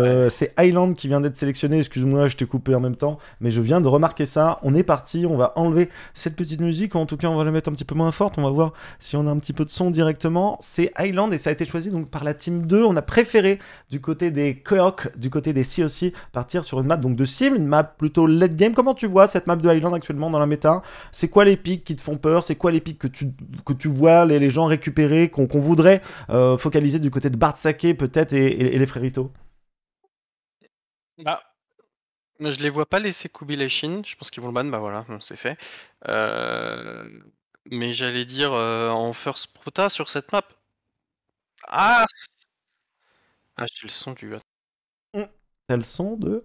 Euh, c'est Highland qui vient d'être sélectionné. Excuse-moi, je t'ai coupé en même temps, mais je viens de remarquer ça. On est parti, on va enlever cette petite musique, en tout cas, on va la mettre un petit peu moins forte. On va voir si on a un petit peu de son directement. C'est Highland et ça a été choisi donc par la team 2. On a préféré du côté des cook, du côté des Si partir sur une map donc de Sim, une map plutôt late game. Comment tu vois cette map de Highland actuellement dans la méta C'est quoi les pics qui te font peur C'est quoi les pics que tu, vois les, gens récupérer, qu'on voudrait euh, focaliser du côté de Bart Saké peut-être et, les fréritos bah, je les vois pas laisser les Je pense qu'ils vont le ban. Bah voilà, c'est fait. Euh, mais j'allais dire euh, en first prota sur cette map. Ah Ah, j'ai le son du. T'as le son de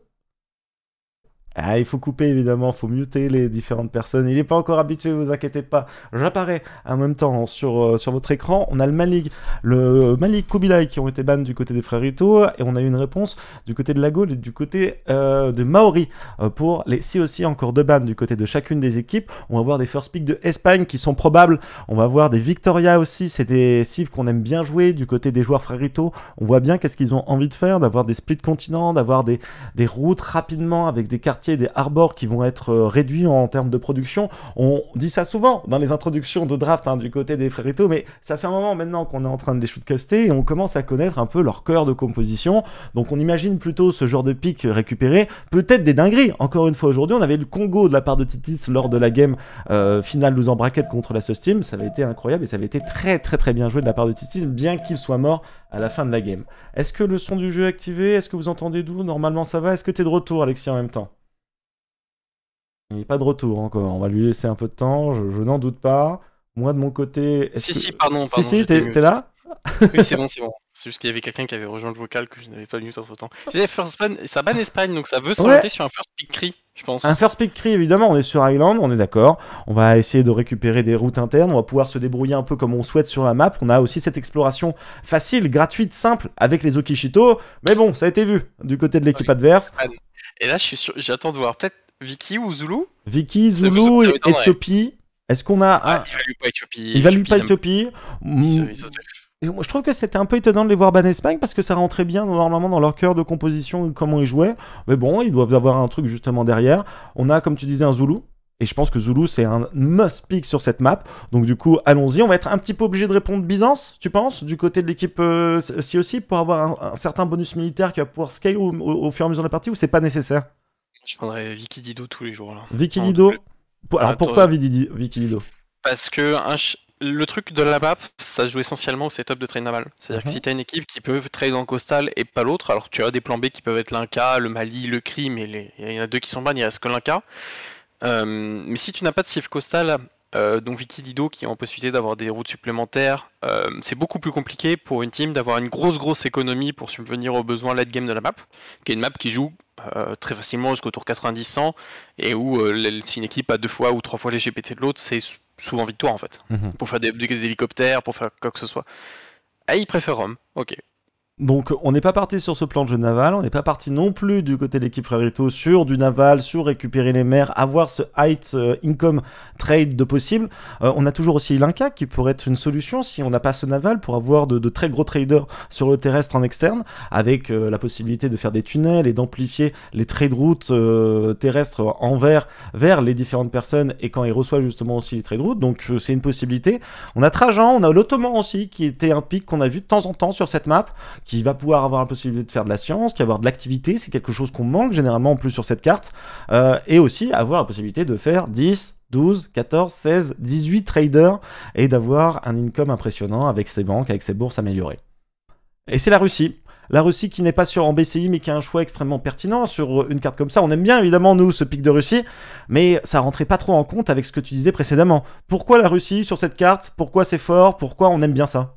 ah, il faut couper évidemment, Il faut muter les différentes personnes. Il n'est pas encore habitué, vous inquiétez pas. J'apparais en même temps sur, euh, sur votre écran. On a le Malik, le Malik Kobilai qui ont été bannes du côté des Rito et on a eu une réponse du côté de la Gaule et du côté euh, de Maori euh, pour les si aussi encore deux bannes du côté de chacune des équipes. On va voir des first pick de Espagne qui sont probables. On va voir des Victoria aussi. C'est des cives qu'on aime bien jouer du côté des joueurs Frérito. On voit bien qu'est-ce qu'ils ont envie de faire, d'avoir des splits continents, d'avoir des, des routes rapidement avec des cartes des harbors qui vont être euh, réduits en termes de production. On dit ça souvent dans les introductions de draft hein, du côté des Frérito, mais ça fait un moment maintenant qu'on est en train de les shootcaster et on commence à connaître un peu leur cœur de composition. Donc on imagine plutôt ce genre de pic récupéré, peut-être des dingueries. Encore une fois aujourd'hui, on avait le Congo de la part de Titis lors de la game euh, finale nous en braquettes contre la SOS Team. Ça avait été incroyable et ça avait été très très très bien joué de la part de Titis, bien qu'il soit mort à la fin de la game. Est-ce que le son du jeu est activé Est-ce que vous entendez d'où Normalement ça va. Est-ce que tu de retour Alexis en même temps il n'y a pas de retour encore. On va lui laisser un peu de temps, je, n'en doute pas. Moi, de mon côté. Si, si, pardon. pardon si, si, t'es là Oui, c'est bon, c'est bon. C'est juste qu'il y avait quelqu'un qui avait rejoint le vocal que je n'avais pas vu ce temps. ça ban Espagne, donc ça veut s'orienter sur un first pick Cree, je pense. Un first pick cry, évidemment, on est sur Island, on est d'accord. On va essayer de récupérer des routes internes, on va pouvoir se débrouiller un peu comme on souhaite sur la map. On a aussi cette exploration facile, gratuite, simple, avec les Okishito. Mais bon, ça a été vu du côté de l'équipe adverse. Et là, j'attends de voir peut-être Vicky ou Zulu Vicky, Zulu, et Ethiopie. Est-ce qu'on a. Ah, il value pas Ethiopie. Il value pas Ethiopie. Mm. Je trouve que c'était un peu étonnant de les voir ban Espagne parce que ça rentrait bien normalement dans leur cœur de composition comment ils jouaient. Mais bon, ils doivent avoir un truc justement derrière. On a, comme tu disais, un Zulu. Et je pense que Zulu, c'est un must pick sur cette map. Donc du coup, allons-y. On va être un petit peu obligé de répondre Byzance, tu penses, du côté de l'équipe euh, si aussi pour avoir un, certain bonus militaire qui va pouvoir scale au, au fur et à mesure de la partie ou c'est pas nécessaire je prendrais Vicky Dido tous les jours. Là. Vicky Dido Alors pourquoi euh, Vicky Dido Parce que le truc de la map, ça se joue essentiellement au setup de trade naval. C'est-à-dire que mhm. si t'as une équipe qui peut trade en costal et pas l'autre, alors tu as des plans B qui peuvent être l'Inca, le Mali, le Crime, et les... il y en a deux qui sont ban, il reste que l'Inca. Euh, mais si tu n'as pas de safe costal, dont euh, donc Vicky Dido qui ont possibilité d'avoir des routes supplémentaires. c'est beaucoup plus compliqué pour une team d'avoir une grosse grosse économie pour subvenir aux besoins late game de la map, qui est une map qui joue euh, très facilement jusqu'au tour 90-100, et où euh, si une équipe a deux fois ou trois fois les GPT de l'autre, c'est souvent victoire en fait. Mhm. Pour faire des, des, hélicoptères, pour faire quoi que ce soit. et ah, il préfère Rome, ok. Donc on n'est pas parti sur ce plan de jeu naval, on n'est pas parti non plus du côté de l'équipe Frérito sur du naval, sur récupérer les mers, avoir ce height euh, income trade de possible. Euh, on a toujours aussi l'Inca qui pourrait être une solution si on n'a pas ce naval pour avoir de, très gros traders sur le terrestre en externe, avec euh, la possibilité de faire des tunnels et d'amplifier les trade routes terrestres envers vers les différentes personnes et quand ils reçoivent justement aussi les trade routes. Donc c'est une possibilité. On a Trajan, on a l'Ottoman aussi qui était un pic qu'on a vu de temps en temps sur cette map qui va pouvoir avoir la possibilité de faire de la science, qui va avoir de l'activité, c'est quelque chose qu'on manque généralement en plus sur cette carte, euh, et aussi avoir la possibilité de faire 10, 12, 14, 16, 18 traders, et d'avoir un income impressionnant avec ses banques, avec ses bourses améliorées. Et c'est la Russie. La Russie qui n'est pas sur en BCI mais qui a un choix extrêmement pertinent sur euh, une carte comme ça. On aime bien évidemment nous ce pic de Russie, mais ça rentrait pas trop en compte avec ce que tu disais précédemment. Pourquoi la Russie sur cette carte Pourquoi c'est fort Pourquoi on aime bien ça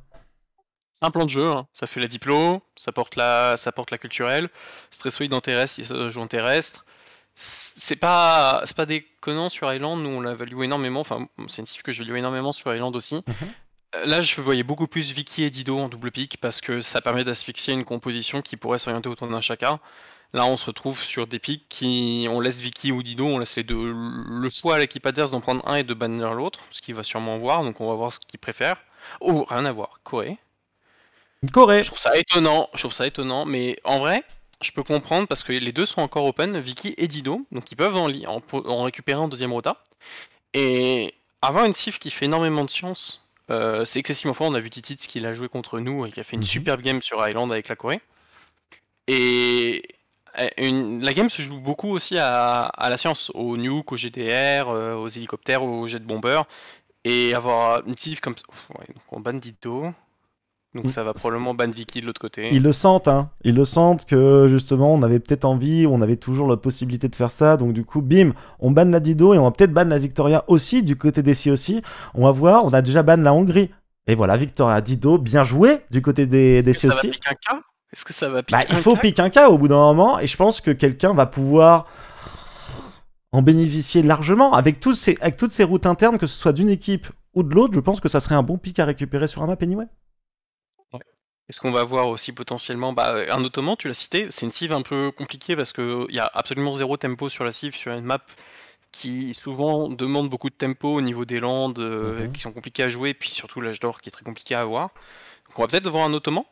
un plan de jeu, hein. ça fait la diplo, ça porte la, ça porte la culturelle, stressoïde en terrestre, ils joue en terrestre. C'est pas, c'est pas déconnant sur Island, nous on la value énormément, enfin c'est une cible que je value énormément sur Island aussi. Mhm. Euh, là je voyais beaucoup plus Vicky et Dido en double pique parce que ça permet d'asphyxier une composition qui pourrait s'orienter autour d'un chacun. Là, on se retrouve sur des pics qui. On laisse Vicky ou Dido, on laisse les deux. Le choix à l'équipe adverse d'en prendre un et de bannir l'autre, ce qu'il va sûrement voir, donc on va voir ce qu'il préfère. Oh, rien à voir, Corée. Corée. Je trouve ça étonnant, je trouve ça étonnant, mais en vrai, je peux comprendre parce que les deux sont encore open, Vicky et Dido, donc ils peuvent en, en, en récupérer un deuxième rota. Et avoir une Sif qui fait énormément de science, euh, c'est excessivement fort. On a vu ce qui l'a joué contre nous et qui a fait une mhm. superbe game sur Island avec la Corée. Et euh, la game se joue beaucoup aussi à, la science, au nukes, au GDR, euh, aux hélicoptères, aux jets de bombeurs. Et avoir une Sif comme. Ouais, donc on banne Dido. Donc ça va probablement ban Vicky de l'autre côté. Ils le sentent, hein. Ils le sentent que justement on avait peut-être envie, on avait toujours la possibilité de faire ça. Donc du coup, bim, on banne la Dido et on va peut-être ban la Victoria aussi du côté des si aussi. On va voir, on a déjà ban la Hongrie. Et voilà, Victoria Dido, bien joué du côté des, des que ça un Est-ce que ça va piquer bah, Il faut piquer un cas au bout d'un moment et je pense que quelqu'un va pouvoir en bénéficier largement avec, avec toutes ces routes internes, que ce soit d'une équipe ou de l'autre. Je pense que ça serait un bon pic à récupérer sur un map anyway. Est-ce qu'on va voir aussi potentiellement bah, euh, un ottoman Tu l'as cité, c'est une cive un peu compliquée parce qu'il euh, y a absolument zéro tempo sur la cive, sur une map qui souvent demande beaucoup de tempo au niveau des landes euh, mhm. qui sont compliquées à jouer, puis surtout l'âge d'or qui est très compliqué à avoir. Donc on va peut-être voir un ottoman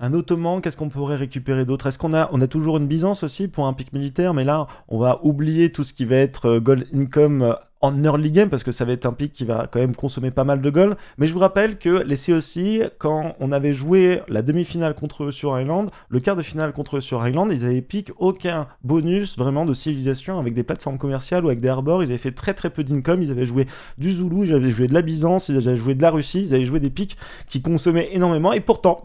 un ottoman, qu'est-ce qu'on pourrait récupérer d'autre Est-ce qu'on a, on a toujours une Byzance aussi pour un pic militaire, mais là, on va oublier tout ce qui va être gold income en early game parce que ça va être un pic qui va quand même consommer pas mal de gold. Mais je vous rappelle que les CoC, quand on avait joué la demi-finale contre eux sur Island, le quart de finale contre eux sur Island, ils avaient pick aucun bonus vraiment de civilisation avec des plateformes commerciales ou avec des arbores, Ils avaient fait très très peu d'income. Ils avaient joué du Zulu, ils avaient joué de la Byzance, ils avaient joué de la Russie, ils avaient joué des pics qui consommaient énormément. Et pourtant,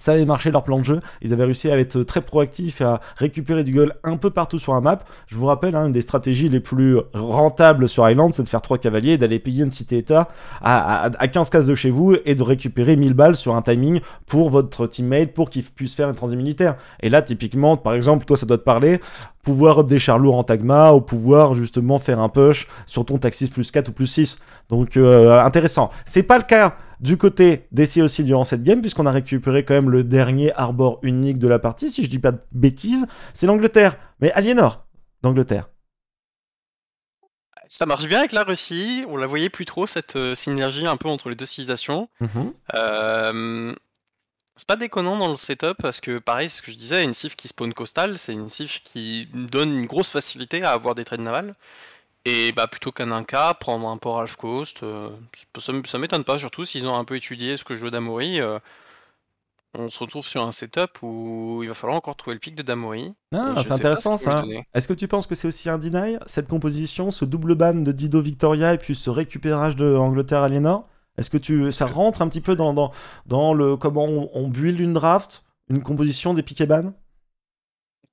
ça avait marché leur plan de jeu. Ils avaient réussi à être euh, très proactifs, à récupérer du gold un peu partout sur la map. Je vous rappelle, hein, une des stratégies les plus rentables sur Island, c'est de faire trois cavaliers, d'aller payer une cité-état à, à, 15 cases de chez vous et de récupérer 1000 balles sur un timing pour votre teammate pour qu'il puisse faire une transit militaire. Et là, typiquement, par exemple, toi, ça doit te parler pouvoir up des chars en tagma ou pouvoir justement faire un push sur ton taxis plus 4 ou plus 6. Donc euh, intéressant. C'est pas le cas du côté d'essayer aussi durant cette game, puisqu'on a récupéré quand même le dernier arbor unique de la partie, si je dis pas de bêtises, c'est l'Angleterre. Mais Aliénor, d'Angleterre. Ça marche bien avec la Russie, on la voyait plus trop, cette euh, synergie un peu entre les deux civilisations. Mhm. Euh, c'est pas déconnant dans le setup, parce que pareil, ce que je disais, une cif qui spawn coastal, c'est une cif qui donne une grosse facilité à avoir des traits de navals. Et bah plutôt qu'un Inca, prendre un port half coast, euh, ça, ça m'étonne pas, surtout s'ils ont un peu étudié ce que je veux d'Amori. Euh, on se retrouve sur un setup où il va falloir encore trouver le pic de Damori. Ah, c'est intéressant ça. Est-ce que tu penses que c'est aussi un deny, cette composition, ce double ban de Dido Victoria et puis ce récupérage de Angleterre Alena Est-ce que tu, ça rentre un petit peu dans, dans, le comment on, build une draft, une composition des et ban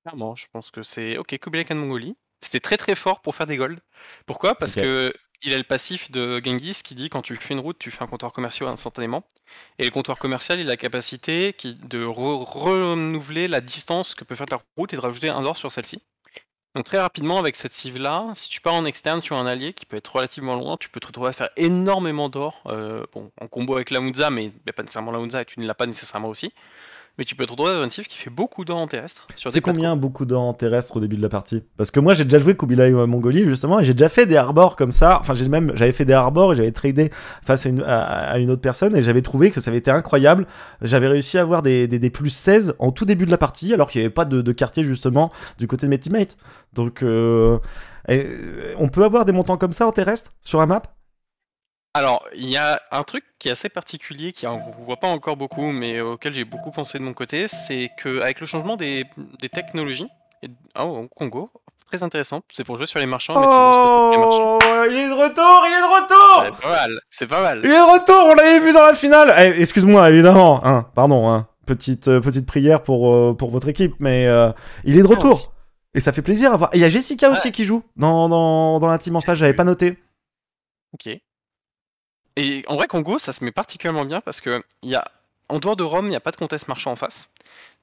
Clairement, je pense que c'est. Ok, Kublai Khan Mongolie. C'était très très fort pour faire des golds. Pourquoi Parce qu'il que il a le passif de Genghis qui dit quand tu fais une route, tu fais un comptoir commercial instantanément. Et le comptoir commercial, il a la capacité de renouveler la distance que peut faire ta route et de rajouter un or sur celle-ci. Donc très rapidement, avec cette cive-là, si tu pars en externe tu as un allié qui peut être relativement loin, tu peux te retrouver à faire énormément d'or, euh, en combo avec la Mounza, mais, pas nécessairement la Mounza, et tu ne l'as pas nécessairement aussi mais tu peux être droit à qui fait beaucoup d'or en terrestre. C'est combien beaucoup d'or en terrestre au début de la partie Parce que moi j'ai déjà joué Kubila ou Mongolie justement, et j'ai déjà fait des arbors comme ça. Enfin, j'ai même j'avais fait des arbors et j'avais tradé face à une, à, une, autre personne et j'avais trouvé que ça avait été incroyable. J'avais réussi à avoir des, des, plus 16 en tout début de la partie alors qu'il n'y avait pas de, quartier justement du côté de mes teammates. Donc euh, euh, on peut avoir des montants comme ça en terrestre sur un map alors, il y a un truc qui est assez particulier, qui on voit pas encore beaucoup, mais auquel j'ai beaucoup pensé de mon côté, c'est qu'avec le changement des, technologies, et, oh, au Congo, très intéressant, c'est pour jouer sur les marchands. Oh, il est de retour, il est de retour C'est pas mal, c'est pas mal. Il est de retour, on l'avait vu dans la finale eh, Excuse-moi, évidemment, hein, pardon, hein, petite, euh, petite prière pour, euh, pour votre équipe, mais euh, il est de retour. et ça fait plaisir à voir. Et il y a Jessica aussi qui joue dans, dans, dans la en stage, j'avais pas noté. Ok. Et en vrai, Congo, ça se met particulièrement bien parce que y a, en dehors de Rome, il n'y a pas de comtesse marchand en face.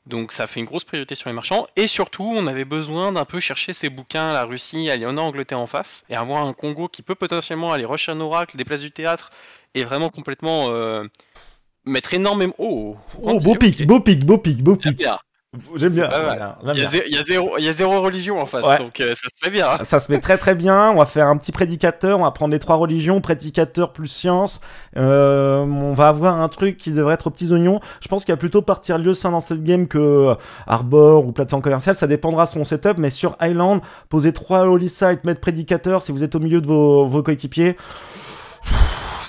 Donc ça fait une grosse priorité sur les marchands. Et surtout, on avait besoin d'un peu chercher ces bouquins, la Russie, aller en Angleterre en face, et avoir un Congo qui peut potentiellement aller rusher un oracle, des places du théâtre, et vraiment complètement euh, mettre énormément... Oh, oh beau pic, beau pic, beau pic, beau pic. J'aime bien. Il y, y, a zéro religion en face, donc euh, ça se met bien. Ça se met très très bien. On va faire un petit prédicateur, on va prendre les trois religions, prédicateur plus science. Euh, on va avoir un truc qui devrait être aux petits oignons. Je pense qu'il va plutôt partir lieu sain dans cette game que euh, Arbor ou plateforme commerciale. Ça dépendra de son setup, mais sur Island, poser trois holy sites, mettre prédicateur si vous êtes au milieu de vos, vos coéquipiers.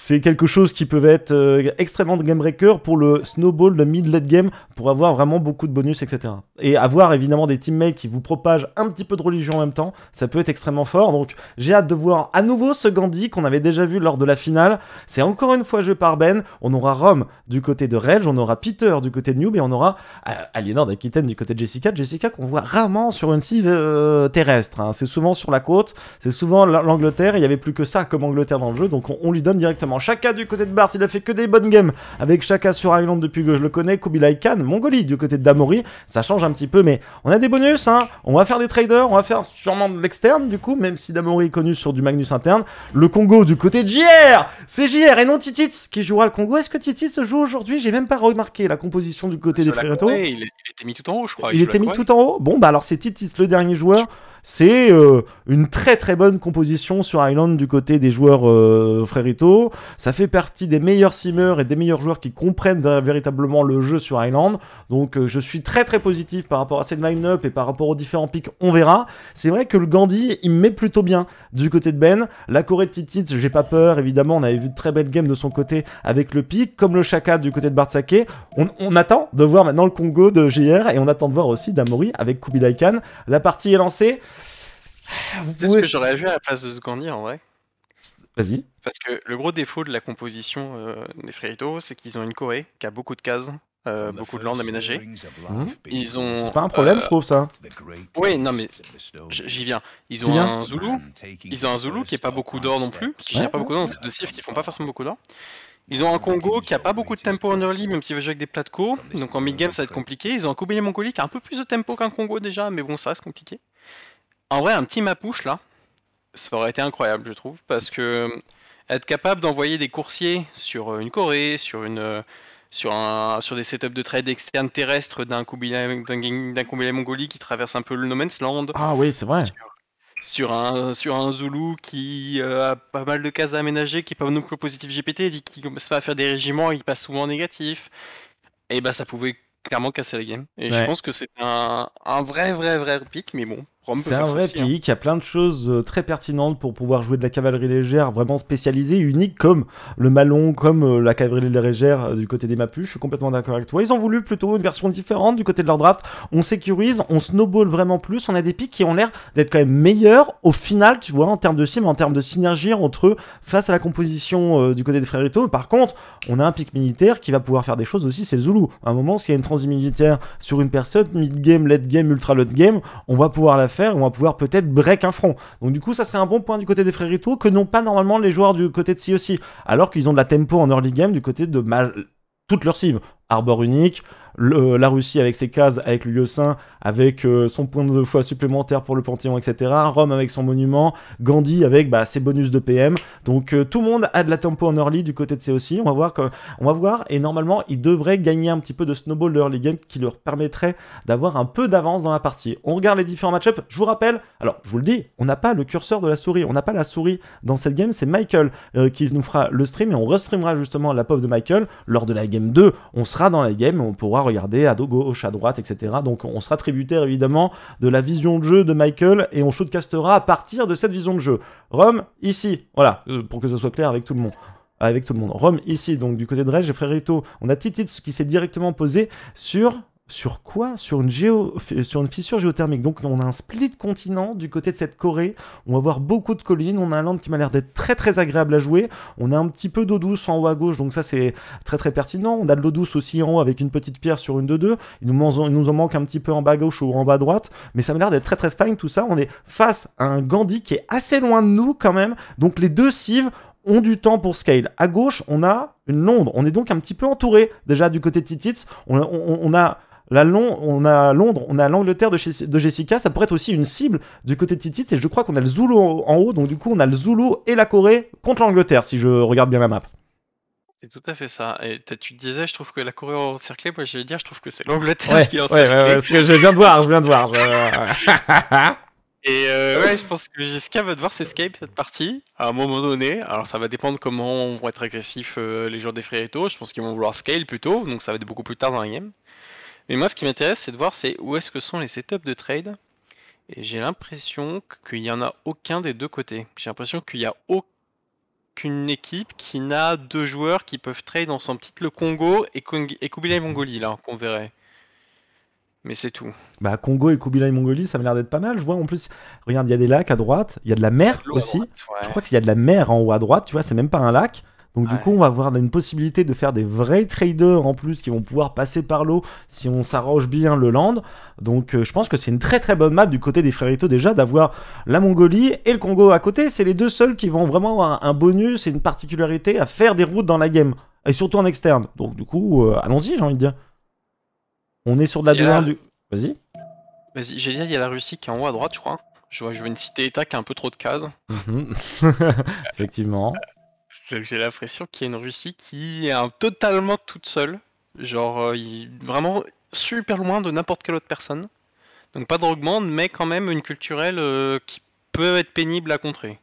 C'est quelque chose qui peut être euh, extrêmement game breaker pour le snowball, le mid-late game, pour avoir vraiment beaucoup de bonus, etc. Et avoir évidemment des teammates qui vous propagent un petit peu de religion en même temps, ça peut être extrêmement fort. Donc j'ai hâte de voir à nouveau ce Gandhi qu'on avait déjà vu lors de la finale. C'est encore une fois je par Ben. On aura Rome du côté de Rage, on aura Peter du côté de New, et on aura euh, Aliénor d'Aquitaine du côté de Jessica. Jessica qu'on voit rarement sur une cive euh, terrestre. Hein. C'est souvent sur la côte, c'est souvent l'Angleterre. Il n'y avait plus que ça comme Angleterre dans le jeu, donc on lui donne directement Chaka du côté de Bart, il a fait que des bonnes games avec Chaka sur Island depuis que je le connais. Kubilai Khan, Mongolie du côté de Damori, ça change un petit peu, mais on a des bonus, hein. On va faire des traders, on va faire sûrement de l'externe du coup, même si Damori est connu sur du Magnus interne. Le Congo du côté de JR, c'est JR et non Titits qui jouera le Congo. Est-ce que se joue aujourd'hui J'ai même pas remarqué la composition du côté des frérotos. Il, était mis tout en haut, je crois. Il, était mis tout en haut. Bon, bah alors c'est Titits le dernier joueur. C'est euh, une très très bonne composition sur Island du côté des joueurs euh, Ça fait partie des meilleurs simmers et des meilleurs joueurs qui comprennent véritablement le jeu sur Island. Donc euh, je suis très très positif par rapport à cette line-up et par rapport aux différents picks, on verra. C'est vrai que le Gandhi, il met plutôt bien du côté de Ben. La Corée de Titit, j'ai pas peur, évidemment, on avait vu de très belles games de son côté avec le pic, comme le Shaka du côté de Bartsake. On, on attend de voir maintenant le Congo de JR et on attend de voir aussi Damori avec Kubilaikan. La partie est lancée. C'est ce que j'aurais vu à la place de gondier en vrai. Vas-y. Parce que le gros défaut de la composition euh, des Frérito, c'est qu'ils ont une Corée qui a beaucoup de cases, euh, beaucoup de landes aménagées. Mmh. Ils ont. C'est pas un problème, euh, je trouve ça. Oui, non mais j'y viens. Ils ont un Zulu. Ils ont un Zulu qui est pas beaucoup d'or non plus, qui pas beaucoup d'or. C'est deux cifres qui font pas forcément beaucoup d'or. Ils ont un Congo qui a pas beaucoup de tempo en early, même s'il veut jouer avec des plates de co. Donc en mid-game, ça va être compliqué. Ils ont un Kobaye Mongoli qui a un peu plus de tempo qu'un Congo déjà, mais bon, ça reste compliqué. En vrai, un petit mapouche là, ça aurait été incroyable, je trouve, parce que euh, être capable d'envoyer des coursiers sur euh, une Corée, sur une euh, sur, un, sur des setups de trade externes terrestres d'un Kubilai, d'un, Mongolie qui traverse un peu le No Man's Land. Ah oui, c'est vrai. Sur, un, sur un Zulu qui a pas mal de cases à aménager, qui est pas non plus positif GPT, dit qu'il commence pas à faire des régiments, il passe souvent en négatif. Et bah ça pouvait clairement casser la game. Et je pense que c'est un, un vrai, vrai, vrai pic, mais bon, c'est un vrai qu'il hein. pays a plein de choses euh, très pertinentes pour pouvoir jouer de la cavalerie légère vraiment spécialisée, unique, comme le Malon, comme euh, la cavalerie légère euh, du côté des mapuches. Je suis complètement d'accord avec toi. Ils ont voulu plutôt une version différente du côté de leur draft. On sécurise, on snowball vraiment plus. On a des pics qui ont l'air d'être quand même meilleurs au final, tu vois, en termes de sim, en termes de synergie entre eux face à la composition du côté des Frérito. Par contre, on a un pic militaire qui va pouvoir faire des choses aussi, c'est Zulu. À un moment, s'il y a une transi militaire sur une personne, mid-game, late-game, ultra-late-game, on va pouvoir la faire on va pouvoir peut-être break un front. Donc du coup, ça c'est un bon point du côté des frères Frérito que n'ont pas normalement les joueurs du côté de aussi alors qu'ils ont de la tempo en early game du côté de mal toutes leurs cives. Arbor unique, euh, la Russie avec ses cases, avec le lieu avec euh, son point de foi supplémentaire pour le Panthéon, etc. Rome avec son monument, Gandhi avec bah, ses bonus de PM. Donc euh, tout le monde a de la tempo en early du côté de aussi. On va voir on va voir et normalement ils devraient gagner un petit peu de snowball de early game qui leur permettrait d'avoir un peu d'avance dans la partie. On regarde les différents match Je vous rappelle, alors je vous le dis, on n'a pas le curseur de la souris, on n'a pas la souris dans cette game. C'est Michael qui nous fera le stream et on restreamera justement la pauvre de Michael lors de la game 2. On sera dans la game on pourra regardez, à dos gauche, à droite, etc. Donc on sera tributaire évidemment de la vision de jeu de Michael et on shootcastera à partir de cette vision de jeu. Rome, ici, voilà, euh, pour que ce soit clair avec tout le monde avec tout le monde. Rome ici, donc du côté de Rage j'ai Frérito. On a ce qui s'est directement posé sur sur quoi sur une, géo... sur une fissure géothermique. Donc on a un split continent du côté de cette Corée. On va voir beaucoup de collines. On a un land qui m'a l'air d'être très très agréable à jouer. On a un petit peu d'eau douce en haut à gauche, donc ça c'est très très pertinent. On a de l'eau douce aussi en haut avec une petite pierre sur une de deux. Il nous, en... nous en manque un petit peu en bas à gauche ou en bas à droite. Mais ça m'a l'air d'être très très fine tout ça. On est face à un Gandhi qui est assez loin de nous quand même. Donc les deux cives ont du temps pour scale. À gauche, on a une Londres. On est donc un petit peu entouré déjà du côté de Titits. on a Là on a Londres, on a l'Angleterre de, Jessica, ça pourrait être aussi une cible du côté de Titit et je crois qu'on a le Zulu en haut, donc du coup on a le Zulu et la Corée contre l'Angleterre, si je regarde bien la map. C'est tout à fait ça. Et tu te disais, je trouve que la Corée en encerclée, moi vais dire, je trouve que c'est l'Angleterre qui est encerclée. Ouais, ouais, que je viens de voir, je viens de voir. Et euh, ouais, je pense que Jessica va devoir s'escape cette partie à un moment donné. Alors ça va dépendre comment vont être agressifs euh, les joueurs des Frérito. Je pense qu'ils vont vouloir scale plutôt, donc ça va être beaucoup plus tard dans la game. Mais moi, ce qui m'intéresse, c'est de voir c'est où est-ce que sont les setups de trade. Et j'ai l'impression qu'il n'y en a aucun des deux côtés. J'ai l'impression qu'il n'y a aucune équipe qui n'a deux joueurs qui peuvent trade en son petit le Congo et, Kong et Mongolie, là, qu'on verrait. Mais c'est tout. Bah, Congo et Kubilai Mongolie, ça m'a l'air d'être pas mal. Je vois en plus, regarde, il y a des lacs à droite, il y a de la mer aussi. Je crois qu'il y a de la mer en haut à droite, tu vois, c'est même pas un lac. Donc du coup, on va avoir une possibilité de faire des vrais traders en plus qui vont pouvoir passer par l'eau si on s'arrange bien le land. Donc euh, je pense que c'est une très très bonne map du côté des Frérito déjà d'avoir la Mongolie et le Congo à côté. C'est les deux seuls qui vont vraiment avoir un, bonus et une particularité à faire des routes dans la game. Et surtout en externe. Donc du coup, euh, allons-y j'ai envie de dire. On est sur de la deuxième du... Vas-y. Vas-y, j'ai dit, il y a la Russie qui est en haut à droite, je crois. Je vois, je veux une cité-état qui a un peu trop de cases. Mhm. Effectivement j'ai l'impression qu'il y a une Russie qui est totalement toute seule. Genre, euh, vraiment super loin de n'importe quelle autre personne. Donc pas de mais quand même une culturelle euh, qui peut être pénible à contrer.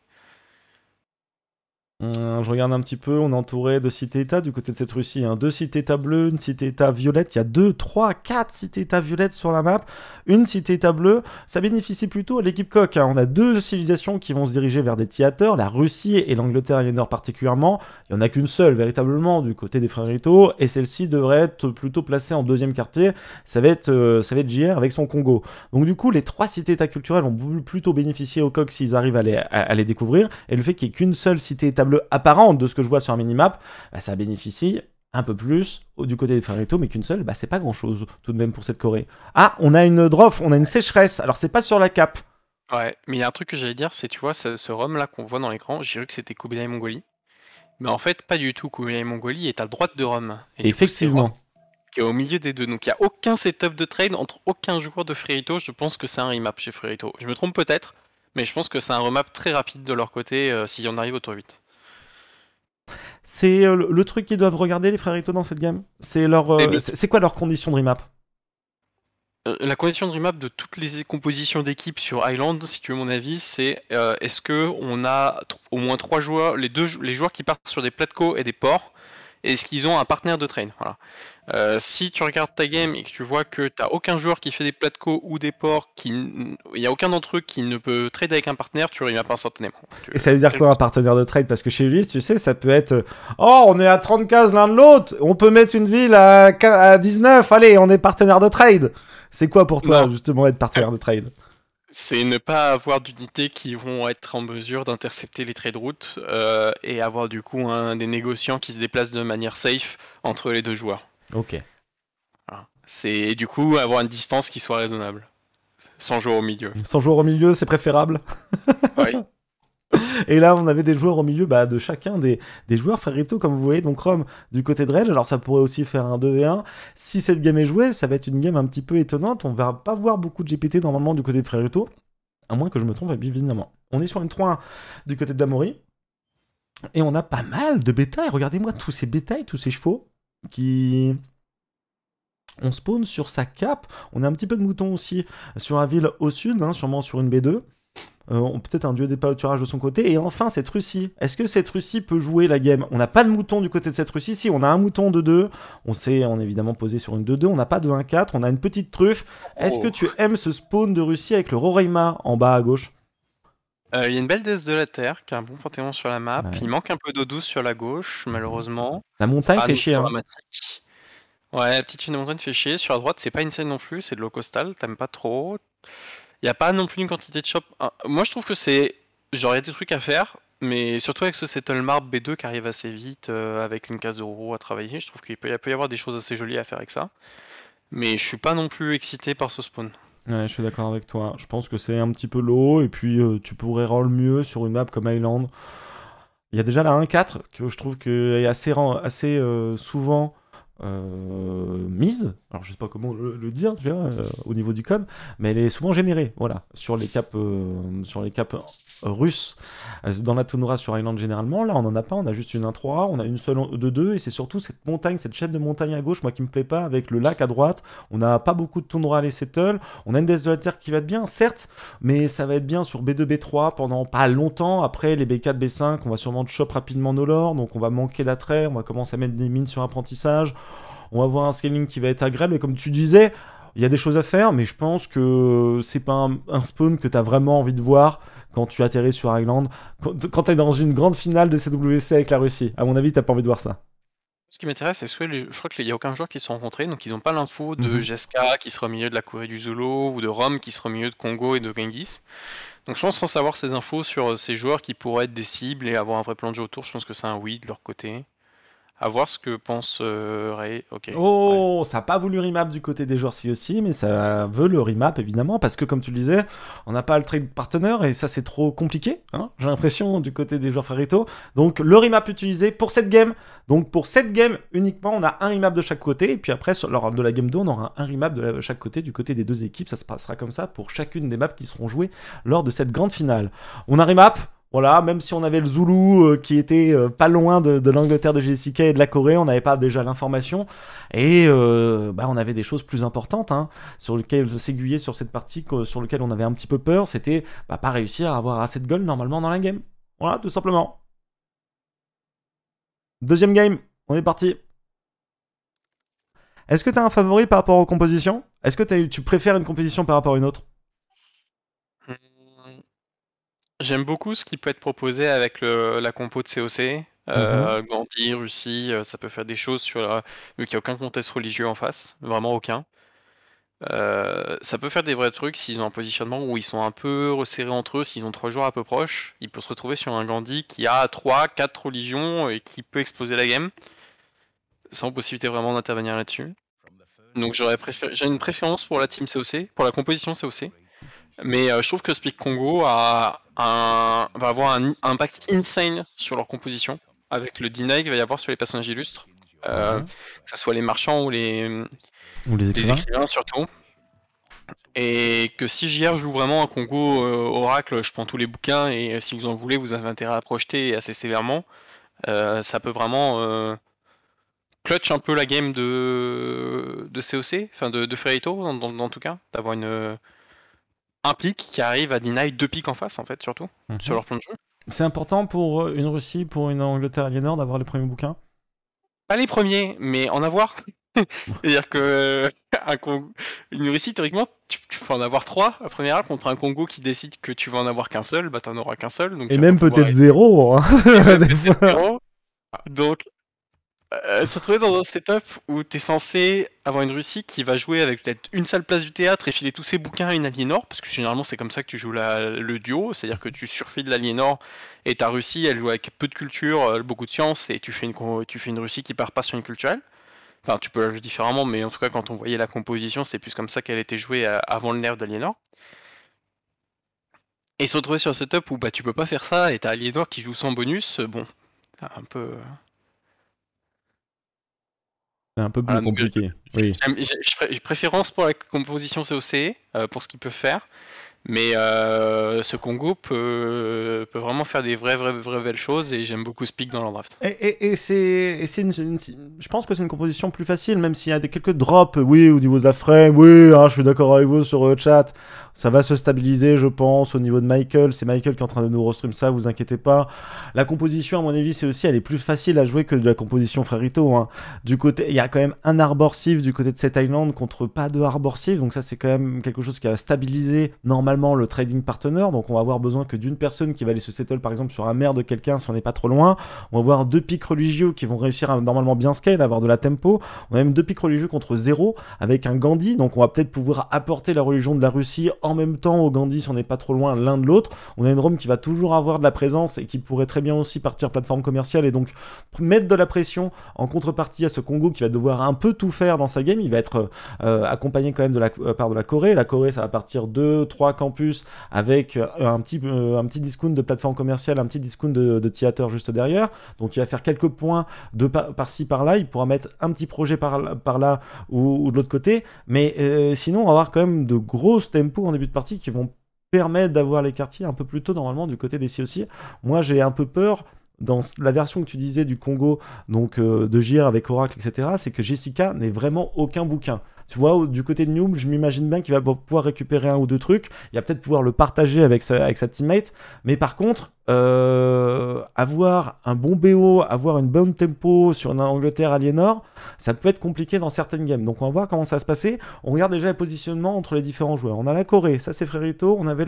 Euh, je regarde un petit peu, on est entouré de cités-états du côté de cette Russie. Hein. Deux cités-états bleues, une cité-état violette. Il y a deux, trois, quatre cités-états violettes sur la map. Une cité-état bleue, ça bénéficie plutôt à l'équipe coq. Hein. On a deux civilisations qui vont se diriger vers des théâtres, la Russie et l'Angleterre et Nord particulièrement. Il n'y en a qu'une seule, véritablement, du côté des frères Rito, et celle-ci devrait être plutôt placée en deuxième quartier. Ça va être, euh, ça va être JR avec son Congo. Donc du coup, les trois cités-états culturelles vont plutôt bénéficier aux coq s'ils arrivent à les, découvrir. Et le fait qu'il n'y ait qu'une seule cité-état le apparente de ce que je vois sur un minimap, bah, ça bénéficie un peu plus du côté des Frérito, mais qu'une seule, bah, c'est pas grand chose tout de même pour cette Corée. Ah, on a une drop, on a une sécheresse, alors c'est pas sur la cape. Ouais, mais il y a un truc que j'allais dire, c'est tu vois, ce, ce là qu'on voit dans l'écran, j'ai cru que c'était et Mongolie. Mais en fait, pas du tout. et Mongolie est à droite de Rome. Effectivement. Et au milieu des deux. Donc il n'y a aucun setup de trade entre aucun joueur de Frérito. Je pense que c'est un remap chez Frérito. Je me trompe peut-être, mais je pense que c'est un remap très rapide de leur côté euh, y en arrive au tour 8. C'est euh, le truc qu'ils doivent regarder, les frères Ito, dans cette gamme C'est leur, euh, c'est quoi leur condition de remap euh, la condition de remap de toutes les compositions d'équipe sur Island, si tu veux mon avis, c'est est-ce qu'on a au moins trois joueurs, les deux les joueurs qui partent sur des plateaux et des ports, et est-ce qu'ils ont un partenaire de train voilà. Euh, si tu regardes ta game et que tu vois que tu t'as aucun joueur qui fait des platco ou des ports, qui il n'y a aucun d'entre eux qui ne peut trade avec un partenaire, tu reviens pas instantanément. Et ça veut dire quoi un partenaire de trade Parce que chez lui, tu sais, ça peut être euh, Oh, on est à 30 cases l'un de l'autre, on peut mettre une ville à, 19, allez, on est partenaire de trade. C'est quoi pour toi, justement, être partenaire de trade c'est ne pas avoir d'unités qui vont être en mesure d'intercepter les trades routes euh, et avoir du coup des négociants qui se déplacent de manière safe entre les deux joueurs. Ok. C'est du coup avoir une distance qui soit raisonnable. Sans joueur au milieu. Sans joueur au milieu, c'est préférable. oui. Et là, on avait des joueurs au milieu bah, de chacun des, joueurs Frérito, comme vous voyez. Donc, Rome du côté de Rage, alors ça pourrait aussi faire un 2v1. Si cette game est jouée, ça va être une game un petit peu étonnante. On va pas voir beaucoup de GPT normalement du côté de Frérito, à moins que je me trompe, évidemment. On est sur une 3-1 du côté de Damori. Et on a pas mal de bétail. Regardez-moi tous ces bétails, tous ces chevaux qui on spawn sur sa cape. On a un petit peu de mouton aussi sur la ville au sud, hein, sûrement sur une B2. Euh, peut-être un dieu des pâturages de son côté. Et enfin, cette Russie. Est-ce que cette Russie peut jouer la game On n'a pas de mouton du côté de cette Russie. Si, on a un mouton de 2. On s'est on évidemment posé sur une 2-2. On n'a pas de 1-4. On a une petite truffe. Est-ce oh. que tu aimes ce spawn de Russie avec le Roraima en bas à gauche euh, il y a une belle déesse de la Terre qui a un bon panthéon sur la map. Il manque un peu d'eau douce sur la gauche, malheureusement. La montagne fait chier. Hein. Ouais, la petite une montagne fait chier. Sur la droite, c'est pas une scène non plus, c'est de l'eau costale, t'aimes pas trop. Il n'y a pas non plus une quantité de shop. Ah, moi, je trouve que c'est. Genre, il des trucs à faire, mais surtout avec ce Settle B2 qui arrive assez vite, euh, avec une case de roue à travailler, je trouve qu'il peut, y avoir des choses assez jolies à faire avec ça. Mais je suis pas non plus excité par ce spawn. Ouais, je suis d'accord avec toi. Je pense que c'est un petit peu low et puis euh, tu pourrais roll mieux sur une map comme Island. Il y a déjà la 1-4 que je trouve que est assez, assez euh, souvent euh, mise alors je sais pas comment le, dire tu vois, euh, au niveau du code, mais elle est souvent générée, voilà, sur les caps, euh, sur les caps russes, euh, dans la toundra sur Island généralement, là on en a pas, on a juste une 1-3, on a une seule de 2, et c'est surtout cette montagne, cette chaîne de montagne à gauche, moi qui me plaît pas, avec le lac à droite, on n'a pas beaucoup de toundra à les on a une Death de la Terre qui va être bien, certes, mais ça va être bien sur B2, B3 pendant pas longtemps, après les B4, B5, on va sûrement chop rapidement nos lords, donc on va manquer d'attrait, on va commencer à mettre des mines sur apprentissage, on va avoir un scaling qui va être agréable. Et comme tu disais, il y a des choses à faire, mais je pense que c'est pas un, spawn que tu as vraiment envie de voir quand tu atterris sur Island. Quand, tu es dans une grande finale de CWC avec la Russie, à mon avis, tu n'as pas envie de voir ça. Ce qui m'intéresse, c'est que je crois qu'il n'y a aucun joueur qui se rencontré, donc ils n'ont pas l'info de Jeska mhm. qui sera au milieu de la Corée du Zolo ou de Rome qui sera au milieu de Congo et de Genghis. Donc je pense sans savoir ces infos sur euh, ces joueurs qui pourraient être des cibles et avoir un vrai plan de jeu autour, je pense que c'est un oui de leur côté à voir ce que pense euh, Ray. Oh, oh, oh ça n'a pas voulu remap du côté des joueurs si aussi, mais ça veut le remap évidemment, parce que comme tu le disais, on n'a pas le trade partenaire, et ça c'est trop compliqué, hein, j'ai l'impression, du côté des joueurs Farito. Donc le remap utilisé pour cette game. Donc pour cette game uniquement, on a un remap de chaque côté, et puis après, lors de la game 2, on aura un remap de chaque côté, du côté des deux équipes. Ça se passera comme ça pour chacune des maps qui seront jouées lors de cette grande finale. On a remap, voilà, même si on avait le Zulu euh, qui était euh, pas loin de, l'Angleterre de Jessica et de la Corée, on n'avait pas déjà l'information. Et euh, bah, on avait des choses plus importantes hein, sur lesquelles s'aiguiller sur cette partie sur laquelle on avait un petit peu peur. C'était bah, pas réussir à avoir assez de gold normalement dans la game. Voilà, tout simplement. Deuxième game, on est parti. Est-ce que tu as un favori par rapport aux compositions Est-ce que tu préfères une composition par rapport à une autre J'aime beaucoup ce qui peut être proposé avec la compo de COC. Euh, mhm. Gandhi, Russie, euh, ça peut faire des choses sur la... vu qu'il n'y a aucun contexte religieux en face, vraiment aucun. Euh, ça peut faire des vrais trucs s'ils ont un positionnement où ils sont un peu resserrés entre eux, s'ils ont trois joueurs à peu proches, ils peuvent se retrouver sur un Gandhi qui a trois, quatre religions et qui peut exploser la game, sans possibilité vraiment d'intervenir là-dessus. Donc j'aurais préféré, j'ai une préférence pour la team COC, pour la composition COC. Mais euh, je trouve que Speak Congo un, va avoir un impact insane sur leur composition, avec le deny qu'il va y avoir sur les personnages illustres, euh, mhm. que ce soit les marchands ou les, les, écrivains. surtout. Et que si JR joue vraiment un Congo euh, Oracle, je prends tous les bouquins et si vous en voulez, vous avez intérêt à projeter assez sévèrement. ça peut vraiment clutch un peu la game de, de COC, enfin de, de en, dans, tout cas, d'avoir une un pic qui arrive à deny deux pics en face, en fait, surtout, mhm. sur leur plan de jeu. C'est important pour euh, une Russie, pour une Angleterre aliénor d'avoir les premiers bouquins Pas les premiers, mais en avoir. C'est-à-dire que euh, une Russie, théoriquement, tu, peux en avoir trois. La première contre un Congo qui décide que tu vas en avoir qu'un seul, bah t'en auras qu'un seul. Hein. Et même peut-être zéro. Zéro. Donc euh, se retrouver dans un setup où tu es censé avoir une Russie qui va jouer avec peut-être une seule place du théâtre et filer tous ses bouquins à une Aliénor, parce que généralement c'est comme ça que tu joues le duo, c'est-à-dire que tu surfiles l'Aliénor et ta Russie, elle joue avec peu de culture, euh, beaucoup de science, et tu fais une, tu fais une Russie qui part pas sur une culturelle. Enfin, tu peux la jouer différemment, mais en tout cas, quand on voyait la composition, c'est plus comme ça qu'elle était jouée euh, avant le nerf d'Aliénor. Et se retrouver sur un setup où bah, tu peux pas faire ça et t'as Aliénor qui joue sans bonus, bon, un peu. C'est un peu plus euh, compliqué. J'ai préférence pour la composition COC, euh, pour ce qu'il peut faire. Mais euh, ce Congo peut, peut, vraiment faire des vraies, vraies, vraies belles choses et j'aime beaucoup Speak dans leur draft. Et, et, et c'est, je pense que c'est une composition plus facile, même s'il y a des, quelques drops, oui, au niveau de la frame, oui, hein, je suis d'accord avec vous sur le euh, chat. Ça va se stabiliser, je pense, au niveau de Michael. C'est Michael qui est en train de nous restream ça, vous inquiétez pas. La composition, à mon avis, c'est aussi, elle est plus facile à jouer que de la composition Frérito. Hein. Du côté, il y a quand même un arbor du côté de cette island contre pas de arbor donc ça, c'est quand même quelque chose qui a stabilisé normalement le trading partner, donc on va avoir besoin que d'une personne qui va aller se settle par exemple sur un maire de quelqu'un si on n'est pas trop loin. On va voir deux pics religieux qui vont réussir à normalement bien scale, avoir de la tempo. On même deux pics religieux contre zéro avec un Gandhi, donc on va peut-être pouvoir apporter la religion de la Russie en même temps au Gandhi si on n'est pas trop loin l'un de l'autre. On a une Rome qui va toujours avoir de la présence et qui pourrait très bien aussi partir plateforme commerciale et donc mettre de la pression en contrepartie à ce Congo qui va devoir un peu tout faire dans sa game. Il va être euh, accompagné quand même de la euh, part de la Corée. La Corée, ça va partir 2, 3 campus avec euh, un petit, euh, un petit discount de plateforme commerciale, un petit discount de, théâtre juste derrière. Donc il va faire quelques points de par- ci par-là. Il pourra mettre un petit projet par, par là ou, de l'autre côté. Mais euh, sinon, on va avoir quand même de grosses tempo en début de partie qui vont permettre d'avoir les quartiers un peu plus tôt normalement du côté des aussi Moi j'ai un peu peur dans la version que tu disais du Congo, donc euh, de Gir avec Oracle, etc., c'est que Jessica n'est vraiment aucun bouquin. Tu vois, du côté de Newm, je m'imagine bien qu'il va pouvoir récupérer un ou deux trucs. Il va peut-être pouvoir le partager avec sa, avec sa teammate. Mais par contre, euh, avoir un bon BO, avoir une bonne tempo sur une Angleterre Aliénor, ça peut être compliqué dans certaines games. Donc on va voir comment ça va se passer. On regarde déjà les positionnements entre les différents joueurs. On a la Corée, ça c'est Frérito. On avait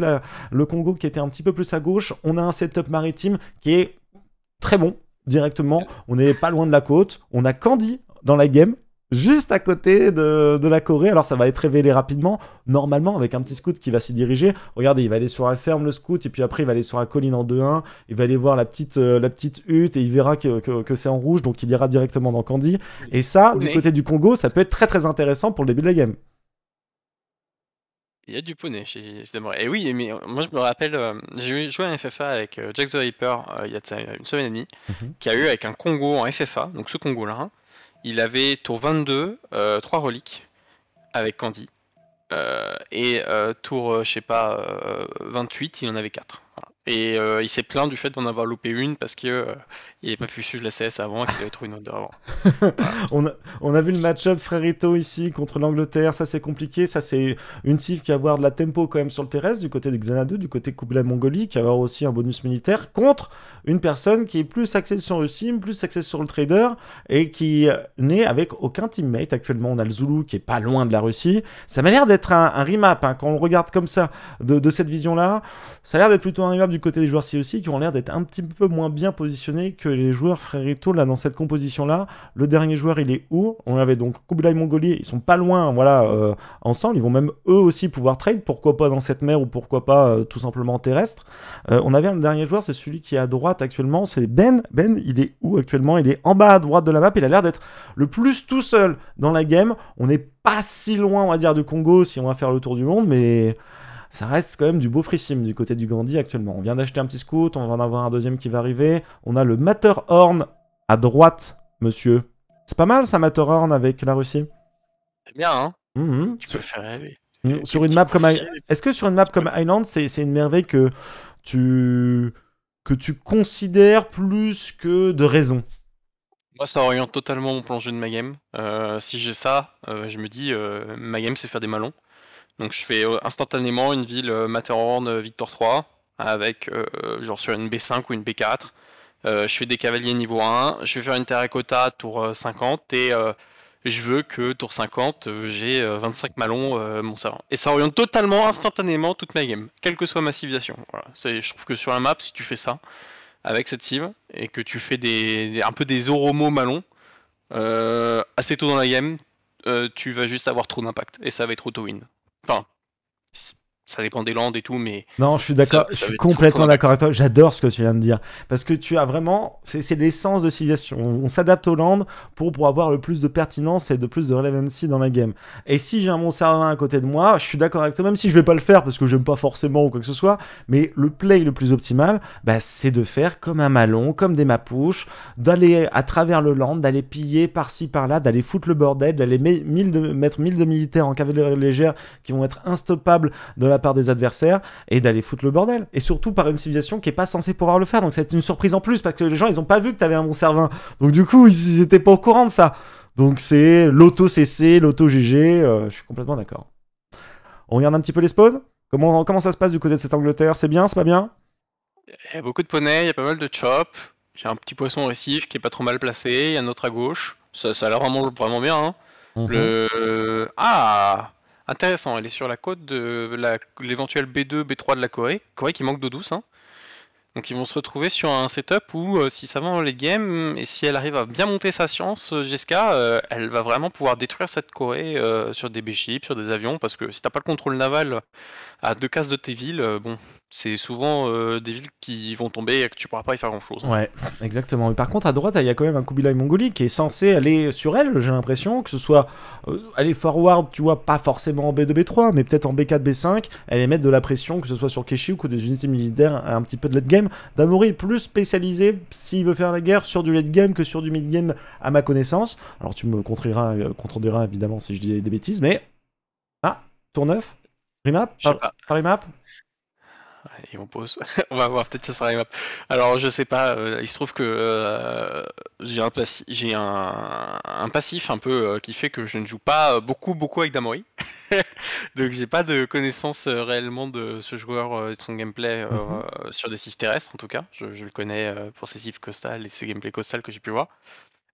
le Congo qui était un petit peu plus à gauche. On a un setup maritime qui est très bon directement. On n'est pas loin de la côte. On a Candy dans la game, juste à côté de, la Corée. Alors ça va être révélé rapidement, normalement, avec un petit scout qui va s'y diriger. Regardez, il va aller sur la ferme, le scout, et puis après, il va aller sur la colline en 2-1. Il va aller voir la petite, euh, la petite hutte, et il verra que, que c'est en rouge, donc il ira directement dans Candy. Et ça, du côté du Congo, ça peut être très très intéressant pour le début de la game. Il y a du poney chez, Et oui, mais euh, moi je me rappelle, euh, j'ai joué à FFA avec euh, Jack the Ripper il y a une semaine et demie, mhm. qui a eu avec un Congo en FFA, donc ce Congo-là, hein. il avait tour 22, 3 reliques avec Candy, et tour, je sais pas, 28, il en avait 4. Et euh, il s'est plaint du fait d'en avoir loupé une parce qu'il euh, il n'avait pas pu suivre la CS avant et qu'il avait trouvé une autre avant. on, a, on, a, vu le match-up Frérito ici contre l'Angleterre, ça c'est compliqué, ça c'est une cive qui va avoir de la tempo quand même sur le terrestre du côté des Xanadu, du côté Kublai Mongolie, qui va avoir aussi un bonus militaire contre une personne qui est plus axée sur le sim, plus axée sur le trader et qui euh, n'est avec aucun teammate. Actuellement on a le Zulu qui est pas loin de la Russie. Ça m'a l'air d'être un, remap hein. quand on regarde comme ça de, de cette vision-là. Ça a l'air d'être plutôt un remap du côté des joueurs aussi, qui ont l'air d'être un petit peu moins bien positionnés que les joueurs Frérito là dans cette composition là. Le dernier joueur il est où On avait donc Kublai Mongolier, ils sont pas loin voilà euh, ensemble, ils vont même eux aussi pouvoir trade, pourquoi pas dans cette mer ou pourquoi pas euh, tout simplement terrestre. Euh, on avait un dernier joueur, c'est celui qui est à droite actuellement, c'est Ben. Ben il est où actuellement Il est en bas à droite de la map, il a l'air d'être le plus tout seul dans la game. On n'est pas si loin on va dire du Congo si on va faire le tour du monde mais ça reste quand même du beau frissime du côté du Gandhi actuellement. On vient d'acheter un petit scout, on va en avoir un deuxième qui va arriver. On a le Matterhorn à droite, monsieur. C'est pas mal ça, Matterhorn avec la Russie C'est bien, hein mhm. Tu peux faire rêver. une map comme Est-ce que sur une map comme Island, c'est une merveille que tu que tu considères plus que de raison moi, ça oriente totalement mon plan de ma game. Euh, si j'ai ça, euh, je me dis, euh, ma game, c'est faire des malons. Donc je fais euh, instantanément une ville euh, Matterhorn euh, Victor 3 avec genre sur une B5 ou une B4. je fais des cavaliers niveau 1, je vais faire une terracotta tour 50 et je veux que tour 50 j'ai 25 malons mon savant. Et ça oriente totalement instantanément toute ma game, quelle que soit ma civilisation. Je trouve que sur la map, si tu fais ça avec cette cible et que tu fais des, un peu des oromo malons assez tôt dans la game, tu vas juste avoir trop d'impact et ça va être auto-win. Enfin, ça dépend des landes et tout, mais. Non, je suis d'accord, je suis complètement d'accord avec toi. J'adore ce que tu viens de dire. Parce que tu as vraiment. C'est l'essence de civilisation. On, s'adapte aux landes pour, pour avoir le plus de pertinence et de plus de relevancy dans la game. Et si j'ai un mon servin à côté de moi, je suis d'accord avec toi, même si je vais pas le faire parce que j'aime pas forcément ou quoi que ce soit, mais le play le plus optimal, bah, c'est de faire comme un Malon, comme des Mapouches, d'aller à travers le land, d'aller piller par-ci par-là, d'aller foutre le bordel, d'aller mettre 1000 de militaires en cavalerie légère qui vont être instoppables dans la la part des adversaires et d'aller foutre le bordel. Et surtout par une civilisation qui est pas censée pouvoir le faire. Donc c'est une surprise en plus parce que les gens ils ont pas vu que t'avais un bon servin. Donc du coup ils étaient pas au courant de ça. Donc c'est l'auto-CC, l'auto-GG, euh, je suis complètement d'accord. On regarde un petit peu les spawns comment, comment ça se passe du côté de cette Angleterre C'est bien, c'est pas bien Il y a beaucoup de poneys, il y a pas mal de chop j'ai un petit poisson récif qui est pas trop mal placé, il y a un autre à gauche, ça, ça a l'air vraiment, vraiment bien. Hein. Mhm. Le... Ah intéressant. Elle est sur la côte de l'éventuel B2, B3 de la Corée. Corée qui manque d'eau douce. Hein. Donc ils vont se retrouver sur un setup où euh, si ça va dans les games et si elle arrive à bien monter sa science, GSK, euh, euh, elle va vraiment pouvoir détruire cette Corée sur des B-ships, sur des avions, parce que si t'as pas le contrôle naval à deux cases de tes villes, bon, c'est souvent euh, des villes qui vont tomber et que tu pourras pas y faire grand chose. Ouais, exactement. par contre, à droite, il y a quand même un Kubilai mongolique qui est censé aller sur elle, j'ai l'impression, que ce soit euh, aller forward, tu vois, pas forcément en B2, B3, mais peut-être en B4, B5, elle mettre de la pression, que ce soit sur Keshi ou des unités militaires, un petit peu de late game. Damori est plus spécialisé, s'il veut faire la guerre, sur du late game que sur du mid game, à ma connaissance. Alors tu me contreras, euh, évidemment si je dis des bêtises, mais. Ah, tour 9 Remap Par... remap on on va voir, peut-être ça sera Alors je sais pas, euh, il se trouve que euh, j'ai un, un, passif un peu euh, qui fait que je ne joue pas beaucoup beaucoup avec Damori. Donc j'ai pas de connaissance réellement de ce joueur et de son gameplay mhm. sur des cifs terrestres en tout cas. Je, je le connais pour ses cifs costales et ses gameplays costales que j'ai pu voir.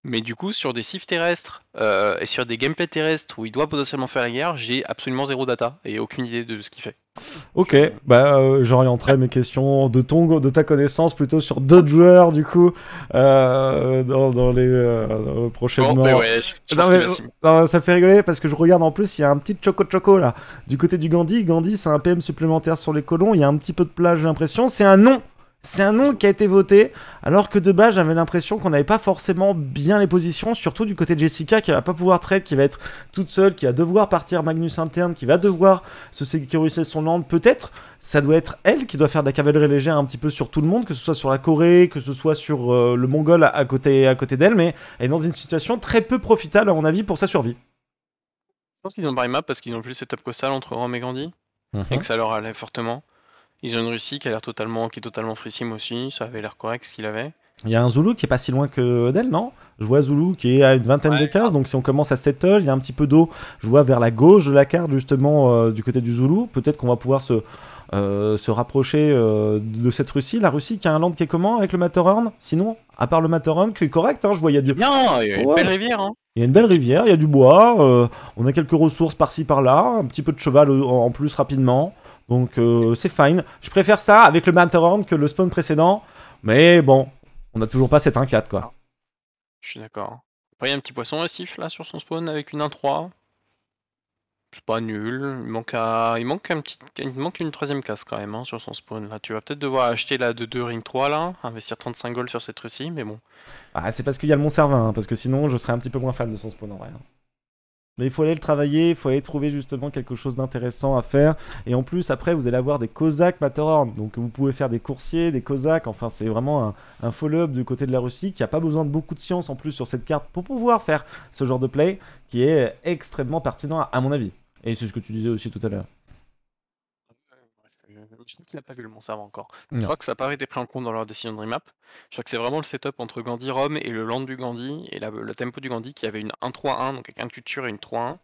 Mais du coup, sur des sifs terrestres euh, et sur des gameplays terrestres où il doit potentiellement faire la guerre, j'ai absolument zéro data et aucune idée de ce qu'il fait. Ok, bah euh, j'orienterai mes questions de ton, de ta connaissance plutôt sur d'autres joueurs du coup euh, dans, les prochains mois. Ben ça fait rigoler parce que je regarde en plus, il y a un petit choco choco là du côté du Gandhi. Gandhi, c'est un PM supplémentaire sur les colons. Il y a un petit peu de plage, j'ai l'impression. C'est un nom c'est un nom qui a été voté, alors que de base j'avais l'impression qu'on n'avait pas forcément bien les positions, surtout du côté de Jessica qui va pas pouvoir trade, qui va être toute seule, qui va devoir partir Magnus interne, qui va devoir se sécuriser son land. Peut-être ça doit être elle qui doit faire de la cavalerie légère un petit peu sur tout le monde, que ce soit sur la Corée, que ce soit sur euh, le Mongol à, côté, à côté d'elle, mais elle est dans une situation très peu profitable à mon avis pour sa survie. Je pense qu'ils ont buy parce qu'ils ont vu le setup costal entre Rome et Gandhi, mhm. et que ça leur allait fortement. Ils ont une Russie qui a l'air totalement, qui est totalement frissime aussi. Ça avait l'air correct ce qu'il avait. Il y a un Zulu qui est pas si loin que d'elle, non Je vois Zulu qui est à une vingtaine de cases, donc si on commence à settle, il y a un petit peu d'eau. Je vois vers la gauche de la carte, justement, euh, du côté du Zulu. Peut-être qu'on va pouvoir se, euh, se rapprocher euh, de cette Russie. La Russie qui a un land qui est comment avec le Matterhorn Sinon, à part le Matterhorn, qui est correct, hein, je vois, il y a du... Bien, il y a une belle rivière. Hein. Il y a une belle rivière, il y a du bois, on a quelques ressources par-ci par-là, un petit peu de cheval en plus rapidement. Donc euh, c'est fine. Je préfère ça avec le Matterhorn que le spawn précédent. Mais bon, on n'a toujours pas cette 1-4 quoi. Je suis d'accord. Après il y a un petit poisson récif là sur son spawn avec une 1-3. C'est pas nul. Il manque, à... il, manque un petit... il manque une troisième casse quand même hein, sur son spawn. Là, tu vas peut-être devoir acheter la de 2 ring 3 là, investir 35 gold sur cette Russie, mais bon. Ah, c'est parce qu'il y a le Mont Servin, hein, parce que sinon je serais un petit peu moins fan de son spawn en vrai. Hein. Mais il faut aller le travailler, il faut aller trouver justement quelque chose d'intéressant à faire. Et en plus, après, vous allez avoir des Cosaques Matterhorn. Donc vous pouvez faire des coursiers, des Cosaques. Enfin, c'est vraiment un, follow-up du côté de la Russie qui n'a pas besoin de beaucoup de science en plus sur cette carte pour pouvoir faire ce genre de play qui est extrêmement pertinent à mon avis. Et c'est ce que tu disais aussi tout à l'heure je crois pas vu le encore. crois que ça n'a pas été pris en compte dans leur décision de remap. Je crois que c'est vraiment le setup entre Gandhi Rome et le land du Gandhi et la, le tempo du Gandhi qui avait une 1-3-1, donc avec un culture et une 3-1.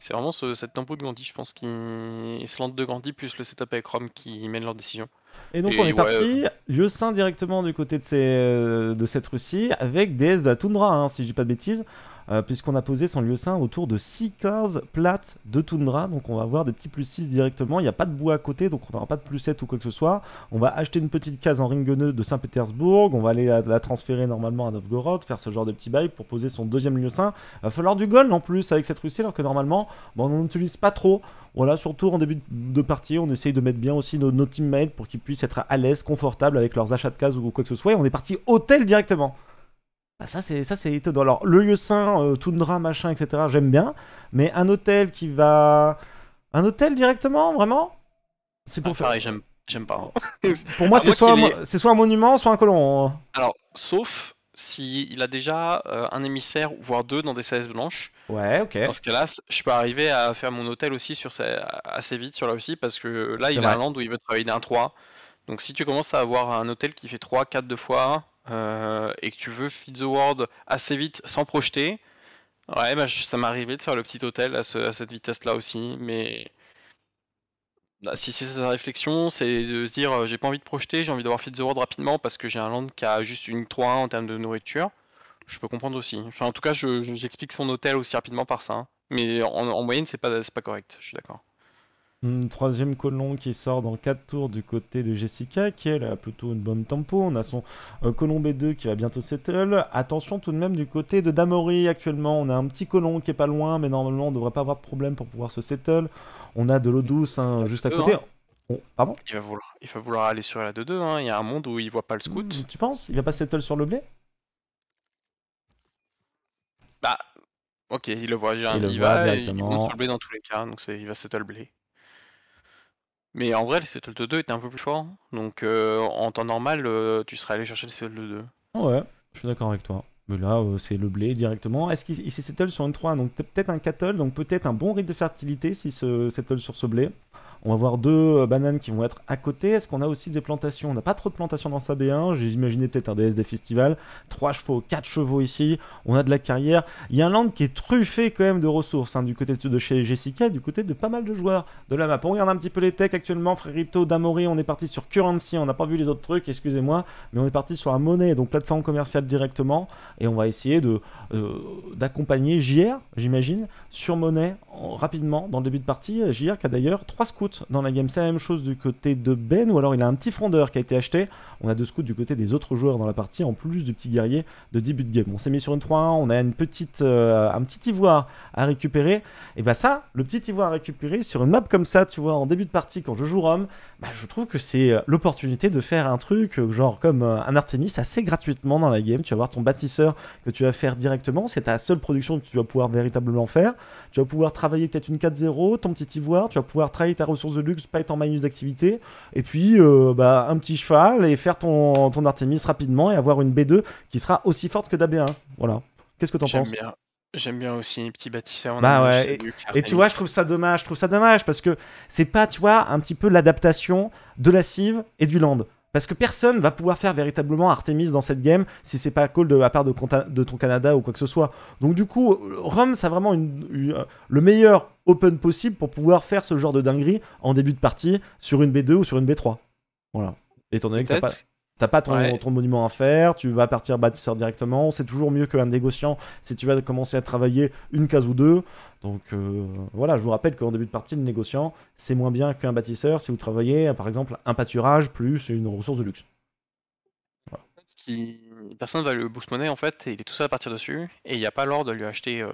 C'est vraiment ce, cette tempo de Gandhi, je pense, qui ce land de Gandhi, plus le setup avec Rome qui mène leur décision. Et donc on est parti, euh, lieu saint directement du côté de, euh, cette Russie, avec des de la toundra, hein, si je dis pas de bêtises. Euh, puisqu'on a posé son lieu saint autour de 6 cases plates de toundra. Donc on va avoir des petits plus 6 directement. Il n'y a pas de bois à côté, donc on n'aura pas de plus 7 ou quoi que ce soit. On va acheter une petite case en ringueneux de Saint-Pétersbourg. On va aller la, transférer normalement à Novgorod, faire ce genre de petit bail pour poser son deuxième lieu saint Il va falloir du gol en plus avec cette Russie, alors que normalement, bon, on n'utilise pas trop. Voilà, surtout en début de partie, on essaye de mettre bien aussi nos, nos teammates pour qu'ils puissent être à l'aise, confortables avec leurs achats de cases ou quoi que ce soit. on est parti hôtel directement. Bah ça, c'est, ça, c'est étonnant. Alors, le lieu saint, euh, tundra, machin, etc., j'aime bien. Mais un hôtel qui va. Un hôtel directement, vraiment C'est pour ah, faire. j'aime, j'aime pas. pour moi, c'est, soit un, c'est soit un monument, soit un colon. Hein. Alors, sauf s'il il a déjà euh, un émissaire, voire deux, dans des CS blanches. Ouais, ok. Dans ce cas-là, je peux arriver à faire mon hôtel aussi sur assez vite sur là aussi, parce que là, il a un land où il veut travailler d'un 3. Donc si tu commences à avoir un hôtel qui fait 3, 4 deux fois, euh, et que tu veux feed the world assez vite sans projeter, ouais, bah, ça m'est arrivé de faire le petit hôtel à, cette vitesse-là aussi, mais bah, si c'est sa réflexion, c'est de se dire euh, j'ai pas envie de projeter, j'ai envie d'avoir feed the world rapidement parce que j'ai un land qui a juste une 3-1 en termes de nourriture, je peux comprendre aussi. Enfin, en tout cas, j'explique son hôtel aussi rapidement par ça, hein. mais en, moyenne, c'est pas, pas correct, je suis d'accord troisième colon qui sort dans 4 tours du côté de Jessica, qui elle a plutôt une bonne tempo. On a son euh, colon B2 qui va bientôt settle. Attention tout de même du côté de Damory actuellement. On a un petit colon qui est pas loin, mais normalement on devrait pas avoir de problème pour pouvoir se settle. On a de l'eau douce hein, juste à côté. Hein. il va, vouloir, aller sur la 2-2. Hein. Il y a un monde où il voit pas le scout. Mm, tu penses Il va pas settle sur le blé Bah, ok, il le voit, il, il va, Il monte sur le blé dans tous les cas, donc il va settle blé. Mais en vrai, le Settle 2 était un peu plus fort. Hein. Donc euh, en temps normal, euh, tu serais allé chercher le Settle 2. Ouais, je suis d'accord avec toi. Mais là, euh, c'est le blé directement. Est-ce qu'il s'est settle sur une 3 Donc peut-être un cattle, donc peut-être un bon rythme de fertilité s'il se settle sur ce blé. On va voir deux euh, bananes qui vont être à côté. Est-ce qu'on a aussi des plantations On n'a pas trop de plantations dans sa B1. J'ai imaginé peut-être un DSD Festival. Trois chevaux, quatre chevaux ici. On a de la carrière. Il y a un land qui est truffé quand même de ressources hein, du côté de chez Jessica, du côté de pas mal de joueurs de la map. On regarde un petit peu les techs actuellement. Frérito, Damori, on est parti sur Currency. On n'a pas vu les autres trucs, excusez-moi. Mais on est parti sur la monnaie, donc plateforme commerciale directement. Et on va essayer euh, d'accompagner JR, j'imagine, sur monnaie rapidement dans le début de partie. JR qui a d'ailleurs trois scouts dans la game. C'est la même chose du côté de Ben, ou alors il a un petit frondeur qui a été acheté. On a deux scouts du côté des autres joueurs dans la partie, en plus du petit guerrier de début de game. On s'est mis sur une 3-1, on a une petite, euh, un petit ivoire à récupérer. Et bah ça, le petit ivoire à récupérer sur une map comme ça, tu vois, en début de partie, quand je joue Rome, bah je trouve que c'est euh, l'opportunité de faire un truc, euh, genre comme un Artemis, assez gratuitement dans la game. Tu vas voir ton bâtisseur que tu vas faire directement, c'est ta seule production que tu vas pouvoir véritablement faire. Tu vas pouvoir travailler peut-être une 4-0, ton petit ivoire, tu vas pouvoir travailler ta route source de luxe, pas être en minus d'activité. Et puis, euh, bah, un petit cheval et faire ton, ton Artemis rapidement et avoir une B2 qui sera aussi forte que d'AB1. Voilà. Qu'est-ce que t'en penses bien. J'aime bien aussi un petit bâtisseur. En bah Et, tu vois, je trouve ça dommage. Je trouve ça dommage parce que c'est pas, tu vois, un petit peu l'adaptation de la cive et du land. Parce que personne va pouvoir faire véritablement Artemis dans cette game si c'est pas cool de la part de, ton Canada ou quoi que ce soit. Donc du coup, Rome, ça a vraiment euh, le meilleur open possible pour pouvoir faire ce genre de dinguerie en début de partie sur une B2 ou sur une B3. Voilà. Étant donné que t'as pas, pas ton, monument à faire, tu vas partir bâtisseur directement. C'est toujours mieux qu'un négociant si tu vas commencer à travailler une case ou deux. Donc euh, voilà, je vous rappelle qu'en début de partie, le négociant, c'est moins bien qu'un bâtisseur si vous travaillez par exemple un pâturage plus une ressource de luxe. Personne va le boost money en fait, et il est tout seul à partir dessus, et il n'y a pas l'ordre de lui acheter euh,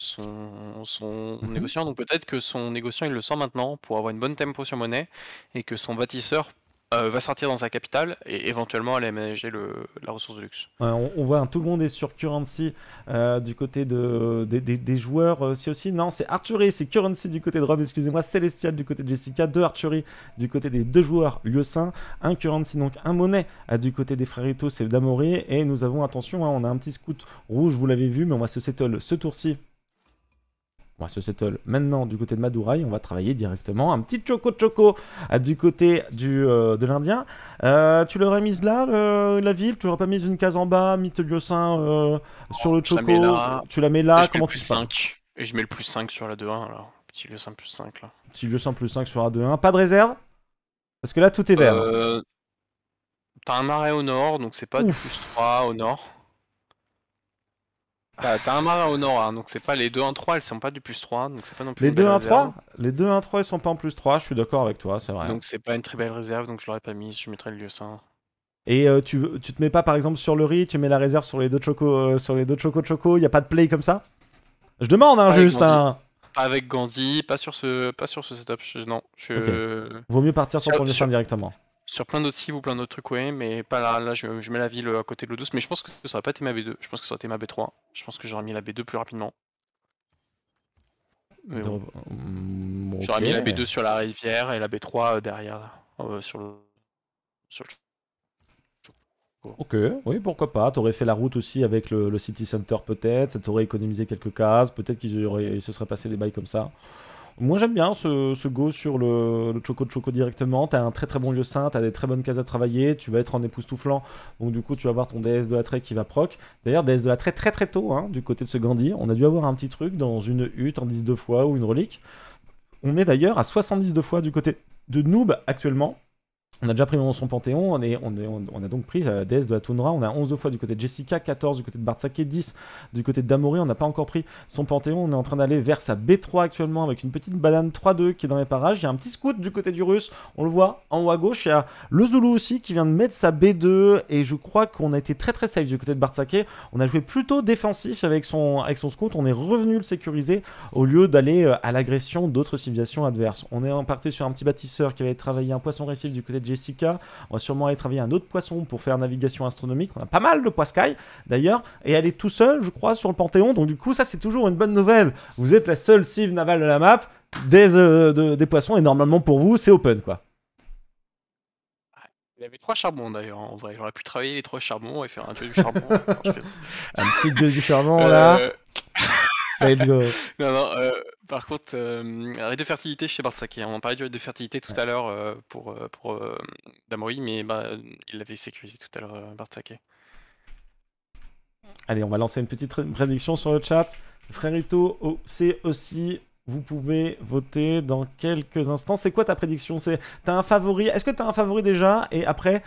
son, mmh négociant. Donc peut-être que son négociant, il le sent maintenant pour avoir une bonne tempo sur monnaie et que son bâtisseur euh, va sortir dans sa capitale et éventuellement aller aménager le, la ressource de luxe. on, voit tout le monde est sur Currency euh, du côté de, des, joueurs. Euh, aussi, non, c'est Arturie, c'est Currency du côté de Rome, excusez-moi, Celestial du côté de Jessica, deux Archery du côté des deux joueurs saint un Currency, donc un monnaie du côté des Fraritos et d'Amori. Et nous avons, attention, hein, on a un petit scout rouge, vous l'avez vu, mais on va se settle ce tour-ci on va se settle maintenant du côté de Madurai. On va travailler directement un petit choco choco euh, du côté du, euh, de l'Indien. Euh, tu l'aurais mise là, la ville Tu l'aurais pas mise une case en bas, mis lieu euh, sur le choco Tu la mets là Comment tu 5. Et je mets le plus 5 sur la 2-1 alors. Petit Lyosin plus 5 là. Petit Lyosin plus 5 sur la 2-1. Pas de réserve Parce que là tout est vert. T'as un arrêt au nord, donc c'est pas du plus 3 au nord. Bah, t'as un marin au nord, hein, donc c'est pas les 2-1-3, elles sont pas du plus 3, donc c'est pas non plus. Les 2-1-3 Les 2-1-3, elles sont pas en plus 3, je suis d'accord avec toi, c'est vrai. Donc c'est pas une très belle réserve, donc je l'aurais pas mise, je mettrais le lieu sain. Et euh, tu, tu te mets pas par exemple sur le riz, tu mets la réserve sur les deux choco euh, sur les deux choco choco, y a pas de play comme ça Je demande hein, juste un. Hein. Avec Gandhi, pas sur ce, pas sur ce setup, non. Je... Euh, Vaut mieux partir sur ton lieu sain directement sur plein d'autres cibles ou plein d'autres trucs, ouais, mais pas là. Là, je, mets la ville euh, à côté de l'eau douce, mais je pense que ça aurait pas été ma B2. Je pense que ça aurait été ma B3. Je pense que j'aurais mis la B2 plus rapidement. Mm, j'aurais mis la B2 sur la rivière et la B3 euh, derrière, euh, sur le. Sur Ok, oui, pourquoi pas. T'aurais fait la route aussi avec le, le City Center, peut-être. Ça t'aurait économisé quelques cases. Peut-être qu'il se serait passé des bails comme ça. Moi j'aime bien ce, go sur le, Choco Choco directement. T'as un très très bon lieu sain, t'as des très bonnes cases à travailler, tu vas être en époustouflant. Donc du coup tu vas avoir ton DS de la qui va proc. D'ailleurs DS de la trait très très tôt hein, du côté de ce Gandhi. On a dû avoir un petit truc dans une hutte en 10 2 fois ou une relique. On est d'ailleurs à 72 fois du côté de Noob actuellement. On a déjà pris son Panthéon, on, est, on, on, a donc pris la euh, déesse de la toundra, on a 11 fois du côté de Jessica, 14 du côté de et 10 du côté d'Amori, on n'a pas encore pris son Panthéon, on est en train d'aller vers sa B3 actuellement avec une petite banane 3-2 qui est dans les parages, il y a un petit scout du côté du russe, on le voit en haut à gauche, il y a le Zulu aussi qui vient de mettre sa B2 et je crois qu'on a été très très safe du côté de Bartsaké, on a joué plutôt défensif avec son, avec son scout, on est revenu le sécuriser au lieu d'aller euh, à l'agression d'autres civilisations adverses. On est parti sur un petit bâtisseur qui avait travaillé un poisson récif du côté de Jessica. On va sûrement aller travailler un autre poisson pour faire navigation astronomique. On a pas mal de poiscailles d'ailleurs. Et elle est tout seule, je crois, sur le Panthéon. Donc du coup, ça c'est toujours une bonne nouvelle. Vous êtes la seule cive navale de la map des, euh, des poissons. Et normalement pour vous, c'est open quoi. Il avait trois charbons d'ailleurs, en vrai. J'aurais pu travailler les trois charbons et faire un dieu du charbon. Un petit dieu du charbon là. Euh. Let's go. Non, non, euh, par contre, euh, de fertilité chez Bartsaké. On en parlait du raid de fertilité tout à l'heure euh, pour, euh, pour euh, mais bah, il l'avait sécurisé tout à l'heure, Bartsaké. Allez, on va lancer une petite prédiction sur le chat. Frérito, oh, c'est aussi. Vous pouvez voter dans quelques instants. C'est quoi ta prédiction C'est t'as un favori Est-ce que tu as un favori déjà Et après,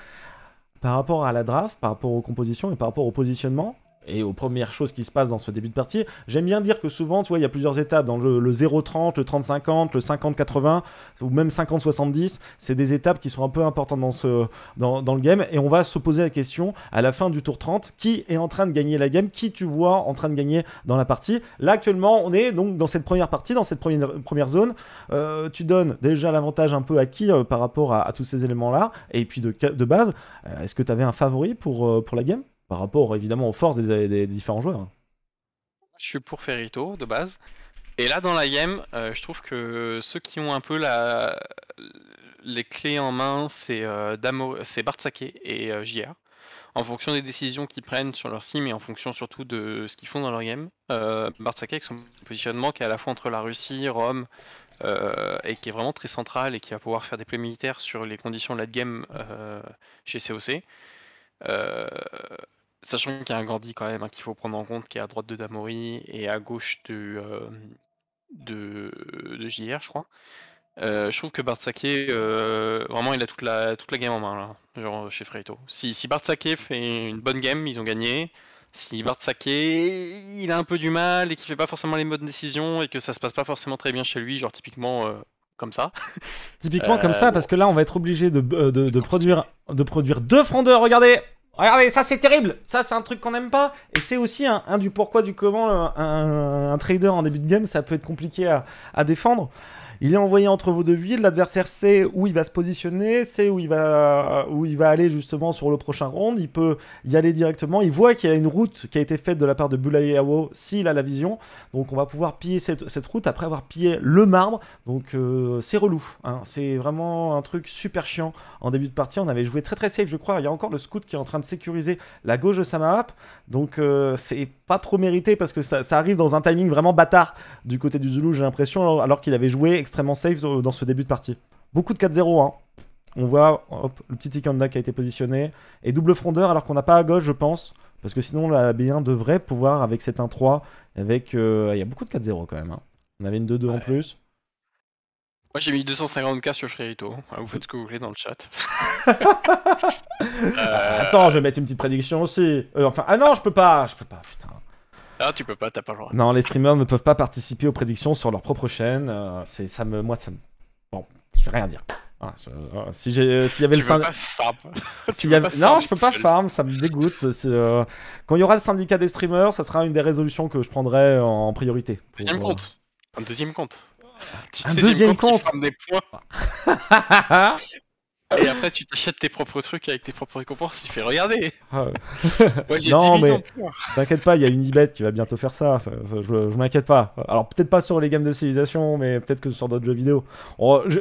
par rapport à la draft, par rapport aux compositions et par rapport au positionnement, et aux premières choses qui se passent dans ce début de partie. J'aime bien dire que souvent, tu vois, il y a plusieurs étapes dans le, 0-30, le 30-50, le 50-80 ou même 50-70. C'est des étapes qui sont un peu importantes dans, ce, dans, le game. Et on va se poser la question à la fin du tour 30 qui est en train de gagner la game Qui tu vois en train de gagner dans la partie Là, actuellement, on est donc dans cette première partie, dans cette première, première zone. Euh, tu donnes déjà l'avantage un peu acquis euh, par rapport à, tous ces éléments-là. Et puis de, de base, euh, est-ce que tu avais un favori pour, euh, pour la game par rapport évidemment aux forces des, différents joueurs. Je suis pour Ferrito de base. Et là, dans la game, euh, je trouve que ceux qui ont un peu la... les clés en main, c'est euh, c'est Bartsake et euh, JR. En fonction des décisions qu'ils prennent sur leur sim et en fonction surtout de ce qu'ils font dans leur game, euh, Bartsake avec son positionnement qui est à la fois entre la Russie, Rome, euh, et qui est vraiment très central et qui va pouvoir faire des plays militaires sur les conditions de la game chez COC. Sachant qu'il y a un grandi quand même hein, qu'il faut prendre en compte, qui est à droite de Damori et à gauche de, euh, de, JR, je crois. Euh, je trouve que bart euh, vraiment, il a toute la, toute la game en main, là, genre chez Freito. Si, si fait une bonne game, ils ont gagné. Si Sake, il a un peu du mal et qu'il fait pas forcément les bonnes décisions et que ça se passe pas forcément très bien chez lui, genre typiquement comme ça. Typiquement comme ça, parce que là, on va être obligé de, produire, de produire deux frondeurs, regardez Regardez, ça c'est terrible Ça c'est un truc qu'on n'aime pas Et c'est aussi un, du pourquoi du comment euh, un, un, trader en début de game, ça peut être compliqué à, à défendre. Il est envoyé entre vos deux villes, l'adversaire sait où il va se positionner, sait où il va, où il va aller justement sur le prochain round, il peut y aller directement, il voit qu'il y a une route qui a été faite de la part de Bulayawo s'il a la vision, donc on va pouvoir piller cette, route après avoir pillé le marbre, donc euh, c'est relou, hein. c'est vraiment un truc super chiant en début de partie, on avait joué très très safe je crois, il y a encore le scout qui est en train de sécuriser la gauche de sa donc euh, c'est pas trop mérité parce que ça, arrive dans un timing vraiment bâtard du côté du Zulu j'ai l'impression, alors, alors qu'il avait joué extrêmement safe dans ce début de partie. Beaucoup de 4-0, hein. On voit le petit Ikanda qui a été positionné. Et double frondeur alors qu'on n'a pas à gauche, je pense. Parce que sinon, la B1 devrait pouvoir, avec cette 1-3, avec... Euh, il y a beaucoup de 4-0 quand même. Hein. On avait une 2-2 en plus. Moi j'ai mis 250k sur Frérito. Vous faites ce que vous voulez dans le chat. Euh, Attends, je vais mettre une petite prédiction aussi. Euh, enfin, ah non, je peux pas, je peux pas, putain. Ah, tu peux pas, t'as pas le droit. Non, les streamers ne peuvent pas participer aux prédictions sur leur propre chaîne. Euh, c'est ça me, moi, ça me. Bon, je vais rien dire. Euh, si j'ai, euh, s'il y avait le syndicat, non, je peux pas farm, ça me dégoûte. Quand il y aura le syndicat des streamers, ça sera une des résolutions que je prendrai en priorité. Un Deuxième compte. Un deuxième compte. Un deuxième compte. Et après, tu t'achètes tes propres trucs avec tes propres récompenses. Tu fais regarder. Ah non, mais t'inquiète pas, il y a une Unibet qui va bientôt faire ça. je, m'inquiète pas. Alors, peut-être pas sur les gammes de civilisation, mais peut-être que sur d'autres jeux vidéo.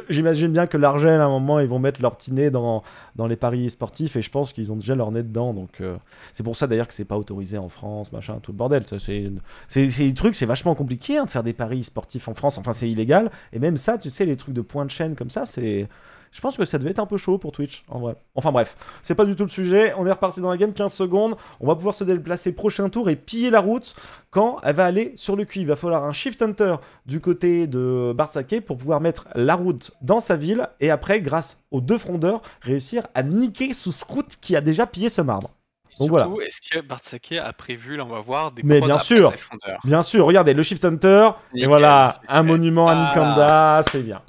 J'imagine bien que l'Argent à un moment, ils vont mettre leur petit dans, dans les paris sportifs et je pense qu'ils ont déjà leur nez dedans. Donc, euh, c'est pour ça d'ailleurs que c'est pas autorisé en France, machin, tout le bordel. C'est des trucs, c'est vachement compliqué hein, de faire des paris sportifs en France. Enfin, c'est illégal. Et même ça, tu sais, les trucs de points de chaîne comme ça, c'est je pense que ça devait être un peu chaud pour Twitch, en vrai. Enfin bref, c'est pas du tout le sujet. On est reparti dans la game, 15 secondes. On va pouvoir se déplacer prochain tour et piller la route quand elle va aller sur le cul. Il va falloir un Shift Hunter du côté de Bartsaké pour pouvoir mettre la route dans sa ville et après, grâce aux deux frondeurs, réussir à niquer sous Scout qui a déjà pillé ce marbre. surtout, voilà. est-ce que Bartsake a prévu, là on va voir, des Mais bien sûr, bien sûr, regardez, le Shift Hunter, et voilà, un monument à ah Nikanda, c'est bien.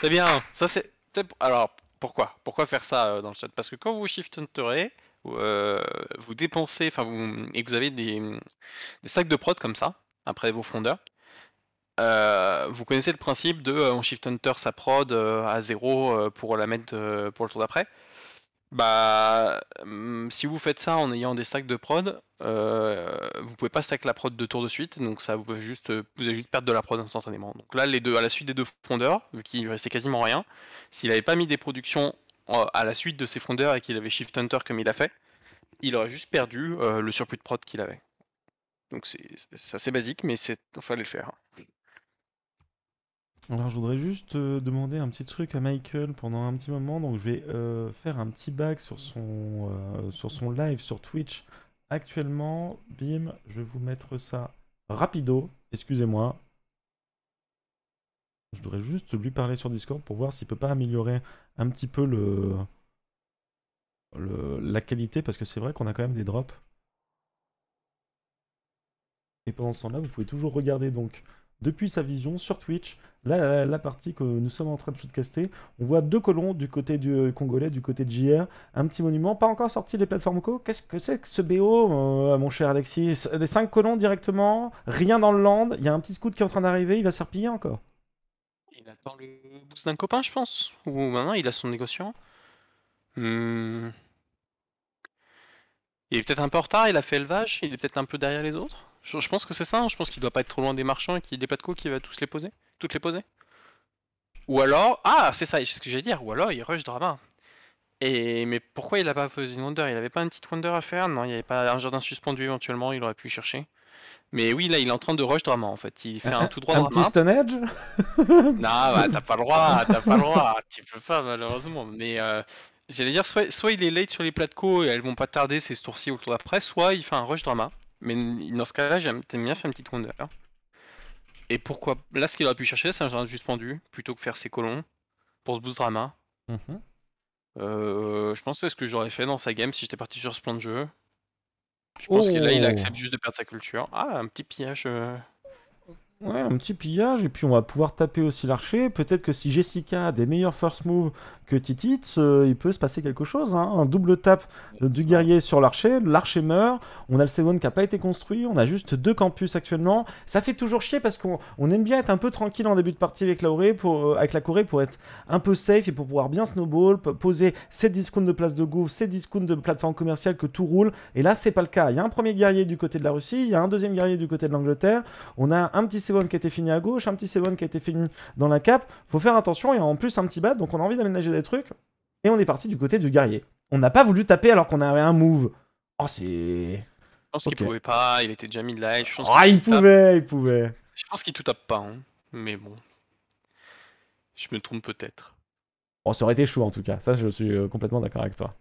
C'est bien, ça c'est... Alors, pourquoi Pourquoi faire ça euh, dans le chat Parce que quand vous shift hunterez, euh, vous dépensez, enfin, vous, et que vous avez des, sacs de prod comme ça, après vos fondeurs, euh, vous connaissez le principe de on shift hunter sa prod à zéro pour la mettre pour le tour d'après bah, mm, si vous faites ça en ayant des stacks de prod, euh, vous pouvez pas stack la prod de tour de suite, donc ça vous juste, vous allez juste perdre de la prod instantanément. Donc là, les deux, à la suite des deux fondeurs, vu qu'il restait quasiment rien, s'il avait pas mis des productions euh, à la suite de ses fondeurs et qu'il avait Shift Hunter comme il a fait, il aurait juste perdu euh, le surplus de prod qu'il avait. Donc c'est assez basique, mais il fallait le faire. Alors, je voudrais juste euh, demander un petit truc à Michael pendant un petit moment. Donc, je vais euh, faire un petit bac sur son, euh, sur son live sur Twitch actuellement. Bim, je vais vous mettre ça rapido. Excusez-moi. Je voudrais juste lui parler sur Discord pour voir s'il peut pas améliorer un petit peu le, la qualité parce que c'est vrai qu'on a quand même des drops. Et pendant ce temps-là, vous pouvez toujours regarder donc depuis sa vision sur Twitch, la, partie que nous sommes en train de shootcaster, On voit deux colons du côté du euh, congolais, du côté de JR, un petit monument, pas encore sorti des plateformes co. Qu'est-ce que c'est que ce BO, euh, mon cher Alexis Les cinq colons directement, rien dans le land, il y a un petit scout qui est en train d'arriver, il va se repiller encore. Il attend le boost d'un copain, je pense. Ou maintenant, il a son négociant. Hmm. Il est peut-être un peu en retard, il a fait élevage, il est peut-être un peu derrière les autres. Je, pense que c'est ça, hein. je pense qu'il doit pas être trop loin des marchands et qu'il des pas de qui va tous les poser. Toutes les poser. Ou alors. Ah, c'est ça, c'est ce que j'allais dire. Ou alors il rush drama. Et mais pourquoi il a pas fait une wonder Il avait pas un petit wonder à faire Non, il n'y avait pas un jardin suspendu éventuellement, il aurait pu chercher. Mais oui, là, il est en train de rush drama en fait. Il fait un tout droit drama. Un petit Stone Edge Non, bah, t'as pas le droit, t'as pas le droit, tu peux pas malheureusement. Mais euh, j'allais dire, soit, soit il est late sur les plateaux et elles vont pas tarder, c'est ce tour-ci autour d'après, soit il fait un rush drama. Mais dans ce cas-là, j'aime bien faire une petite wonder. Hein. Et pourquoi Là, ce qu'il aurait pu chercher, c'est un jardin suspendu, plutôt que faire ses colons, pour ce boost drama. je pense que c'est ce que j'aurais fait dans sa game si j'étais parti sur ce plan de jeu. Je pense que là, il oh. accepte juste de perdre sa culture. Ah, un petit pillage. Euh. Ouais, un petit pillage, et puis on va pouvoir taper aussi l'archer. Peut-être que si Jessica a des meilleurs first moves, que titit, euh, il peut se passer quelque chose. Hein. Un double tap du guerrier sur l'archer, l'archer meurt, on a le Seven qui n'a pas été construit, on a juste deux campus actuellement. Ça fait toujours chier parce qu'on aime bien être un peu tranquille en début de partie avec euh, la, Corée pour, avec la pour être un peu safe et pour pouvoir bien snowball, poser ses discounts de place de gouffre, ces discounts de plateforme commerciale, que tout roule. Et là, c'est pas le cas. Il y a un premier guerrier du côté de la Russie, il y a un deuxième guerrier du côté de l'Angleterre, on a un petit Seven qui a été fini à gauche, un petit Seven qui a été fini dans la cape. Faut faire attention, il y a en plus un petit bat, donc on a envie d'aménager trucs. Et on est parti du côté du guerrier. On n'a pas voulu taper alors qu'on avait un move. Oh, c'est. Je pense qu'il pouvait pas, il était déjà mis life. Je pense ah, il, pouvait, il pouvait. Je pense qu'il tout tape pas, hein. mais bon. Je me trompe peut-être. on oh, ça aurait été en tout cas, ça je suis euh, complètement d'accord avec toi.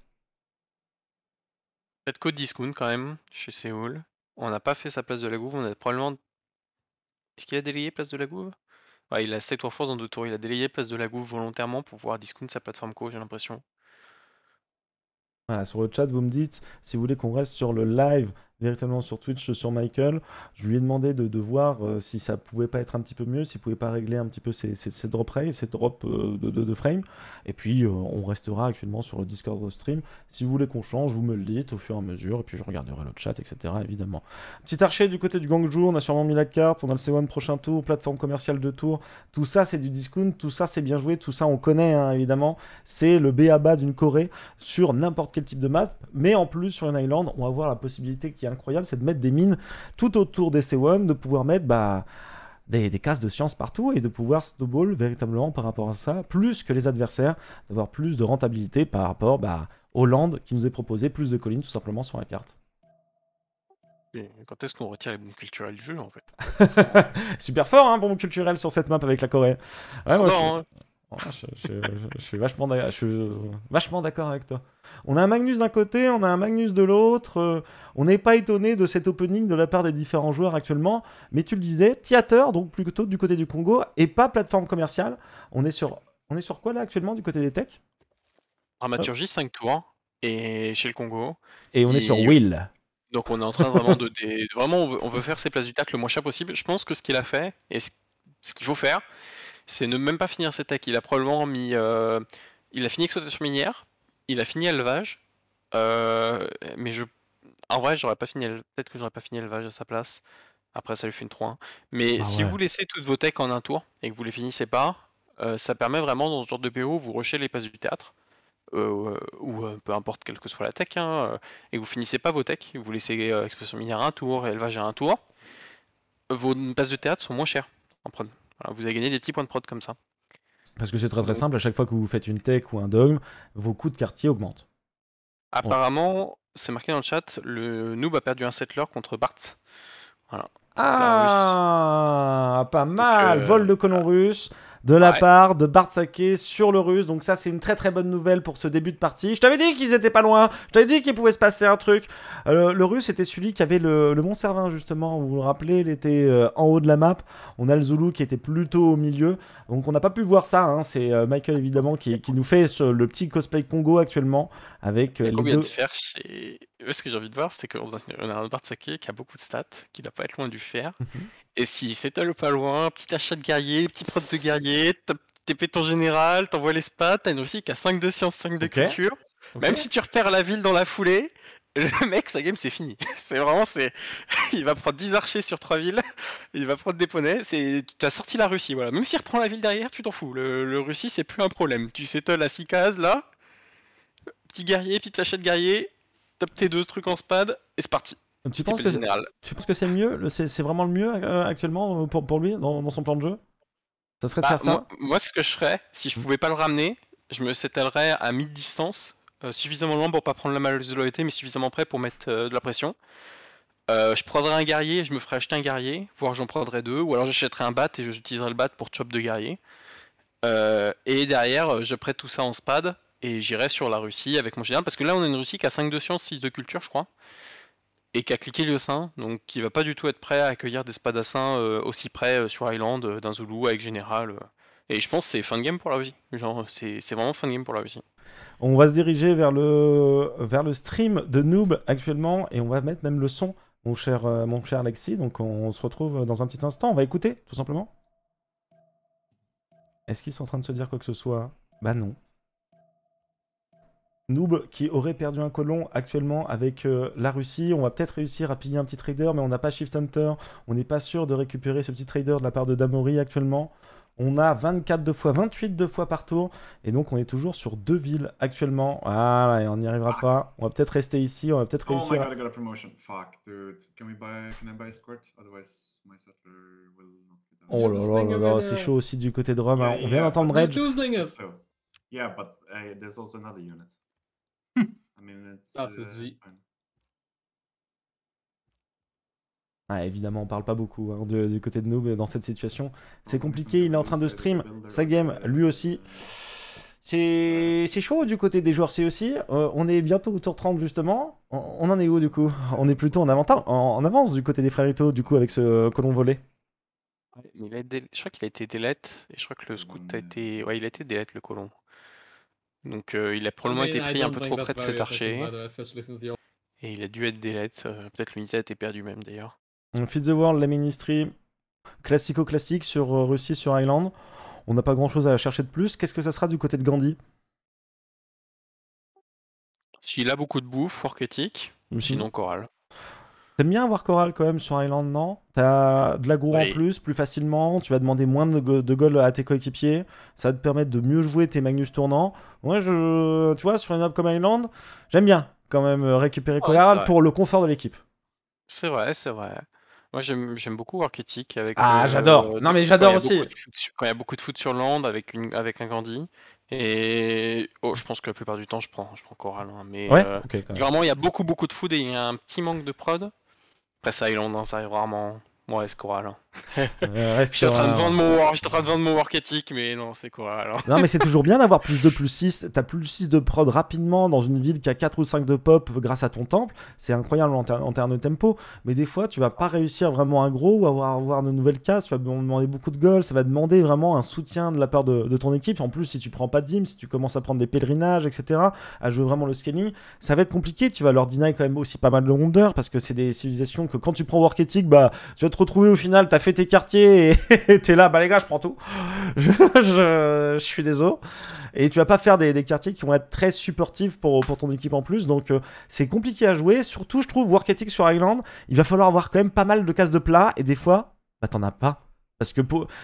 Peut-être code discount quand même, chez Seoul. On n'a pas fait sa place de la gouve, on a probablement. Est-ce qu'il a délayé place de la gouve il a 7 Warforce dans deux tours. Il a délayé place de la gouve volontairement pour pouvoir discount sa plateforme co, j'ai l'impression. sur le chat, vous me dites si vous voulez qu'on reste sur le live véritablement sur Twitch sur Michael. Je lui ai demandé de, voir euh, si ça pouvait pas être un petit peu mieux, s'il pouvait pas régler un petit peu ses, ses, drop drops euh, de, de, de, frame. Et puis euh, on restera actuellement sur le Discord stream. Si vous voulez qu'on change, vous me le dites au fur et à mesure, et puis je regarderai le chat, etc. évidemment. Petit archer du côté du jour on a sûrement mis la carte, on a le C1 prochain tour, plateforme commerciale de tour. Tout ça c'est du discount, tout ça c'est bien joué, tout ça on connaît hein, évidemment. C'est le B à bas d'une Corée sur n'importe quel type de map, mais en plus sur une island, on va voir la possibilité qu'il incroyable, c'est de mettre des mines tout autour des C1, de pouvoir mettre bah, des, cases de science partout et de pouvoir snowball véritablement par rapport à ça, plus que les adversaires, d'avoir plus de rentabilité par rapport à bah, Hollande, qui nous est proposé, plus de collines tout simplement sur la carte. quand est-ce qu'on retire les bombes culturelles du jeu en fait Super fort, un hein, bon culturel sur cette map avec la Corée je, suis vachement d'accord avec toi. On a un Magnus d'un côté, on a un Magnus de l'autre. Euh, on n'est pas étonné de cet opening de la part des différents joueurs actuellement. Mais tu le disais, theater, donc plutôt du côté du Congo, et pas plateforme commerciale. On est sur, on est sur quoi là actuellement du côté des techs Dramaturgie, 5 tours, et chez le Congo. Et on est sur Will. Donc on est en train vraiment de... Vraiment, on veut, faire ses places du tac le moins cher possible. Je pense que ce qu'il a fait, et ce qu'il faut faire, c'est ne même pas finir ses techs. Il a probablement mis. Euh, il a fini exploitation minière, il a fini élevage, euh, mais je. En vrai, j'aurais pas fini. Peut-être que j'aurais pas fini élevage à sa place. Après, ça lui fait une 3 -1. Mais ah si vous laissez toutes vos techs en un tour et que vous les finissez pas, euh, ça permet vraiment dans ce genre de PO, vous rushez les passes du théâtre. ou peu importe quelle que soit la tech, hein, que et vous finissez pas vos techs, vous laissez Exploitation minière un tour, élevage à un tour, vos passes de théâtre sont moins chères en prod vous avez gagné des petits points de prod comme ça. Parce que c'est très très simple, à chaque fois que vous faites une tech ou un dogme, vos coûts de quartier augmentent. Apparemment, c'est marqué dans le chat, le noob a perdu un settler contre Bart. Voilà. Ah, pas mal, euh, vol de colon russe de la part de Bart sur le russe. Donc ça, c'est une très très bonne nouvelle pour ce début de partie. Je t'avais dit qu'ils étaient pas loin. Je t'avais dit qu'il pouvait se passer un truc. Euh, le russe était celui qui avait le, le Mont-Servin, justement. Vous vous rappelez, il était euh, en haut de la map. On a le Zulu qui était plutôt au milieu. Donc on n'a pas pu voir ça. Hein. C'est euh, Michael, évidemment, qui, nous fait le petit cosplay Congo actuellement. Avec, les de ce que j'ai envie de voir, c'est qu'on a un Bartsaké qui a beaucoup de stats, qui doit pas être loin du fer. Mhm. Et s'il s'étale pas loin, petit achat de guerrier, petit prod de guerrier, t'épais ton général, t'envoies les spats, t'as une aussi qui a 5 de science, 5 de culture. Même si tu repères la ville dans la foulée, le mec, sa game, c'est fini. C'est vraiment, c'est. Il va prendre 10 archers sur 3 villes, il va prendre des poneys, c'est. as sorti la Russie, voilà. Même s'il reprend la ville derrière, tu t'en fous. Le, Russie, c'est plus un problème. Tu s'étales à 6 cases, là. Petit guerrier, petit petite de guerrier, Top tes deux trucs en spade et c'est parti. Tu penses, que tu penses que c'est mieux C'est vraiment le mieux euh, actuellement euh, pour, lui dans, son plan de jeu Ça serait de bah, faire ça moi, ce que je ferais, si je pouvais pas le ramener, je me s'étalerais à mi-distance, euh, suffisamment loin pour pas prendre la de loyauté, mais suffisamment près pour mettre de la pression. je prendrais un guerrier, et je me ferais acheter un guerrier, voire j'en prendrais deux, ou alors j'achèterais un bat et j'utiliserais le bat pour chop de guerrier. et derrière, je prête tout ça en spade et j'irai sur la Russie avec mon général, parce que là on a une Russie qui a 5 de science, 6 de culture, je crois, et qui a cliqué le sein, donc qui va pas du tout être prêt à accueillir des spadassins euh, aussi près euh, sur Island euh, d'un Zulu avec général. Et je pense que c'est fin de game pour la Russie. c'est vraiment fin de game pour la Russie. On va se diriger vers le, vers le stream de Noob actuellement, et on va mettre même le son, mon cher, mon cher Alexis. Donc on se retrouve dans un petit instant. On va écouter, tout simplement. Est-ce qu'ils sont en train de se dire quoi que ce soit Bah non. Noob qui aurait perdu un colon actuellement avec euh, la Russie. On va peut-être réussir à piller un petit trader, mais on n'a pas Shift Hunter. On n'est pas sûr de récupérer ce petit trader de la part de Damori actuellement. On a 24 de fois, 28 de fois par tour. Et donc, on est toujours sur deux villes actuellement. Voilà, et on n'y arrivera pas. On va peut-être rester ici. On va peut-être oh My God, I got a promotion. Fuck, dude. Can, we buy, can squirt? Otherwise, my settler will not be done. Oh là là là là, c'est chaud aussi du côté de Rome. On vient d'entendre Rage. Oh. Yeah, but uh, there's also another unit. Ah, euh, c'est ah, évidemment, on parle pas beaucoup hein, du, côté de nous, dans cette situation, ah, c'est compliqué. Il est en train de stream sa game, lui aussi. C'est chaud du côté des joueurs C aussi. Euh, on est bientôt au tour 30, justement. On, en est où, du coup On est plutôt en, en, avance du côté des fréritos, du coup, avec ce colon volé. il Je crois qu'il a été délette, et je crois que le scout a été. Ouais, il a été délette, le colon. Donc euh, il a probablement été pris un peu trop près de cet archer. Et il a dû être délet. Euh, peut-être l'unité a été perdue même d'ailleurs. fit the World, la ministrie classico-classique sur euh, Russie, sur Island. On n'a pas grand-chose à chercher de plus. Qu'est-ce que ça sera du côté de Gandhi S'il a beaucoup de bouffe, fort sinon Coral. T'aimes bien avoir Coral quand même sur Island, non T'as de la en plus, plus facilement, tu vas demander moins de, à tes coéquipiers, ça va te permettre de mieux jouer tes Magnus tournants. Moi, je, tu vois, sur une map comme Island, j'aime bien quand même euh, récupérer Coral pour le confort de l'équipe. C'est vrai, c'est vrai. Moi, j'aime beaucoup Work avec. Ah, euh, j'adore. non, mais j'adore aussi. quand il y a beaucoup de foot sur land avec une avec un Gandhi. Et oh, je pense que la plupart du temps, je prends, je prends Coral. Hein, mais ouais, euh, vraiment, il y a beaucoup, beaucoup de foot et il y a un petit manque de prod. Après ça, ils l'ont dans ça, vraiment. Ouais, ce euh, je, suis en train de vendre mon work, ethic, mais non, c'est quoi alors Non, mais c'est toujours bien d'avoir plus de plus 6. T'as plus 6 de prod rapidement dans une ville qui a 4 ou 5 de pop grâce à ton temple. C'est incroyable en, termes de tempo. Mais des fois, tu vas pas réussir vraiment un gros ou avoir, avoir de nouvelles cases. Tu vas demander beaucoup de goals. Ça va demander vraiment un soutien de la part de, ton équipe. En plus, si tu prends pas de dim, si tu commences à prendre des pèlerinages, etc., à jouer vraiment le scaling, ça va être compliqué. Tu vas leur deny quand même aussi pas mal de rondeurs parce que c'est des civilisations que quand tu prends work ethic, bah, tu vas te retrouver au final, t'as tes quartiers et t'es là, bah les gars, je prends tout. je, suis désolé. Et tu vas pas faire des, quartiers qui vont être très supportifs pour, pour ton équipe en plus. Donc euh, c'est compliqué à jouer. Surtout, je trouve, Work sur Island, il va falloir avoir quand même pas mal de cases de plat. Et des fois, bah t'en as pas. Parce que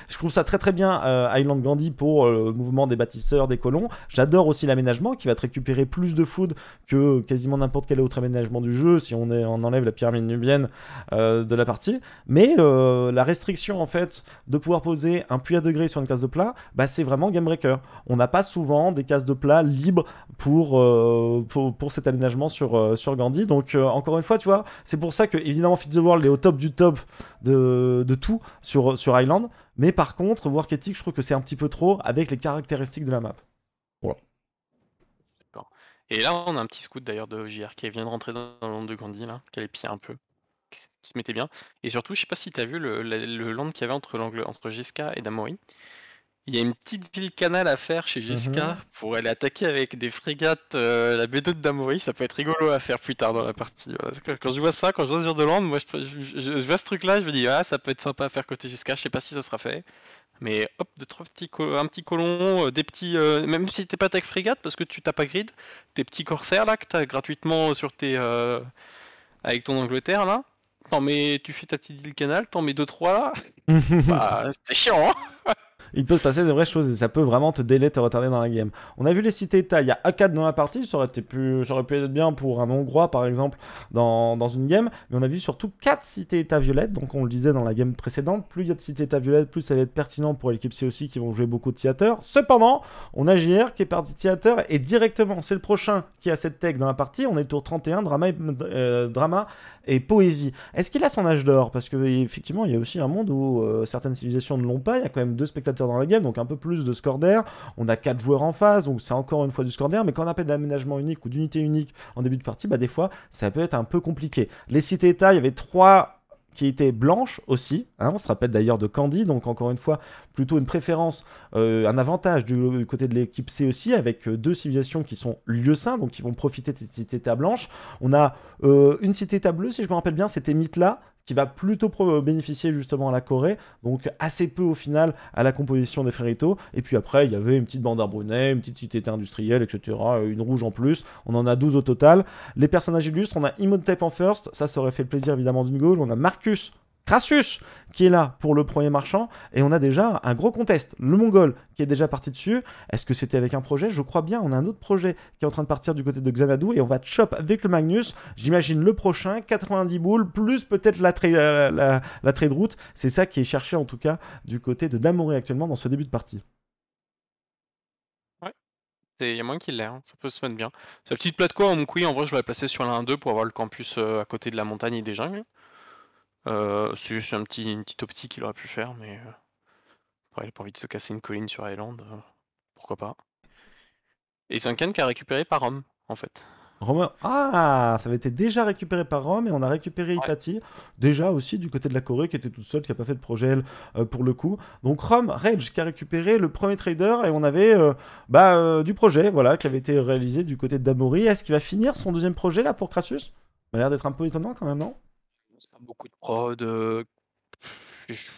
je trouve ça très très bien euh, Island Gandhi pour euh, le mouvement des bâtisseurs, des colons. J'adore aussi l'aménagement qui va te récupérer plus de food que quasiment n'importe quel autre aménagement du jeu si on, enlève la pyramide nubienne euh, de la partie. Mais la restriction en fait de pouvoir poser un puits à degrés sur une case de plat, bah, c'est vraiment game breaker. On n'a pas souvent des cases de plat libres pour, pour, cet aménagement sur, sur Gandhi. Donc encore une fois, tu vois, c'est pour ça que évidemment Fit the World est au top du top de, tout sur, sur mais par contre, Work Ethic, je trouve que c'est un petit peu trop avec les caractéristiques de la map. Et là, on a un petit scout d'ailleurs de JR qui vient de rentrer dans le land de Gandhi, là, qui allait les un peu, qui se mettait bien. Et surtout, je sais pas si tu as vu le, land qu'il y avait entre, entre Giska et Damori. Il y a une petite ville canal à faire chez GSK mhm. pour aller attaquer avec des frégates euh, la B2 de Ça peut être rigolo à faire plus tard dans la partie. Quand, je vois ça, quand je vois sur de Land, moi je, vois ce truc-là, je me dis ah ça peut être sympa à faire côté jusqu'à Je sais pas si ça sera fait, mais hop de trois petits un petit colon, euh, des petits euh, même si t'es pas avec frégate parce que tu t'as pas grid, tes petits corsaires là que t'as gratuitement sur tes avec ton Angleterre là. tant mais tu fais ta petite ville canal, t'en mets deux trois là. Bah, c'est chiant. Hein il peut se passer des vraies choses et ça peut vraiment te délai, te retarder dans la game. On a vu les cités il y a A4 dans la partie, ça aurait, été plus, pu être bien pour un Hongrois par exemple dans, une game, mais on a vu surtout 4 cités états violettes, donc on le disait dans la game précédente, plus il y a de cités états violettes, plus ça va être pertinent pour l'équipe C aussi qui vont jouer beaucoup de theater. Cependant, on a JR qui est parti théâtre et directement, c'est le prochain qui a cette tech dans la partie, on est tour 31, drama et, euh, drama et poésie. Est-ce qu'il a son âge d'or Parce que effectivement, il y a aussi un monde où euh, certaines civilisations ne l'ont pas, il y a quand même deux spectateurs dans la game, donc un peu plus de score d'air. On a quatre joueurs en phase, donc c'est encore une fois du score d'air, mais quand on pas d'aménagement unique ou d'unité unique en début de partie, bah, des fois, ça peut être un peu compliqué. Les cités-états, il y avait trois qui étaient blanches aussi. Hein, on se rappelle d'ailleurs de Candy, donc encore une fois, plutôt une préférence, euh, un avantage du, côté de l'équipe C aussi, avec euh, deux civilisations qui sont lieux saints, donc qui vont profiter de cette cités état blanche. On a euh, une cité-état bleue, si je me rappelle bien, c'était Mitla, qui va plutôt euh, bénéficier justement à la Corée, donc assez peu au final à la composition des Frérito. Et puis après, il y avait une petite bande à Brunet, une petite cité industrielle, etc. Euh, une rouge en plus. On en a 12 au total. Les personnages illustres, on a Imhotep en first, ça, ça aurait fait le plaisir évidemment d'une goal. On a Marcus Crassus qui est là pour le premier marchand, et on a déjà un gros contest. Le Mongol qui est déjà parti dessus. Est-ce que c'était avec un projet Je crois bien. On a un autre projet qui est en train de partir du côté de Xanadu, et on va chop avec le Magnus. J'imagine le prochain, 90 boules, plus peut-être la, la, la, trade route. C'est ça qui est cherché en tout cas du côté de Damoré actuellement dans ce début de partie. Ouais, Il y a moins qu'il l'air hein. ça peut se mettre bien. Cette petite plate quoi, en en vrai, je l'aurais placé sur la 1-2 pour avoir le campus euh, à côté de la montagne et des jungles. Euh, c'est juste un petit, une petite optique qu'il aurait pu faire, mais euh, il n'a pas envie de se casser une colline sur Island. Euh, pourquoi pas. Et c'est qui a récupéré par Rome, en fait. Rome, Ah, ça avait été déjà récupéré par Rome et on a récupéré Ouais. Déjà aussi du côté de la Corée qui était toute seule, qui n'a pas fait de projet elle, pour le coup. Donc Rome, Rage qui a récupéré le premier trader et on avait bah, du projet voilà, qui avait été réalisé du côté de d'Amori. Est-ce qu'il va finir son deuxième projet là pour Crassus Ça a l'air d'être un peu étonnant quand même, non beaucoup de prod. Euh, je,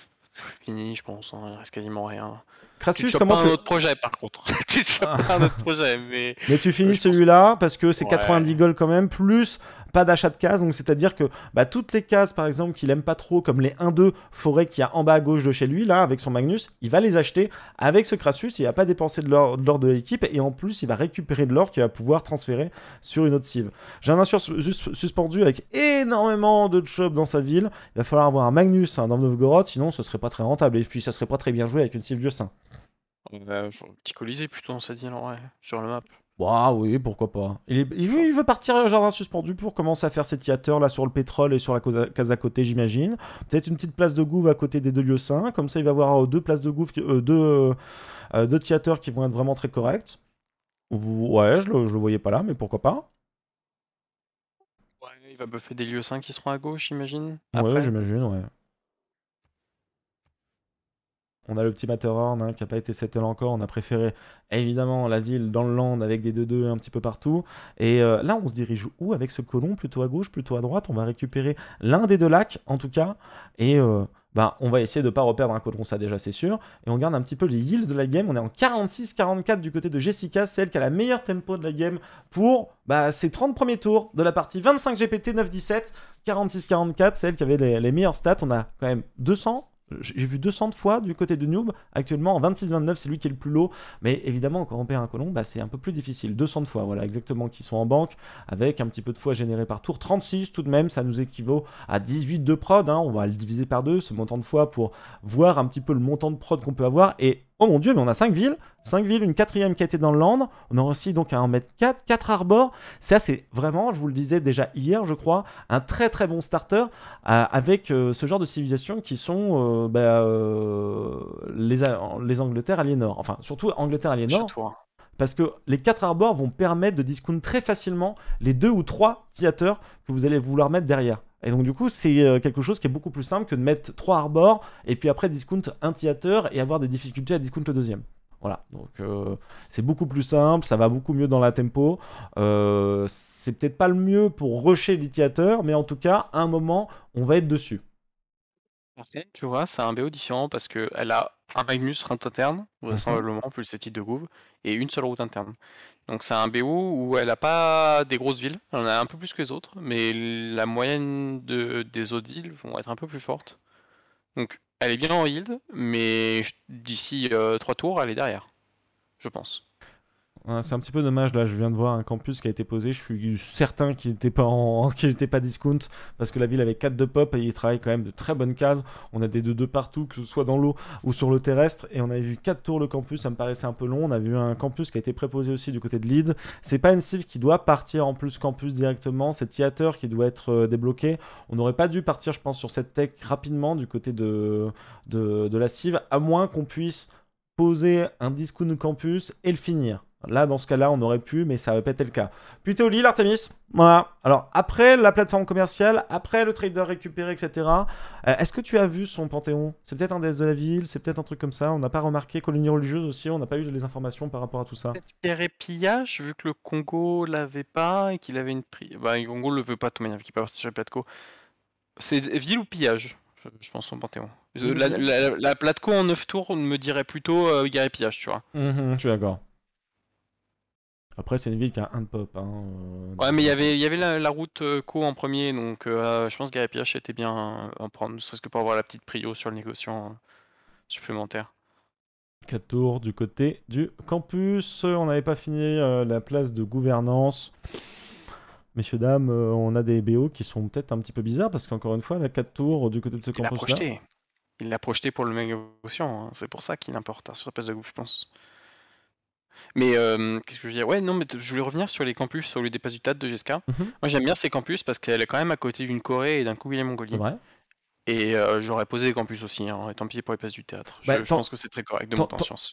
je pense. Hein, il reste quasiment rien. Crassus, tu comment pas un autre projet par contre. tu pas un autre projet, mais. Mais tu finis celui-là parce que c'est 90 goals quand même, plus pas d'achat de cases. Donc c'est-à-dire que bah, toutes les cases, par exemple, qu'il aime pas trop, comme les 1-2 forêts qu'il y a en bas à gauche de chez lui, là, avec son Magnus, il va les acheter. Avec ce Crassus, il va pas dépenser de l'or de l'équipe et en plus, il va récupérer de l'or qu'il va pouvoir transférer sur une autre cive. J'ai un insur suspendu avec énormément de chops dans sa ville. Il va falloir avoir un Magnus dans Novgorod, sinon ce serait pas très rentable et puis ça serait pas très bien joué avec une cive du saint le petit colisée plutôt, on s'est dit, sur le map. Waouh, oui, pourquoi pas. Il, veut, partir au jardin suspendu pour commencer à faire ses théâtres là sur le pétrole et sur la case à côté, j'imagine. Peut-être une petite place de gouve à côté des deux lieux saints. Comme ça, il va avoir euh, deux places de gouve, euh, deux, euh, théâtres qui vont être vraiment très corrects. Ouais, je le, voyais pas là, mais pourquoi pas. Ouais, il va buffer des lieux saints qui seront à gauche, j'imagine. Ouais, j'imagine, ouais. On a le petit hein, qui n'a pas été settle encore. On a préféré évidemment la ville dans le land avec des 2-2 un petit peu partout. Et euh, là, on se dirige où avec ce colon Plutôt à gauche, plutôt à droite On va récupérer l'un des deux lacs en tout cas. Et euh, bah, on va essayer de ne pas reperdre un colon, ça déjà c'est sûr. Et on garde un petit peu les heals de la game. On est en 46-44 du côté de Jessica. Celle qui a la meilleure tempo de la game pour bah, ses 30 premiers tours de la partie 25 GPT 9-17. 46-44, c'est elle qui avait les, les meilleures stats. On a quand même 200, j'ai vu 200 fois du côté de Noob. Actuellement, en 26-29, c'est lui qui est le plus low. Mais évidemment, quand on perd un colon, bah, c'est un peu plus difficile. 200 fois, voilà, exactement, qui sont en banque, avec un petit peu de fois généré par tour. 36 tout de même, ça nous équivaut à 18 de prod. Hein. On va le diviser par deux, ce montant de fois, pour voir un petit peu le montant de prod qu'on peut avoir. Et Oh mon dieu, mais on a 5 villes, 5 villes, une quatrième qui a été dans le land, on a aussi donc à en mettre 4 4 arbores. Ça, c'est vraiment, je vous le disais déjà hier, je crois, un très très bon starter euh, avec euh, ce genre de civilisation qui sont euh, bah, les, les Angleterre aliénor. Enfin, surtout Angleterre aliénor. Hein. Parce que les 4 arbores vont permettre de discount très facilement les 2 ou 3 theaters que vous allez vouloir mettre derrière. Et donc du coup, c'est euh, quelque chose qui est beaucoup plus simple que de mettre trois arbors et puis après discount un theater et avoir des difficultés à discount le deuxième. Voilà, donc euh, c'est beaucoup plus simple, ça va beaucoup mieux dans la tempo. Euh, c'est peut-être pas le mieux pour rusher l'itiateur, mais en tout cas, à un moment, on va être dessus. tu vois, c'est un BO différent parce qu'elle a un Magnus rente interne, mhm. vraisemblablement, plus cette de groove, et une seule route interne. Donc c'est un BO où elle n'a pas des grosses villes, elle en a un peu plus que les autres, mais la moyenne des autres villes vont être un peu plus fortes. Donc elle est bien en yield, mais d'ici euh, trois 3 tours, elle est derrière, je pense c'est un petit peu dommage. Là, je viens de voir un campus qui a été posé. Je suis certain qu'il n'était pas, en... qu'il était pas discount parce que la ville avait 4 de pop et il travaille quand même de très bonnes cases. On a des 2 2 partout, que ce soit dans l'eau ou sur le terrestre. Et on avait vu 4 tours le campus. Ça me paraissait un peu long. On a vu un campus qui a été préposé aussi du côté de Leeds. C'est pas une cive qui doit partir en plus campus directement. C'est Theater qui doit être euh, débloqué. On n'aurait pas dû partir, je pense, sur cette tech rapidement du côté de, de, de la cive, à moins qu'on puisse poser un discount campus et le finir. Là, dans ce cas-là, on aurait pu, mais ça n'aurait pas été le cas. Putéoli, l'Artemis, voilà. Alors, après la plateforme commerciale, après le trader récupéré, etc., euh, est-ce que tu as vu son Panthéon C'est peut-être un déesse de la ville, c'est peut-être un truc comme ça. On n'a pas remarqué colonie religieuse aussi, on n'a pas eu les informations par rapport à tout ça. et pillage, vu que le Congo l'avait pas et qu'il avait une prise. Bah, le Congo le veut pas, de toute manière, qui peut à C'est ville ou pillage je pense son Panthéon. Euh, la, la, co en 9 tours on me dirait plutôt euh, guerre et pillage, tu vois. Mhm, je suis d'accord. Après, c'est une ville qui a un pop. Hein, euh, ouais, mais il y euh, avait, y avait la, route euh, Co en premier, donc je pense que Gary était bien à prendre, ne serait-ce que pour avoir la petite prio sur le négociant supplémentaire. 4 tours du côté du campus. On n'avait pas fini la place de gouvernance. Messieurs, dames, on a des BO qui sont peut-être un petit peu bizarres parce qu'encore une fois, la 4 tours du côté de ce campus-là. Il l'a projeté. projeté pour le négociant. Hein. C'est pour ça qu'il importe hein, sur la place de goût, je pense. Mais euh, qu'est-ce que je veux dire Ouais, non, mais je voulais revenir sur les campus sur le dépasse du théâtre de GSK. Mhm. Moi, j'aime bien ces campus parce qu'elle est quand même à côté d'une Corée et d'un coup, il Et euh, j'aurais posé des campus aussi, hein, et tant pis pour les places du théâtre. je, bah, pense que c'est très correct de mon en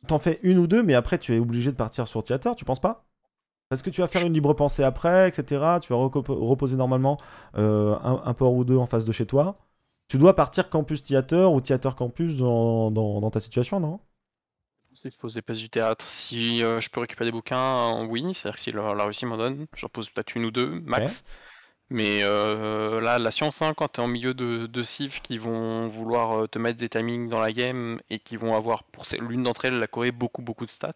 T'en fais une ou deux, mais après, tu es obligé de partir sur théâtre, tu penses pas Parce que tu vas faire une libre pensée après, etc. Tu vas reposer normalement euh, un, port ou deux en face de chez toi. Tu dois partir campus théâtre ou théâtre campus dans ta situation, non si je pose des pièces du théâtre, si euh, je peux récupérer des bouquins, euh, oui. C'est-à-dire que si la, Russie m'en donne, j'en pose peut-être une ou deux, max. Mais euh, là, la science, hein, quand tu es en milieu de, de cives qui vont vouloir te mettre des timings dans la game et qui vont avoir, pour l'une d'entre elles, la Corée, beaucoup, beaucoup de stats,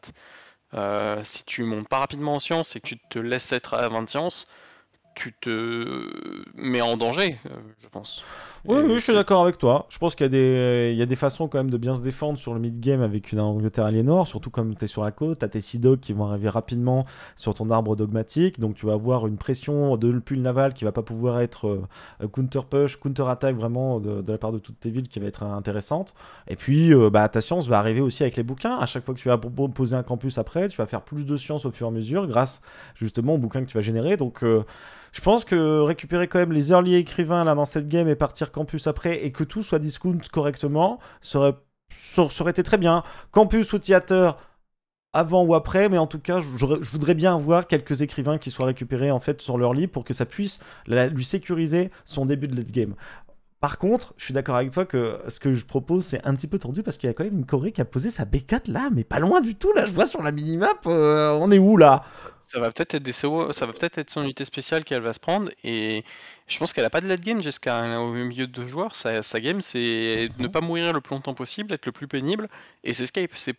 si tu montes pas rapidement en science et que tu te laisses être à 20 sciences, tu te mets en danger, euh, je pense. Oui, je suis d'accord avec toi. Je pense qu'il y, des... y, a des façons quand même de bien se défendre sur le mid-game avec une Angleterre Nord, surtout comme tu es sur la côte, tu as tes Sea qui vont arriver rapidement sur ton arbre dogmatique, donc tu vas avoir une pression de pull naval qui va pas pouvoir être euh, counter-push, counter-attaque vraiment de, la part de toutes tes villes qui va être intéressante. Et puis, euh, bah, ta science va arriver aussi avec les bouquins. À chaque fois que tu vas poser un campus après, tu vas faire plus de science au fur et à mesure grâce justement aux bouquins que tu vas générer. Donc, je pense que récupérer quand même les early écrivains là dans cette game et partir campus après et que tout soit discount correctement serait, serait été très bien. Campus ou théâtre avant ou après, mais en tout cas, je, voudrais bien avoir quelques écrivains qui soient récupérés en fait sur leur lit pour que ça puisse lui sécuriser son début de late game. Par contre, je suis d'accord avec toi que ce que je propose, c'est un petit peu tordu parce qu'il y a quand même une Corée qui a posé sa B4 là, mais pas loin du tout. Là, je vois sur la minimap, euh, on est où là ça, va peut-être être son unité spéciale qu'elle va se prendre. Et je pense qu'elle n'a pas de late game jusqu'à hein, au milieu de deux joueurs. Sa, game, c'est ne pas mourir le plus longtemps possible, être le plus pénible. Et c'est Skype. C'est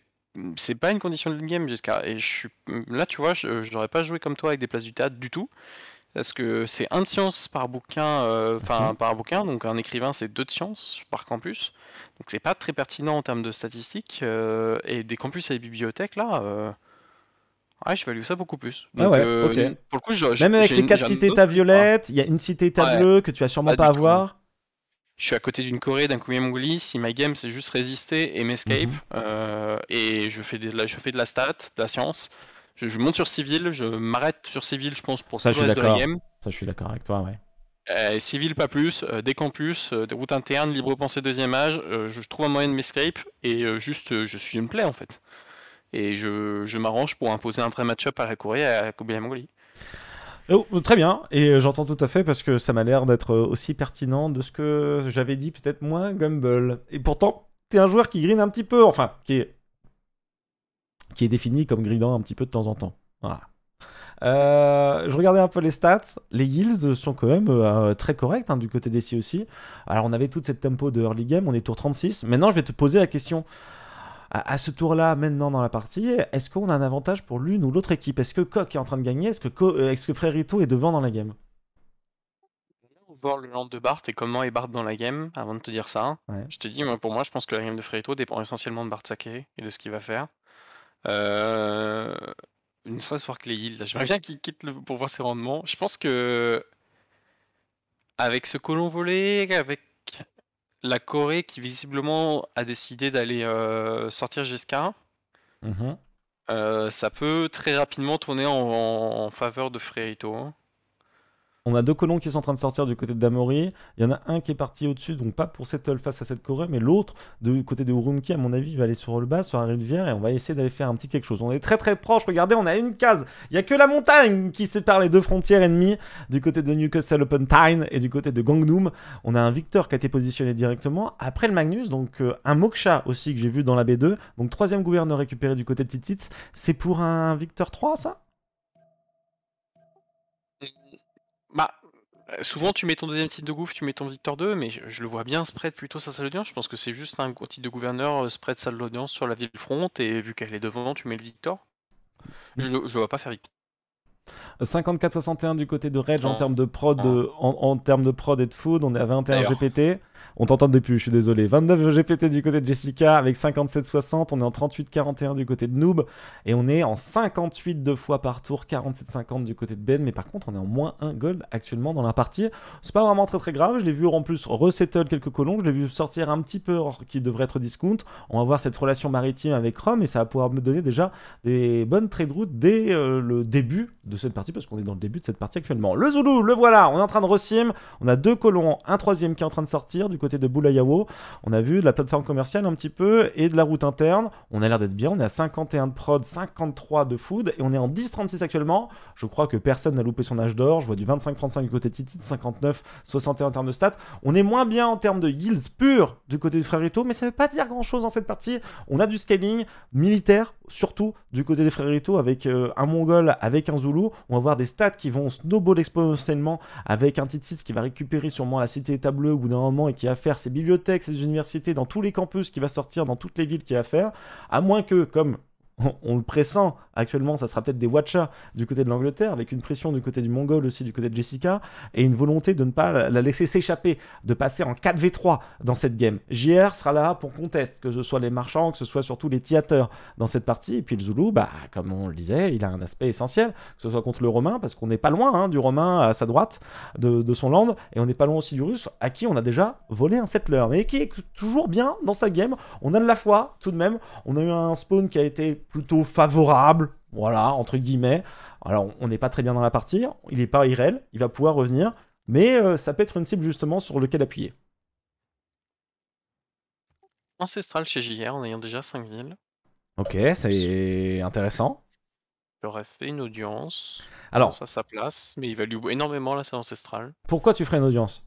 c'est pas une condition de game jusqu'à et je là tu vois je n'aurais pas joué comme toi avec des places du théâtre du tout parce que c'est un de science par bouquin, euh, enfin mhm. par bouquin, donc un écrivain c'est deux de science par campus, donc c'est pas très pertinent en termes de statistiques, euh, et des campus et des bibliothèques là, euh, ah, je value ça beaucoup plus. Ah donc, pour Même avec les quatre cités ta violette, il y a une cité ah. ta bleue que tu as sûrement pas avoir. voir. je suis à côté d'une Corée, d'un Mongolie, si ma game c'est juste résister et m'escape, mhm. et je fais, de la, je fais de la stat, de la science, je, monte sur civil, je m'arrête sur civil, je pense, pour ça, tout je de la game. Ça, je suis d'accord avec toi, ouais. Euh, civil, pas plus, euh, des campus, euh, des routes internes, libre pensée, deuxième âge. je trouve un moyen de m'escape et juste, je suis une plaie en fait. Et je, je m'arrange pour imposer un vrai match-up à la à Kobe Mongolie. Oh, très bien, et j'entends tout à fait parce que ça m'a l'air d'être aussi pertinent de ce que j'avais dit, peut-être moins Gumble. Et pourtant, t'es un joueur qui grine un petit peu, enfin, qui est qui est défini comme gridant un petit peu de temps en temps. Voilà. Euh, je regardais un peu les stats. Les yields sont quand même euh, très corrects hein, du côté des C aussi. Alors, on avait toute cette tempo de early game, on est tour 36. Maintenant, je vais te poser la question. À, ce tour-là, maintenant dans la partie, est-ce qu'on a un avantage pour l'une ou l'autre équipe Est-ce que Coq est en train de gagner Est-ce que, euh, est Frérito est devant dans la game On va voir le land de Bart et comment est Bart dans la game avant de te dire ça. Je te dis, moi, pour moi, je pense que la game de Frérito dépend essentiellement de Bart Sake et de ce qu'il va faire. Euh, une stress voir les J'aimerais bien qu'il quitte le, pour voir ses rendements. Je pense que avec ce colon volé, avec la Corée qui visiblement a décidé d'aller euh, sortir jusqu'à mhm. euh, ça peut très rapidement tourner en, faveur de Freito. On a deux colons qui sont en train de sortir du côté de Damori. Il y en a un qui est parti au-dessus, donc pas pour settle face à cette Corée, mais l'autre du côté de Urumqi, à mon avis, il va aller sur le bas, sur la rivière, et on va essayer d'aller faire un petit quelque chose. On est très très proche, regardez, on a une case. Il n'y a que la montagne qui sépare les deux frontières ennemies, du côté de Newcastle Open Tyne et du côté de Gangnam. On a un Victor qui a été positionné directement. Après le Magnus, donc euh, un Moksha aussi que j'ai vu dans la B2, donc troisième gouverneur récupéré du côté de Titsits. C'est pour un Victor 3 ça Euh, souvent, tu mets ton deuxième titre de gouffre, tu mets ton Victor 2, mais je, le vois bien spread plutôt sa salle d'audience. Je pense que c'est juste un titre de gouverneur euh, spread salle d'audience sur la ville front, et vu qu'elle est devant, tu mets le Victor. Je ne vois pas faire Victor. 54-61 du côté de Red en, termes de prod, ah. en... en termes de prod et de food, on est à 21 GPT. On t'entend depuis, je suis désolé. 29 GPT du côté de Jessica avec 57-60, On est en 38-41 du côté de Noob. Et on est en 58 deux fois par tour, 47-50 du côté de Ben. Mais par contre, on est en moins 1 gold actuellement dans la partie. C'est pas vraiment très très grave. Je l'ai vu en plus resettle quelques colons. Je l'ai vu sortir un petit peu qui devrait être discount. On va voir cette relation maritime avec Rome et ça va pouvoir me donner déjà des bonnes trade routes dès euh, le début de cette partie parce qu'on est dans le début de cette partie actuellement. Le Zulu, le voilà. On est en train de re-sim. On a deux colons, un troisième qui est en train de sortir du côté de Boulayawo, On a vu de la plateforme commerciale un petit peu et de la route interne. On a l'air d'être bien. On est à 51 de prod, 53 de food et on est en 10-36 actuellement. Je crois que personne n'a loupé son âge d'or. Je vois du 25-35 du côté de Titi, 59-61 en termes de stats. On est moins bien en termes de yields purs du côté de Frérito, mais ça ne veut pas dire grand chose dans cette partie. On a du scaling militaire, surtout du côté des Frérito, avec euh, un Mongol, avec un Zulu On va voir des stats qui vont snowball exponentiellement avec un Titi qui va récupérer sûrement la cité étable au bout d'un moment qui a faire ses bibliothèques, ses universités dans tous les campus, qui va sortir dans toutes les villes qui a faire, à moins que, comme on, le pressent. Actuellement, ça sera peut-être des Watchers du côté de l'Angleterre, avec une pression du côté du Mongol aussi, du côté de Jessica, et une volonté de ne pas la laisser s'échapper, de passer en 4v3 dans cette game. JR sera là pour conteste, que ce soit les marchands, que ce soit surtout les théateurs dans cette partie. Et puis le Zulu, bah, comme on le disait, il a un aspect essentiel, que ce soit contre le Romain, parce qu'on n'est pas loin hein, du Romain à sa droite, de, de son land, et on n'est pas loin aussi du Russe, à qui on a déjà volé un settler, mais qui est toujours bien dans sa game. On a de la foi tout de même. On a eu un spawn qui a été plutôt favorable, voilà, entre guillemets. Alors, on n'est pas très bien dans la partie, il est pas irréel, il va pouvoir revenir, mais euh, ça peut être une cible justement sur lequel appuyer. Ancestral chez JR en ayant déjà 5000. Ok, c'est intéressant. J'aurais fait une audience. Alors. Ça, sa place, mais il value énormément la c'est Ancestral. Pourquoi tu ferais une audience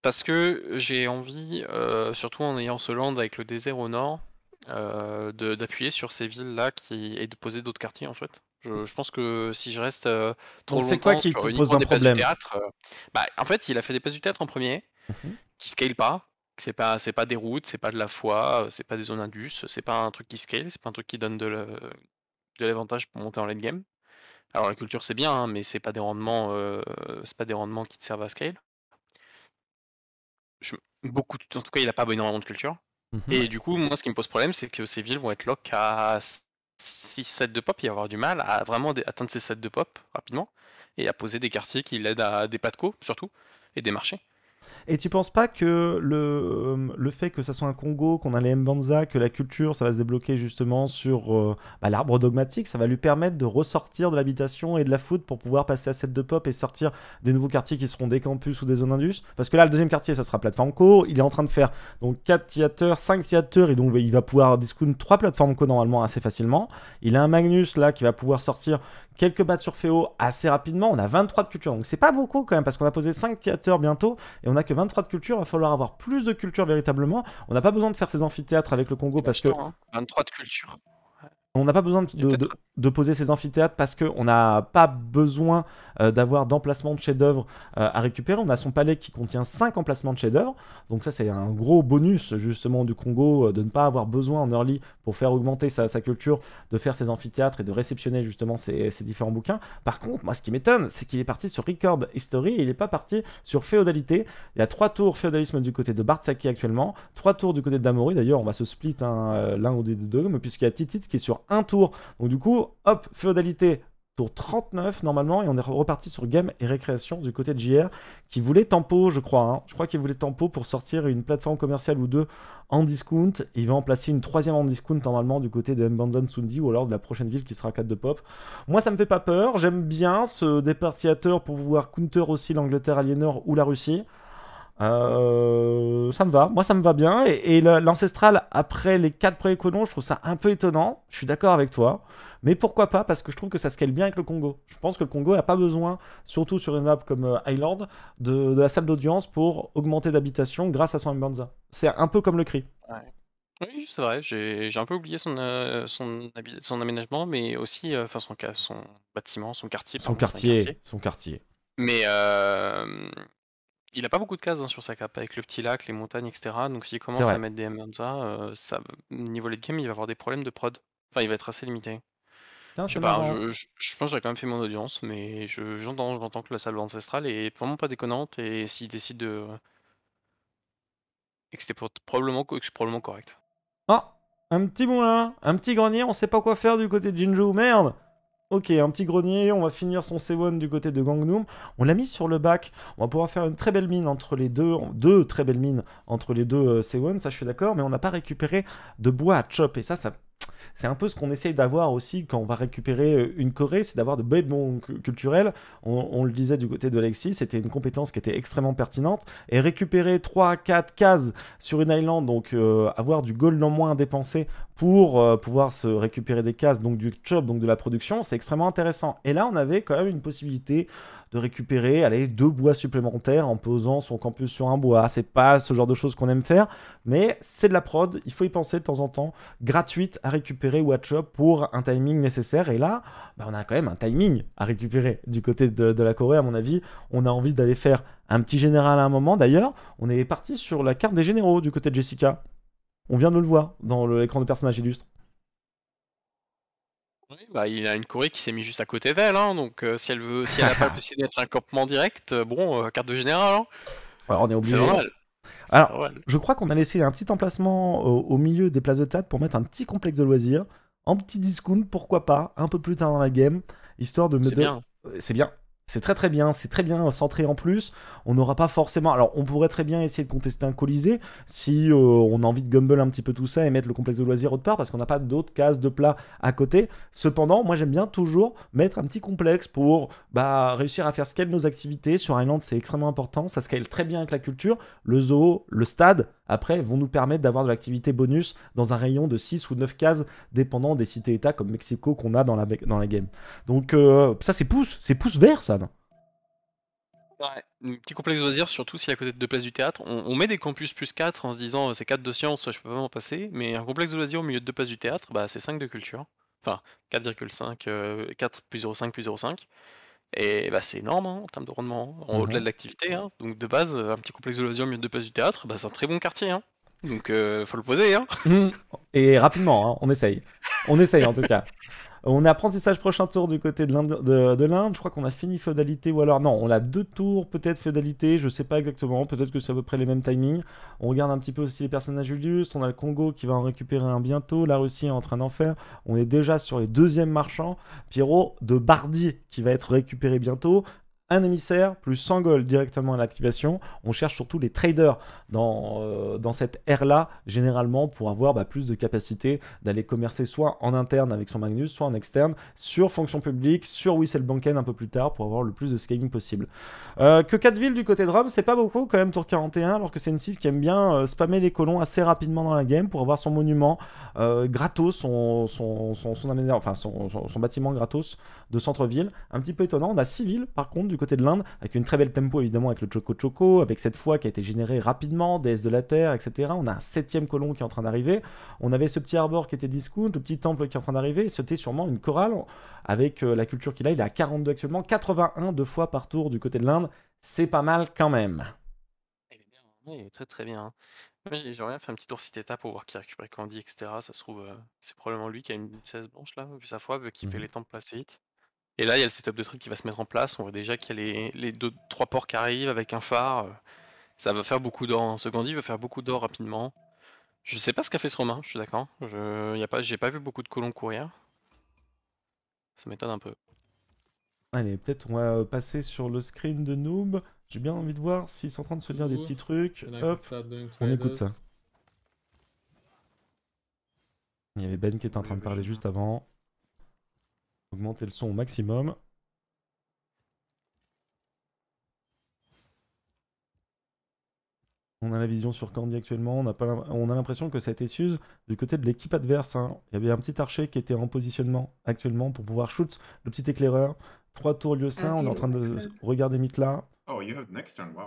Parce que j'ai envie, euh, surtout en ayant ce land avec le désert au nord, euh, d'appuyer sur ces villes-là qui... et de poser d'autres quartiers en fait. Je, pense que si je reste euh, trop Donc longtemps quoi qui pose un problème. théâtre, euh, bah, en fait il a fait des passes du théâtre en premier, mhm. qui scale pas. C'est pas c'est pas des routes, c'est pas de la foi, c'est pas des zones indus, c'est pas un truc qui scale, c'est pas un truc qui donne de l'avantage pour monter en late game. Alors la culture c'est bien, hein, mais c'est pas des rendements c'est pas des rendements qui te servent à scale. beaucoup en tout cas il a pas énormément de culture. Mhm. Et du coup, moi, ce qui me pose problème, c'est que ces villes vont être lock à 6 sets de pop et avoir du mal à vraiment atteindre ces sets de pop rapidement et à poser des quartiers qui l'aident à des pas de co, surtout, et des marchés. Et tu penses pas que le, euh, le fait que ça soit un Congo, qu'on a les Mbanza, que la culture, ça va se débloquer justement sur euh, bah, l'arbre dogmatique, ça va lui permettre de ressortir de l'habitation et de la foot pour pouvoir passer à cette de pop et sortir des nouveaux quartiers qui seront des campus ou des zones indus Parce que là, le deuxième quartier, ça sera plateforme co, il est en train de faire donc 4 théâtres, 5 théâtres, et donc il va pouvoir discount 3 plateformes co normalement assez facilement. Il a un Magnus là qui va pouvoir sortir quelques battes sur Féo e assez rapidement. On a 23 de culture, donc c'est pas beaucoup quand même, parce qu'on a posé 5 théâtres bientôt, et on a que 23 de culture. Il va falloir avoir plus de culture véritablement. On n'a pas besoin de faire ces amphithéâtres avec le Congo, parce que... 23 de culture. On n'a pas besoin de, poser ces amphithéâtres parce qu'on n'a pas besoin euh, d'avoir d'emplacement de chef-d'œuvre euh, à récupérer. On a son palais qui contient 5 emplacements de chef-d'œuvre. Donc, ça, c'est un gros bonus justement du Congo euh, de ne pas avoir besoin en early pour faire augmenter sa, culture, de faire ses amphithéâtres et de réceptionner justement ses, différents bouquins. Par contre, moi, ce qui m'étonne, c'est qu'il est parti sur Record History et il n'est pas parti sur Féodalité. Il y a 3 tours féodalisme du côté de Bartzaki, actuellement, 3 tours du côté de Damori. D'ailleurs, on va se split un hein, l'un ou des deux, puisqu'il y a Titit qui est sur un tour. Donc du coup, hop, féodalité, tour 39 normalement, et on est reparti sur game et récréation du côté de JR, qui voulait tempo, je crois. Hein. Je crois qu'il voulait tempo pour sortir une plateforme commerciale ou deux en discount. il va en placer une troisième en discount normalement du côté de Mbanzan Sundi ou alors de la prochaine ville qui sera 4 de pop. Moi, ça me fait pas peur. J'aime bien ce départiateur pour pouvoir counter aussi l'Angleterre, Aliénor ou la Russie. Euh, ça me va, moi ça me va bien. Et, l'ancestral, après les quatre premiers je trouve ça un peu étonnant. Je suis d'accord avec toi. Mais pourquoi pas Parce que je trouve que ça se bien avec le Congo. Je pense que le Congo n'a pas besoin, surtout sur une map comme Highland, euh, de, la salle d'audience pour augmenter d'habitation grâce à son Mbanza. C'est un peu comme le cri. Oui, c'est vrai, j'ai un peu oublié son, euh, aménagement, mais aussi enfin son, son bâtiment, son quartier. Son, quartier, son quartier. Mais, euh, il a pas beaucoup de cases hein, sur sa cape, avec le petit lac, les montagnes, etc. Donc s'il commence à mettre des M comme ça, euh, ça, niveau late game, il va avoir des problèmes de prod. Enfin, il va être assez limité. je, sais pas, hein, je, pense que j'aurais quand même fait mon audience, mais j'entends que la salle ancestrale est vraiment pas déconnante et s'il décide de. et que c'était probablement, probablement correct. Ah Un petit là, un petit grenier, on sait pas quoi faire du côté de Jinju, merde Ok, un petit grenier, on va finir son C1 du côté de Gangnam. On l'a mis sur le bac, on va pouvoir faire une très belle mine entre les deux, deux très belles mines entre les deux euh, C1, ça je suis d'accord, mais on n'a pas récupéré de bois à chop, et ça, ça c'est un peu ce qu'on essaye d'avoir aussi quand on va récupérer euh, une Corée, c'est d'avoir de belles bons culturels. On, le disait du côté de Lexi, c'était une compétence qui était extrêmement pertinente. Et récupérer 3, 4 cases sur une island, donc euh, avoir du gold non moins dépensé, pour euh, pouvoir se récupérer des cases, donc du chop, donc de la production, c'est extrêmement intéressant. Et là, on avait quand même une possibilité de récupérer, allez, deux bois supplémentaires en posant son campus sur un bois. C'est pas ce genre de choses qu'on aime faire, mais c'est de la prod, il faut y penser de temps en temps, gratuite à récupérer ou à pour un timing nécessaire. Et là, bah, on a quand même un timing à récupérer du côté de, de la Corée, à mon avis. On a envie d'aller faire un petit général à un moment. D'ailleurs, on est parti sur la carte des généraux du côté de Jessica. On vient de le voir dans l'écran de personnage illustre. bah, il a une courée qui s'est mise juste à côté d'elle, hein, donc euh, si elle veut, si elle n'a pas la possibilité d'être un campement direct, euh, bon, euh, carte de général. Hein. on est obligé. Alors, je crois qu'on a laissé un petit emplacement au, milieu des places de théâtre pour mettre un petit complexe de loisirs, en petit discount, pourquoi pas, un peu plus tard dans la game, histoire de C'est bien. C'est bien. C'est très très bien, c'est très bien centré en plus. On n'aura pas forcément. Alors, on pourrait très bien essayer de contester un colisée si euh, on a envie de gumble un petit peu tout ça et mettre le complexe de loisirs autre part parce qu'on n'a pas d'autres cases de plats à côté. Cependant, moi j'aime bien toujours mettre un petit complexe pour bah, réussir à faire scale nos activités. Sur Island, c'est extrêmement important. Ça scale très bien avec la culture, le zoo, le stade après vont nous permettre d'avoir de l'activité bonus dans un rayon de 6 ou 9 cases dépendant des cités-états comme Mexico qu'on a dans la, dans la game. Donc euh, ça c'est pouce, c'est pouce vert ça. un petit complexe loisirs, surtout si à côté de deux places du théâtre, on, met des campus plus 4 en se disant euh, c'est 4 de sciences, je peux pas m'en passer, mais un complexe de loisirs au milieu de deux places du théâtre, bah, c'est 5 de culture. Enfin, 4,5, 4 euh, plus 0,5 plus 0,5. Et bah, c'est énorme hein, en termes de rendement, mmh au-delà de l'activité. Hein. Donc de base, un petit complexe de milieu de place du théâtre, bah, c'est un très bon quartier. Hein. Donc euh, faut le poser. Mmh. Et rapidement, on essaye. On essaye en tout cas. On est apprentissage prochain tour du côté de l'Inde. Je crois qu'on a fini Feudalité ou alors non, on a deux tours peut-être Feudalité, je sais pas exactement, peut-être que c'est à peu près les mêmes timings. On regarde un petit peu aussi les personnages illustres, on a le Congo qui va en récupérer un bientôt, la Russie est en train d'en faire, on est déjà sur les deuxièmes marchands, Pierrot de Bardi qui va être récupéré bientôt, un émissaire plus 100 gold directement à l'activation. On cherche surtout les traders dans, euh, dans cette ère-là, généralement, pour avoir bah, plus de capacité d'aller commercer soit en interne avec son Magnus, soit en externe, sur fonction publique, sur Whistlebanken un peu plus tard, pour avoir le plus de scaling possible. Euh, que 4 villes du côté de Rome, c'est pas beaucoup quand même, tour 41, alors que c'est une cible qui aime bien euh, spammer les colons assez rapidement dans la game pour avoir son monument gratos, son, enfin, son, son bâtiment gratos de centre-ville, un petit peu étonnant. On a 6 villes par contre du côté de l'Inde, avec une très belle tempo évidemment avec le Choco Choco, avec cette foi qui a été générée rapidement, déesse de la terre, etc. On a un septième colon qui est en train d'arriver. On avait ce petit arbor qui était discount, le petit temple qui est en train d'arriver. C'était sûrement une chorale avec euh, la culture qu'il a. Il est à 42 actuellement, 81 de fois par tour du côté de l'Inde. C'est pas mal quand même. Il est bien, très très bien. Hein. J'aurais rien fait un petit tour t'étais pour voir qui récupère Candy, etc. Ça se trouve, euh, c'est probablement lui qui a une 16 blanche là, vu sa foi, vu qu'il mmh fait les temples assez vite. Et là, il y a le setup de truc qui va se mettre en place. On voit déjà qu'il y a les, deux, trois ports qui arrivent avec un phare. Ça va faire beaucoup d'or. Ce Gandhi va faire beaucoup d'or rapidement. Je sais pas ce qu'a fait ce Romain, je suis d'accord. Je n'ai pas, j'ai pas vu beaucoup de colons courir. Ça m'étonne un peu. Allez, peut-être on va passer sur le screen de Noob. J'ai bien envie de voir s'ils sont en train de se dire des petits trucs. Hop, on écoute ça. Il y avait Ben qui était en train de parler juste avant. Augmenter le son au maximum. On a la vision sur Candy actuellement. On a, pas, on a l'impression que du côté de l'équipe adverse. Hein. Il y avait un petit archer qui était en positionnement actuellement pour pouvoir shoot le petit éclaireur. Trois tours lieu sain. Ah, on est en train de regarder Mitla. Oh,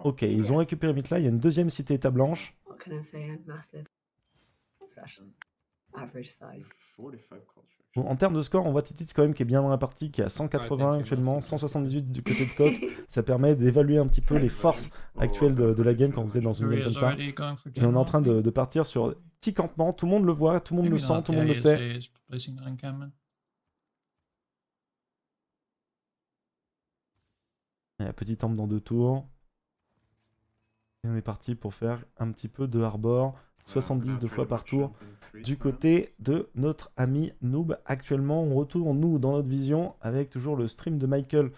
ok, ils ont récupéré Mitla. Il y a une deuxième cité état blanche. Average size. 45 en termes de score, on voit Titits quand même qui est bien dans la partie, qui est à 180 actuellement, 178 du côté de Coq. ça permet d'évaluer un petit peu les forces oh, actuelles de, la game quand vous êtes dans une game comme ça. Et on est en train de, partir sur petit campement, tout le monde le voit, tout le monde le sent, tout le monde le sait. La petite temple dans deux tours. Et on est parti pour faire un petit peu de harbor. 72 ah, fois par tour du côté de notre ami Noob. Actuellement, on retourne, nous, dans notre vision, avec toujours le stream de Michael,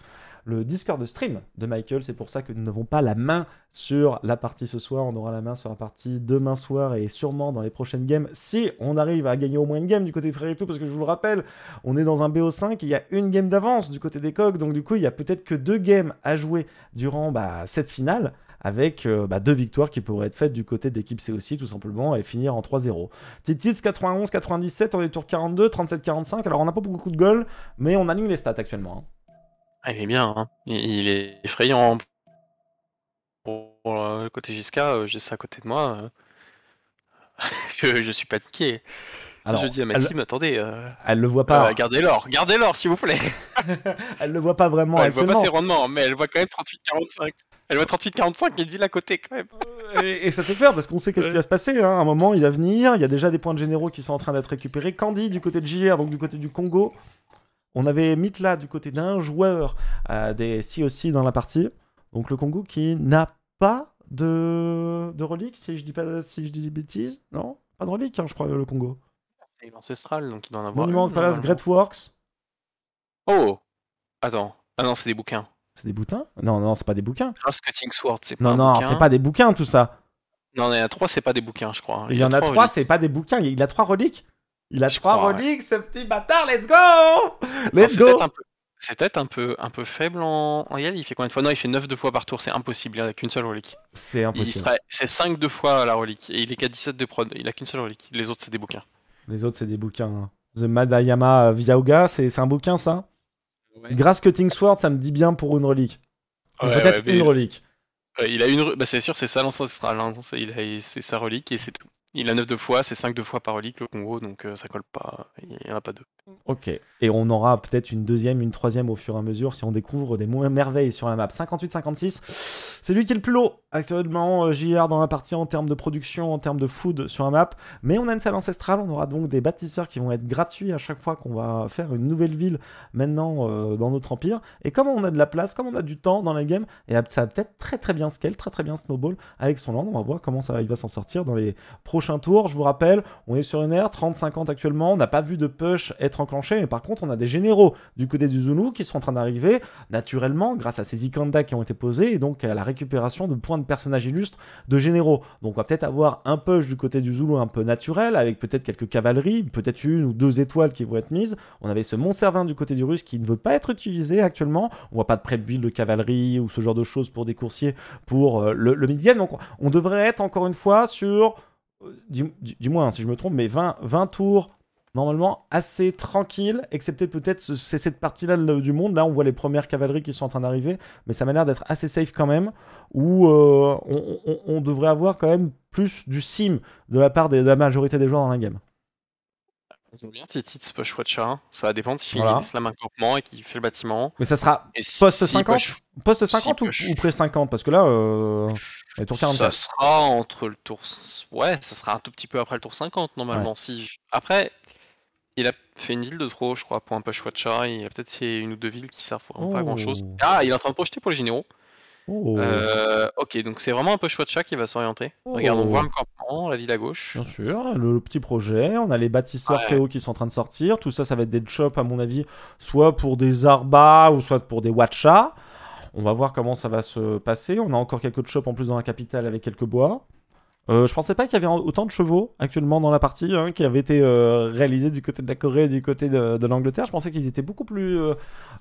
le Discord de stream de Michael. C'est pour ça que nous n'avons pas la main sur la partie ce soir. On aura la main sur la partie demain soir et sûrement dans les prochaines games. Si on arrive à gagner au moins une game du côté et tout. parce que je vous le rappelle, on est dans un BO5 il y a une game d'avance du côté des coqs. Donc, du coup, il y a peut-être que deux games à jouer durant bah, cette finale avec euh, bah, deux victoires qui pourraient être faites du côté de l'équipe C aussi, tout simplement, et finir en 3-0. Titits 91-97, on est tour 42, 37-45. Alors, on n'a pas beaucoup de goals, mais on aligne les stats actuellement. Hein. Ah, il est bien, hein. il est effrayant. Hein. Pour, euh, le côté Giska, j'ai ça à côté de moi. Euh, je, je suis pas tiqué je dis à ma elle, attendez. Euh, elle le voit pas. Euh, gardez l'or, gardez l'or, s'il vous plaît. elle le voit pas vraiment. elle voit pas ses rendements, mais elle voit quand même 38-45. Elle voit 38-45 et du ville à côté quand même. Euh, et, ça fait peur parce qu'on sait qu'est-ce qui va se passer. Hein. À un moment, il va venir. Il y a déjà des points de généraux qui sont en train d'être récupérés. Candy du côté de JR, donc du côté du Congo. On avait Mitla du côté d'un joueur des si aussi dans la partie. Donc le Congo qui n'a pas de, relique. si je dis pas si je dis des bêtises. Non, pas de relique, hein, je crois, le Congo est ancestral, donc il doit en avoir. Monument Great Works. Oh Attends. Ah non, c'est des bouquins. C'est des boutins Non, non, c'est pas des bouquins. Grass Sword, c'est pas Non, non, c'est pas des bouquins tout ça. Non, il y en a trois, c'est pas des bouquins, je crois. Il, y en a trois, c'est pas des bouquins. Il a trois reliques. Il a trois reliques, ce petit bâtard. Let's go Let's go C'est peut-être un peu, un peu faible en, en Il fait combien de fois Non, il fait 9 deux fois par tour. C'est impossible. Il a qu'une seule relique. C'est impossible. C'est 5 deux fois la relique. Et il est qu'à 17 de prod. Il a qu'une seule relique. Les autres, c'est des bouquins. Les autres, c'est des bouquins. Hein. The Madayama euh, Vyauga, c'est un bouquin, ça Grâce Grass Cutting Sword, ça me dit bien pour une relique. Peut-être une relique. il a une, bah, c'est sûr, c'est ça l'ancestral. c'est sa relique et c'est tout. Il a 9 de fois, c'est 5 de fois par relique le Congo, donc euh, ça colle pas. Il n'y en a pas deux. Ok. Et on aura peut-être une deuxième, une troisième au fur et à mesure si on découvre des merveilles sur la map. 58-56, c'est lui qui est le plus haut actuellement, euh, JR dans la partie en termes de production, en termes de food sur la map. Mais on a une salle ancestrale, on aura donc des bâtisseurs qui vont être gratuits à chaque fois qu'on va faire une nouvelle ville maintenant euh, dans notre empire. Et comme on a de la place, comme on a du temps dans la game, et ça va peut-être très très bien scale, très très bien snowball avec son land. On va voir comment ça il va s'en sortir dans les prochains tour. Je vous rappelle, on est sur une aire 30-50 actuellement. On n'a pas vu de push être enclenché, mais par contre, on a des généraux du côté du Zoulou qui sont en train d'arriver naturellement grâce à ces Ikanda qui ont été posés et donc à la récupération de points de personnages illustres de généraux. Donc, on va peut-être avoir un push du côté du Zulu un peu naturel avec peut-être quelques cavaleries, peut-être une ou deux étoiles qui vont être mises. On avait ce servin du côté du Russe qui ne veut pas être utilisé actuellement. On voit pas de prévu de de cavalerie ou ce genre de choses pour des coursiers pour euh, le, le mid-game. Donc, on devrait être encore une fois sur dis-moi hein, si je me trompe, mais 20, 20 tours normalement assez tranquille, excepté peut-être c'est cette partie-là du monde. Là, on voit les premières cavaleries qui sont en train d'arriver, mais ça m'a l'air d'être assez safe quand même, où euh, on, devrait avoir quand même plus du sim de la part des, de la majorité des joueurs dans la game. J'aime bien tes titres ça va dépendre s'il voilà. la main campement et qu'il fait le bâtiment. Mais ça sera post-50 si 50, ou, près pré-50 Parce que là... Euh, ça sera entre le tour. Ouais, ça sera un tout petit peu après le tour 50 normalement. Si... Après, il a fait une ville de trop, je crois, pour un peu watcher. Il a peut-être fait une ou deux villes qui servent pas à oh. grand chose. Ah, il est en train de projeter pour les généraux. Oh. Euh, ok, donc c'est vraiment un peu qui va s'orienter. Regarde, on oh. voit le campement, la ville à gauche. Bien sûr, le, petit projet. On a les bâtisseurs Féo e qui sont en train de sortir. Tout ça, ça va être des chops, à mon avis, soit pour des arbas ou soit pour des watcha. On va voir comment ça va se passer. On a encore quelques chops en plus dans la capitale avec quelques bois. Euh, je pensais pas qu'il y avait autant de chevaux actuellement dans la partie hein, qui avaient été réalisé euh, réalisés du côté de la Corée et du côté de, l'Angleterre. Je pensais qu'ils étaient beaucoup plus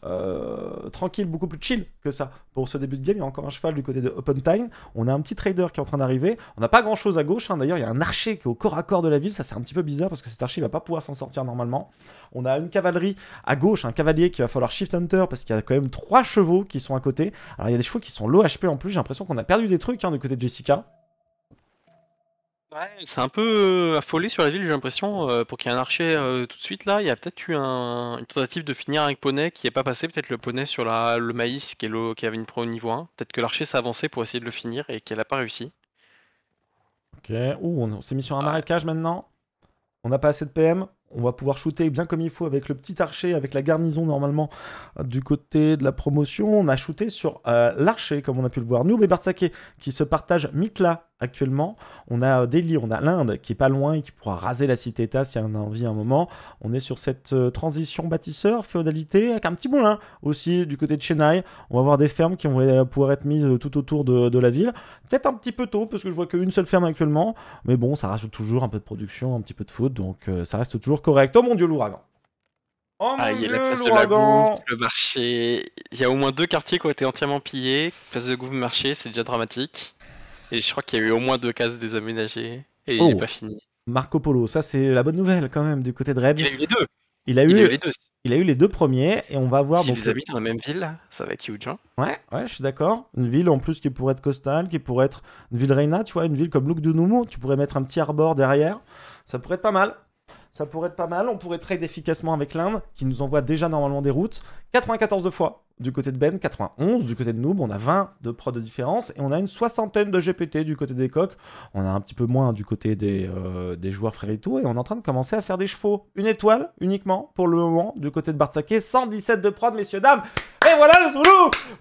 euh, tranquilles, beaucoup plus chill que ça. Pour ce début de game, il y a encore un cheval du côté de Open Time. On a un petit trader qui est en train d'arriver. On n'a pas grand chose à gauche. Hein. D'ailleurs, il y a un archer qui est au corps à corps de la ville. Ça, c'est un petit peu bizarre parce que cet archer va pas pouvoir s'en sortir normalement. On a une cavalerie à gauche, un cavalier qui va falloir shift hunter parce qu'il y a quand même trois chevaux qui sont à côté. Alors, il y a des chevaux qui sont low HP en plus. J'ai l'impression qu'on a perdu des trucs hein, du côté de Jessica. Ouais, c'est un peu affolé sur la ville, j'ai l'impression. Euh, pour qu'il y ait un archer euh, tout de suite, là, il y a peut-être eu une tentative de finir avec poney qui n'est pas passé. Peut-être le poney sur le maïs qui, est avait une pro au niveau 1. Peut-être que l'archer s'est avancé pour essayer de le finir et qu'elle n'a pas réussi. Ok. on, s'est mis sur un marécage maintenant. On n'a pas assez de PM. On va pouvoir shooter bien comme il faut avec le petit archer, avec la garnison normalement du côté de la promotion. On a shooté sur euh, l'archer, comme on a pu le voir. Nous et Bartsaké qui se partagent Mitla actuellement, on a Delhi, on a l'Inde qui est pas loin et qui pourra raser la cité-état si on a envie un moment. On est sur cette euh, transition bâtisseur, féodalité, avec un petit moulin aussi du côté de Chennai. On va voir des fermes qui vont euh, pouvoir être mises euh, tout autour de, la ville. Peut-être un petit peu tôt, parce que je vois qu'une seule ferme actuellement. Mais bon, ça rajoute toujours un peu de production, un petit peu de foot, donc ça reste toujours correct. Oh mon dieu, l'ouragan! Oh mon ah, dieu, l'ouragan marché. Il y a au moins deux quartiers qui ont été entièrement pillés. Place de Gouvernement, marché, c'est déjà dramatique. Et je crois qu'il y a eu au moins deux cases désaménagées et il n'est oh. pas fini. Marco Polo, ça c'est la bonne nouvelle quand même du côté de Reb. Il a eu les deux. Il a eu, les deux. premiers et on va voir. S'ils si habitent dans la même ville, ça va être huge. Hein. ouais, ouais, je suis d'accord. Une ville en plus qui pourrait être costale, qui pourrait être une ville Reina, tu vois, une ville comme Luc de Noumo. Tu pourrais mettre un petit arbor derrière. Ça pourrait être pas mal. Ça pourrait être pas mal. On pourrait trade efficacement avec l'Inde qui nous envoie déjà normalement des routes 94 de fois du côté de Ben, 91. Du côté de Noob, on a 20 de prod de différence. Et on a une soixantaine de GPT du côté des coqs. On a un petit peu moins du côté des, euh, des joueurs tout Et on est en train de commencer à faire des chevaux. Une étoile uniquement pour le moment du côté de Bartzaké, 117 de prod, messieurs, dames. Et voilà le Zulu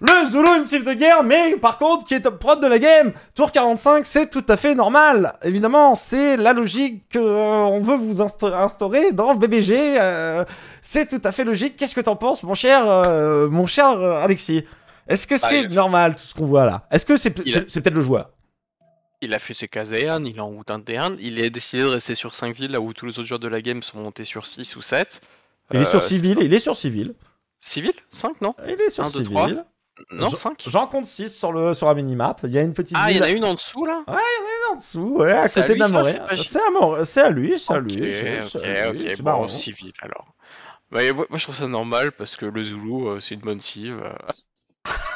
Le Zulu, une cible de guerre, mais par contre, qui est top prod de la game. Tour 45, c'est tout à fait normal. Évidemment, c'est la logique qu'on euh, veut vous instaurer dans BBG. Euh, c'est tout à fait logique. Qu'est-ce que t'en penses, mon cher, euh, mon cher Alexis Est-ce que ah, c'est normal, tout ce qu'on voit là Est-ce que c'est peut-être le joueur il a fait ses casernes, il est en route interne, il est décidé de rester sur 5 villes là où tous les autres joueurs de la game sont montés sur 6 ou 7. Il est sur 6 villes, il est sur 6 villes. Civil 5, non Il est sur 1, 3. Non, J'en compte 6 sur, le, sur la minimap. Il y a une petite. Ah, il y en a une en dessous là Ouais, il y en a une en dessous, ouais, à côté d'Amoré. C'est à, C'est à lui, c'est à lui. Ok, ok, Bon, civil alors. Bah, moi, je trouve ça normal parce que le Zulu, euh, c'est une bonne cive.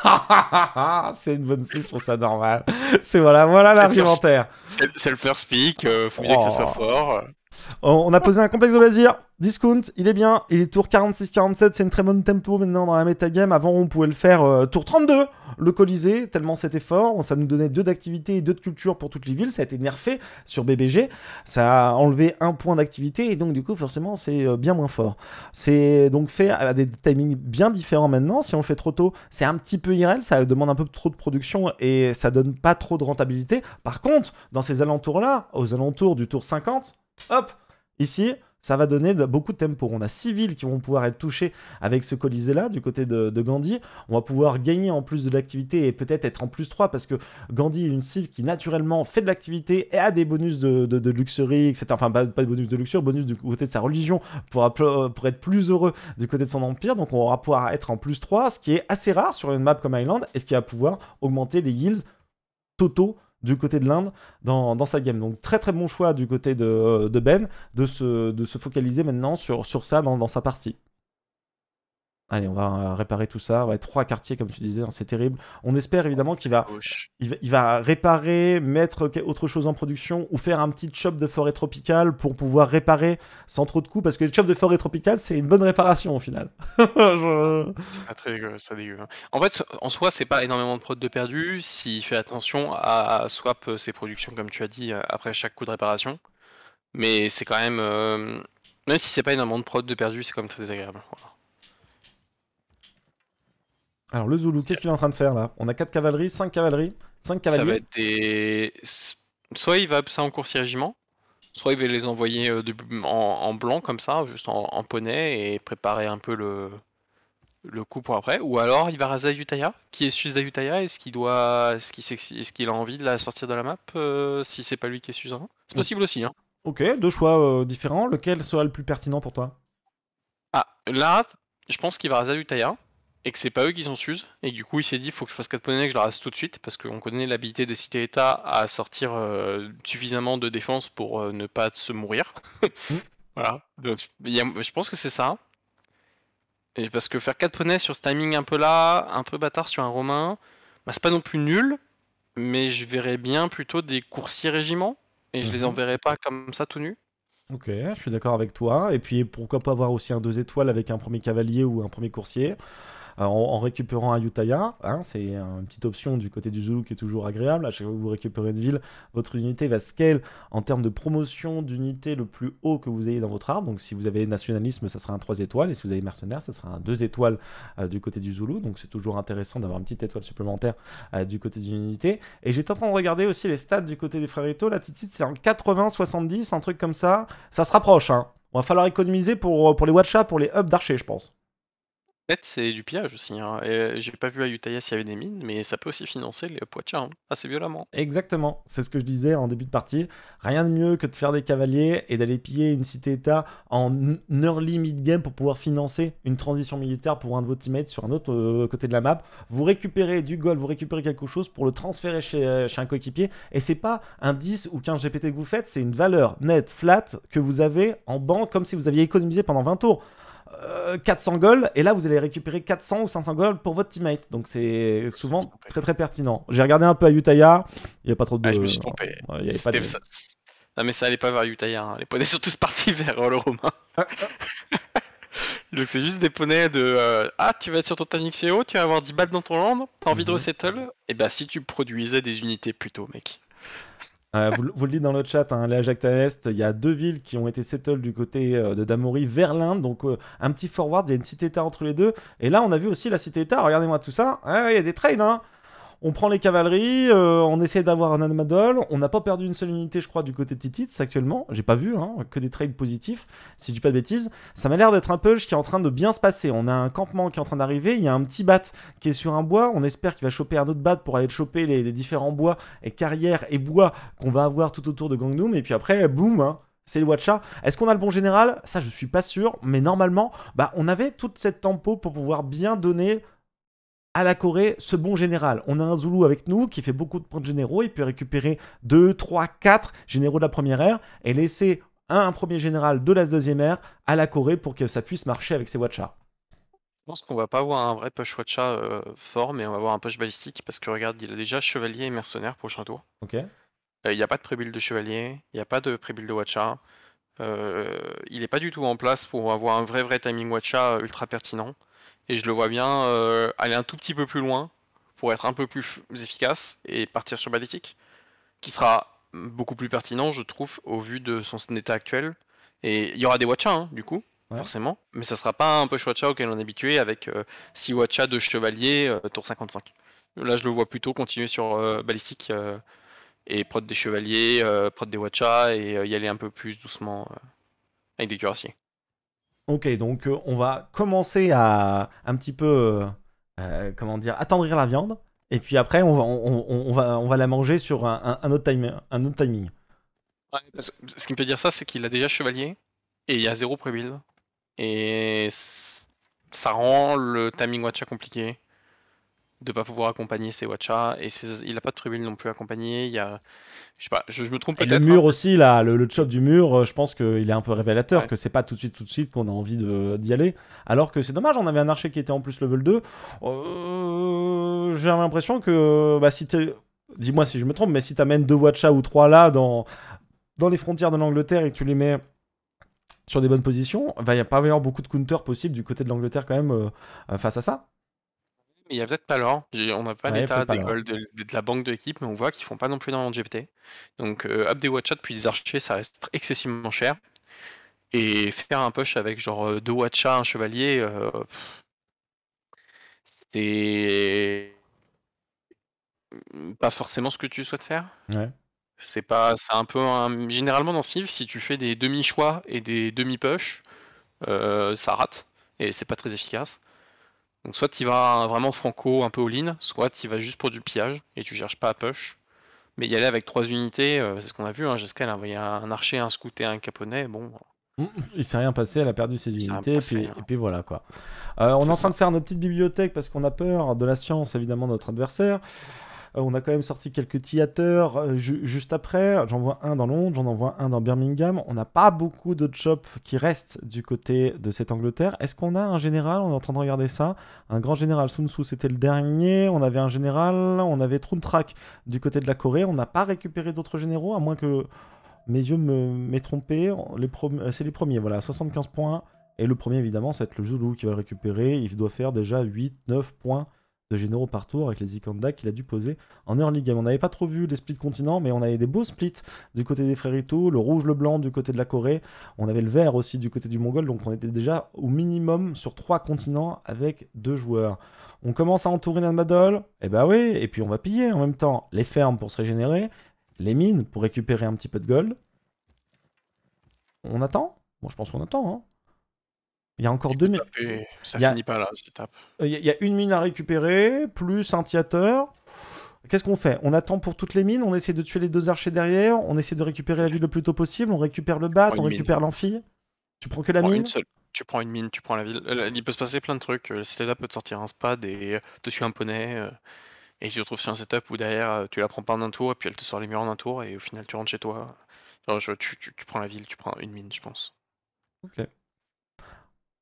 c'est une bonne civ, je trouve ça normal. C'est voilà, voilà l'argumentaire. C'est le first pick, euh, faut bien que ça soit oh. fort. On a posé un complexe de loisir. Discount, il est bien. Il est tour 46-47. C'est une très bonne tempo maintenant dans la metagame. Avant, on pouvait le faire euh, tour 32, le Colisée, tellement c'était fort. Ça nous donnait deux d'activité et deux de culture pour toutes les villes. Ça a été nerfé sur BBG. Ça a enlevé un point d'activité. Et donc, du coup, forcément, c'est euh, bien moins fort. C'est donc fait à des timings bien différents maintenant. Si on le fait trop tôt, c'est un petit peu irréel. Ça demande un peu trop de production et ça donne pas trop de rentabilité. Par contre, dans ces alentours-là, aux alentours du tour 50, Hop Ici, ça va donner beaucoup de tempo. On a 6 villes qui vont pouvoir être touchées avec ce Colisée-là, du côté de, Gandhi. On va pouvoir gagner en plus de l'activité et peut-être être en plus 3, parce que Gandhi est une cible qui naturellement fait de l'activité et a des bonus de, de, etc. Enfin, pas, de bonus de luxure, bonus du côté de sa religion, pour, pour être plus heureux du côté de son empire. Donc on va pouvoir être en plus 3, ce qui est assez rare sur une map comme Island, et ce qui va pouvoir augmenter les yields totaux du côté de l'Inde dans, sa game. Donc très très bon choix du côté de, euh, Ben de se, focaliser maintenant sur, ça dans, dans sa partie. Allez, on va euh, réparer tout ça. Ouais, trois quartiers, comme tu disais, hein, c'est terrible. On espère évidemment qu'il va, il va, réparer, mettre autre chose en production ou faire un petit chop de forêt tropicale pour pouvoir réparer sans trop de coups. Parce que le chop de forêt tropicale, c'est une bonne réparation au final. C'est pas très dégueu, pas dégueu hein. En fait, en soi, c'est pas énormément de prod de perdu s'il fait attention à swap euh, ses productions, comme tu as dit, euh, après chaque coup de réparation. Mais c'est quand même. Même si c'est pas énormément de prod de perdu, c'est quand même très désagréable. Alors le Zulu, qu'est-ce qu'il est en train de faire là On a 4 cavaleries, 5 cavaleries, 5 cavaliers. Ça va être des... Soit il va ça en coursier régiment, soit il va les envoyer euh, en... blanc comme ça, juste en... poney et préparer un peu le, le coup pour après. Ou alors il va raser Qui est suisse d'Ayutaya Est-ce qu'il doit... a envie de la sortir de la map euh, si c'est pas lui qui est Suzerain C'est mm. possible aussi. Hein. Ok, deux choix euh, différents. Lequel sera le plus pertinent pour toi Ah, là, je pense qu'il va raser Ayutthaya et que c'est pas eux qui s'en s'usent. Et du coup, il s'est dit, faut que je fasse 4 poneys, que je la rase tout de suite, parce qu'on connaît l'habilité des cités-états à sortir euh, suffisamment de défense pour euh, ne pas se mourir. voilà. Donc, y a, je pense que c'est ça. Et parce que faire 4 poneys sur ce timing un peu là, un peu bâtard sur un romain, bah, c'est pas non plus nul, mais je verrais bien plutôt des coursiers régiments, et je les mhm. enverrais pas comme ça tout nus. Ok, je suis d'accord avec toi. Et puis pourquoi pas avoir aussi un 2 étoiles avec un premier cavalier ou un premier coursier euh, en, récupérant un Hein, c'est une petite option du côté du Zulu qui est toujours agréable. À chaque fois que vous récupérez une ville, votre unité va scale en termes de promotion d'unité le plus haut que vous ayez dans votre arbre. Donc si vous avez nationalisme, ça sera un 3 étoiles. Et si vous avez mercenaire, ça sera un 2 étoiles euh, du côté du Zulu. Donc c'est toujours intéressant d'avoir une petite étoile supplémentaire euh, du côté d'une unité. Et j'étais en train de regarder aussi les stats du côté des Frérito. La titite, c'est en 80-70, un truc comme ça. Ça se rapproche, hein. On va falloir économiser pour, pour les Watcha, pour les hubs d'archers, je pense peut c'est du pillage aussi. Hein, j'ai pas vu à Utahia s'il y avait des mines, mais ça peut aussi financer les Poichas hein, assez violemment. Exactement, c'est ce que je disais en début de partie. Rien de mieux que de faire des cavaliers et d'aller piller une cité-état en early mid-game pour pouvoir financer une transition militaire pour un de vos teammates sur un autre côté de la map. Vous récupérez du gold, vous récupérez quelque chose pour le transférer chez, chez un coéquipier. Et c'est pas un 10 ou 15 GPT que vous faites, c'est une valeur nette, flat, que vous avez en banque comme si vous aviez économisé pendant 20 tours. 400 euh, gold et là vous allez récupérer 400 ou 500 gold pour votre teammate. Donc c'est souvent très très pertinent. J'ai regardé un peu à Utahia il n'y a pas trop de. Ah, je me euh, suis trompé. Non mais ça allait pas vers Utahia hein. les poneys sont tous partis vers euh, le Donc c'est juste des poneys de Ah, tu vas être sur ton Titanic Féo, tu vas avoir 10 balles dans ton land, t'as envie de mhm. resettle Et eh bah ben, si tu produisais des unités plutôt, mec. Euh, vous, le dites dans le chat, hein, Est, il y a deux villes qui ont été settled du côté euh, de Damory vers l'Inde. Donc euh, un petit forward, il y a une cité-état entre les deux. Et là, on a vu aussi la cité-état. Regardez-moi tout ça. Il y a des trains. On prend les cavaleries, euh, on essaie d'avoir un animadol. On n'a pas perdu une seule unité, je crois, du côté de Titits actuellement. J'ai pas vu, hein, que des trades positifs, si je dis pas de bêtises. Ça m'a l'air d'être un push qui est en train de bien se passer. On a un campement qui est en train d'arriver. Il y a un petit bat qui est sur un bois. On espère qu'il va choper un autre bat pour aller choper les, différents bois et carrières et bois qu'on va avoir tout autour de Gangnam. Et puis après, boum, hein, c'est le Watcha. Est-ce qu'on a le bon général Ça, je suis pas sûr, mais normalement, bah, on avait toute cette tempo pour pouvoir bien donner à la Corée ce bon général. On a un Zoulou avec nous qui fait beaucoup de points de généraux, il peut récupérer 2, 3, 4 généraux de la première ère et laisser un, premier général de la deuxième ère à la Corée pour que ça puisse marcher avec ses Watcha. Je pense qu'on va pas avoir un vrai push Watcha euh, fort, mais on va avoir un push balistique parce que regarde, il a déjà chevalier et mercenaire prochain tour. Ok. Euh, il n'y a pas de prébuild de chevalier, il n'y a pas de prébuild de Watcha. Euh, il n'est pas du tout en place pour avoir un vrai vrai timing Watcha ultra pertinent. Et je le vois bien euh, aller un tout petit peu plus loin pour être un peu plus efficace et partir sur balistique qui sera beaucoup plus pertinent, je trouve, au vu de son état actuel. Et il y aura des Watcha, hein, du coup, forcément. Mais ça sera pas un push Watcha auquel on est habitué avec 6 euh, Watcha de Chevalier, euh, tour 55. Là, je le vois plutôt continuer sur balistique et prod des Chevaliers, prod des Watcha et y aller un peu plus doucement avec des Cuirassiers. Ok, donc euh, on va commencer à un petit peu, euh, euh, comment dire, attendrir la viande. Et puis après, on va, on, va, on va la manger sur un, autre, timing. ce qui me fait dire ça, c'est qu'il a déjà chevalier et il y a zéro build Et ça rend le timing Watcha compliqué de pas pouvoir accompagner ses Watcha et il n'a pas de tribune non plus accompagné. Il y a, je sais pas, je, me trompe peut-être. Le mur hein. aussi là, le, chop du mur, euh, je pense qu'il est un peu révélateur que c'est pas tout de suite tout de suite qu'on a envie d'y aller. Alors que c'est dommage, on avait un archer qui était en plus level 2. Euh, j'ai l'impression que bah, si tu dis-moi si je me trompe, mais si tu amènes deux Watcha ou trois là dans dans les frontières de l'Angleterre et que tu les mets sur des bonnes positions, il n'y a pas vraiment beaucoup de counter possible du côté de l'Angleterre quand même euh, face à ça. Il y a peut-être pas l'or. On n'a pas l'état de, la banque d'équipe, mais on voit qu'ils font pas non plus dans de GPT. Donc, euh, up des watchats puis des archers, ça reste excessivement cher. Et faire un push avec genre euh, deux watchats, un chevalier, euh, c'est c'était pas forcément ce que tu souhaites faire. C'est pas, un peu généralement dans Civ, si tu fais des demi choix et des demi push, ça rate et c'est pas très efficace. Donc soit tu vas vraiment franco, un peu all-in, soit tu vas juste pour du pillage et tu cherches pas à push. Mais y aller avec trois unités, euh, c'est ce qu'on a vu, hein, Jescal un archer, un scout et un caponais, bon... Mm, mm. Il s'est rien passé, elle a perdu ses unités, hein. et, puis, voilà quoi. Euh, on est, en train de faire notre petites bibliothèques parce qu'on a peur de la science, évidemment, de notre adversaire. Euh, on a quand même sorti quelques théâtres euh, juste après. J'en vois un dans Londres, j'en envoie un dans Birmingham. On n'a pas beaucoup d'autres shops qui restent du côté de cette Angleterre. Est-ce qu'on a un général On est en train de regarder ça. Un grand général, Sun Tzu, c'était le dernier. On avait un général, on avait Truntrak du côté de la Corée. On n'a pas récupéré d'autres généraux, à moins que mes yeux m'aient trompé. Euh, c'est les premiers, voilà, 75 points. Et le premier, évidemment, c'est le Zulu qui va le récupérer. Il doit faire déjà 8-9 points de généraux par tour avec les Ikanda qu'il a dû poser en early game. On n'avait pas trop vu les splits continents, mais on avait des beaux splits du côté des Frérito, le rouge, le blanc du côté de la Corée, on avait le vert aussi du côté du Mongol, donc on était déjà au minimum sur trois continents avec deux joueurs. On commence à entourer Nanmadol, et eh bah ben oui, et puis on va piller en même temps les fermes pour se régénérer, les mines pour récupérer un petit peu de gold. On attend Bon, je pense qu'on attend, hein. Il y a encore deux mines. Ça finit pas là, cette étape. Euh, il y, a une mine à récupérer, plus un tiateur Qu'est-ce qu'on fait On attend pour toutes les mines, on essaie de tuer les deux archers derrière, on essaie de récupérer la ville le plus tôt possible, on récupère le bat, on récupère l'amphi. Tu prends que la mine tu prends une mine, tu prends la ville. Euh, il peut se passer plein de trucs. Euh, cette là peut te sortir un spade et te tuer un poney. Et tu te retrouves sur un setup où derrière tu la prends pas un tour et puis elle te sort les murs en un tour et au final tu rentres chez toi. tu, prends la ville, tu prends une mine, je pense. Ok.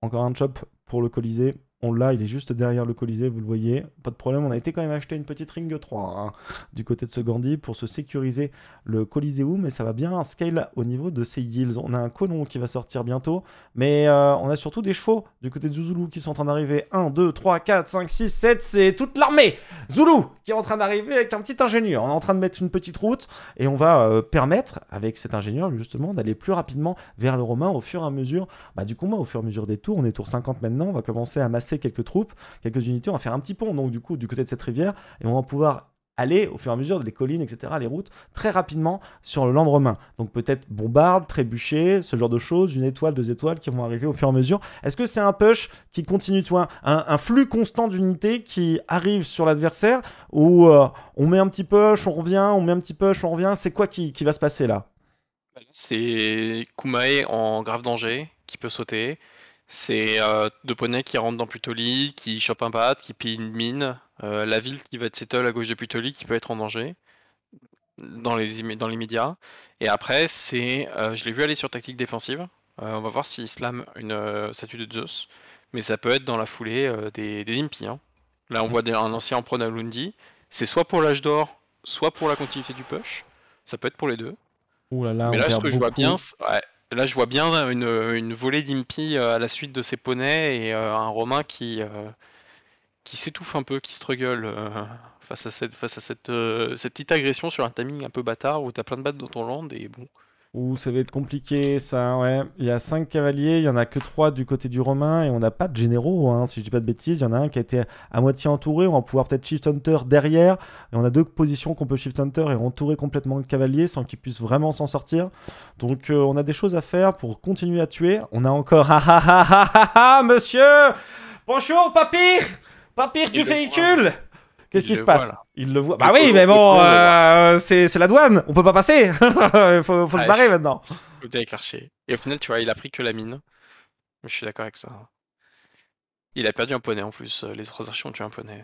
Encore un chop pour le Colisée. On l'a, il est juste derrière le Colisée, vous le voyez, pas de problème. On a été quand même acheter une petite Ring 3 hein, du côté de ce Gandhi pour se sécuriser le Colisée mais ça va bien scale au niveau de ses yields. On a un colon qui va sortir bientôt, mais euh, on a surtout des chevaux du côté de Zouzoulou qui sont en train d'arriver. 1, 2, 3, 4, 5, 6, 7, c'est toute l'armée Zoulou qui est en train d'arriver avec un petit ingénieur. On est en train de mettre une petite route et on va euh, permettre, avec cet ingénieur justement, d'aller plus rapidement vers le Romain au fur et à mesure bah, du combat, au fur et à mesure des tours. On est tour 50 maintenant, on va commencer à masser quelques troupes, quelques unités, on va faire un petit pont donc du coup du côté de cette rivière et on va pouvoir aller au fur et à mesure des collines, etc., les routes, très rapidement sur le land romain. Donc peut-être bombarde, trébucher, ce genre de choses, une étoile, deux étoiles qui vont arriver au fur et à mesure. Est-ce que c'est un push qui continue, toi un, flux constant d'unités qui arrive sur l'adversaire ou euh, on met un petit push, on revient, on met un petit push, on revient C'est quoi qui, qui va se passer là C'est Kumae en grave danger qui peut sauter. C'est euh, deux poneys qui rentrent dans Putoli, qui chopent un pâte, qui pillent une mine, euh, la ville qui va être settle à gauche de Putoli qui peut être en danger dans les, dans médias. Et après, c'est, euh, je l'ai vu aller sur tactique défensive. Euh, on va voir s'il slame une statue de Zeus. Mais ça peut être dans la foulée des, impies. Hein. Là, on voit un ancien en Lundi. C'est soit pour l'âge d'or, soit pour la continuité du push. Ça peut être pour les deux. Ouh Mais là, ce que je vois bien, ouais, Là, je vois bien une, volée d'Impi euh, à la suite de ses poneys et euh, un Romain qui, euh, qui s'étouffe un peu, qui struggle face à, cette, face à cette, cette petite agression sur un timing un peu bâtard où t'as plein de battes dans ton land et bon, Ouh, ça va être compliqué, ça, ouais. Il y a cinq cavaliers, il y en a que 3 du côté du Romain, et on n'a pas de généraux, hein, si je dis pas de bêtises. Il y en a un qui a été à moitié entouré, on va pouvoir peut-être shift hunter derrière, et on a deux positions qu'on peut shift hunter et entourer complètement le cavalier sans qu'il puisse vraiment s'en sortir. Donc euh, on a des choses à faire pour continuer à tuer. On a encore... Ah ah ah ah ah, ah monsieur Bonjour, pas pire du eh ben, véhicule Qu'est-ce qui se passe Il le voit. Bah ah oui, mais bon, euh, euh, c'est la douane. On peut pas passer. il faut, se ah, barrer maintenant. Avec l'archer. Et au final, tu vois, il a pris que la mine. Je suis d'accord avec ça. Il a perdu un poney en plus. Euh, les trois archers ont tué un poney.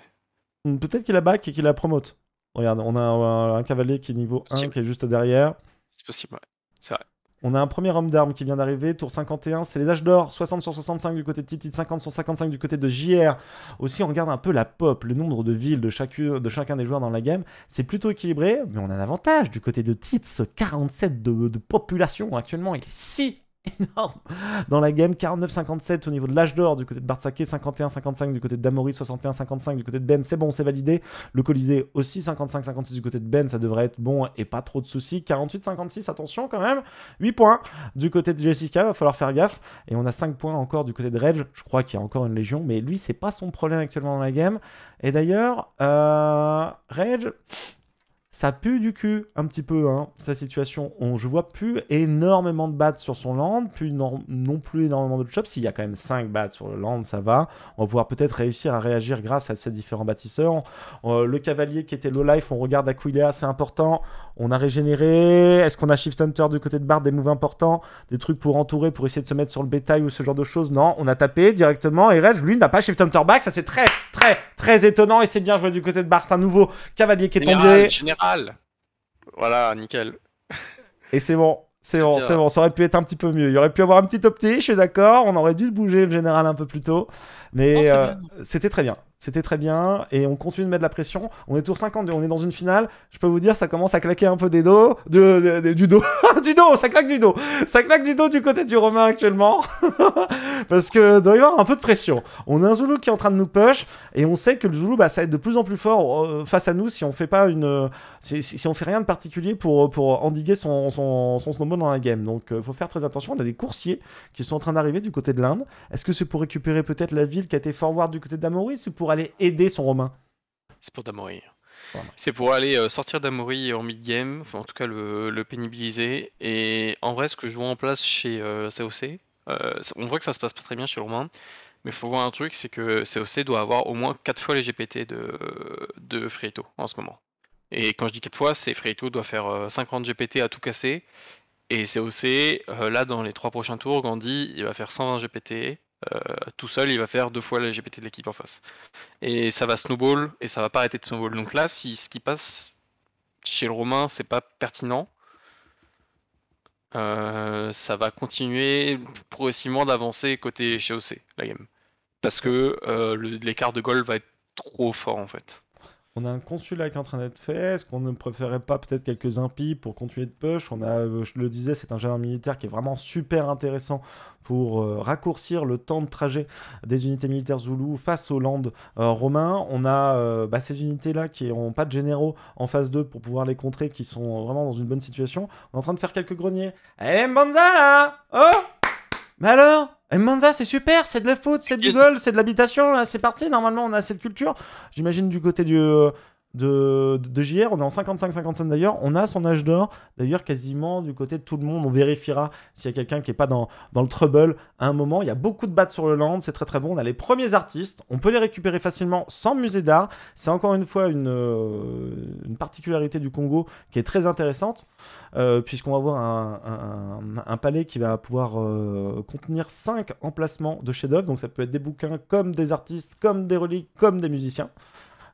Hmm, peut-être qu'il a back et qu'il la promote. Regarde, on a un, un cavalier qui est niveau 1 qui est juste derrière. C'est possible, ouais. C'est vrai. On a un premier homme d'armes qui vient d'arriver, tour 51, c'est les âges d'or, 60 sur 65 du côté de Titit, 50 sur 55 du côté de JR. Aussi, on regarde un peu la pop, le nombre de villes de, chacun des joueurs dans la game. C'est plutôt équilibré, mais on a un avantage du côté de ce 47 de, de population actuellement, il est 6 énorme dans la game. 49-57 au niveau de l'âge d'or du côté de Bartzaké, 51-55 du côté de Damori, 61-55 du côté de Ben. C'est bon, c'est validé. Le Colisée aussi, 55-56 du côté de Ben, ça devrait être bon et pas trop de soucis. 48-56, attention quand même. 8 points du côté de Jessica, va falloir faire gaffe. Et on a 5 points encore du côté de Reg. Je crois qu'il y a encore une légion, mais lui, c'est pas son problème actuellement dans la game. Et d'ailleurs, euh, Reg ça pue du cul un petit peu, hein, sa situation. On, je vois plus énormément de bats sur son land, plus non, plus énormément de chops. S'il y a quand même 5 bats sur le land, ça va. On va pouvoir peut-être réussir à réagir grâce à ces différents bâtisseurs. Euh, le cavalier qui était low life, on regarde est c'est important on a régénéré, est-ce qu'on a Shift Hunter du côté de Bart des mouvements importants, des trucs pour entourer, pour essayer de se mettre sur le bétail ou ce genre de choses Non, on a tapé directement, et reste, lui, n'a pas Shift Hunter back, ça c'est très, très, très étonnant, et c'est bien joué du côté de Bart, un nouveau cavalier qui est général, tombé. Général Voilà, nickel. Et c'est bon, c'est bon, c'est bon, ça aurait pu être un petit peu mieux. Il aurait pu avoir un petit opti, je suis d'accord. On aurait dû bouger le général un peu plus tôt. Mais euh, c'était très bien. C'était très bien et on continue de mettre de la pression. On est tour 50, on est dans une finale. Je peux vous dire, ça commence à claquer un peu des dos, du dos, du dos, ça claque du dos, ça claque du dos du côté du Romain actuellement parce que doit y avoir un peu de pression. On a un Zulu qui est en train de nous push et on sait que le Zulu, bah, ça va être de plus en plus fort euh, face à nous si on fait pas une, si, on fait rien de particulier pour pour endiguer son son, son snowball dans la game. Donc il euh, faut faire très attention. On a des coursiers qui sont en train d'arriver du côté de l'Inde. Est-ce que c'est pour récupérer peut-être la ville qui a été forward du côté d'Amaury C'est pour aller aider son Romain. C'est pour Damori. C'est pour aller euh, sortir Damori en mid-game, en tout cas le, pénibiliser. Et en vrai, ce que je vois en place chez euh, euh on voit que ça se passe pas très bien chez le Romain. Mais il faut voir un truc, c'est que COC doit avoir au moins 4 fois les GPT de, de Freito en ce moment. Et quand je dis 4 fois, c'est Freito doit faire 50 euh, GPT à tout casser. Et COC, là dans les 3 prochains tours, Gandhi, il va faire 120 GPT. Euh, tout seul, il va faire deux fois la GPT de l'équipe en face. Et ça va snowball, et ça va pas arrêter de snowball. Donc là, si ce qui passe chez le Romain, c'est pas pertinent, euh, ça va continuer progressivement d'avancer côté chez OC, la game. Parce que euh, l'écart de goal va être trop fort en fait on a un consulat qui est en train d'être fait, est-ce qu'on ne préférait pas peut-être quelques impies pour continuer de push On a, euh, je le disais, c'est un général militaire qui est vraiment super intéressant pour euh, raccourcir le temps de trajet des unités militaires zoulous face aux landes euh, romains. On a bah, ces unités-là qui n'ont pas de généraux en phase 2 pour pouvoir les contrer, qui sont vraiment dans une bonne situation. On est en train de faire quelques greniers. Eh, bonza là Oh mais alors Manza, c'est super, c'est de la faute, c'est du goal, c'est de l'habitation, c'est parti. Normalement, on a cette culture. J'imagine du côté du, euh, de, JR. On est en 55-55 d'ailleurs. On a son âge d'or, d'ailleurs, quasiment du côté de tout le monde. On vérifiera s'il y a quelqu'un qui n'est pas dans, le trouble à un moment. Il y a beaucoup de battes sur le land, c'est très très bon. On a les premiers artistes, on peut les récupérer facilement sans musée d'art. C'est encore une fois une, euh, particularité du Congo qui est très intéressante, euh, puisqu'on va avoir un, palais qui va pouvoir euh, contenir 5 emplacements de chefs-d'œuvre. Donc ça peut être des bouquins comme des artistes, comme des reliques, comme des musiciens.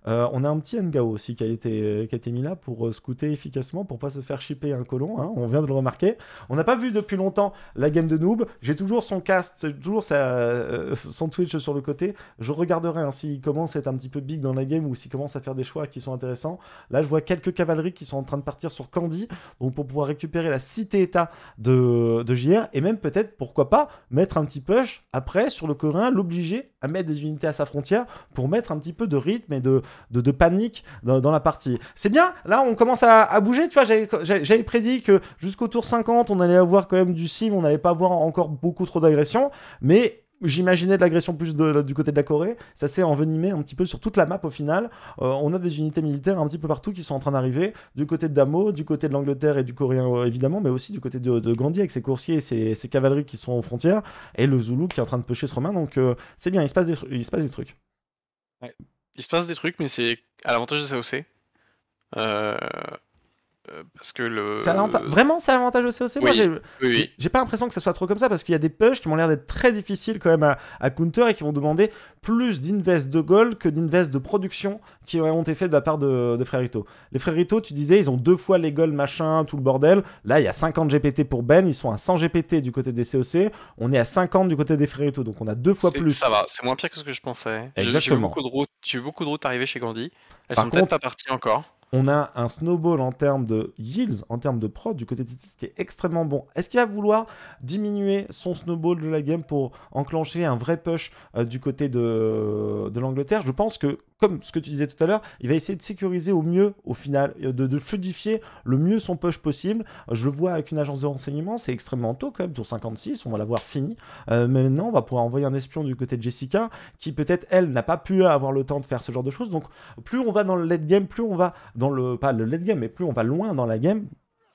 Euh, on a un petit Ngao aussi qui a, été, qui mis là pour euh, scouter efficacement, pour pas se faire shipper un colon. Hein, on vient de le remarquer. On n'a pas vu depuis longtemps la game de Noob. J'ai toujours son cast, toujours euh, son Twitch sur le côté. Je regarderai hein, s'il commence à être un petit peu big dans la game ou s'il commence à faire des choix qui sont intéressants. Là, je vois quelques cavaleries qui sont en train de partir sur Candy, donc pour pouvoir récupérer la cité-état de, de JR et même peut-être, pourquoi pas, mettre un petit push après sur le Corin, l'obliger à mettre des unités à sa frontière pour mettre un petit peu de rythme et de, de, panique dans, la partie. C'est bien, là on commence à, à bouger, tu vois, j'avais prédit que jusqu'au tour 50 on allait avoir quand même du sim, on n'allait pas avoir encore beaucoup trop d'agressions, mais J'imaginais de l'agression plus du côté de la Corée. Ça s'est envenimé un petit peu sur toute la map au final. Euh, on a des unités militaires un petit peu partout qui sont en train d'arriver, du côté de Damo, du côté de l'Angleterre et du Coréen euh, évidemment, mais aussi du côté de, Gandhi avec ses coursiers et ses, cavaleries qui sont aux frontières, et le Zulu qui est en train de pêcher ce romain. Donc euh, c'est bien, il se passe des, trucs. Il se passe des trucs, mais c'est à l'avantage de Euh, euh, parce que le... Vraiment, c'est l'avantage de COC. j'ai pas l'impression que ça soit trop comme ça parce qu'il y a des pushs qui m'ont l'air d'être très difficiles quand même à, counter et qui vont demander plus d'invest de gold que d'invest de production qui ont été faits de la part de, Frérito. Les Frérito, tu disais, ils ont deux fois les gold machin, tout le bordel. Là, il y a 50 GPT pour Ben, ils sont à 100 GPT du côté des COC. On est à 50 du côté des Frérito, donc on a deux fois plus. Ça va, c'est moins pire que ce que je pensais. J'ai beaucoup de routes, arrivées chez Gandhi. Elles sont peut-être pas parties encore. On a un snowball en termes de yields, en termes de prod du côté de Titis qui est extrêmement bon. Est-ce qu'il va vouloir diminuer son snowball de la game pour enclencher un vrai push euh, du côté de, de l'Angleterre Je pense que comme ce que tu disais tout à l'heure, il va essayer de sécuriser au mieux, au final, de, de fluidifier le mieux son poche possible. Je le vois avec une agence de renseignement, c'est extrêmement tôt quand même, sur 56, on va l'avoir fini. Euh, mais maintenant, on va pouvoir envoyer un espion du côté de Jessica, qui peut-être, elle, n'a pas pu avoir le temps de faire ce genre de choses. Donc, plus on va dans le late game, plus on va dans le, pas le late game, mais plus on va loin dans la game,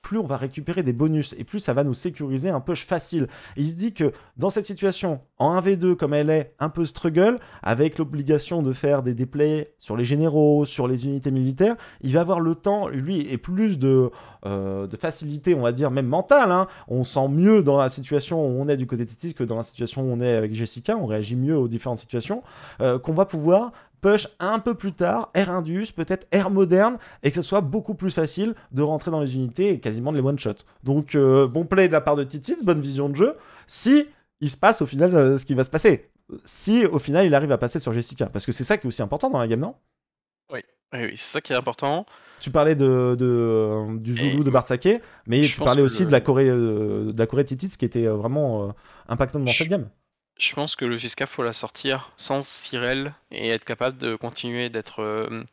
plus on va récupérer des bonus et plus ça va nous sécuriser un push facile. il se dit que dans cette situation, en 1v2, comme elle est un peu struggle, avec l'obligation de faire des déplays sur les généraux, sur les unités militaires, il va avoir le temps, lui, et plus de, euh, facilité, on va dire, même mentale. Hein. On sent mieux dans la situation où on est du côté de Titis que dans la situation où on est avec Jessica, on réagit mieux aux différentes situations, euh, qu'on va pouvoir push un peu plus tard, R Indus, peut-être R moderne, et que ce soit beaucoup plus facile de rentrer dans les unités et quasiment de les one-shot. Donc, euh, bon play de la part de Titis, bonne vision de jeu, si il se passe au final euh, ce qui va se passer. Si au final il arrive à passer sur Jessica, parce que c'est ça qui est aussi important dans la game, non Oui, oui, c'est ça qui est important. Tu parlais de, du Zulu de Bartsake, mais tu parlais aussi de, la Corée, euh, de la Corée Titis qui était vraiment impactante dans cette game je pense que le GSK, faut la sortir sans Cyril et être capable de continuer d'être euh,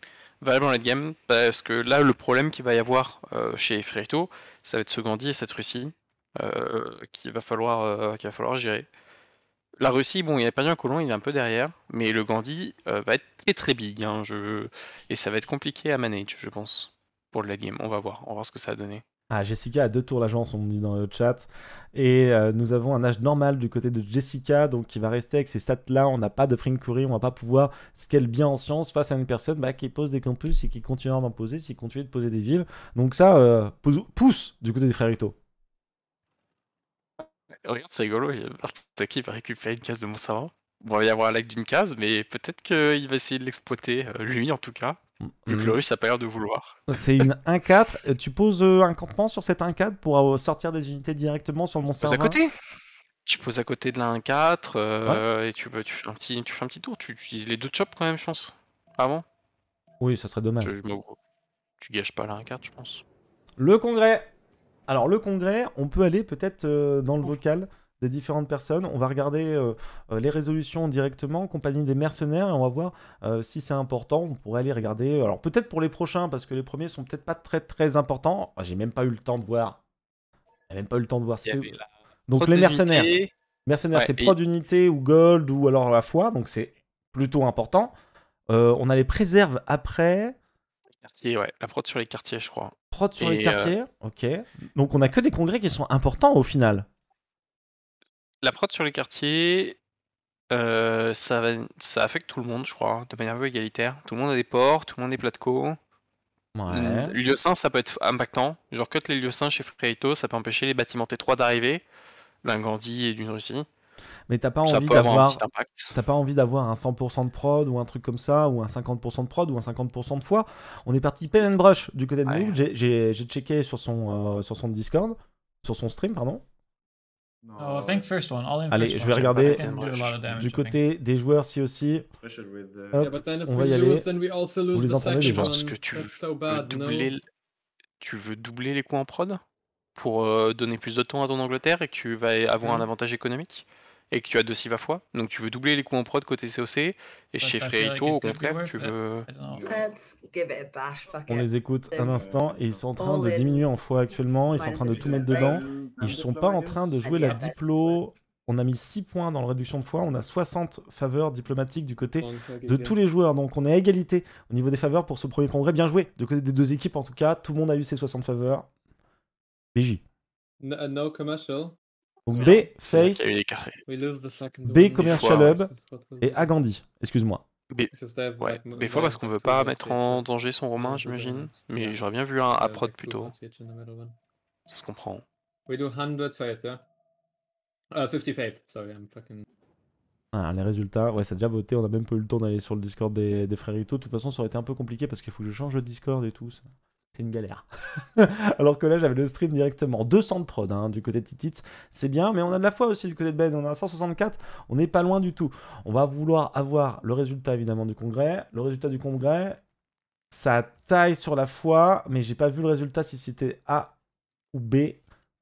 valable dans late game. Parce que là, le problème qu'il va y avoir euh, chez Frito, ça va être ce Gandhi et cette Russie euh, qu'il va, falloir, qu'il va falloir gérer. La Russie, bon, il a perdu un colon, il est un peu derrière, mais le Gandhi va être très très big. Hein, et ça va être compliqué à manage, je pense, pour le late game. On va voir, on va voir ce que ça va donner. Ah, Jessica a deux tours l'agence, on me dit dans le chat. Et euh, nous avons un âge normal du côté de Jessica, donc qui va rester avec ces stats-là. On n'a pas de fringuerie, curry, on va pas pouvoir ce bien en science face à une personne bah, qui pose des campus et qui continue d'en poser, s'il continue de poser des villes. Donc ça, euh, pousse, du côté des frères Rito. Regarde, c'est rigolo, qui va récupérer une case de mon savant. Bon, il va y avoir un lag d'une case, mais peut-être qu'il va essayer de l'exploiter, euh, lui en tout cas. Le mm. Chlorus n'a pas l'air de vouloir. C'est une 1-4. Euh, tu poses euh, un campement sur cette 1-4 pour euh, sortir des unités directement sur le monstre. à côté tu poses à côté de la 1-4 et tu, fais un petit, tu fais un petit tour. Tu, utilises les deux chops quand même, je pense. Avant. Oui, ça serait dommage. tu gâches pas la 1-4, je pense. Le congrès. Alors, le congrès, on peut aller peut-être dans le vocal différentes personnes. On va regarder euh, euh, les résolutions directement compagnie des mercenaires et on va voir euh, si c'est important. On pourrait aller regarder. Alors peut-être pour les prochains parce que les premiers sont peut-être pas très très importants. Ah, j'ai même pas eu le temps de voir. J'ai même pas eu le temps de voir. Donc les mercenaires. Mercenaires, c'est prod d'unité ou gold ou alors la foi, donc c'est plutôt important. on a les préserves après. Quartier, ouais. La prod sur les quartiers, je crois. Prod sur les quartiers, ok. Donc on a que des congrès qui sont importants au final la prod sur les quartiers, euh, ça, ça affecte tout le monde, je crois, de manière un peu égalitaire. Tout le monde a des ports, tout le monde est plat de co. Hum, lieu sain, ça peut être impactant. Genre, cut les lieux sains chez Freito, ça peut empêcher les bâtiments T3 d'arriver d'un Gandhi et d'une Russie. Mais t'as pas, envie d'avoir, t'as pas envie d'avoir un 100% de prod ou un truc comme ça, ou un 50% de prod ou un 50% de fois. On est parti pen and brush du côté de nous. J'ai, checké sur son, euh, sur son Discord, sur son stream, pardon. Oh, Allez, je vais regarder du côté des joueurs si aussi. Uh, on va y aller. Vous Je pense que tu veux, doubler, les coûts en prod pour euh, donner plus de temps à ton Angleterre et que tu vas avoir un mm-hmm. avantage économique et que tu as deux 6 à fois. Donc tu veux doubler les coûts en prod côté COC, et chez Freito, au contraire, tu veux. On les écoute un euh, instant, et ils sont en train de diminuer en fois actuellement, ils sont en train de tout mettre dedans, ils sont pas en train de jouer la diplo. On a mis 6 points dans la réduction de fois, on a 60 faveurs diplomatiques du côté de tous les joueurs, donc on est à égalité au niveau des faveurs pour ce premier congrès. Bien joué, de côté des deux équipes en tout cas, tout le monde a eu ses 60 faveurs. BJ. Uh, no commercial. B, Face, B, Commercial Hub et Agandi. Excuse-moi. B, ouais. fois parce qu'on veut pas mettre en danger son romain, j'imagine. Mais j'aurais bien vu un A prod plutôt. Ça se comprend. 100 euh, fucking... Ah, les résultats, ouais, ça a déjà voté, on a même pas eu le temps d'aller sur le Discord des, des frères De toute façon, ça aurait été un peu compliqué parce qu'il faut que je change le Discord et tout. Ça c'est une galère. Alors que là, j'avais le stream directement. 200 de prod hein, du côté de Titit, c'est bien, mais on a de la foi aussi du côté de Ben. On a 164, on n'est pas loin du tout. On va vouloir avoir le résultat évidemment du congrès. Le résultat du congrès, ça taille sur la foi, mais j'ai pas vu le résultat si c'était A ou B,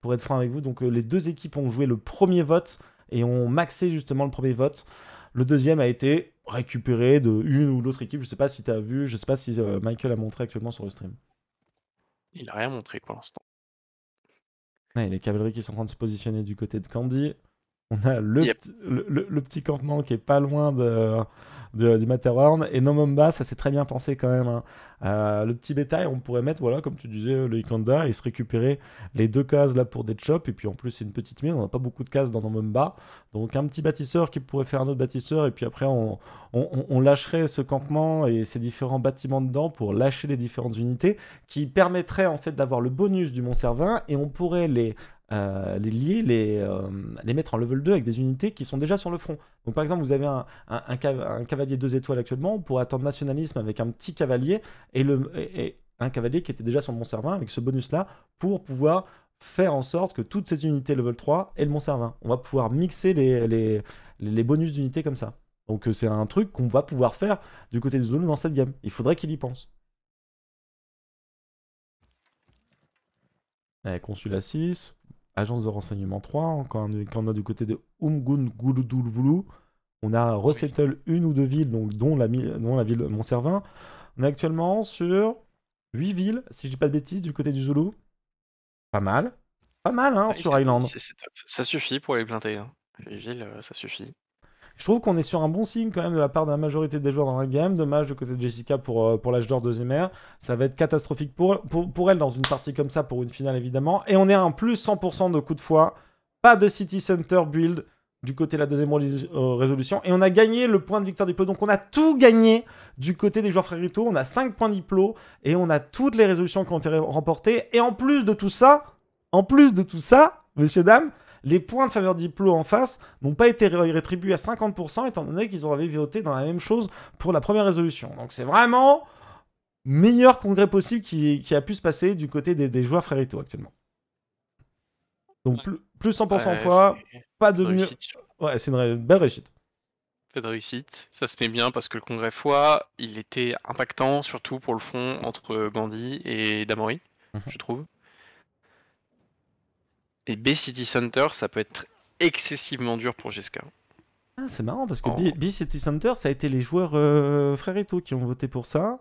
pour être franc avec vous. Donc euh, les deux équipes ont joué le premier vote et ont maxé justement le premier vote. Le deuxième a été récupéré de une ou l'autre équipe. Je sais pas si tu as vu, je sais pas si euh, Michael a montré actuellement sur le stream il a rien montré pour l'instant. les cavaleries qui sont en train de se positionner du côté de Candy. On a le, petit, le, petit campement qui est pas loin de, du Matterhorn. Et Nomomba, ça s'est très bien pensé quand même. Hein. Euh, le petit bétail, on pourrait mettre, voilà, comme tu disais, le Ikanda et se récupérer les deux cases là pour des chops. Et puis en plus, c'est une petite mine, on n'a pas beaucoup de cases dans Nomomba. Donc un petit bâtisseur qui pourrait faire un autre bâtisseur. Et puis après, on, lâcherait ce campement et ces différents bâtiments dedans pour lâcher les différentes unités qui permettraient en fait d'avoir le bonus du Mont Servin. Et on pourrait les euh, les lier, euh, les, mettre en level 2 avec des unités qui sont déjà sur le front. Donc par exemple, vous avez un, cavalier 2 étoiles actuellement, on pourrait attendre nationalisme avec un petit cavalier et, un cavalier qui était déjà sur le Mont-Servin avec ce bonus-là pour pouvoir faire en sorte que toutes ces unités level 3 aient le Mont-Servin. On va pouvoir mixer les, bonus d'unités comme ça. Donc euh, c'est un truc qu'on va pouvoir faire du côté de Zulu dans cette game. Il faudrait qu'il y pense. Allez, consul à 6 agence de renseignement 3. Hein, quand on, a du côté de Umgun Guludulvulu, on a resettle une ou deux villes, donc, dont, la, ville de Montservin. On est actuellement sur 8 villes, si je dis pas de bêtises, du côté du Zulu. Pas mal. Pas mal, hein, ah sur Island. Ça suffit pour les planter hein. Les villes, euh, ça suffit. Je trouve qu'on est sur un bon signe quand même de la part de la majorité des joueurs dans la game. Dommage du côté de Jessica pour, euh, pour l'âge d'or de Zemer. Ça va être catastrophique pour, pour, elle dans une partie comme ça, pour une finale évidemment. Et on est à un plus 100% de coup de foi. Pas de City Center build du côté de la deuxième euh, résolution. Et on a gagné le point de victoire diplo. Donc on a tout gagné du côté des joueurs Frérito. On a 5 points diplo et on a toutes les résolutions qui ont été remportées. Et en plus de tout ça, en plus de tout ça, messieurs, dames, les points de faveur d'Iplo en face n'ont pas été rétribués à 50%, étant donné qu'ils ont voté dans la même chose pour la première résolution. Donc c'est vraiment meilleur congrès possible qui, a pu se passer du côté des, joueurs Frérito actuellement. Donc plus, 100% foi, fois, pas de mieux. Ouais, c'est une belle réussite de réussite. Ça se met bien parce que le congrès foi, il était impactant, surtout pour le fond entre Gandhi et Damori, mhm. je trouve. Et B City Center, ça peut être excessivement dur pour Jessica. Ah, c'est marrant parce que oh. B, City Center, ça a été les joueurs euh, et tout qui ont voté pour ça.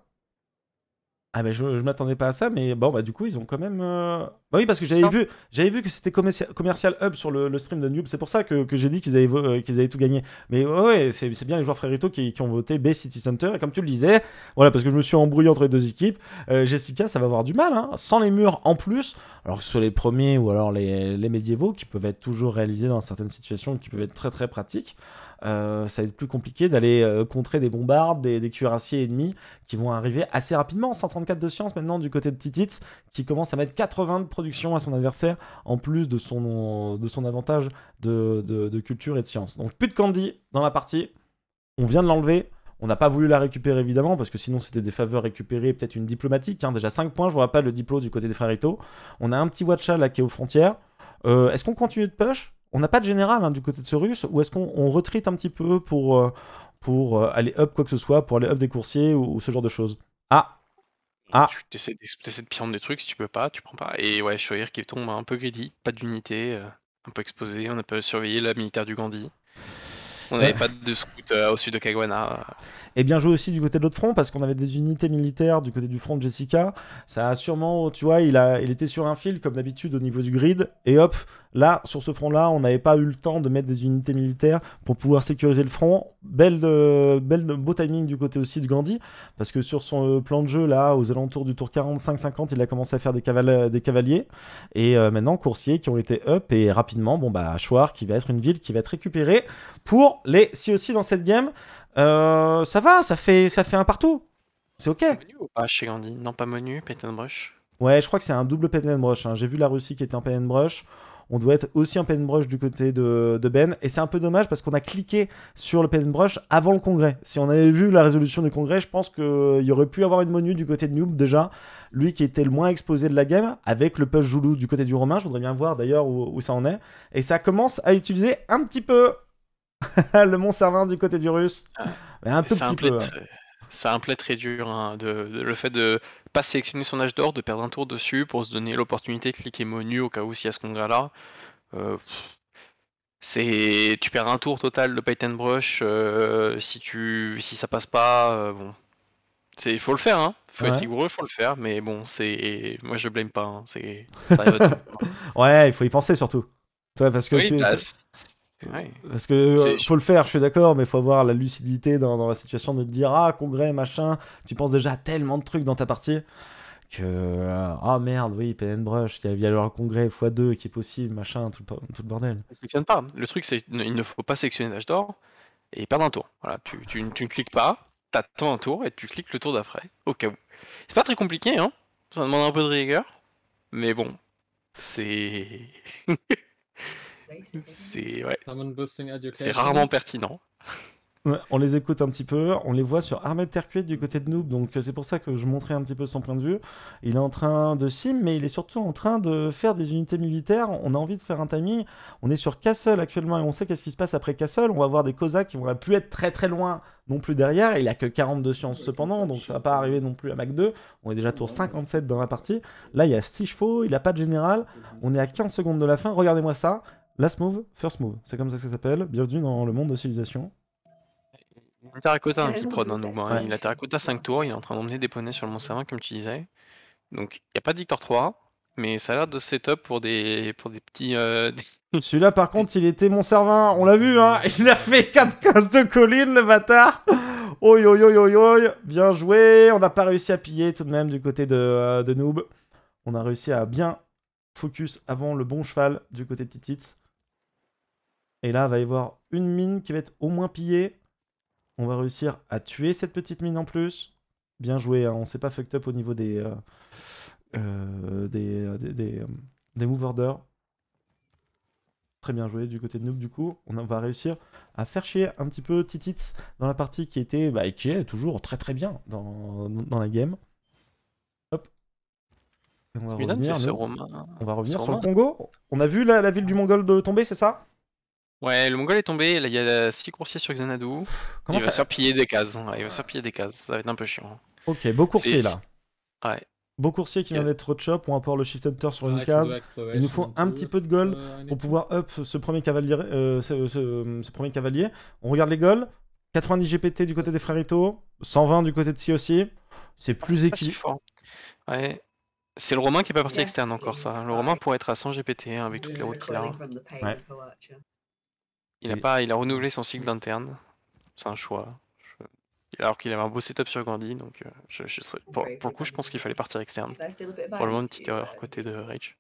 Ah ben je, je m'attendais pas à ça, mais bon bah du coup ils ont quand même. Euh, bah oui parce que j'avais vu j'avais vu que c'était commercial hub sur le, stream de Noob, c'est pour ça que, j'ai dit qu'ils avaient euh, qu'ils avaient tout gagné. Mais ouais, c'est bien les joueurs Frérito qui, qui ont voté B City Center et comme tu le disais, voilà parce que je me suis embrouillé entre les deux équipes. Euh, Jessica ça va avoir du mal, hein, sans les murs en plus, alors que ce soit les premiers ou alors les, les médiévaux qui peuvent être toujours réalisés dans certaines situations qui peuvent être très très pratiques. Euh, ça va être plus compliqué d'aller euh, contrer des bombardes, des, cuirassiers ennemis qui vont arriver assez rapidement. 134 de science maintenant du côté de Titit, qui commence à mettre 80 de production à son adversaire, en plus de son, de son avantage de, culture et de science. Donc plus de Candy dans la partie, on vient de l'enlever. On n'a pas voulu la récupérer évidemment, parce que sinon c'était des faveurs récupérées, peut-être une diplomatique. Hein. Déjà 5 points, je vois pas le diplôme du côté des frérot. On a un petit Watcha là qui est aux frontières. Euh, est-ce qu'on continue de push on n'a pas de général hein, du côté de ce russe, ou est-ce qu'on retraite un petit peu pour, euh, pour euh, aller up quoi que ce soit, pour aller up des coursiers ou, ce genre de choses Ah ah. Tu essaies, de prendre des trucs, si tu peux pas, tu prends pas. Et ouais, choisir qui tombe un peu greedy, pas d'unité, euh, un peu exposé. On n'a pas surveillé la militaire du Gandhi. On n'avait eh. pas de scout au sud de Kagwana. Et eh bien joué aussi du côté de l'autre front, parce qu'on avait des unités militaires du côté du front de Jessica. Ça a sûrement, tu vois, il, a, il était sur un fil, comme d'habitude, au niveau du grid, et hop, Là, sur ce front-là, on n'avait pas eu le temps de mettre des unités militaires pour pouvoir sécuriser le front. Belle, belle beau timing du côté aussi de Gandhi, parce que sur son euh, plan de jeu, là, aux alentours du tour 45-50, il a commencé à faire des, des cavaliers. Et euh, maintenant, coursiers qui ont été up, et rapidement, bon, bah, Chouar, qui va être une ville qui va être récupérée pour les si aussi dans cette game. Euh, ça va, ça fait, ça fait un partout. C'est ok. Menu pas chez Gandhi Non, pas menu, Peyton Brush. Ouais, je crois que c'est un double Peyton Brush. Hein. J'ai vu la Russie qui était en Peyton Brush on doit être aussi un paintbrush du côté de, Ben. Et c'est un peu dommage parce qu'on a cliqué sur le paintbrush avant le congrès. Si on avait vu la résolution du congrès, je pense qu'il y aurait pu avoir une menu du côté de Noob déjà. Lui qui était le moins exposé de la game, avec le push Joulou du côté du Romain. Je voudrais bien voir d'ailleurs où, ça en est. Et ça commence à utiliser un petit peu le Mont-Servin du côté du Russe. Ah. Mais un petit peu. C'est hein. un très dur, hein, de, le fait de pas sélectionner son âge d'or, de perdre un tour dessus pour se donner l'opportunité de cliquer menu au cas où s'il y a ce congrès-là. Euh, c'est tu perds un tour total de Python Brush euh, si tu si ça passe pas euh, bon c'est faut le faire hein faut être rigoureux faut le faire mais bon c'est moi je blâme pas hein. c'est ouais il faut y penser surtout ouais, parce que bah, parce que euh, faut le faire, je suis d'accord, mais il faut avoir la lucidité dans, la situation de te dire ah congrès machin, tu penses déjà à tellement de trucs dans ta partie que euh, ah merde oui PN Brush, il y a le congrès x2 qui est possible machin tout le, bordel. Ne sélectionne pas. Le truc c'est il ne faut pas sélectionner l'âge d'or et perdre un tour. Voilà, tu, ne cliques pas, attends un tour et tu cliques le tour d'après au cas où. C'est pas très compliqué hein, ça demande un peu de rigueur, mais bon c'est C'est ouais. rarement pertinent. on les écoute un petit peu, on les voit sur Ahmed Tercuet du côté de Noob, donc euh, c'est pour ça que je montrais un petit peu son point de vue. Il est en train de sim, mais il est surtout en train de faire des unités militaires. On a envie de faire un timing. On est sur Castle actuellement et on sait qu'est-ce qui se passe après Castle. On va avoir des Cosaques qui vont plus être très très loin non plus derrière. Il a que 42 sciences cependant, donc ça va pas arriver non plus à Mac 2. On est déjà tour 57 dans la partie. Là, il y a 6 chevaux, il a pas de général. On est à 15 secondes de la fin. Regardez-moi ça. Last Move, First Move, c'est comme ça que ça s'appelle. Bienvenue dans le monde de civilisation. Terracotta, un petit prod, hein, il a Terracotta 5 tours, il est en train d'emmener des poneys sur le Mont comme tu disais. Donc, il n'y a pas de Victor 3, mais ça a l'air de setup pour des, pour des petits. Euh, Celui-là, par contre, il était Mont Servin, on l'a vu, hein, il a fait 4 cases de colline, le bâtard Oi, oi, oi, oi, bien joué, on n'a pas réussi à piller tout de même du côté de, euh, de Noob. On a réussi à bien focus avant le bon cheval du côté de Titits. Et là, va y avoir une mine qui va être au moins pillée. On va réussir à tuer cette petite mine en plus. Bien joué, hein. On ne s'est pas fucked up au niveau des, euh, euh, des, euh, des, move orders. Très bien joué du côté de Noob du coup. On va réussir à faire chier un petit peu Titits dans la partie qui était bah, qui est toujours très très bien dans, dans la game. Hop. On va, revenir, sur le Congo. On a vu la, la ville du Mongol tomber, c'est ça Ouais, le Mongol est tombé, il y a 6 coursiers sur Xanadu. Comment il va se faire piller des cases. Hein. il va se des cases, ça va être un peu chiant. Ok, beau coursier là. Ouais. Beau coursier qui vient d'être chop, on apporte le shift hunter sur une case. Il nous faut un petit peu de gold euh, pour pouvoir up ce premier cavalier. Euh, ce, premier cavalier. On regarde les gold. 90 GPT du côté des fréritos, 120 du côté de Si aussi. C'est plus équilibré. ouais. C'est le Romain qui est pas parti externe encore, ça. Hein. Le Romain pourrait être à 100 GPT hein, avec toutes les routes qu'il il a, pas, il a renouvelé son cycle d'interne. C'est un choix. Alors qu'il avait un beau setup sur Gandhi, donc euh, je, je pour, le coup, je pense qu'il fallait partir externe. Bah, bah, Probablement une petite erreur côté de Rage.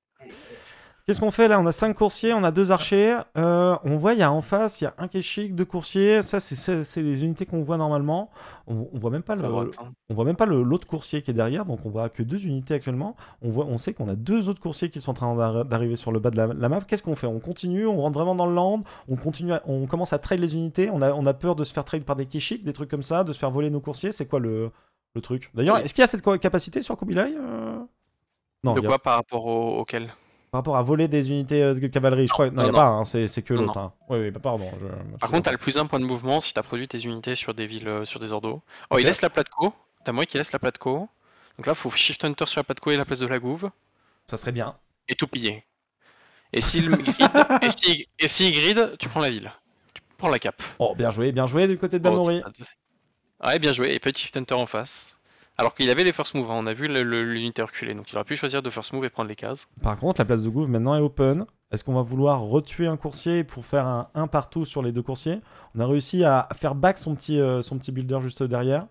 Qu'est-ce qu'on fait là On a 5 coursiers, on a 2 archers. Euh, on voit, il y a en face, il y a un keshik, 2 coursiers. Ça, c'est les unités qu'on voit normalement. On, on, voit même pas on voit même pas l'autre coursier qui est derrière, donc on voit que 2 unités actuellement. On, voit, on sait qu'on a deux autres coursiers qui sont en train d'arriver sur le bas de la, map. Qu'est-ce qu'on fait On continue, on rentre vraiment dans le land, on, continue on commence à trade les unités. On a, on a peur de se faire trade par des keshik, des trucs comme ça, de se faire voler nos coursiers. C'est quoi le, truc D'ailleurs, est-ce qu'il y a cette capacité sur Kobilay? Euh non. De quoi par rapport auquel par rapport à voler des unités euh, de cavalerie, je crois. Non, il n'y a pas, hein, c'est que l'autre. Hein. Oui, oui, bah, pardon. Par contre, t'as le plus un point de mouvement si t'as produit tes unités sur des villes, euh, sur des ordos. Oh, il laisse la co. T'as moi qui laisse la co. Donc là, faut shift hunter sur la co et la place de la gouve. Ça serait bien. Et tout piller. Et s'il grid, si, grid, tu prends la ville. Tu prends la cape. Oh, bien joué, bien joué du côté de oh, Damori. ouais, bien joué. Et petit shift hunter en face. Alors qu'il avait les first moves, hein. on a vu l'unité reculer, donc il aurait pu choisir de first move et prendre les cases. Par contre, la place de Gouv maintenant est open. Est-ce qu'on va vouloir retuer un coursier pour faire un 1 partout sur les deux coursiers On a réussi à faire back son petit, euh, son petit builder juste derrière.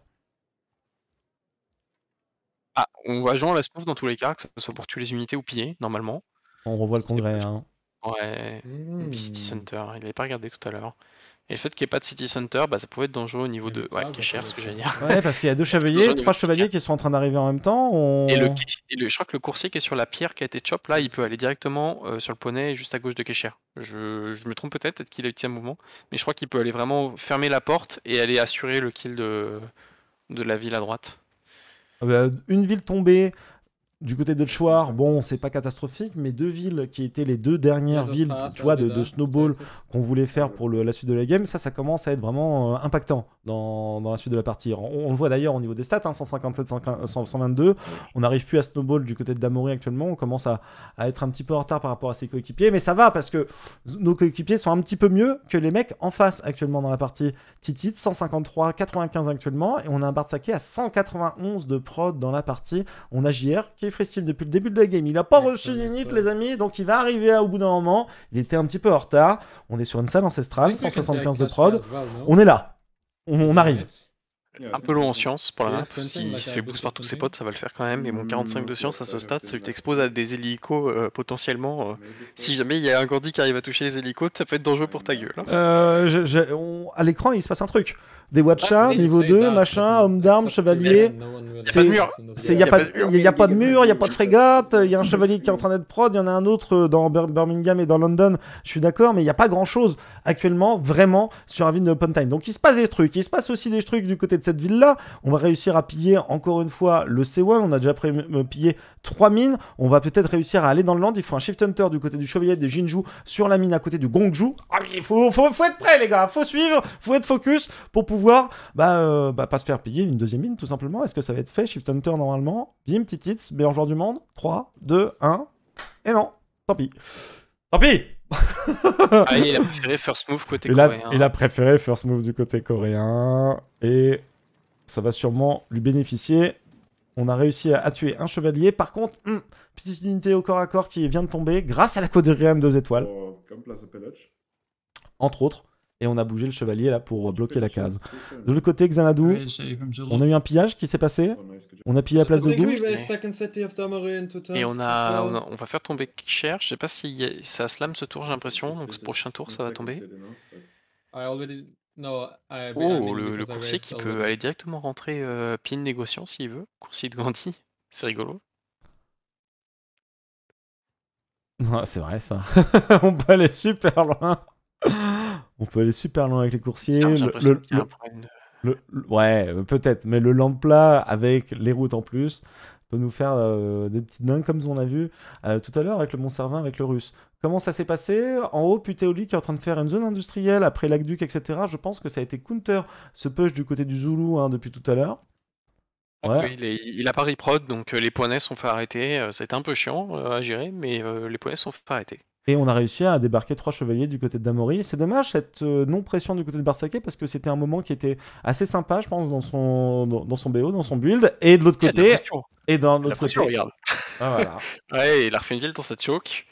Ah, on va jouer en last move dans tous les cas, que ce soit pour tuer les unités ou piller, normalement. On revoit le congrès. Hein. Ouais, hmm. Beastie Center, il l'avait pas regardé tout à l'heure. Et le fait qu'il n'y ait pas de City Center, bah, ça pouvait être dangereux au niveau de. Ouais, ah, bah, ce que dire. Ouais, parce qu'il y a deux chevaliers, trois chevaliers qui sont en train d'arriver en même temps. On... Et, le... je crois que le coursier qui est sur la pierre qui a été chop, là, il peut aller directement euh, sur le poney juste à gauche de Kesher. Je... je, me trompe peut-être, peut-être qu'il a eu un mouvement, mais je crois qu'il peut aller vraiment fermer la porte et aller assurer le kill de, de la ville à droite. Ah bah, une ville tombée, du côté de Chouard, bon, c'est pas catastrophique, mais deux villes qui étaient les deux dernières villes, tu hein, vois, de, snowball qu'on voulait faire pour la suite de la game, ça, ça commence à être vraiment euh, impactant dans, la suite de la partie. On, le voit d'ailleurs au niveau des stats, 157, hein, 122, on n'arrive plus à snowball du côté de Damori actuellement, on commence à, être un petit peu en retard par rapport à ses coéquipiers, mais ça va parce que nos coéquipiers sont un petit peu mieux que les mecs en face actuellement dans la partie. Titit, 153, 95 actuellement, et on a un saké à 191 de prod dans la partie. On a JR qui est depuis le début de la game. Il n'a pas reçu reçu hit les amis, donc il va arriver à, au bout d'un moment. Il était un petit peu en retard. On est sur une salle ancestrale, 175 de prod. On est là. on arrive un peu long en science pour la S'il se fait boost par tous ses potes, ça va le faire quand même. Et mon 45 de science à ce stade, ça lui t'expose à des hélicos euh, potentiellement. Euh, si jamais il y a un Gordy qui arrive à toucher les hélicos, ça peut être dangereux pour ta gueule. Hein. Euh, à l'écran, il se passe un truc. Des Watcha, ah, niveau 2, machin, homme d'armes, chevalier. Il n'y a, il n'y a pas de mur, il n'y a pas de frégate, il y a un chevalier qui est en train d'être prod, il y en a un autre dans Birmingham et dans London, je suis d'accord, mais il n'y a pas grand chose actuellement, vraiment, sur un vide de Pontine. Donc il se passe des trucs, il se passe aussi des trucs du côté cette ville-là. On va réussir à piller encore une fois le C1. On a déjà euh, pillé 3 mines. On va peut-être réussir à aller dans le land. Il faut un Shift Hunter du côté du Chevalier des Jinju sur la mine à côté du Gongju. Ah, il faut, faut, faut, être prêt, les gars. Faut suivre, faut être focus pour pouvoir bah, euh, bah, pas se faire piller une deuxième mine, tout simplement. Est-ce que ça va être fait Shift Hunter normalement Bim, petit hits, meilleur joueur du monde. 3, 2, 1. Et non, tant pis. Tant pis ah, il a préféré First Move côté coréen. il a préféré First Move du côté coréen. Et ça va sûrement lui bénéficier. On a réussi à, tuer un chevalier. Par contre, hmm, petite unité au corps à corps qui vient de tomber grâce à la Riam 2 étoiles. Oh, Entre autres. Et on a bougé le chevalier là pour ah, bloquer la case. De l'autre côté, Xanadu, on a eu un pillage qui s'est passé. Oh, on a pillé la place de Gou. Et on, a, on, va faire tomber Kicher. Je sais pas si ça slam ce tour, j'ai l'impression. Donc ce prochain tour, ça va tomber. Euh, ah, oh, le, coursier qui peut aller directement rentrer euh, pin négociant s'il veut. Coursier de Gandhi, c'est rigolo. Ah, c'est vrai ça. On peut aller super loin. On peut aller super loin avec les coursiers. Le, ouais, peut-être, mais le land plat avec les routes en plus, peut nous faire euh, des petites dingues comme on a vu euh, tout à l'heure avec le Mont-Servin, avec le Russe. Comment ça s'est passé En haut, Putéoli qui est en train de faire une zone industrielle après l'Aqueduc, etc. Je pense que ça a été counter ce push du côté du Zoulou hein, depuis tout à l'heure. il, il a Paris Prod, donc euh, les poignets sont fait arrêter. C'était un peu chiant à gérer, mais les poignets sont pas arrêter. Et on a réussi à débarquer trois chevaliers du côté de Damori. C'est dommage cette euh, non-pression du côté de Barçaquet parce que c'était un moment qui était assez sympa, je pense, dans son, dans, son BO, dans son build. Et de l'autre côté. Et dans l'autre côté. Regarde. Ah, voilà. ouais, il a refait une ville dans cette choke.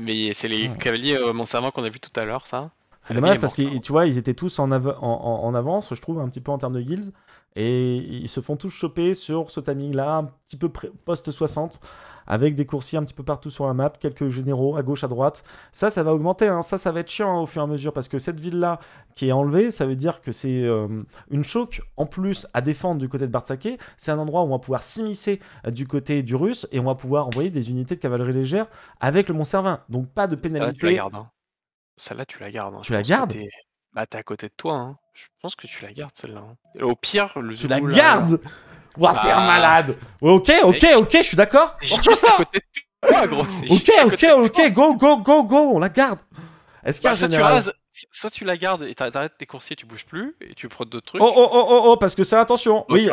Mais c'est les cavaliers euh, mon servant qu'on a vu tout à l'heure, ça. C'est dommage parce que tu vois, ils étaient tous en, en, en, avance, je trouve, un petit peu en termes de guilds. Et ils se font tous choper sur ce timing-là, un petit peu post-60 avec des coursiers un petit peu partout sur la map, quelques généraux à gauche, à droite. Ça, ça va augmenter, hein. ça, ça va être chiant hein, au fur et à mesure, parce que cette ville-là qui est enlevée, ça veut dire que c'est euh, une choc en plus à défendre du côté de Bartsaké. C'est un endroit où on va pouvoir s'immiscer euh, du côté du russe et on va pouvoir envoyer des unités de cavalerie légère avec le Mont-Servin. Donc pas de pénalité. Celle-là, hein. tu la gardes. Tu la gardes, tu la Bah, t'es à côté de toi. Je pense que tu la gardes, celle-là. Au pire, le. Tu la gardes Ouah, t'es un ah. malade Ok, ok, ok, je suis d'accord Ok, ok, ok, go, go, go, go, on la garde Est-ce qu'il y a bah, un général soit tu la gardes et t'arrêtes tes coursiers, tu bouges plus et tu prends d'autres trucs. Oh oh oh oh, oh parce que ça, attention. Oui.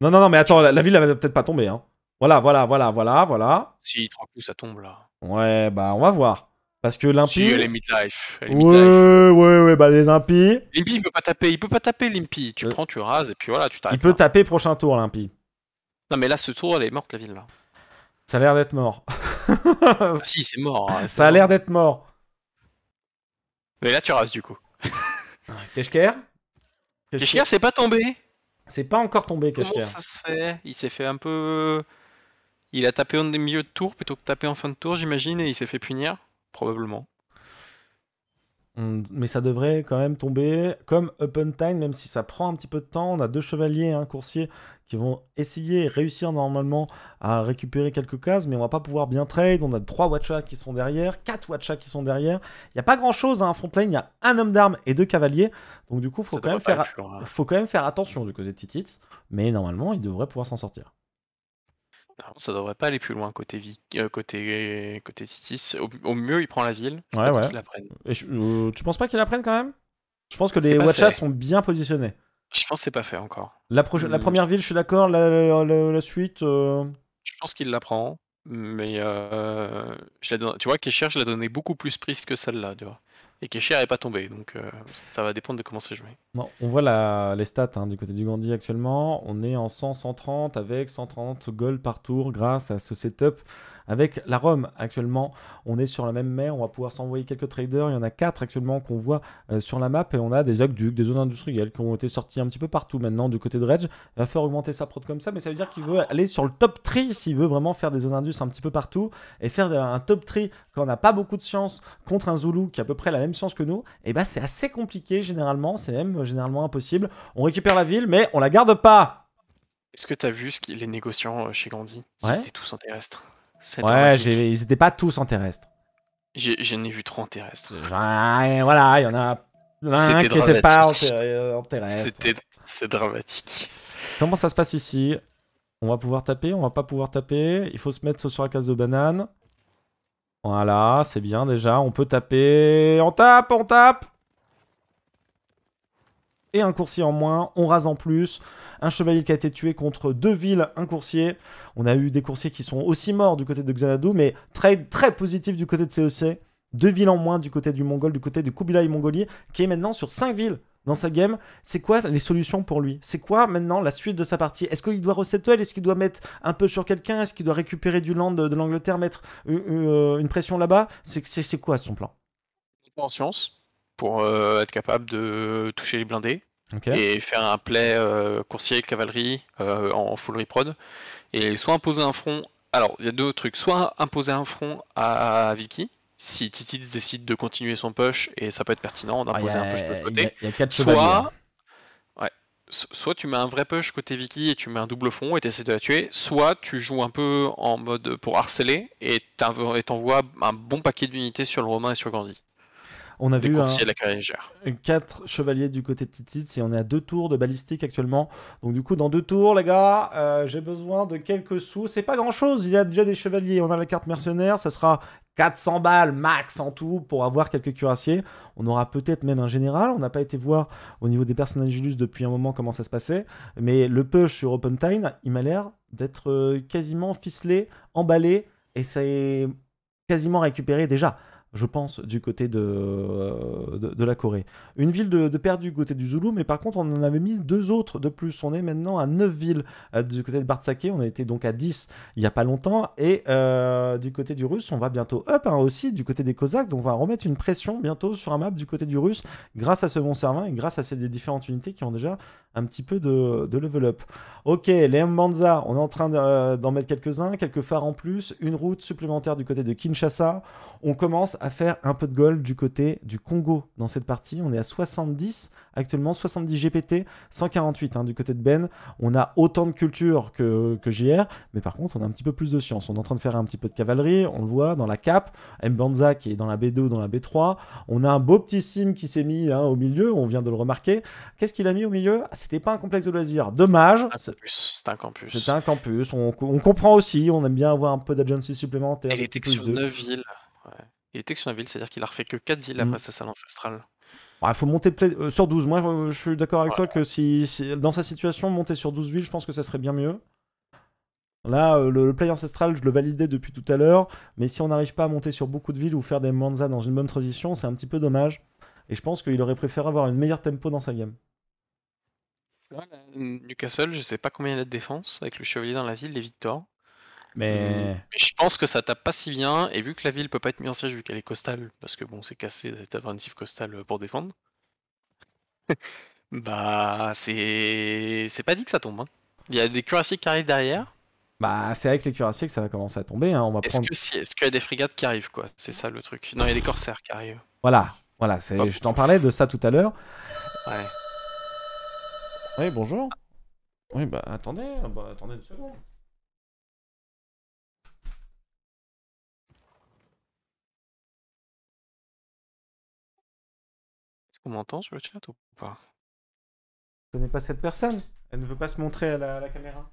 Non non non, mais attends, la, ville elle va peut-être pas tomber. Hein. Voilà voilà voilà voilà voilà. Si trois coups ça tombe là. Ouais bah on va voir. Parce que l'impi. Si, elle est midlife. ouais, ouais, ouais, bah les impies. L'impi, il peut pas taper, il peut pas taper l'impi. Tu euh, prends, tu rases, et puis voilà, tu t'arrêtes. Il peut taper prochain tour, l'impi. Non, mais là, ce tour, elle est morte, la ville, là. Ça a l'air d'être mort. Ah, si, c'est mort. Hein, ça a l'air d'être mort. Mais là, tu rases, du coup. Keshker Keshker, c'est pas tombé. C'est pas encore tombé, Keshker. Comment ça se fait Il s'est fait un peu. Il a tapé en milieu de tour plutôt que taper en fin de tour, j'imagine, et il s'est fait punir probablement. Mais ça devrait quand même tomber comme Open Time, même si ça prend un petit peu de temps. On a deux chevaliers et un coursier qui vont essayer et réussir normalement à récupérer quelques cases, mais on va pas pouvoir bien trade. On a trois Watcha qui sont derrière, quatre Watcha qui sont derrière. Il n'y a pas grand chose, hein, à front lane, il y a un homme d'armes et deux cavaliers. Donc du coup, faut quand, même faire, hein. faut quand même faire attention du côté de Titits, mais normalement, il devrait pouvoir s'en sortir ça devrait pas aller plus loin côté, Titis. Euh, côté... côté Au... mieux, il prend la ville. je... Euh, tu penses pas qu'il la prenne quand même Je pense que les Watchas sont bien positionnés. Je pense que c'est pas fait encore. La, hmm. première ville, je suis d'accord. La, suite. Euh, je pense qu'il la prend. Mais tu vois, Kesher, je la donné beaucoup plus prise que celle-là. Tu vois et Keshia n'est pas tombé. Donc euh, ça va dépendre de comment c'est joué. on voit les stats hein, du côté du Gandhi actuellement. On est en 100-130 avec 130 goals par tour grâce à ce setup avec la Rome. Actuellement, on est sur la même mer, on va pouvoir s'envoyer quelques traders. Il y en a quatre actuellement qu'on voit euh, sur la map et on a des aqueducs, des zones industrielles qui ont été sorties un petit peu partout maintenant du côté de Rage. Il va faire augmenter sa prod comme ça, mais ça veut dire qu'il veut aller sur le top 3 s'il veut vraiment faire des zones industrielles un petit peu partout et faire un top 3 quand on n'a pas beaucoup de science contre un Zulu qui a à peu près la même science que nous. Et eh bah, ben, c'est assez compliqué généralement, c'est même euh, généralement impossible. On récupère la ville, mais on la garde pas. Est-ce que tu as vu ce les négociants euh, chez Gandhi ouais. Ils tous en terrestre. Ouais, ils n'étaient pas tous en terrestre. Je n'ai vu trop en terrestre. Ouais, voilà, il y en a un qui était pas en, euh, en terrestre. C'est dramatique. Comment ça se passe ici On va pouvoir taper, on va pas pouvoir taper. Il faut se mettre sur la case de banane. Voilà, c'est bien déjà. On peut taper. On tape, on tape et un coursier en moins, on rase en plus, un chevalier qui a été tué contre deux villes, un coursier. On a eu des coursiers qui sont aussi morts du côté de Xanadu, mais très très positif du côté de CEC. E deux villes en moins du côté du Mongol, du côté de Kubilai Mongolie, qui est maintenant sur cinq villes dans sa game. C'est quoi les solutions pour lui C'est quoi maintenant la suite de sa partie Est-ce qu'il doit resettle Est-ce qu'il doit mettre un peu sur quelqu'un Est-ce qu'il doit récupérer du land de, l'Angleterre, mettre une, euh, euh, une pression là-bas C'est quoi son plan En science pour euh, être capable de toucher les blindés et faire un play euh, coursier cavalerie euh, en full reprod et soit imposer un front. Alors il y a deux trucs, soit imposer un front à, Vicky. Si Titiz décide de continuer son push et ça peut être pertinent ah, d'imposer un push de l'autre côté, soit, hein. soit tu mets un vrai push côté Vicky et tu mets un double front et tu essaies de la tuer, soit tu joues un peu en mode pour harceler et t'envoies un bon paquet d'unités sur le Romain et sur Gandhi. On a vu quatre chevaliers du côté de Titits et on est à deux tours de balistique actuellement. Donc du coup, dans deux tours, les gars, euh, j'ai besoin de quelques sous. C'est pas grand-chose, il y a déjà des chevaliers. On a la carte mercenaire, ça sera 400 balles max en tout pour avoir quelques cuirassiers. On aura peut-être même un général. On n'a pas été voir au niveau des personnages Julius depuis un moment comment ça se passait. Mais le push sur Open Time, il m'a l'air d'être euh, quasiment ficelé, emballé et ça est quasiment récupéré déjà je pense, du côté euh, de, de, la Corée. Une ville de, perdu perdue du côté du Zulu, mais par contre, on en avait mis deux autres de plus. On est maintenant à neuf villes euh, du côté de Bartsake, on a été donc à 10 il n'y a pas longtemps, et euh, du côté du Russe, on va bientôt up hein, aussi, du côté des Cosaques, donc on va remettre une pression bientôt sur un map du côté du Russe, grâce à ce bon servin et grâce à ces différentes unités qui ont déjà un petit peu de, de level up. Ok, les Mbanza, on est en train d'en mettre quelques-uns, quelques phares en plus, une route supplémentaire du côté de Kinshasa, on commence à faire un peu de golf du côté du Congo dans cette partie. On est à 70 actuellement, 70 GPT, 148 du côté de Ben. On a autant de culture que, que JR, mais par contre, on a un petit peu plus de science. On est en train de faire un petit peu de cavalerie, on le voit dans la cap Mbanza qui est dans la B2, dans la B3. On a un beau petit sim qui s'est mis hein, au milieu, on vient de le remarquer. Qu'est-ce qu'il a mis au milieu ah, C'était pas un complexe de loisirs. Dommage. C'est un campus. C'est un campus. On, comprend aussi, on aime bien avoir un peu d'agency supplémentaire. les de... 9 villes il était que sur la ville, c'est-à-dire qu'il a refait que 4 villes mmh. après sa salle ancestrale. Il faut monter euh, sur 12. Moi, je suis d'accord avec toi que si, dans sa situation, monter sur 12 villes, je pense que ça serait bien mieux. Là, euh, le, play ancestral, je le validais depuis tout à l'heure, mais si on n'arrive pas à monter sur beaucoup de villes ou faire des manzas dans une bonne transition, c'est un petit peu dommage. Et je pense qu'il aurait préféré avoir une meilleure tempo dans sa game. Voilà. Newcastle, je sais pas combien il a de défense avec le chevalier dans la ville, les victoires. Mmh. Mais... Je pense que ça tape pas si bien, et vu que la ville peut pas être mise en siège vu qu'elle est costale, parce que bon, c'est cassé d'être une costale euh, pour défendre, bah c'est... c'est pas dit que ça tombe. Hein. Il y a des cuirassiers qui arrivent derrière. Bah c'est avec les cuirassiers que ça va commencer à tomber. Hein. est-ce, que est-ce qu'il y a des frégates qui arrivent, quoi C'est ça le truc. Non, il y a des corsaires qui arrivent. Voilà, voilà, c'est... je t'en parlais de ça tout à l'heure. Ouais. Oui, bonjour. Oui, bah attendez, bah, attendez une seconde. Est-ce qu'on sur le chat ou pas Je connais pas cette personne. Elle ne veut pas se montrer à la, caméra.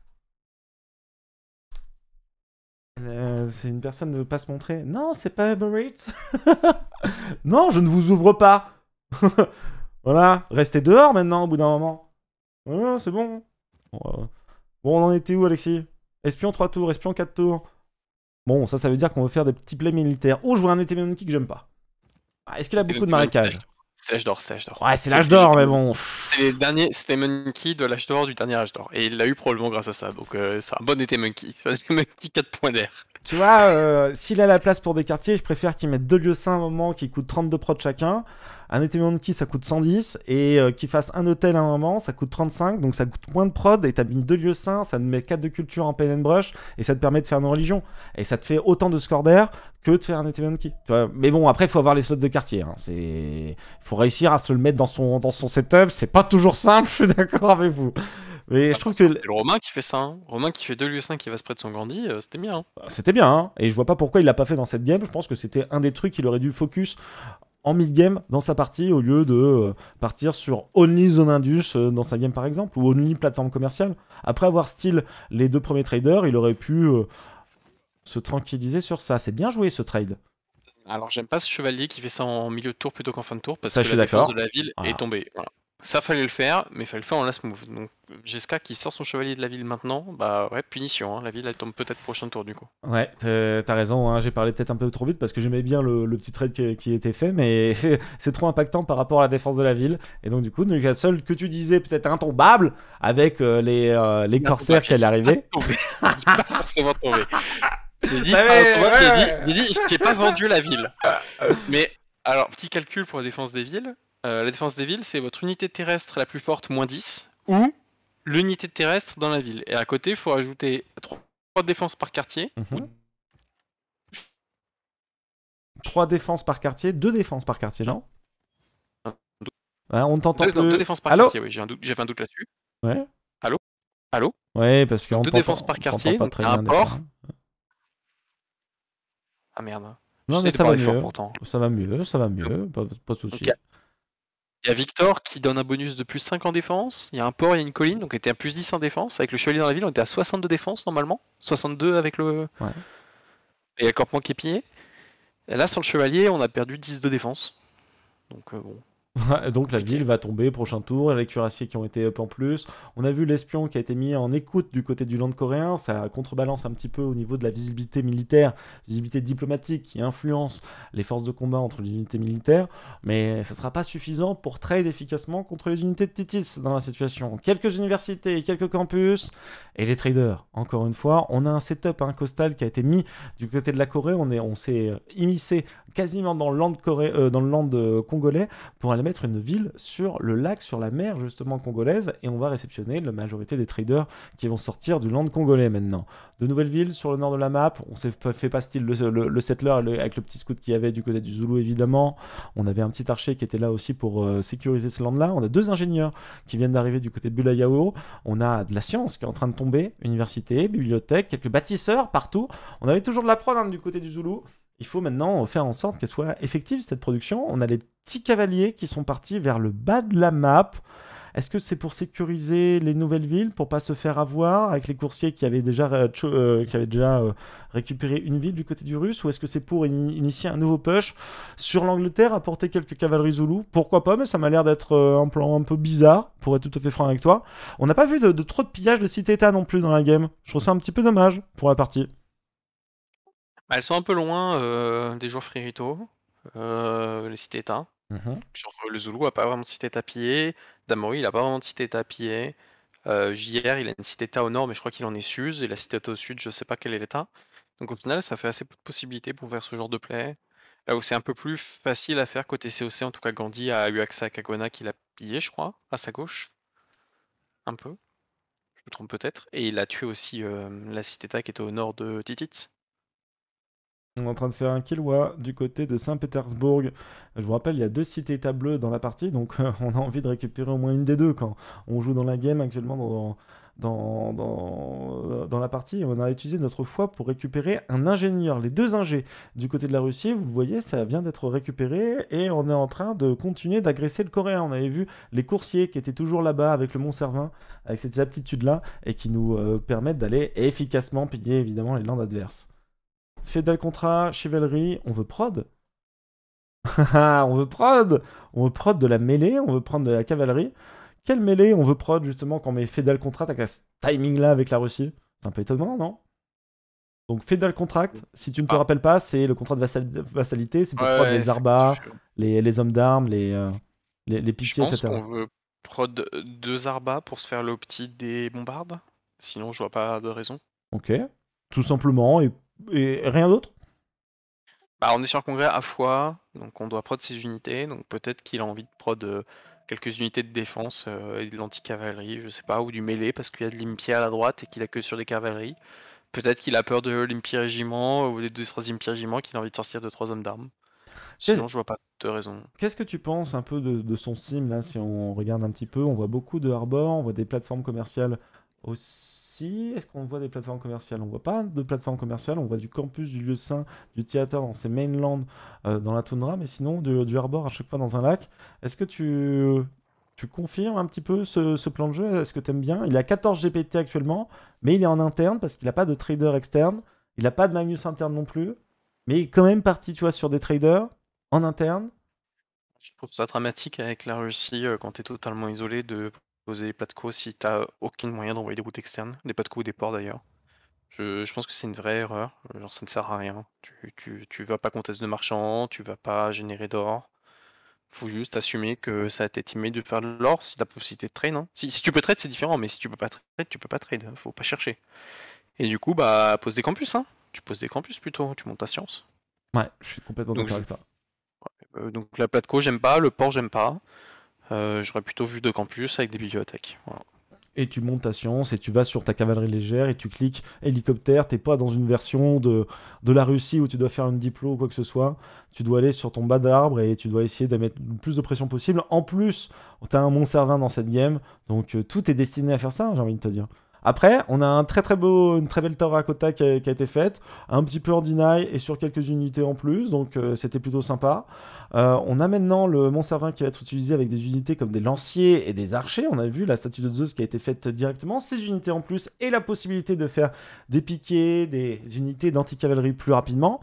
Euh, c'est une personne qui ne veut pas se montrer. Non, c'est pas Uber non, je ne vous ouvre pas. voilà, restez dehors maintenant au bout d'un moment. c'est bon. Euh, bon, on en était où, Alexis Espion 3 tours, espion 4 tours. Bon, ça, ça veut dire qu'on veut faire des petits plays militaires. Oh, je vois un été que j'aime pas. Ah, est-ce qu'il a beaucoup de marécages c'est l'âge d'or, c'est l'âge d'or. Ouais, c'est l'âge d'or, mais bon. C'était Monkey de l'âge d'or du dernier âge d'or. Et il l'a eu probablement grâce à ça. Donc euh, c'est un bon été Monkey. C'est Monkey 4 points d'air. Tu vois, euh, s'il a la place pour des quartiers, je préfère qu'il mette deux lieux sains à un moment qui coûtent 32 prods chacun. Un Ethereum Key, ça coûte 110. Et qui euh, qu'il fasse un hôtel à un moment, ça coûte 35. Donc ça coûte moins de prod. Et t'as mis deux lieux sains, ça te met quatre de culture en pen and brush. Et ça te permet de faire une religions. Et ça te fait autant de score d'air que de faire un Ethereum qui Mais bon, après, il faut avoir les slots de quartier. Hein. C'est... faut réussir à se le mettre dans son, dans son setup. C'est pas toujours simple, je suis d'accord avec vous. Mais je bah, trouve que. le Romain qui fait ça. Hein. Romain qui fait deux lieux sains, qui va se près de son Grandi, euh, c'était bien. Hein. C'était bien, hein. et je vois pas pourquoi il l'a pas fait dans cette game. Je pense que c'était un des trucs qu'il aurait dû focus en mid-game dans sa partie au lieu de euh, partir sur only zone indus euh, dans sa game par exemple ou only plateforme commerciale. Après avoir style les deux premiers traders, il aurait pu euh, se tranquilliser sur ça. C'est bien joué ce trade. Alors j'aime pas ce chevalier qui fait ça en milieu de tour plutôt qu'en fin de tour parce que la défense de la ville est tombée. Ça fallait le faire, mais fallait le faire en last move. Donc Jessica qui sort son chevalier de la ville maintenant, bah ouais, punition. Hein. La ville elle tombe peut-être prochain tour du coup. Ouais, t'as raison, hein. j'ai parlé peut-être un peu trop vite parce que j'aimais bien le, petit trade qui, était fait, mais c'est trop impactant par rapport à la défense de la ville. Et donc du coup, seul que tu disais peut-être intombable avec euh, les, euh, corsaires qui allaient arriver. pas forcément tombé. dit, dit, je t'ai pas vendu la ville. Mais alors, petit calcul pour la défense des villes, euh, la défense des villes, c'est votre unité terrestre la plus forte, moins 10, ou l'unité terrestre dans la ville. Et à côté, il faut ajouter 3, défenses par quartier. 3 mhm. défenses par quartier, 2 défenses par quartier, non hein, On t'entend. 2 défenses par quartier, oui, j'avais un, doute là-dessus. Ouais. Allô Allô Ouais, parce que. 2 défenses par quartier, un port. Hein. Ah merde. Non, mais ça va, mieux, ça Ça va mieux, ça va mieux, pas, de soucis il y a Victor qui donne un bonus de plus 5 en défense. Il y a un port, et une colline, donc on était à plus 10 en défense. Avec le chevalier dans la ville, on était à 62 défense normalement. 62 avec le. Ouais. Et le campement qui est pillé. Et là, sans le chevalier, on a perdu 10 de défense. Donc euh, bon. Donc la ville va tomber, prochain tour, les cuirassiers qui ont été up en plus. On a vu l'espion qui a été mis en écoute du côté du land coréen, ça contrebalance un petit peu au niveau de la visibilité militaire, visibilité diplomatique qui influence les forces de combat entre les unités militaires, mais ça sera pas suffisant pour trade efficacement contre les unités de Titis dans la situation. Quelques universités, quelques campus et les traders. Encore une fois, on a un setup un hein, costal qui a été mis du côté de la Corée, on s'est on immiscé quasiment dans le land, euh, dans le land euh, congolais pour aller mettre une ville sur le lac, sur la mer justement congolaise, et on va réceptionner la majorité des traders qui vont sortir du land congolais maintenant. De nouvelles villes sur le nord de la map, on s'est fait pas style le, le, settler avec le petit scout qui avait du côté du zoulou évidemment, on avait un petit archer qui était là aussi pour euh, sécuriser ce land là, on a deux ingénieurs qui viennent d'arriver du côté de Bulayao, on a de la science qui est en train de tomber, université, bibliothèque, quelques bâtisseurs partout, on avait toujours de la prod hein, du côté du Zulu, il faut maintenant faire en sorte qu'elle soit effective, cette production. On a les petits cavaliers qui sont partis vers le bas de la map. Est-ce que c'est pour sécuriser les nouvelles villes, pour pas se faire avoir avec les coursiers qui avaient déjà, euh, euh, qui déjà euh, récupéré une ville du côté du russe, ou est-ce que c'est pour initier un nouveau push sur l'Angleterre, apporter quelques cavaleries zoulous Pourquoi pas, mais ça m'a l'air d'être un plan un peu bizarre, pour être tout à fait franc avec toi. On n'a pas vu de, trop de pillage de cité-état non plus dans la game. Je trouve ça un petit peu dommage pour la partie. Elles sont un peu loin euh, des joueurs Frérito, euh, les cités états. Mhm. le Zulu a pas vraiment de cité état Damori il a pas vraiment de cité état euh, JR il a une cité au nord mais je crois qu'il en est suze, et la cité au sud je sais pas quel est l'état. Donc au final ça fait assez peu de possibilités pour faire ce genre de play. Là où c'est un peu plus facile à faire côté COC, en tout cas Gandhi a eu accès à Kagona qu'il a pillé je crois, à sa gauche. Un peu. Je me trompe peut-être. Et il a tué aussi la cité qui était au nord de Titit. On est en train de faire un Kilwa du côté de Saint-Pétersbourg. Je vous rappelle, il y a deux cités tableux dans la partie, donc euh, on a envie de récupérer au moins une des deux quand on joue dans la game actuellement dans, dans, euh, dans, la partie. On a utilisé notre foi pour récupérer un ingénieur, les deux ingés du côté de la Russie. Vous voyez, ça vient d'être récupéré et on est en train de continuer d'agresser le Coréen. On avait vu les coursiers qui étaient toujours là-bas avec le Mont-Servin, avec cette aptitude-là, et qui nous euh, permettent d'aller efficacement piller évidemment les landes adverses. Fédal contrat, chevalerie, on veut prod. Ah, on veut prod On veut prod de la mêlée, on veut prendre de la cavalerie. Quelle mêlée on veut prod justement quand on met fédal Contract avec ce timing là avec la Russie C'est un peu étonnant, non Donc fédal Contract, si tu ne te ah. rappelles pas, c'est le contrat de vassalité, c'est pour prod les arbas, les, hommes d'armes, les, euh, les, les, Je pense etc. veut prod euh, deux arbas pour se faire l'opti des bombardes Sinon, je vois pas de raison. Ok. Tout simplement, et et rien d'autre bah, on est sur le congrès à fois, donc on doit prod ses unités, donc peut-être qu'il a envie de prod euh, quelques unités de défense euh, et de l'anti-cavalerie, je sais pas, ou du mêlée, parce qu'il y a de l'impi à la droite et qu'il a que sur les cavaleries. Peut-être qu'il a peur de l'impi régiment ou des deux trois impi régiment qu'il a envie de sortir de trois hommes d'armes. Sinon, je vois pas de raison. Qu'est-ce que tu penses un peu de, de son sim là Si on regarde un petit peu, on voit beaucoup de harbor, on voit des plateformes commerciales aussi est-ce qu'on voit des plateformes commerciales On voit pas de plateformes commerciales, on voit du campus, du lieu saint, du théâtre dans ces mainland, euh, dans la toundra, mais sinon du, du harbor à chaque fois dans un lac. Est-ce que tu, tu confirmes un petit peu ce, plan de jeu Est-ce que tu aimes bien Il a 14 GPT actuellement, mais il est en interne parce qu'il n'a pas de trader externe, il n'a pas de Magnus interne non plus, mais il est quand même parti, tu vois, sur des traders en interne. Je trouve ça dramatique avec la Russie euh, quand tu es totalement isolé de poser des co si t'as aucun moyen d'envoyer des routes externes, des de ou des ports d'ailleurs. Je, pense que c'est une vraie erreur, genre ça ne sert à rien. Tu, tu, vas pas contester de marchands, tu vas pas générer d'or. Faut juste assumer que ça a été timé de faire de l'or si t'as possibilité de trade. Hein. Si, tu peux trade, c'est différent, mais si tu peux pas trade, tu peux pas trade, faut pas chercher. Et du coup, bah pose des campus, hein. Tu poses des campus plutôt, tu montes ta science. Ouais, je suis complètement d'accord avec ça euh, Donc la plateau j'aime pas, le port, j'aime pas. Euh, j'aurais plutôt vu deux campus avec des bibliothèques. Et tu montes ta science et tu vas sur ta cavalerie légère et tu cliques hélicoptère. T'es pas dans une version de, de la Russie où tu dois faire une diplôme ou quoi que ce soit. Tu dois aller sur ton bas d'arbre et tu dois essayer de mettre le plus de pression possible. En plus, t'as un Mont-Servin dans cette game, donc euh, tout est destiné à faire ça, hein, j'ai envie de te dire. Après, on a un très très beau, une très belle Terracotta qui a, qui a été faite, un petit peu en et sur quelques unités en plus, donc euh, c'était plutôt sympa. Euh, on a maintenant le Mont-Servin qui va être utilisé avec des unités comme des lanciers et des archers. On a vu la statue de Zeus qui a été faite directement. Ces unités en plus et la possibilité de faire des piquets, des unités d'anti-cavalerie plus rapidement.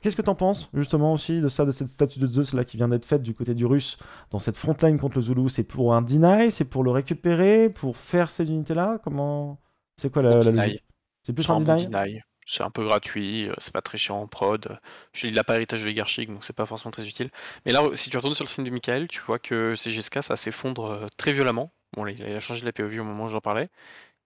Qu'est-ce que t'en penses justement aussi de ça, de cette statue de Zeus là qui vient d'être faite du côté du russe dans cette frontline contre le Zulu C'est pour un deny, c'est pour le récupérer, pour faire ces unités là Comment C'est quoi la, C'est plus un, deny, C'est un peu gratuit, euh, c'est pas très chiant en prod. Je lis de pas héritage oligarchique, donc c'est pas forcément très utile. Mais là, si tu retournes sur le signe de Michael, tu vois que c'est CGSK, ça s'effondre euh, très violemment. Bon, il a changé de la POV au moment où j'en parlais,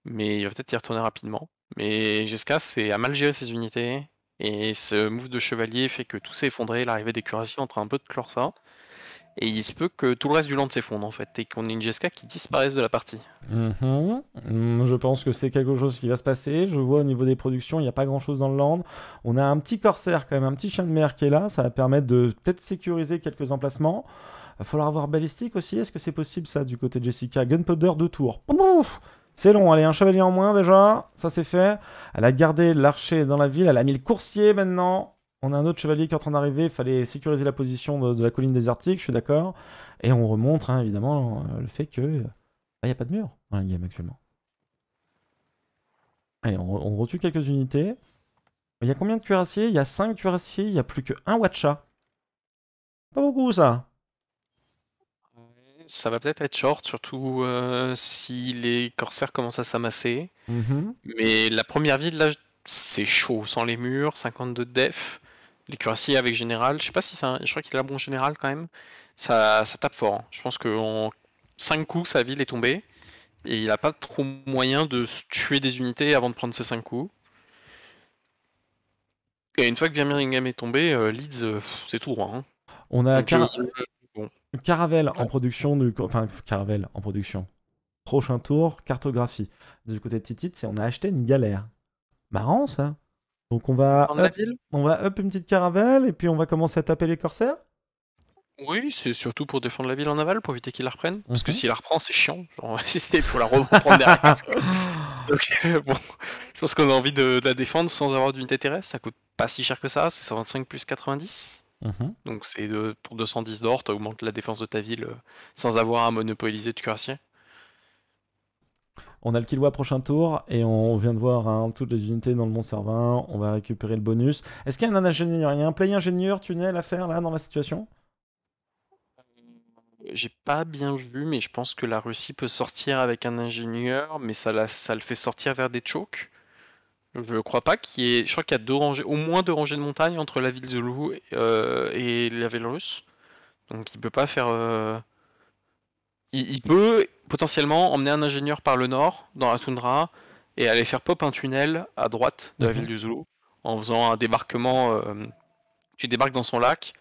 mais il va peut-être y retourner rapidement. Mais GSK, c'est à mal gérer ses unités, et ce move de chevalier fait que tout s'est effondré, l'arrivée des cuirassiers est en un peu de clore ça. Et il se peut que tout le reste du land s'effondre en fait, et qu'on ait une Jessica qui disparaisse de la partie. Mm-hmm. Mm, je pense que c'est quelque chose qui va se passer. Je vois au niveau des productions, il n'y a pas grand chose dans le land. On a un petit corsaire quand même, un petit chien de mer qui est là. Ça va permettre de peut-être sécuriser quelques emplacements. Il va falloir avoir balistique aussi. Est-ce que c'est possible ça du côté de Jessica Gunpowder deux tour Pouf c'est long, allez, un chevalier en moins déjà, ça c'est fait. Elle a gardé l'archer dans la ville, elle a mis le coursier maintenant. On a un autre chevalier qui est en train d'arriver, il fallait sécuriser la position de, la colline des désertique, je suis d'accord. Et on remonte hein, évidemment euh, le fait que ah, il n'y a pas de mur dans la game actuellement. Allez, on, on retue quelques unités. Il y a combien de cuirassiers Il y a 5 cuirassiers, il n'y a plus que un Watcha. Pas beaucoup ça ça va peut-être être short, surtout euh, si les corsaires commencent à s'amasser. Mm-hmm. Mais la première ville, là, c'est chaud. Sans les murs, 52 de def. Les cuirassiers avec général. Je sais pas si c'est un... Je crois qu'il a bon général quand même. Ça, ça tape fort. Hein. Je pense qu'en 5 coups, sa ville est tombée. Et il n'a pas trop moyen de tuer des unités avant de prendre ses 5 coups. Et une fois que Birmingham est tombé, euh, Leeds, euh, c'est tout droit. Hein. On a Donc, Caravelle en production, du, enfin Caravelle en production. Prochain tour, cartographie. Du côté de Titit, c'est on a acheté une galère. Marrant ça. Donc on va, up, on va up une petite caravelle et puis on va commencer à taper les corsaires. Oui, c'est surtout pour défendre la ville en aval, pour éviter qu'il la reprenne. Parce que mhm. s'il la reprend, c'est chiant. Il faut la reprendre derrière. je pense qu'on a envie de, de, la défendre sans avoir d'unité terrestre. Ça coûte pas si cher que ça. C'est 125 plus 90. Mhm. Donc c'est pour 210 d'or, tu augmentes la défense de ta ville euh, sans avoir à monopoliser du cuirassier. On a le Kilwa prochain tour et on vient de voir hein, toutes les unités dans le Mont Servin. On va récupérer le bonus. Est-ce qu'il y a un ingénieur Il un play ingénieur tunnel à faire là dans la situation euh, J'ai pas bien vu, mais je pense que la Russie peut sortir avec un ingénieur, mais ça, ça le fait sortir vers des chokes. Je crois pas qu'il y Je crois qu'il y a deux rangées, au moins deux rangées de montagnes entre la ville de Zulu euh, et, la ville russe. Donc il peut pas faire. Euh, il, peut potentiellement emmener un ingénieur par le nord, dans la toundra, et aller faire pop un tunnel à droite de la mhm. ville du Zulu, en faisant un débarquement. Euh, tu débarques dans son lac,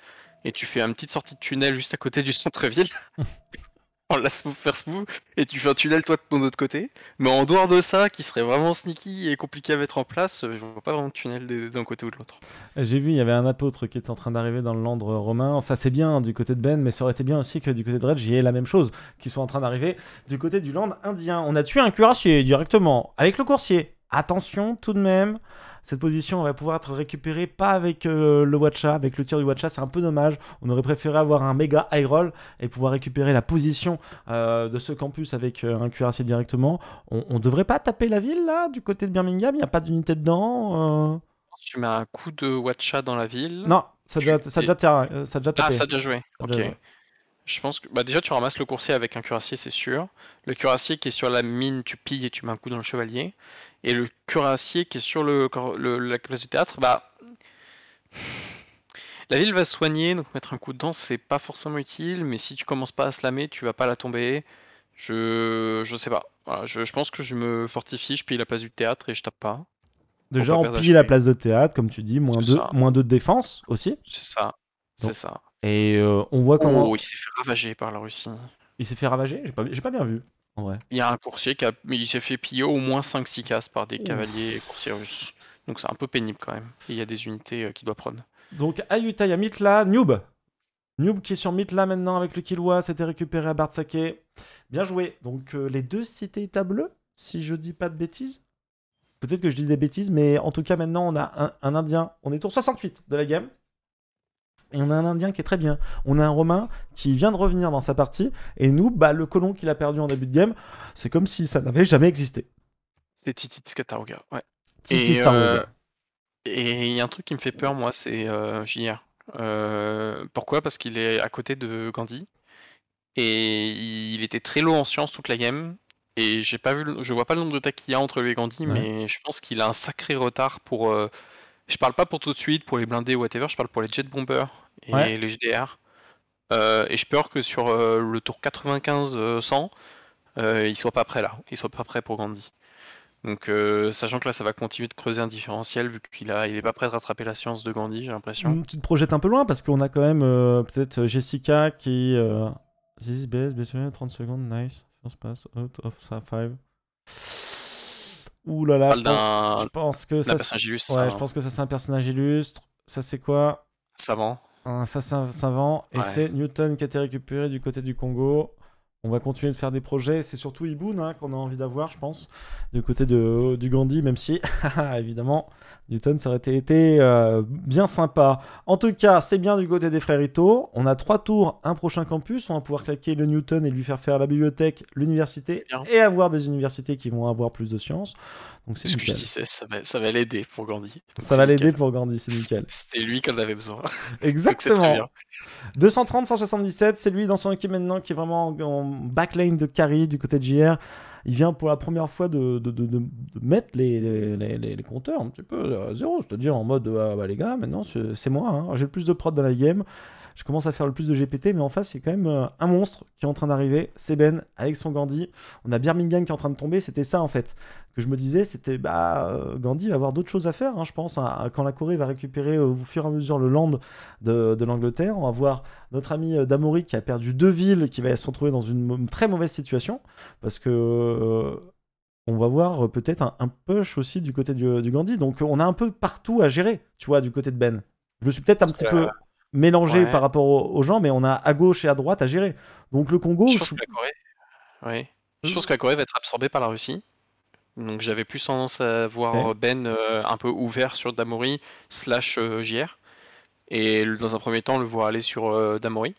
et tu fais une petite sortie de tunnel juste à côté du centre-ville. la smooth faire smooth et tu fais un tunnel toi de ton autre côté. Mais en dehors de ça, qui serait vraiment sneaky et compliqué à mettre en place, euh, je vois pas vraiment de tunnel d'un côté ou de l'autre. Euh, j'ai vu, il y avait un apôtre qui était en train d'arriver dans le land romain. Ça c'est bien hein, du côté de Ben, mais ça aurait été bien aussi que du côté de Red, j'y ai la même chose, qui soit en train d'arriver du côté du land indien. On a tué un cuirassier directement avec le coursier. Attention tout de même. Cette position va pouvoir être récupérée pas avec euh, le Watcha, avec le tir du Watcha, c'est un peu dommage. On aurait préféré avoir un méga high roll et pouvoir récupérer la position euh, de ce campus avec euh, un cuirassier directement. On, on, devrait pas taper la ville là, du côté de Birmingham, il n'y a pas d'unité dedans tu mets un coup de Watcha dans la ville. Non, ça déjà, ça, ça tapé. Ah, ça a déjà joué. ok. Je pense que bah déjà tu ramasses le coursier avec un cuirassier, c'est sûr. Le cuirassier qui est sur la mine, tu pilles et tu mets un coup dans le chevalier. Et le cuirassier qui est sur le, la place du théâtre, bah. La ville va se soigner, donc mettre un coup dedans, c'est pas forcément utile, mais si tu commences pas à lamer, tu vas pas la tomber. Je, je sais pas. je, pense que je me fortifie, je pille la place du théâtre et je tape pas. Déjà, on pille la place de théâtre, comme tu dis, moins moins deux de défense aussi. C'est ça. C'est ça. Et euh, on voit oh, comment. Oh, il s'est fait ravager par la Russie. Il s'est fait ravager J'ai pas, pas bien vu. Il y a un coursier qui a, il s'est fait piller au moins 5-6 cases par des cavaliers et coursiers russes. Donc c'est un peu pénible quand même. il y a des unités euh, qui doit prendre. Donc Ayuta, il y a Mitla, Noob. Noob qui est sur Mitla maintenant avec le Kilwa, c'était récupéré à Bartsake. Bien joué. Donc euh, les deux cités état bleu, si je dis pas de bêtises. Peut-être que je dis des bêtises, mais en tout cas maintenant on a un, un Indien. On est tour 68 de la game et on a un Indien qui est très bien. On a un Romain qui vient de revenir dans sa partie, et nous, bah, le colon qu'il a perdu en début de game, c'est comme si ça n'avait jamais existé. C'est Titi Skataroga, ouais. Euh, et il y a un truc qui me fait peur, moi, c'est euh, euh, pourquoi Parce qu'il est à côté de Gandhi. Et il était très low en science toute la game. Et j'ai pas vu, je vois pas le nombre de tech qu'il y a entre lui et Gandhi, mais je pense qu'il a un sacré retard pour je parle pas pour tout de suite, pour les blindés ou whatever, je parle pour les jet bombers et les GDR. Euh, et je peur que sur euh, le tour 95-100, euh, euh, ils soient pas prêts là, ils soient pas prêts pour Gandhi. Donc, sachant que là, ça va continuer de creuser un différentiel, vu qu'il il est pas prêt de rattraper la science de Gandhi, j'ai l'impression. Mm, tu te projettes un peu loin, parce qu'on a quand même peut-être Jessica qui. This is BS, 30 secondes, nice. se passe, out of 5. Ouh là là. Je pense que ça. personnage Ouais, je pense que ça c'est un personnage illustre. Ça c'est quoi Savant. Ça, ça, ça, savant. Et c'est Newton qui a été récupéré du côté du Congo on va continuer de faire des projets. C'est surtout Iboun hein, qu'on a envie d'avoir, je pense, du côté de, du Gandhi, même si, ah, évidemment, Newton, ça aurait été euh, bien sympa. En tout cas, c'est bien du côté des frères Ito. On a trois tours, un prochain campus. On va pouvoir claquer le Newton et lui faire faire la bibliothèque, l'université, et avoir des universités qui vont avoir plus de sciences. Donc c'est ce que ça va, l'aider pour Gandhi. ça va l'aider pour Gandhi, c'est nickel. C'était lui qu'on avait besoin. Exactement. 230-177, c'est lui dans son équipe maintenant qui est vraiment backlane de Carry du côté de JR. Il vient pour la première fois de, mettre les, compteurs un petit peu à zéro, c'est-à-dire en mode ah, bah, les gars, maintenant c'est moi, hein. j'ai le plus de prod dans la game, je commence à faire le plus de GPT, mais en face il y a quand même euh, un monstre qui est en train d'arriver, c'est Ben avec son Gandhi. On a Birmingham qui est en train de tomber, c'était ça en fait que je me disais, c'était bah, euh, Gandhi va avoir d'autres choses à faire, hein, je pense. Hein, quand la Corée va récupérer euh, au fur et à mesure le land de, de l'Angleterre, on va voir notre ami euh, Damori qui a perdu deux villes, qui va se retrouver dans une très mauvaise situation, parce que on va voir peut-être un, push aussi du côté du, Gandhi. Donc on a un peu partout à gérer, tu vois, du côté de Ben. Je me suis peut-être un petit peu mélangé par rapport aux, gens, mais on a à gauche et à droite à gérer. Donc le Congo. Je pense hmm? que la Corée va être absorbée par la Russie. Donc j'avais plus tendance à voir Ben euh, un peu ouvert sur Damori slash euh, JR. Et dans un premier temps, le voir aller sur euh, Damori.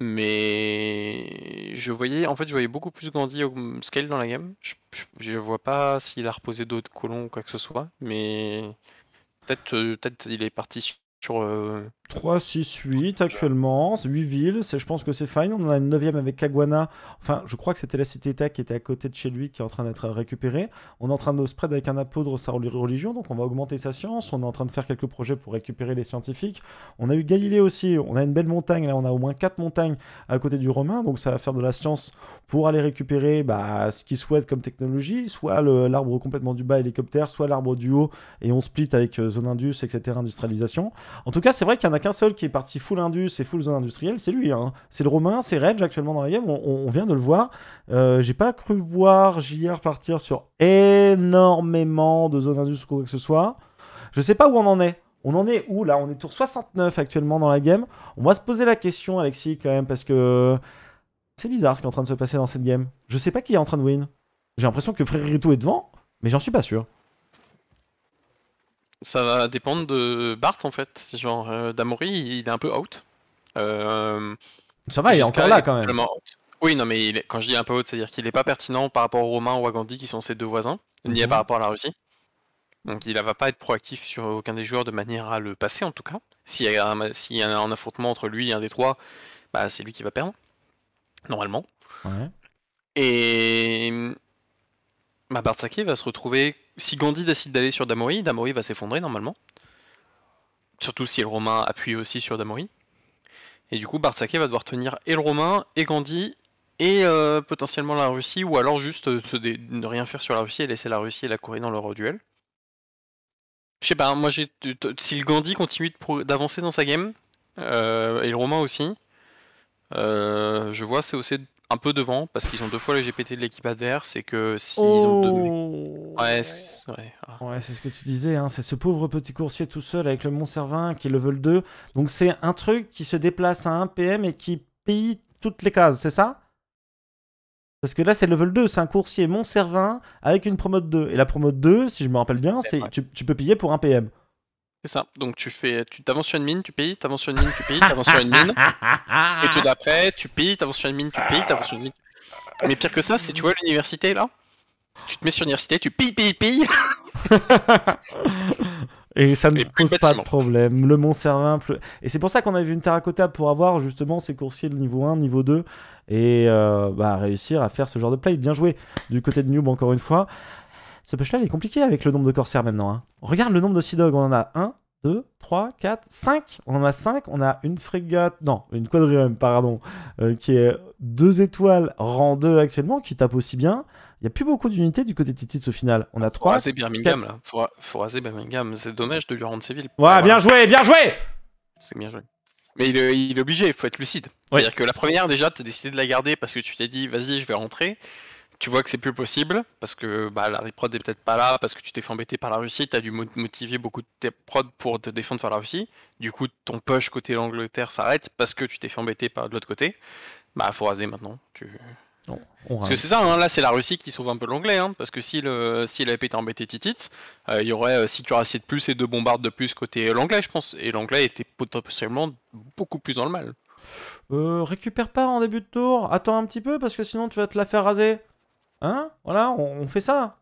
Mais je voyais, en fait, je voyais beaucoup plus grandi au scale dans la game. Je, vois pas s'il a reposé d'autres colons ou quoi que ce soit, mais peut-être peut il est parti sur 3, 6, 8 actuellement, 8 villes, je pense que c'est fine. On en a une 9 avec Kaguana. enfin je crois que c'était la cité état qui était à côté de chez lui qui est en train d'être récupérée. On est en train de spread avec un apôtre sa religion, donc on va augmenter sa science, on est en train de faire quelques projets pour récupérer les scientifiques. On a eu Galilée aussi, on a une belle montagne, là on a au moins 4 montagnes à côté du Romain, donc ça va faire de la science pour aller récupérer bah, ce qu'ils souhaitent comme technologie, soit l'arbre complètement du bas hélicoptère, soit l'arbre du haut et on split avec euh, Zone Indus, etc. industrialisation. En tout cas c'est vrai qu'il y a qu'un seul qui est parti full indus et full zone industrielle, c'est lui. Hein. C'est le Romain, c'est Reg actuellement dans la game, on, vient de le voir. Euh, j'ai pas cru voir JR partir sur énormément de zones industrielles ou quoi que ce soit. Je sais pas où on en est. On en est où là On est tour 69 actuellement dans la game. On va se poser la question, Alexis, quand même, parce que c'est bizarre ce qui est en train de se passer dans cette game. Je sais pas qui est en train de win. J'ai l'impression que Frérito est devant, mais j'en suis pas sûr. Ça va dépendre de Bart en fait. Genre euh, Damori, il est un peu out. Euh, ça va, il est encore là quand même. Oui, non, mais quand je dis un peu out, c'est-à-dire qu'il n'est pas pertinent par rapport aux Romains ou à Gandhi qui sont ses deux voisins, ni mhm. par rapport à la Russie. Donc il ne va pas être proactif sur aucun des joueurs de manière à le passer en tout cas. S'il y, a un, affrontement entre lui et un des trois, bah, c'est lui qui va perdre, normalement. Et bah va se retrouver. Si Gandhi décide d'aller sur Damori, Damori va s'effondrer normalement. Surtout si le Romain appuie aussi sur Damori. Et du coup, Bartzaké va devoir tenir et le Romain, et Gandhi, et euh, potentiellement la Russie, ou alors juste euh, ne rien faire sur la Russie et laisser la Russie et la Corée dans leur duel. Je sais pas, moi j'ai. Si le Gandhi continue d'avancer dans sa game, euh, et le Romain aussi, je vois c'est de un peu devant parce qu'ils ont deux fois le GPT de l'équipe adverse c'est que s'ils si ont oh. deux... Ah. Ouais, c'est ce que tu disais, hein. c'est ce pauvre petit coursier tout seul avec le Mont-Servin qui est level 2. Donc c'est un truc qui se déplace à 1 PM et qui paye toutes les cases, c'est ça parce que là, c'est level 2, c'est un coursier Mont-Servin avec une promo 2. Et la promo 2, si je me rappelle bien, c'est tu, peux payer pour 1 PM. C'est ça. Donc tu fais, tu t'avances sur une mine, tu payes, t'avances sur une mine, tu payes, t'avances sur une mine. et tout d'après, tu payes, t'avances sur une mine, tu payes, t'avances sur une mine. Mais pire que ça, c'est tu vois l'université là. Tu te mets sur l'université, tu payes, payes, payes. Et ça ne pose pas de problème. Le Mont Servin plus... Et c'est pour ça qu'on avait vu une terracotta pour avoir justement ces coursiers de niveau 1, niveau 2 et euh, bah, réussir à faire ce genre de play. Bien joué du côté de Newb encore une fois. Ce push-là, il est compliqué avec le nombre de corsaires maintenant. Hein. Regarde le nombre de Sea Dog, on en a 1, 2, 3, 4, 5. On en a 5. On a une frégate, non, une quadrium, pardon, euh, qui est 2 étoiles, rang 2 actuellement, qui tape aussi bien. Il n'y a plus beaucoup d'unités du côté Titis au final. On a 3. Faut raser Birmingham, là. Faut, raser Birmingham. C'est dommage de lui rendre ses villes. Ouais, bien joué, bien joué C'est bien joué. Mais il, euh, est obligé, il faut être lucide. C'est-à-dire que la première, déjà, tu as décidé de la garder parce que tu t'es dit, vas-y, je vais rentrer tu vois que c'est plus possible parce que bah, la prod est peut-être pas là, parce que tu t'es fait embêter par la Russie, tu as dû motiver beaucoup de tes prods pour te défendre par la Russie. Du coup, ton push côté l'Angleterre s'arrête parce que tu t'es fait embêter par de l'autre côté. Bah, faut raser maintenant. Tu... parce que c'est ça, hein. là c'est la Russie qui sauve un peu l'anglais, hein. parce que si, le, si avait été embêté Titit, euh, il y aurait euh, tu cuirassiers de plus et deux bombardes de plus côté l'anglais, je pense. Et l'anglais était potentiellement beaucoup plus dans le mal. Euh, récupère pas en début de tour, attends un petit peu parce que sinon tu vas te la faire raser. Hein Voilà, on, fait ça.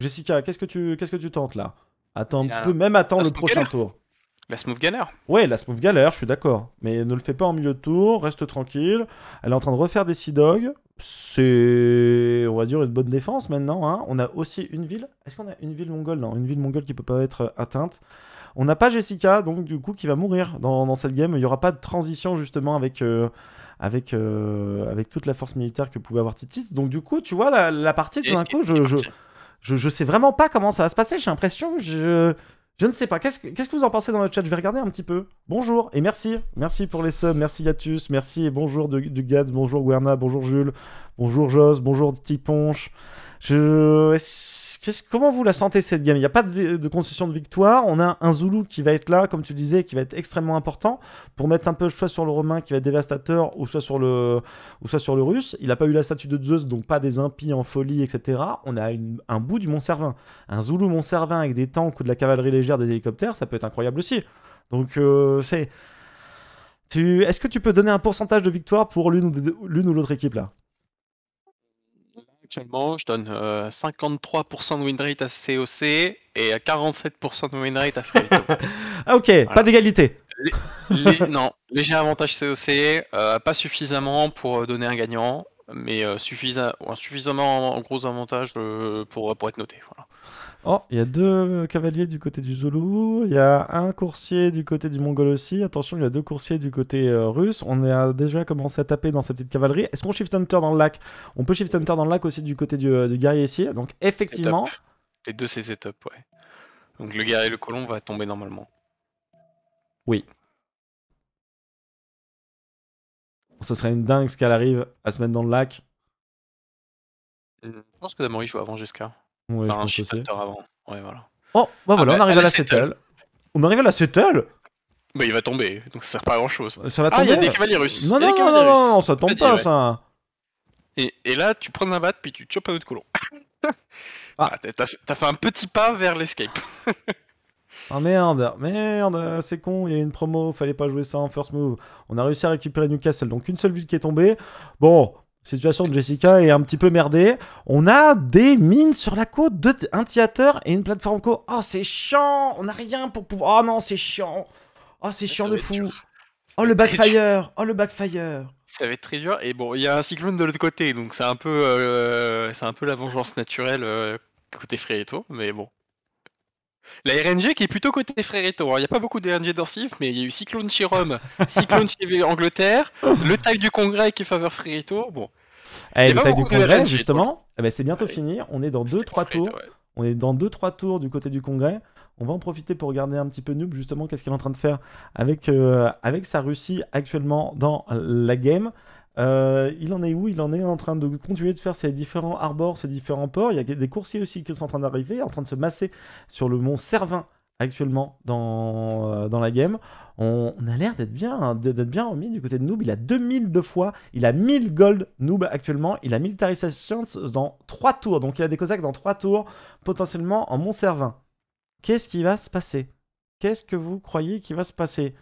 Jessica, qu'est-ce que tu qu'est-ce que tu tentes là Attends un même attends le prochain tour. La smooth galère. Ouais, la smooth galère, je suis d'accord. Mais ne le fais pas en milieu de tour, reste tranquille. Elle est en train de refaire des sea dogs. C'est, on va dire, une bonne défense maintenant. Hein. On a aussi une ville. Est-ce qu'on a une ville mongole Non, une ville mongole qui peut pas être atteinte. On n'a pas Jessica, donc du coup, qui va mourir dans, cette game. Il n'y aura pas de transition justement avec, euh, avec, euh, avec toute la force militaire que pouvait avoir Titis. Donc du coup, tu vois, la, partie, tout d'un coup, je je, je, sais vraiment pas comment ça va se passer. J'ai l'impression je... Je ne sais pas. Qu'est-ce que, qu'est-ce que vous en pensez dans le chat Je vais regarder un petit peu. Bonjour et merci. Merci pour les subs. Merci Yatus. Merci et bonjour Dugad. Bonjour Guerna. Bonjour Jules. Bonjour Jos. Bonjour Tiponche. Je... Comment vous la sentez cette game Il n'y a pas de... concession de victoire. On a un Zulu qui va être là, comme tu disais, qui va être extrêmement important pour mettre un peu soit sur le Romain qui va être dévastateur ou soit sur le, ou sur le Russe. Il n'a pas eu la statue de Zeus, donc pas des impies en folie, etc. On a un bout du Mont-Servin. Un Zulu Mont-Servin avec des tanks ou de la cavalerie légère, des hélicoptères, ça peut être incroyable aussi. Donc euh, c'est... Est-ce que tu peux donner un pourcentage de victoire pour l'une ou l'autre équipe là actuellement, je donne 53% euh, de win rate à COC et 47% de win à Frito. ah ok, pas d'égalité. non, léger avantage COC, euh, pas suffisamment pour euh, donner un gagnant, mais suffisamment gros avantage pour, pour être noté. Voilà. Oh, il y a deux cavaliers du côté du Zulu, il y a un coursier du côté du Mongol aussi. Attention, il y a deux coursiers du côté euh, russe. On a déjà commencé à taper dans cette petite cavalerie. Est-ce qu'on shift hunter dans le lac On peut shift hunter dans le lac aussi du côté du, euh, guerrier ici. Donc effectivement... Les deux c'est setup, ouais. Donc le guerrier et le colon va tomber normalement. Oui. Ce serait une dingue ce qu'elle arrive à se mettre dans le lac. Euh, je pense que Damori joue avant Jessica. Oh, bah ah voilà, bah, ah bah, on arrive à, la settle. On arrive à la settle Bah il va tomber, donc ça sert pas à grand chose. Ça va tomber. Ah, il y a des cavaliers russes. Non, non, non, non, ça tombe pas, ça. Et, là, tu prends un bat, puis tu chopes un autre colon. ah. ah t'as fait un petit pas vers l'escape. Ah merde, merde, c'est con, il y a une promo, fallait pas jouer ça en first move. On a réussi à récupérer Newcastle, donc une seule ville qui est tombée. Bon, situation de Jessica est un petit peu merdée. On a des mines sur la côte, un théâtre et une plateforme co. Oh, c'est chiant On n'a rien pour pouvoir... Oh non, c'est chiant Oh, c'est chiant de fou Oh, le backfire Oh, le backfire Ça va être très dur. Et bon, il y a un cyclone de l'autre côté, donc c'est un peu euh, c'est un peu la vengeance naturelle euh, côté tout. mais bon. La RNG qui est plutôt côté Frérito, hein. Il n'y a pas beaucoup de RNG d'Orsif, mais il y a eu Cyclone chez Rome, Cyclone chez Angleterre, le tag du Congrès qui est faveur Frérito, Bon. Eh, le tag du Congrès, justement, eh ben, c'est bientôt fini. On est dans 2-3 tours. On est dans 2-3 tours du côté du Congrès. On va en profiter pour regarder un petit peu Noob, justement, qu'est-ce qu'il est en train de faire avec, euh, avec sa Russie actuellement dans la game. Euh, il en est où Il en est en train de continuer de faire ses différents harbors, ses différents ports. Il y a des coursiers aussi qui sont en train d'arriver, en train de se masser sur le mont Servin actuellement dans, euh, la game. On, a l'air d'être bien, hein, d'être bien remis du côté de Noob. Il a 2000 de fois, il a 1000 gold Noob actuellement, il a militarisation dans 3 tours. Donc il a des cosaques dans 3 tours, potentiellement en Mont-Servin. Qu'est-ce qui va se passer Qu'est-ce que vous croyez qui va se passer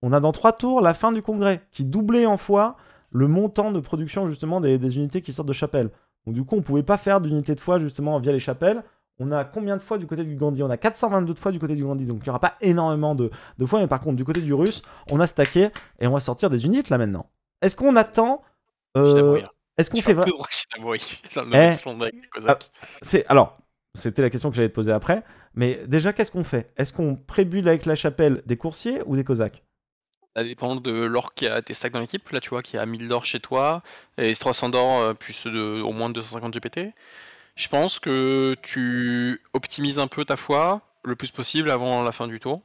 On a dans 3 tours la fin du congrès, qui doublait en fois le montant de production justement des, unités qui sortent de chapelle. Donc du coup, on ne pouvait pas faire d'unités de fois justement via les chapelles. On a combien de fois du côté du Gandhi On a 422 fois du côté du Gandhi, donc il n'y aura pas énormément de, de fois. Mais par contre, du côté du Russe, on a stacké et on va sortir des unités là maintenant. Est-ce qu'on attend euh, Est-ce qu'on fait eh, ah, C'est alors, c'était la question que j'allais te poser après. Mais déjà, qu'est-ce qu'on fait Est-ce qu'on prébule avec la chapelle des coursiers ou des cosaques ça dépend de l'or qui a tes sacs dans l'équipe. Là, tu vois, qu'il y a 1000 d'or chez toi, et 300 d'or, euh, plus de, au moins 250 GPT. Je pense que tu optimises un peu ta foi le plus possible avant la fin du tour.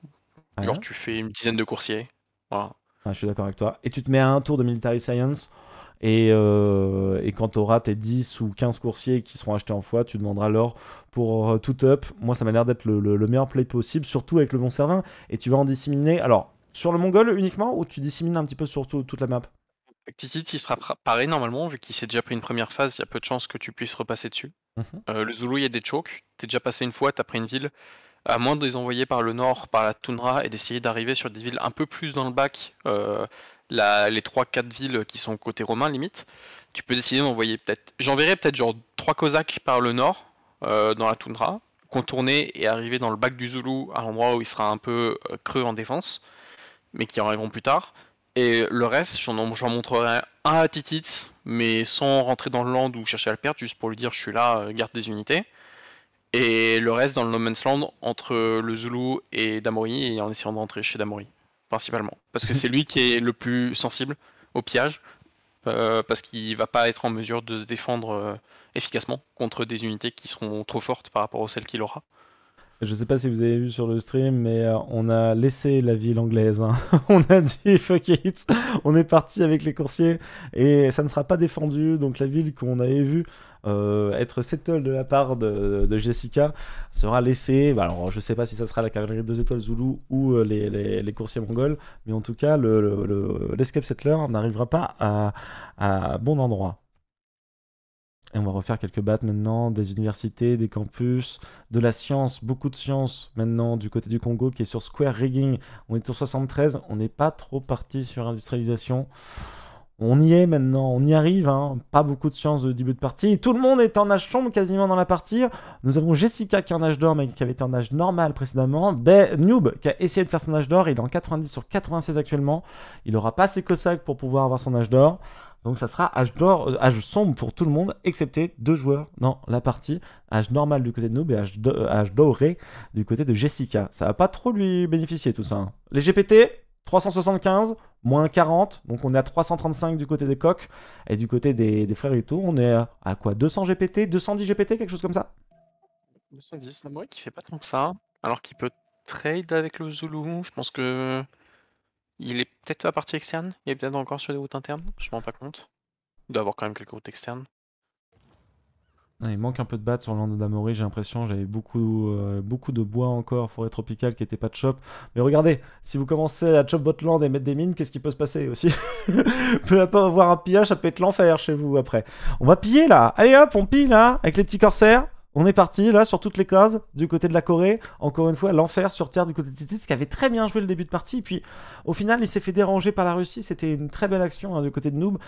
Ah Alors, tu fais une dizaine de coursiers. je suis d'accord avec toi. Et tu te mets à un tour de Military Science. Et, euh, quand tu auras tes 10 ou 15 coursiers qui seront achetés en foi tu demanderas l'or pour euh, tout up. Moi, ça m'a l'air d'être le, meilleur play possible, surtout avec le bon servin. Et tu vas en disséminer. Alors, sur le mongol uniquement ou tu dissémines un petit peu sur toute la map Acticite, il sera pareil normalement, vu qu'il s'est déjà pris une première phase, il y a peu de chances que tu puisses repasser dessus. Mhm. Euh, le Zulu, il y a des chocs, t'es déjà passé une fois, t'as pris une ville. À moins de les envoyer par le nord, par la toundra, et d'essayer d'arriver sur des villes un peu plus dans le bac, euh, les 3-4 villes qui sont côté romain limite, tu peux décider d'envoyer peut-être. J'enverrai peut-être genre 3 cosaques par le nord, euh, dans la toundra, contourner et arriver dans le bac du Zulu, à l'endroit où il sera un peu creux en défense mais qui arriveront plus tard. Et le reste, j'en montrerai un à Titits, mais sans rentrer dans le land ou chercher à le perdre, juste pour lui dire je suis là, euh, garde des unités. Et le reste dans le No Man's Land, entre le Zulu et Damori, et en essayant d'entrer chez Damori, principalement. Parce que c'est lui qui est le plus sensible au pillage, euh, parce qu'il va pas être en mesure de se défendre euh, efficacement contre des unités qui seront trop fortes par rapport aux celles qu'il aura. Je sais pas si vous avez vu sur le stream, mais euh, on a laissé la ville anglaise. Hein. on a dit fuck it, on est parti avec les coursiers et ça ne sera pas défendu. Donc la ville qu'on avait vue euh, être settle de la part de, Jessica sera laissée. Bah, alors je sais pas si ça sera la cavalerie de deux étoiles Zulu ou euh, les, coursiers mongols, mais en tout cas l'escape le, le, settler n'arrivera pas à bon endroit. Et on va refaire quelques battes maintenant des universités, des campus, de la science, beaucoup de science maintenant du côté du Congo qui est sur Square Rigging. On est sur 73, on n'est pas trop parti sur industrialisation. On y est maintenant, on y arrive, hein. pas beaucoup de science au début de partie. Tout le monde est en âge sombre quasiment dans la partie. Nous avons Jessica qui est en âge d'or, mais qui avait été en âge normal précédemment. Ben, Noob qui a essayé de faire son âge d'or, il est en 90 sur 96 actuellement. Il n'aura pas ses cossacks pour pouvoir avoir son âge d'or. Donc ça sera euh, âge, sombre pour tout le monde, excepté deux joueurs dans la partie. Âge normal du côté de Noob et âge, euh, doré du côté de Jessica. Ça va pas trop lui bénéficier tout ça. Hein. Les GPT, 375, moins 40. Donc on est à 335 du côté des coqs. Et du côté des, frères et tout, on est à, quoi 200 GPT 210 GPT Quelque chose comme ça 210, la qui fait pas tant que ça. Alors qu'il peut trade avec le Zulu. Je pense que il est peut-être pas partie externe, il est peut-être encore sur des routes internes, je m'en rends pas compte. Il doit avoir quand même quelques routes externes. il manque un peu de batte sur land d'Amory, j'ai l'impression. J'avais beaucoup, euh, beaucoup de bois encore, forêt tropicale qui n'était pas de chop. Mais regardez, si vous commencez à chop votre land et mettre des mines, qu'est-ce qui peut se passer aussi Peut avoir un pillage, ça peut être l'enfer chez vous après. On va piller là Allez hop, on pille là, avec les petits corsaires. On est parti là sur toutes les cases du côté de la Corée. Encore une fois, l'enfer sur terre du côté de titits, qui avait très bien joué le début de partie. puis au final, il s'est fait déranger par la Russie. C'était une très belle action hein, du côté de Noob.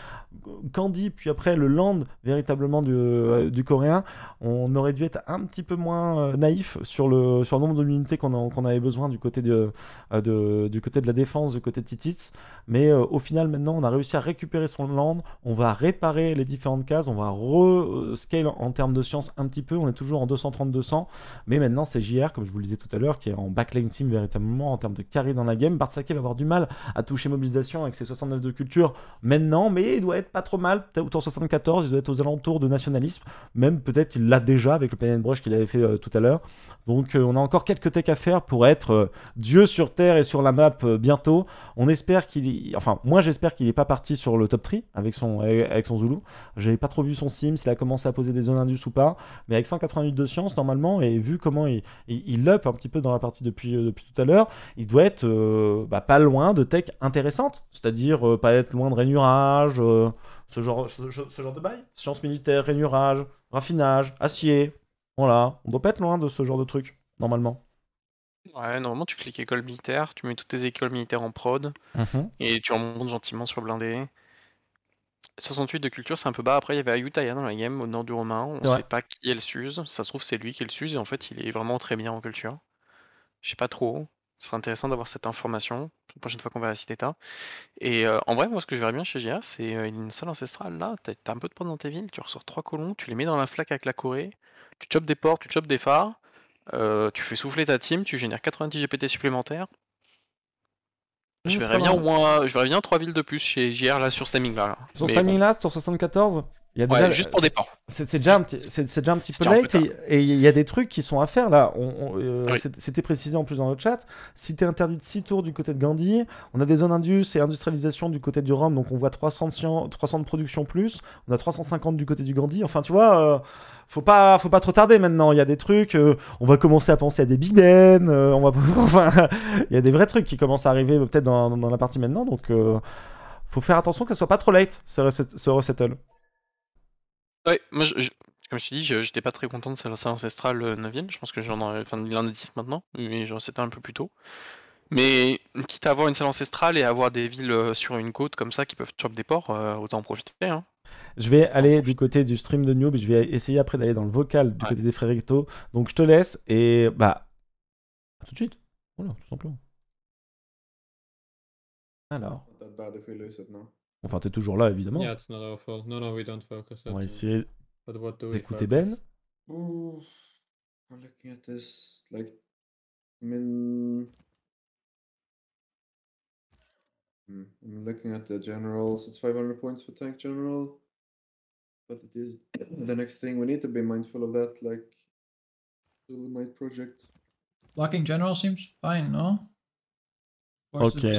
Candy, puis après le land véritablement du, euh, Coréen. On aurait dû être un petit peu moins euh, naïf sur le, sur le nombre d'unités qu'on avait besoin du côté, euh, de, du côté de la défense, du côté de Titits. Mais au final, maintenant, on a réussi à récupérer son land. On va réparer les différentes cases. On va rescale en termes de science un petit peu. On toujours en 230-200. Mais maintenant, c'est JR, comme je vous le disais tout à l'heure, qui est en backline team véritablement en termes de carré dans la game. Bartsaké va avoir du mal à toucher mobilisation avec ses 69 de culture maintenant, mais il doit être pas trop mal, peut-être autour 74, il doit être aux alentours de nationalisme. Même peut-être il l'a déjà avec le Planet Brush qu'il avait fait euh, tout à l'heure. Donc euh, on a encore quelques techs à faire pour être euh, Dieu sur Terre et sur la map bientôt. On espère qu'il y... Enfin, moi j'espère qu'il n'est pas parti sur le top 3 avec son, avec son Zulu. J'ai pas trop vu son sim, s'il a commencé à poser des zones indus ou pas. Mais avec 180 de science normalement, et vu comment il, il, un petit peu dans la partie depuis, euh, depuis tout à l'heure, il doit être euh, bah, pas loin de tech intéressante, c'est-à-dire euh, pas être loin de rainurage, ce, genre, ce, genre de bail. Science militaire, rainurage, raffinage, acier. Voilà, on doit pas être loin de ce genre de truc, normalement. Ouais, normalement tu cliques école militaire, tu mets toutes tes écoles militaires en prod, mhm. et tu remontes gentiment sur blindé. 68 de culture, c'est un peu bas. Après, il y avait Ayutthaya dans la game, au nord du Romain. On ne sait pas qui elle s'use Ça se trouve, c'est lui qui le Et en fait, il est vraiment très bien en culture. Je sais pas trop. Ce serait intéressant d'avoir cette information la prochaine fois qu'on va à Citéta. Et euh, en vrai, moi, ce que je verrais bien chez GR, c'est euh, une salle ancestrale. Là, tu as un peu de prendre dans tes villes. Tu ressors trois colons, tu les mets dans la flaque avec la Corée. Tu chopes des ports, tu chopes des phares. Euh, tu fais souffler ta team, tu génères 90 GPT supplémentaires. Je mmh, verrais bien au moins, je 3 villes de plus chez JR là sur ce timing là. Sur ce timing là, sur 74 juste pour départ. C'est déjà, un petit, peu late et il y a des trucs qui sont à faire là. Euh, c'était précisé en plus dans le chat. Si t'es interdit de 6 tours du côté de Gandhi, on a des zones indus et industrialisation du côté du Rhum, donc on voit 300, 300 de production plus. On a 350 du côté du Gandhi. Enfin, tu vois, euh, faut, pas, faut pas trop tarder maintenant. Il y a des trucs, euh, on va commencer à penser à des Big Ben. on va, enfin, il y a des vrais trucs qui commencent à arriver peut-être dans, la partie maintenant. Donc, faut faire attention qu'elle soit pas trop late ce, ce resettle. Ouais, moi, comme je te dit, j'étais pas très content de cette salle ancestrale 9ème. Euh, je pense que j'en aurais. Enfin, en 10 maintenant, mais j'en sais un peu plus tôt. Mais quitte à avoir une salle ancestrale et avoir des villes euh, sur une côte comme ça qui peuvent chopper des ports, euh, autant en profiter. Hein. Je vais aller du côté du stream de Noob et je vais essayer après d'aller dans le vocal du côté des frères recto. Donc je te laisse et bah. À tout de suite. Voilà, tout simplement. Alors. Enfin, t'es toujours là, évidemment. Yeah, it's not our fault. No, no, we don't focus. On va essayer But what do d'écouter Ben. I'm looking at this, like, I mean, hmm, I'm looking at the generals. It's 500 points for tank general, but it is the next thing. We need to be mindful of that, like, my project. Blocking general seems fine, no? okay.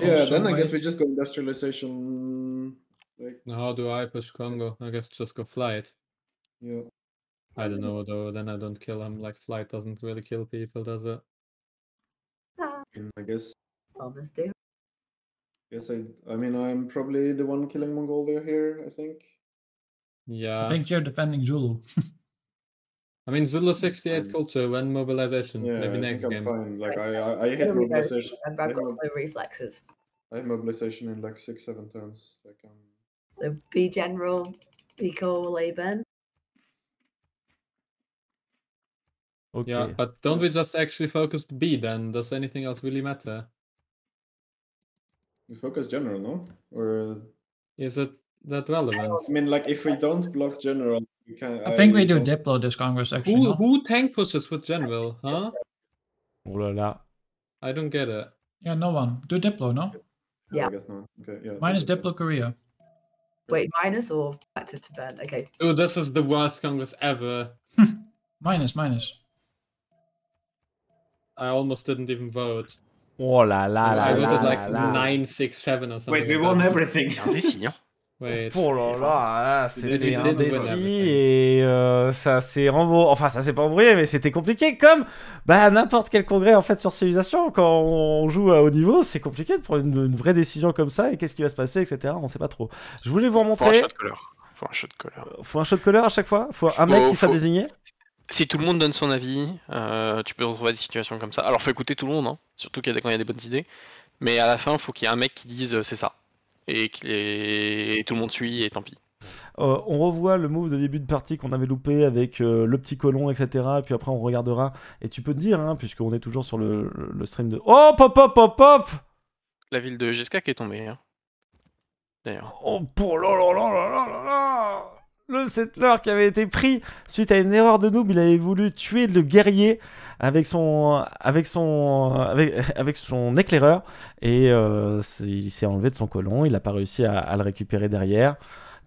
Yeah, then I guess we just go industrialization. Like... How do I push Congo? I guess just go fly it. Yeah. I don't know though. Then I don't kill him. Like flight doesn't really kill people, does it? I guess. Almost do. Yes, I. I mean, I'm probably the one killing Mongolia here. I think. Yeah. I think you're defending Zulu. I mean, Zula 68 culture when mobilization. Yeah, maybe I next game. Fine. Like I, I, I hit mobilization. I've got slow reflexes. I hit mobilization in like six, seven turns. Like um. So be general, be cool, Laban. Okay. Yeah, but don't we just actually focus B then? Does anything else really matter? We focus general, no? Or uh, is it that relevant? I mean, like if we don't block general, can, I think we do Diplo this Congress actually. Who, no? who tank pushes with General, huh? Oh la la. I don't get it. Yeah, no one. Do Diplo, no? Yeah. I guess not. Okay, yeah. is Diplo Korea. Wait, minus or active to burn? Okay. Oh, this is the worst Congress ever. minus, minus. I almost didn't even vote. Oh la la la. I voted la, like la, nine, six, seven or something. Wait, we like won that. everything. Ouais, oh là là, ah, c'était indécis et euh, ça s'est remboursé, Enfin, ça s'est pas embrouillé, mais c'était compliqué. Comme bah, n'importe quel congrès en fait sur civilisation, quand on joue à haut niveau, c'est compliqué de prendre une, vraie décision comme ça et qu'est-ce qui va se passer, etc. On sait pas trop. Je voulais vous montrer Faut un shot couleur. Faut un shot de Faut un shot couleur à chaque fois. Faut un mec qui soit désigné. Si tout le monde donne son avis, euh, tu peux retrouver des situations comme ça. Alors, faut écouter tout le monde, hein. surtout quand il y a des bonnes idées. Mais à la fin, faut qu'il y ait un mec qui dise euh, c'est ça et, que tout le monde suit et tant pis. Euh, on revoit le move de début de partie qu'on avait loupé avec euh, le petit colon, etc. Et puis après, on regardera. Et tu peux te dire, hein, puisqu'on est toujours sur le, stream de. Oh, pop, hop, hop, hop La ville de Jeska qui est tombée. Hein. D'ailleurs. Oh, pour la, le settleur qui avait été pris suite à une erreur de noob. Il avait voulu tuer le guerrier avec son, avec son, avec, son éclaireur. Et euh, il s'est enlevé de son colon. Il n'a pas réussi à, le récupérer derrière.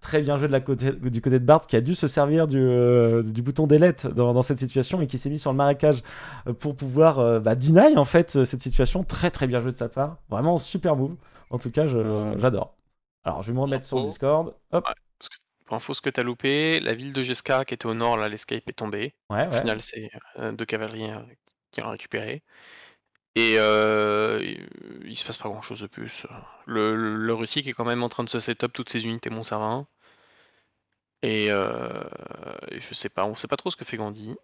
Très bien joué de la côté, du côté de Bart qui a dû se servir du, euh, bouton delete dans, cette situation et qui s'est mis sur le marécage euh, pour pouvoir bah, deny en fait cette situation. Très très bien joué de sa part. Vraiment super move. En tout cas, j'adore. Alors je vais me remettre sur Discord. Hop pour info ce que as loupé, la ville de Jeska qui était au nord, là, l'escape est tombée. Au final, c'est euh, deux cavaliers euh, qui l'ont récupéré. Et euh, il se passe pas grand chose de plus. Euh. Le, Russie qui est quand même en train de se set-up toutes ses unités monts Et, et je sais pas, on sait pas trop ce que fait Gandhi.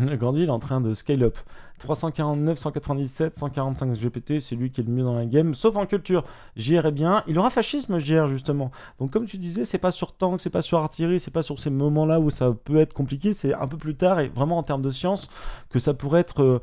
Gandhi, il est en train de scale up. 349, 197, 145 GPT, c'est lui qui est le mieux dans la game, sauf en culture. JR est bien. Il aura fascisme, JR, justement. Donc, comme tu disais, c'est pas sur tank, c'est pas sur artillerie, c'est pas sur ces moments-là où ça peut être compliqué, c'est un peu plus tard et vraiment en termes de science que ça pourrait être. Euh,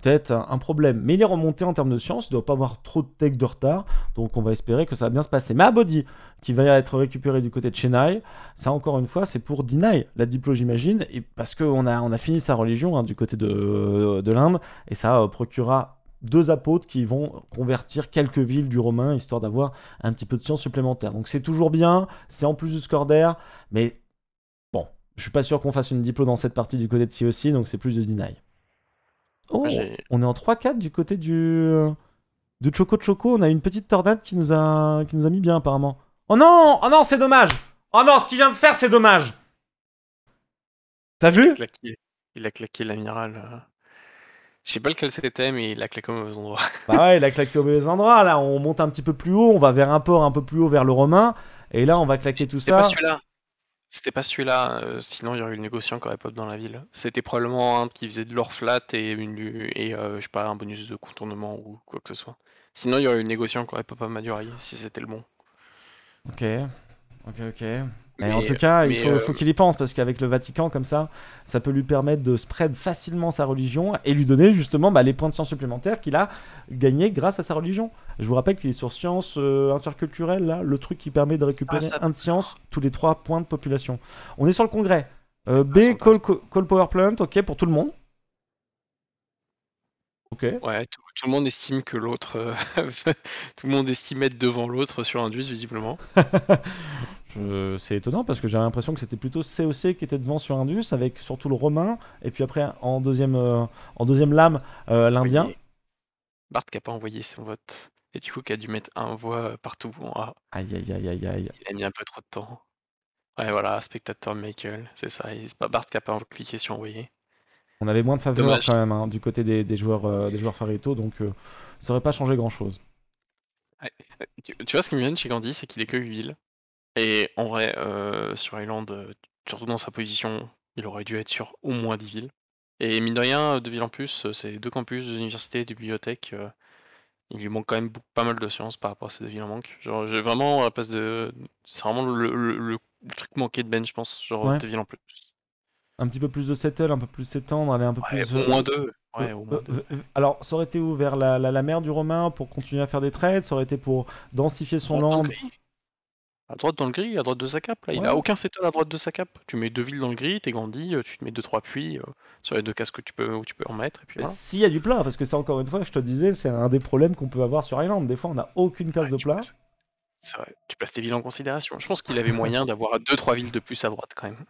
peut-être un problème. Mais il est remonté en termes de science, il ne doit pas avoir trop de tech de retard, donc on va espérer que ça va bien se passer. Mais body qui va être récupéré du côté de Chennai, ça encore une fois, c'est pour Dinaï, la diplôme j'imagine, et parce qu'on a, on a fini sa religion hein, du côté de, l'Inde, et ça euh, procurera deux apôtres qui vont convertir quelques villes du romain, histoire d'avoir un petit peu de science supplémentaire. Donc c'est toujours bien, c'est en plus du score d'air, mais bon, je suis pas sûr qu'on fasse une diplôme dans cette partie du côté de aussi, donc c'est plus de Dinaï. Oh. on est en 3-4 du côté du euh, de Choco Choco. On a une petite tornade qui nous a qui nous a mis bien apparemment. Oh non, oh non, c'est dommage. Oh non, ce qu'il vient de faire, c'est dommage. T'as vu Il a claqué l'amiral. Euh. Je sais pas lequel c'était, mais il a claqué au mauvais endroit. bah ouais, il a claqué au mauvais endroit. Là, on monte un petit peu plus haut, on va vers un port un peu plus haut, vers le romain. Et là, on va claquer tout ça. C'est pas celui-là. C'était pas celui-là, euh, sinon il y aurait eu le négociant qui aurait pop dans la ville. C'était probablement un qui faisait de l'or flat et, une, et euh, je sais un bonus de contournement ou quoi que ce soit. Sinon il y aurait eu le négociant qui aurait à Madurai si c'était le bon. Ok, ok, ok en tout cas, il euh, faut, qu'il y pense parce qu'avec le Vatican, comme ça, ça peut lui permettre de spread facilement sa religion et lui donner justement bah, les points de science supplémentaires qu'il a gagnés grâce à sa religion. Je vous rappelle qu'il est sur science euh, interculturelle, là, le truc qui permet de récupérer ah, un de science tous les trois points de population. On est sur le congrès. Euh, ah, B, call, Power Plant, ok, pour tout le monde. Ok. Ouais, tout, le monde estime que l'autre. tout le monde estime être devant l'autre sur Indus, visiblement. C'est étonnant parce que j'avais l'impression que c'était plutôt COC qui était devant sur Indus, avec surtout le Romain, et puis après en deuxième, euh, en deuxième lame, euh, l'Indien. Bart qui n'a pas envoyé son vote, et du coup qui a dû mettre un voix partout. Ah. Aïe, aïe, aïe, aïe, aïe. Il a mis un peu trop de temps. Ouais, voilà, spectateur Michael, c'est ça. C'est pas Bart qui n'a pas cliqué sur envoyer. On avait moins de faveurs quand même hein, du côté des, joueurs, des joueurs euh, Farito, donc ça aurait pas changé grand chose. Tu, vois ce qui me vient de chez Gandhi, c'est qu'il est que 8 et en vrai, euh, sur Island, euh, surtout dans sa position, il aurait dû être sur au moins 10 villes. Et mine de rien, deux villes en plus, euh, c'est deux campus, deux universités, deux bibliothèques. il lui manque quand même pas mal de sciences par rapport à ces deux villes en manque. Genre, vraiment, à la de. C'est vraiment le, truc manqué de Ben, je pense. Genre, ouais. villes en plus. Un petit peu plus de settle, un peu plus s'étendre, aller un peu plus. Au moins deux. Alors, ça aurait été où Vers la, la, mer du Romain pour continuer à faire des trades Ça aurait été pour densifier son land à droite dans le gris, à droite de sa cape. Là. Il n'a aucun secteur à droite de sa cape. Tu mets deux villes dans le gris, t'es grandi, euh, tu te mets deux trois puits euh, sur les deux casques que tu peux, où tu peux en mettre. S'il y a du plat, parce que c'est encore une fois, je te disais, c'est un des problèmes qu'on peut avoir sur Island. Des fois, on n'a aucune case de plat. C'est tu places tes villes en considération. Je pense qu'il avait moyen d'avoir deux trois villes de plus à droite quand même.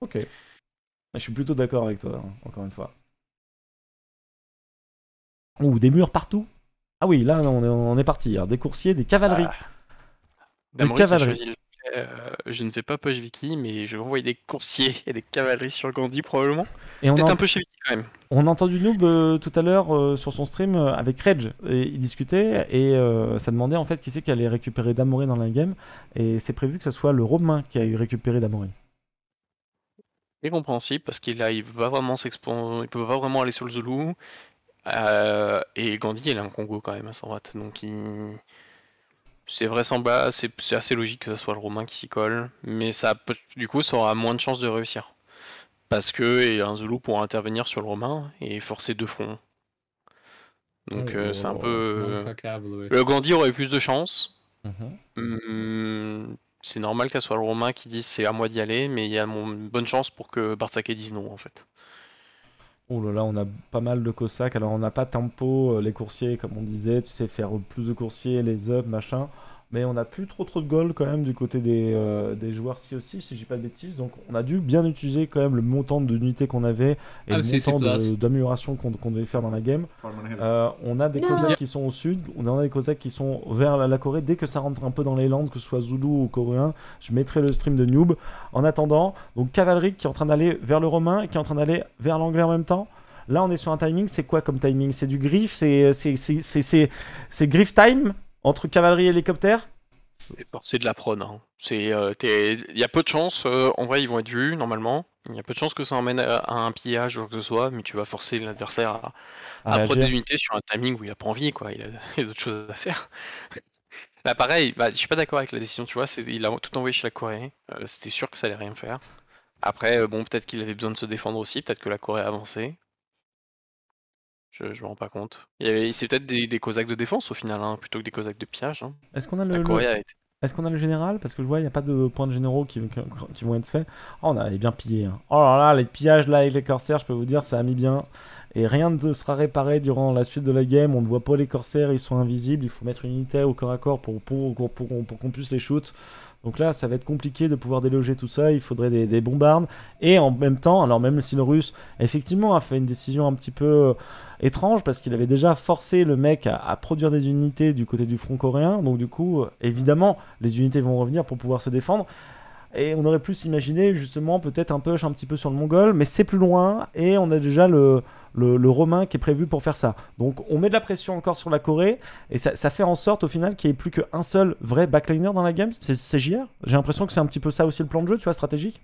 Ok. Bah, je suis plutôt d'accord avec toi, hein, encore une fois. Ouh, des murs partout Ah oui, là, on est, parti. Des coursiers, des cavaleries. Ah. Euh, je ne fais pas poche Vicky, mais je vais envoyer des coursiers et des cavaleries sur Gandhi probablement. Peut-être un peu chez quand même. On a entendu Noob euh, tout à l'heure euh, sur son stream avec Rage. Et, il discutait et ça demandait en fait qui c'est qui allait récupérer Damoré dans la game. Et c'est prévu que ce soit le Romain qui a eu récupéré Damoré. C'est compréhensible parce qu'il il va vraiment il peut pas vraiment aller sur le Zulu. et Gandhi, il a un Congo quand même à sa droite. Donc il c'est c'est assez logique que ce soit le Romain qui s'y colle, mais ça, du coup, ça aura moins de chances de réussir. Parce que et un zulu pourra intervenir sur le Romain et forcer deux fronts. Donc euh, c'est un peu... Le Gandhi aurait eu plus de chances. Mhm. Hmm, c'est normal y soit le Romain qui dise c'est à moi d'y aller, mais il y a bonne chance pour que et dise non en fait. Oh là là, on a pas mal de Cossacks. Alors, on n'a pas tempo, euh, les coursiers, comme on disait, tu sais, faire plus de coursiers, les ups, machin mais on n'a plus trop trop de gold quand même du côté des, euh, des joueurs si aussi, si j'ai pas de bêtises. Donc on a dû bien utiliser quand même le montant d'unités qu'on avait et ah, le montant d'amélioration qu'on devait faire dans la game. Euh, on a des Cosaques qui sont au sud, on a des Cosaques qui sont vers la, Corée. Dès que ça rentre un peu dans les Landes, que ce soit Zulu ou Coréen, je mettrai le stream de Noob. En attendant, donc cavalerie qui est en train d'aller vers le Romain et qui est en train d'aller vers l'Anglais en même temps. Là, on est sur un timing, c'est quoi comme timing C'est du griffe C'est griff time entre cavalerie et hélicoptère C'est de la prône. Hein. C'est, euh, il y a peu de chances. Euh, en vrai, ils vont être vus normalement. Il y a peu de chances que ça emmène euh, à, un pillage ou quoi que ce soit, mais tu vas forcer l'adversaire à, à, prendre des unités sur un timing où il a pas envie, quoi. Il a, a d'autres choses à faire. Là, pareil, bah, je suis pas d'accord avec la décision, tu vois. Il a tout envoyé chez la Corée. C'était sûr que ça allait rien faire. Après, bon, peut-être qu'il avait besoin de se défendre aussi. Peut-être que la Corée a avancé. Je, me rends pas compte. C'est peut-être des, des, de défense au final, hein, plutôt que des cosaques de pillage. Hein. Est-ce qu'on a le, Est-ce a le général Parce que je vois, il n'y a pas de points de généraux qui, vont être faits. Oh, on a bien pillé. Hein. Oh là là, les pillages là avec les corsaires, je peux vous dire, ça a mis bien. Et rien ne sera réparé durant la suite de la game. On ne voit pas les corsaires, ils sont invisibles. Il faut mettre une unité au corps à corps pour, pour, pour, qu'on puisse les shoot. Donc là, ça va être compliqué de pouvoir déloger tout ça. Il faudrait des, des bombardes. Et en même temps, alors même si le russe, effectivement, a fait une décision un petit peu étrange parce qu'il avait déjà forcé le mec à, produire des unités du côté du front coréen. Donc du coup, euh, évidemment, les unités vont revenir pour pouvoir se défendre. Et on aurait pu s'imaginer justement peut-être un push un petit peu sur le mongol, mais c'est plus loin et on a déjà le, le, romain qui est prévu pour faire ça. Donc on met de la pression encore sur la Corée et ça, fait en sorte au final qu'il n'y ait plus qu'un seul vrai backliner dans la game. C'est JR J'ai l'impression que c'est un petit peu ça aussi le plan de jeu, tu vois, stratégique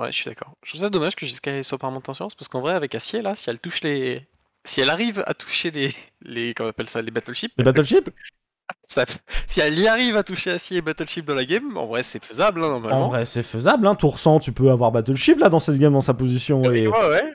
ouais, je suis d'accord. Je trouve ça dommage que jusqu'à soit pas remontée en science, parce qu'en vrai, avec Acier, là, si elle touche les. Si elle arrive à toucher les. les comment appelle ça Les battleships Les battleships Si elle y arrive à toucher Acier et battleship dans la game, en vrai, c'est faisable, hein, En vrai, c'est faisable, hein. Tour 100, tu peux avoir battleship, là, dans cette game, dans sa position. Et... Ouais, ouais.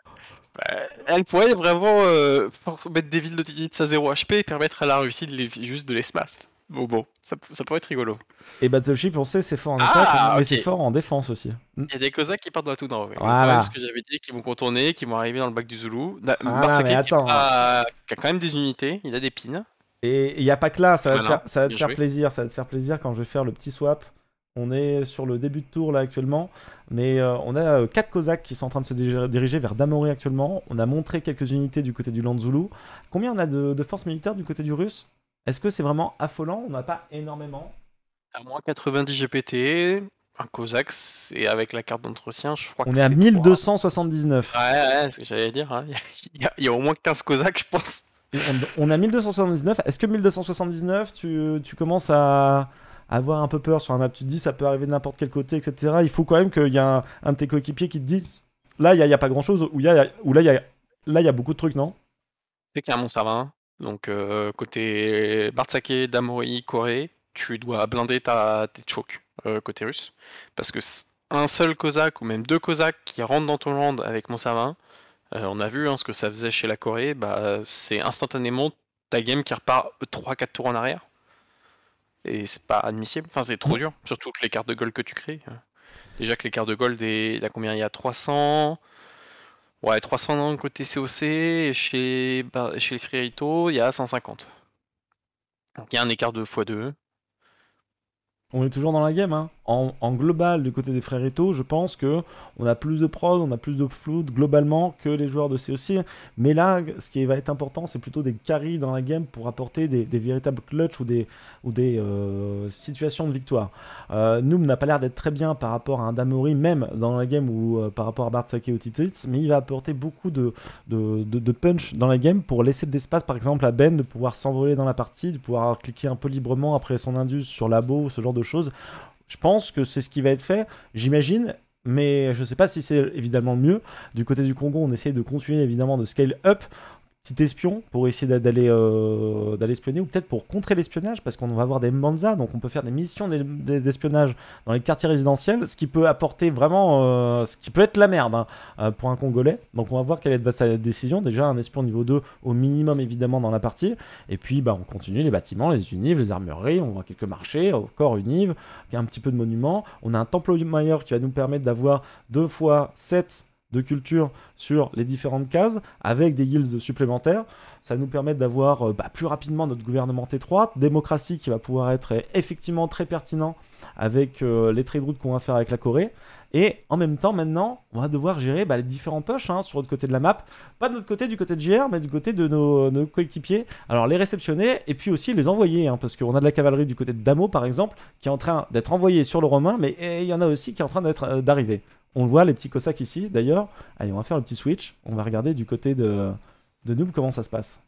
Bah, elle pourrait vraiment euh, mettre des villes de sa à 0 HP et permettre à la réussite juste de les smash. Bon, bon, ça, pourrait être rigolo. Et Battleship, on sait, c'est fort en ah, attaque, mais c'est fort en défense aussi. Mm. Il y a des Cosaques qui partent dans la tout droit. Oui. Parce que j'avais dit qu'ils vont contourner, qui vont arriver dans le bac du Zulu. Bah, ah, il a, quand même des unités, il a des pins. Et il n'y a pas que là, ça va, te faire, plaisir. Ça va te faire plaisir quand je vais faire le petit swap. On est sur le début de tour là actuellement, mais euh, on a 4 euh, Cosaques qui sont en train de se diriger vers Damori actuellement. On a montré quelques unités du côté du Land Zulu. Combien on a de forces militaires du côté du Russe est-ce que c'est vraiment affolant On n'a pas énormément À moins 90 GPT, un Cosax, et avec la carte d'entretien, je crois On est à 1279. Ouais, ouais, c'est ce que j'allais dire. Hein. Il, y a, au moins 15 Cosax, je pense. On, est a 1279. Est-ce que 1279, tu, tu commences à avoir un peu peur sur un map Tu te dis, ça peut arriver de n'importe quel côté, etc. Il faut quand même qu'il y ait un, de tes coéquipiers qui te dise, là, il n'y a, pas grand-chose, ou, là, il y a, beaucoup de trucs, non C'est qu'il y a donc euh, côté Bartsake, Damori, Corée, tu dois blinder ta, tes chocs euh, côté russe. Parce que un seul Cosaque ou même deux Cosaques qui rentrent dans ton land avec mon savin, euh, on a vu hein, ce que ça faisait chez la Corée, bah, c'est instantanément ta game qui repart 3-4 tours en arrière. Et c'est pas admissible, enfin c'est trop mmh. dur, surtout avec les cartes de gold que tu crées. Hein. Déjà que les cartes de gold, il combien Il y a 300, Ouais, 300 côté COC, et chez, chez les fréritos il y a 150. Donc il y a un écart de x2 on est toujours dans la game. Hein. En, global, du côté des frères Eto, je pense que on a plus de prod, on a plus de flood globalement que les joueurs de COC. Mais là, ce qui va être important, c'est plutôt des carries dans la game pour apporter des, véritables clutch ou des, euh, situations de victoire. Euh, Noom n'a pas l'air d'être très bien par rapport à un Damori, même dans la game ou euh, par rapport à et ou Titits, mais il va apporter beaucoup de, punch dans la game pour laisser de l'espace, par exemple, à Ben de pouvoir s'envoler dans la partie, de pouvoir cliquer un peu librement après son indus sur labo, ce genre de je pense que c'est ce qui va être fait, j'imagine, mais je ne sais pas si c'est évidemment mieux. Du côté du Congo, on essaie de continuer évidemment de scale up petit espion pour essayer euh, d'aller espionner ou peut-être pour contrer l'espionnage parce qu'on va avoir des manzas donc on peut faire des missions d'espionnage dans les quartiers résidentiels ce qui peut apporter vraiment euh, ce qui peut être la merde hein, euh, pour un congolais donc on va voir quelle est sa décision déjà un espion niveau 2 au minimum évidemment dans la partie et puis bah on continue les bâtiments les unives les armureries on voit quelques marchés encore unives un petit peu de monuments on a un temple mailleur qui va nous permettre d'avoir deux fois 7 de culture sur les différentes cases avec des guilds supplémentaires. Ça nous permet d'avoir euh, bah, plus rapidement notre gouvernement T3, démocratie qui va pouvoir être effectivement très pertinent avec euh, les trade routes qu'on va faire avec la Corée. Et en même temps, maintenant, on va devoir gérer bah, les différents pushs hein, sur l'autre côté de la map. Pas de notre côté, du côté de JR, mais du côté de nos, coéquipiers. Alors les réceptionner et puis aussi les envoyer, hein, parce qu'on a de la cavalerie du côté de Damo, par exemple, qui est en train d'être envoyée sur le Romain, mais il y en a aussi qui est en train d'être euh, d'arriver. On le voit, les petits cossacks ici, d'ailleurs. Allez, on va faire le petit switch. On va regarder du côté de, de Noob comment ça se passe.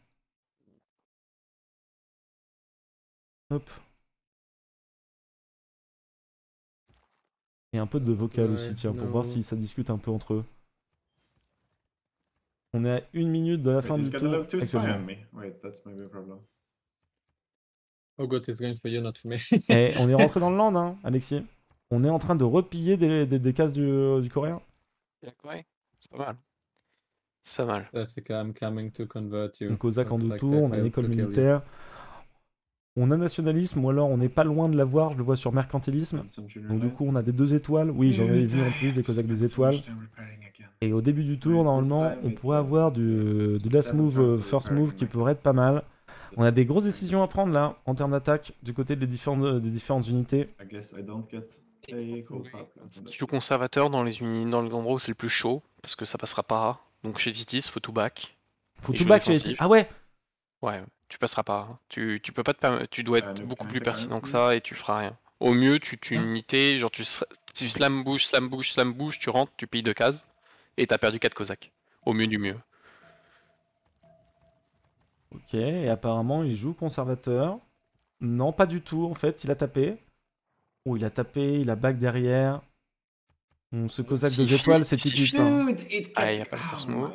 Hop. Et un peu de vocal aussi, tiens, pour voir si ça discute un peu entre eux. On est à une minute de la fin du tour. Oh god, it's going for you, not me. Et eh, on est rentré dans le land, hein, Alexis. On est en train de repiller des, cases du, euh, du coréen. C'est pas mal. C'est pas mal. en deux tours, on a une école militaire. On a nationalisme, ou alors on n'est pas loin de l'avoir, je le vois sur mercantilisme. Donc du coup, on a des deux étoiles. Oui, j'en ai vu en plus des Cosaques deux étoiles. Et au début du tour, normalement, on pourrait avoir du, euh, last move, euh, first move qui pourrait être pas mal. On a des grosses décisions à prendre là, en termes d'attaque, du côté des différentes, des différentes unités. Et joues conservateur dans les, dans les endroits où c'est le plus chaud, parce que ça passera pas. Donc chez Titis, faut tout back. Faut tout back chez Titis. Ah ouais Ouais, tu passeras pas. Tu, peux pas Tu dois ah, être beaucoup plus pertinent que ça et tu feras rien. Au mieux, tu, tu hein unité, genre tu, tu slam bouche, slam bouche, slam bouche, tu rentres, tu pilles deux cases et t'as perdu 4 cosaques. Au mieux du mieux. Ok, et apparemment il joue conservateur. Non, pas du tout en fait, il a tapé. Oh, il a tapé, il a back derrière. On se cosaque des étoiles, c'est typique hein. Ah, il a pas de first move.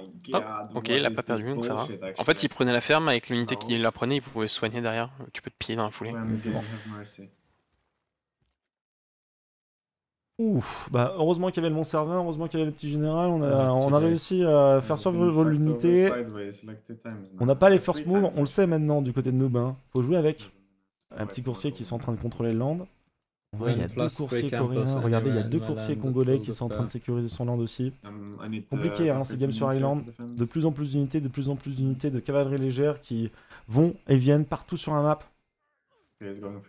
ok, il a pas perdu, donc ça va. En fait, il prenait la ferme avec l'unité ah, qui la prenait, il pouvait soigner derrière. Tu peux te piller dans la foulée. Ouf, bah heureusement qu'il y avait le mon serveur, heureusement qu'il y avait le petit général, on a, réussi à faire survivre l'unité. On n'a pas les first move, on le sait maintenant du côté de Noob. Hein. Faut jouer avec. Un petit coursier qui est en train de contrôler le land. Ouais, y a deux coursiers Regardez, il y a deux coursiers congolais qui sont en train de sécuriser son land aussi. Euh, Compliqué, hein, ces games sur Island. De plus en plus d'unités, de plus en plus d'unités de cavalerie légère qui vont et viennent partout sur un map.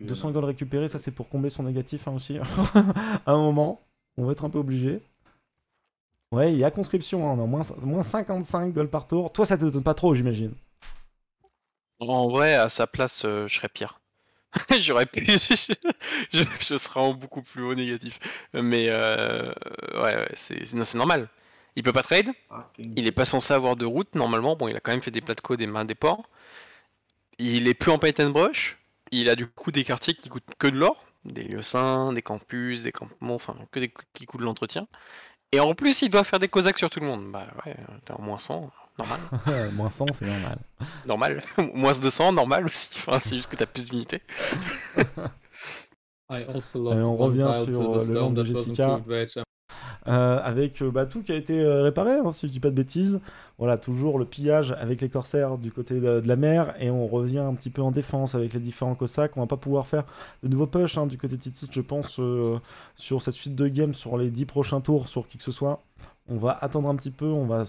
200 euh, gold récupérés, ça c'est pour combler son négatif hein, aussi. à un moment, on va être un peu obligé. Ouais, il y a conscription, hein, on a moins, moins 55 gold par tour. Toi, ça te donne pas trop, j'imagine. En vrai, à sa place, euh, je serais pire. J'aurais pu. je, serais en beaucoup plus haut négatif. Mais euh, ouais, c'est normal. Il peut pas trade. Il est pas censé avoir de route normalement. Bon, il a quand même fait des plats des mains des ports. Il est plus en and Brush. Il a du coup des quartiers qui coûtent que de l'or, des lieux sains des campus, des campements, enfin que des qui coûtent de l'entretien. Et en plus, il doit faire des cosaques sur tout le monde. Bah ouais, t'es en moins 100 normal. moins 100, c'est normal. Normal. moins 200, normal aussi. Enfin, c'est juste que t'as plus d'unités. on revient sur euh, le nom de Jessica. Euh, avec euh, bah, tout qui a été réparé, hein, si je dis pas de bêtises. Voilà, toujours le pillage avec les corsaires du côté de, la mer, et on revient un petit peu en défense avec les différents cossacks. On va pas pouvoir faire de nouveaux push hein, du côté de je pense, sur cette suite de game sur les 10 prochains tours, sur qui que ce soit. On va attendre un petit peu, on va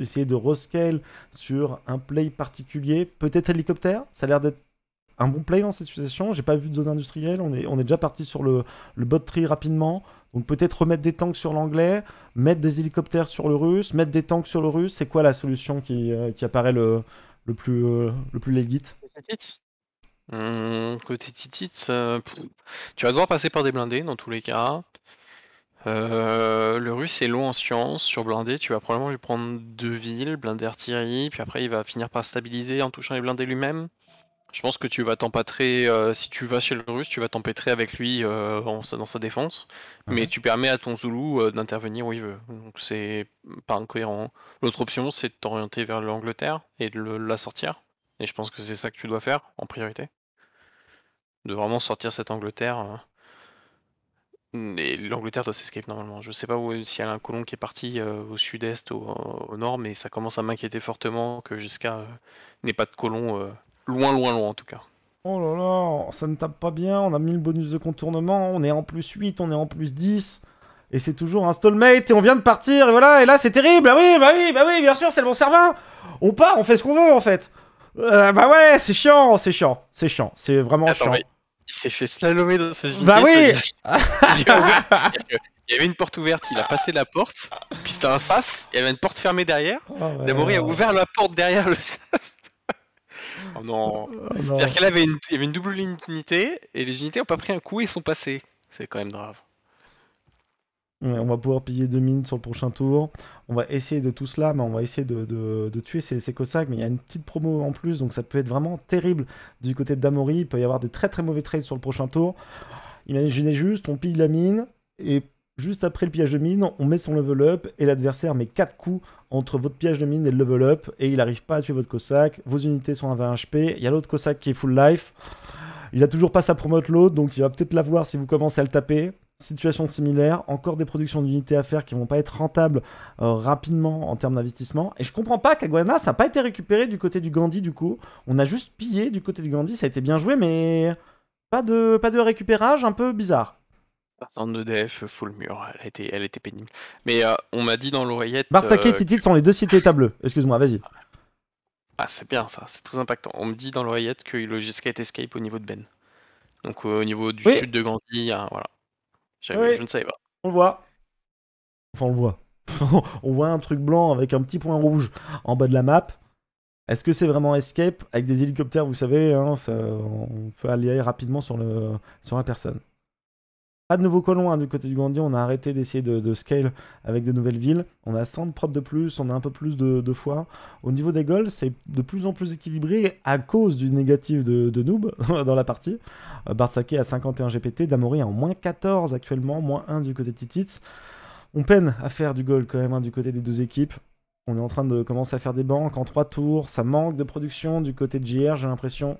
essayer de rescale sur un play particulier, peut-être hélicoptère, ça a l'air d'être un bon play dans cette situation. J'ai pas vu de zone industrielle. On est, on est déjà parti sur le, le bot tree rapidement. Donc peut-être remettre des tanks sur l'anglais, mettre des hélicoptères sur le russe, mettre des tanks sur le russe. C'est quoi la solution qui, euh, qui apparaît le, le plus euh, le plus legit Côté titite, hmm, euh, tu vas devoir passer par des blindés dans tous les cas. Euh, le russe est long en science Sur blindé, tu vas probablement lui prendre deux villes, blindé artillerie, puis après il va finir par stabiliser en touchant les blindés lui-même. Je pense que tu vas t'empâtrer, euh, si tu vas chez le russe, tu vas t'empêtrer avec lui euh, dans sa défense, mais tu permets à ton Zoulou d'intervenir où il veut. Donc c'est pas incohérent. L'autre option, c'est de t'orienter vers l'Angleterre et de la sortir. Et je pense que c'est ça que tu dois faire en priorité. De vraiment sortir cette Angleterre et l'Angleterre doit s'escape normalement. Je sais pas où, si elle a un colon qui est parti euh, au sud-est, au, au, nord, mais ça commence à m'inquiéter fortement que jusqu'à euh, n'est pas de colon euh, loin, loin, loin en tout cas. Oh là là, ça ne tape pas bien, on a mis le bonus de contournement, on est en plus 8, on est en plus 10, et c'est toujours un stalemate, et on vient de partir, et voilà, et là c'est terrible, ah oui, bah oui, bah oui, bien sûr, c'est le bon servin On part, on fait ce qu'on veut en fait bah ouais, c'est chiant, c'est chiant, c'est chiant, c'est vraiment chiant. Il s'est fait slalomer dans ses unités. Bah oui Il y avait une porte ouverte, il a passé la porte, puis c'était un sas, il y avait une porte fermée derrière. Oh, a ouvert la porte derrière le sas. Oh oh non. C'est-à-dire qu'elle avait une, y avait une double unité, et les unités n'ont pas pris un coup et sont passées. C'est quand même grave. On va pouvoir piller deux mines sur le prochain tour. On va essayer de tout cela, mais on va essayer de, tuer ces, cossacks. Mais il y a une petite promo en plus, donc ça peut être vraiment terrible du côté de Damori. Il peut y avoir des très très mauvais trades sur le prochain tour. Imaginez juste, on pille la mine, et juste après le pillage de mine, on met son level up, et l'adversaire met 4 coups entre votre piège de mine et le level up, et il n'arrive pas à tuer votre cossack. Vos unités sont à 20 HP. Il y a l'autre cossack qui est full life. Il n'a toujours pas sa promote l'autre, donc il va peut-être voir si vous commencez à le taper situation similaire, encore des productions d'unités à faire qui vont pas être rentables euh, rapidement en termes d'investissement. Et je comprends pas qu'Aguana, ça n'a pas été récupéré du côté du Gandhi du coup. On a juste pillé du côté du Gandhi, ça a été bien joué, mais pas de, pas de récupérage, un peu bizarre. de DF, full mur, elle était, elle était pénible. Mais euh, on m'a dit dans l'oreillette. Marsaké euh, et Titil sont les deux cités tableux. Excuse-moi, vas-y. Ah, c'est bien ça, c'est très impactant. On me dit dans l'oreillette qu'il le Skate Escape au niveau de Ben. Donc au niveau du sud de Gandhi, voilà ne sais pas. On le voit. Enfin, on le voit. on voit un truc blanc avec un petit point rouge en bas de la map. Est-ce que c'est vraiment Escape Avec des hélicoptères, vous savez, hein, on peut aller rapidement sur la personne. Pas de nouveaux colons hein, du côté du Gandhi, on a arrêté d'essayer de, scale avec de nouvelles villes. On a 100 de propres de plus, on a un peu plus de, de Au niveau des goals, c'est de plus en plus équilibré à cause du négatif de, Noob dans la partie. Euh, Bartsake à 51 GPT, Damori en moins 14 actuellement, moins 1 du côté de Titits. On peine à faire du goal quand même hein, du côté des deux équipes. On est en train de commencer à faire des banques en 3 tours, ça manque de production du côté de JR, j'ai l'impression.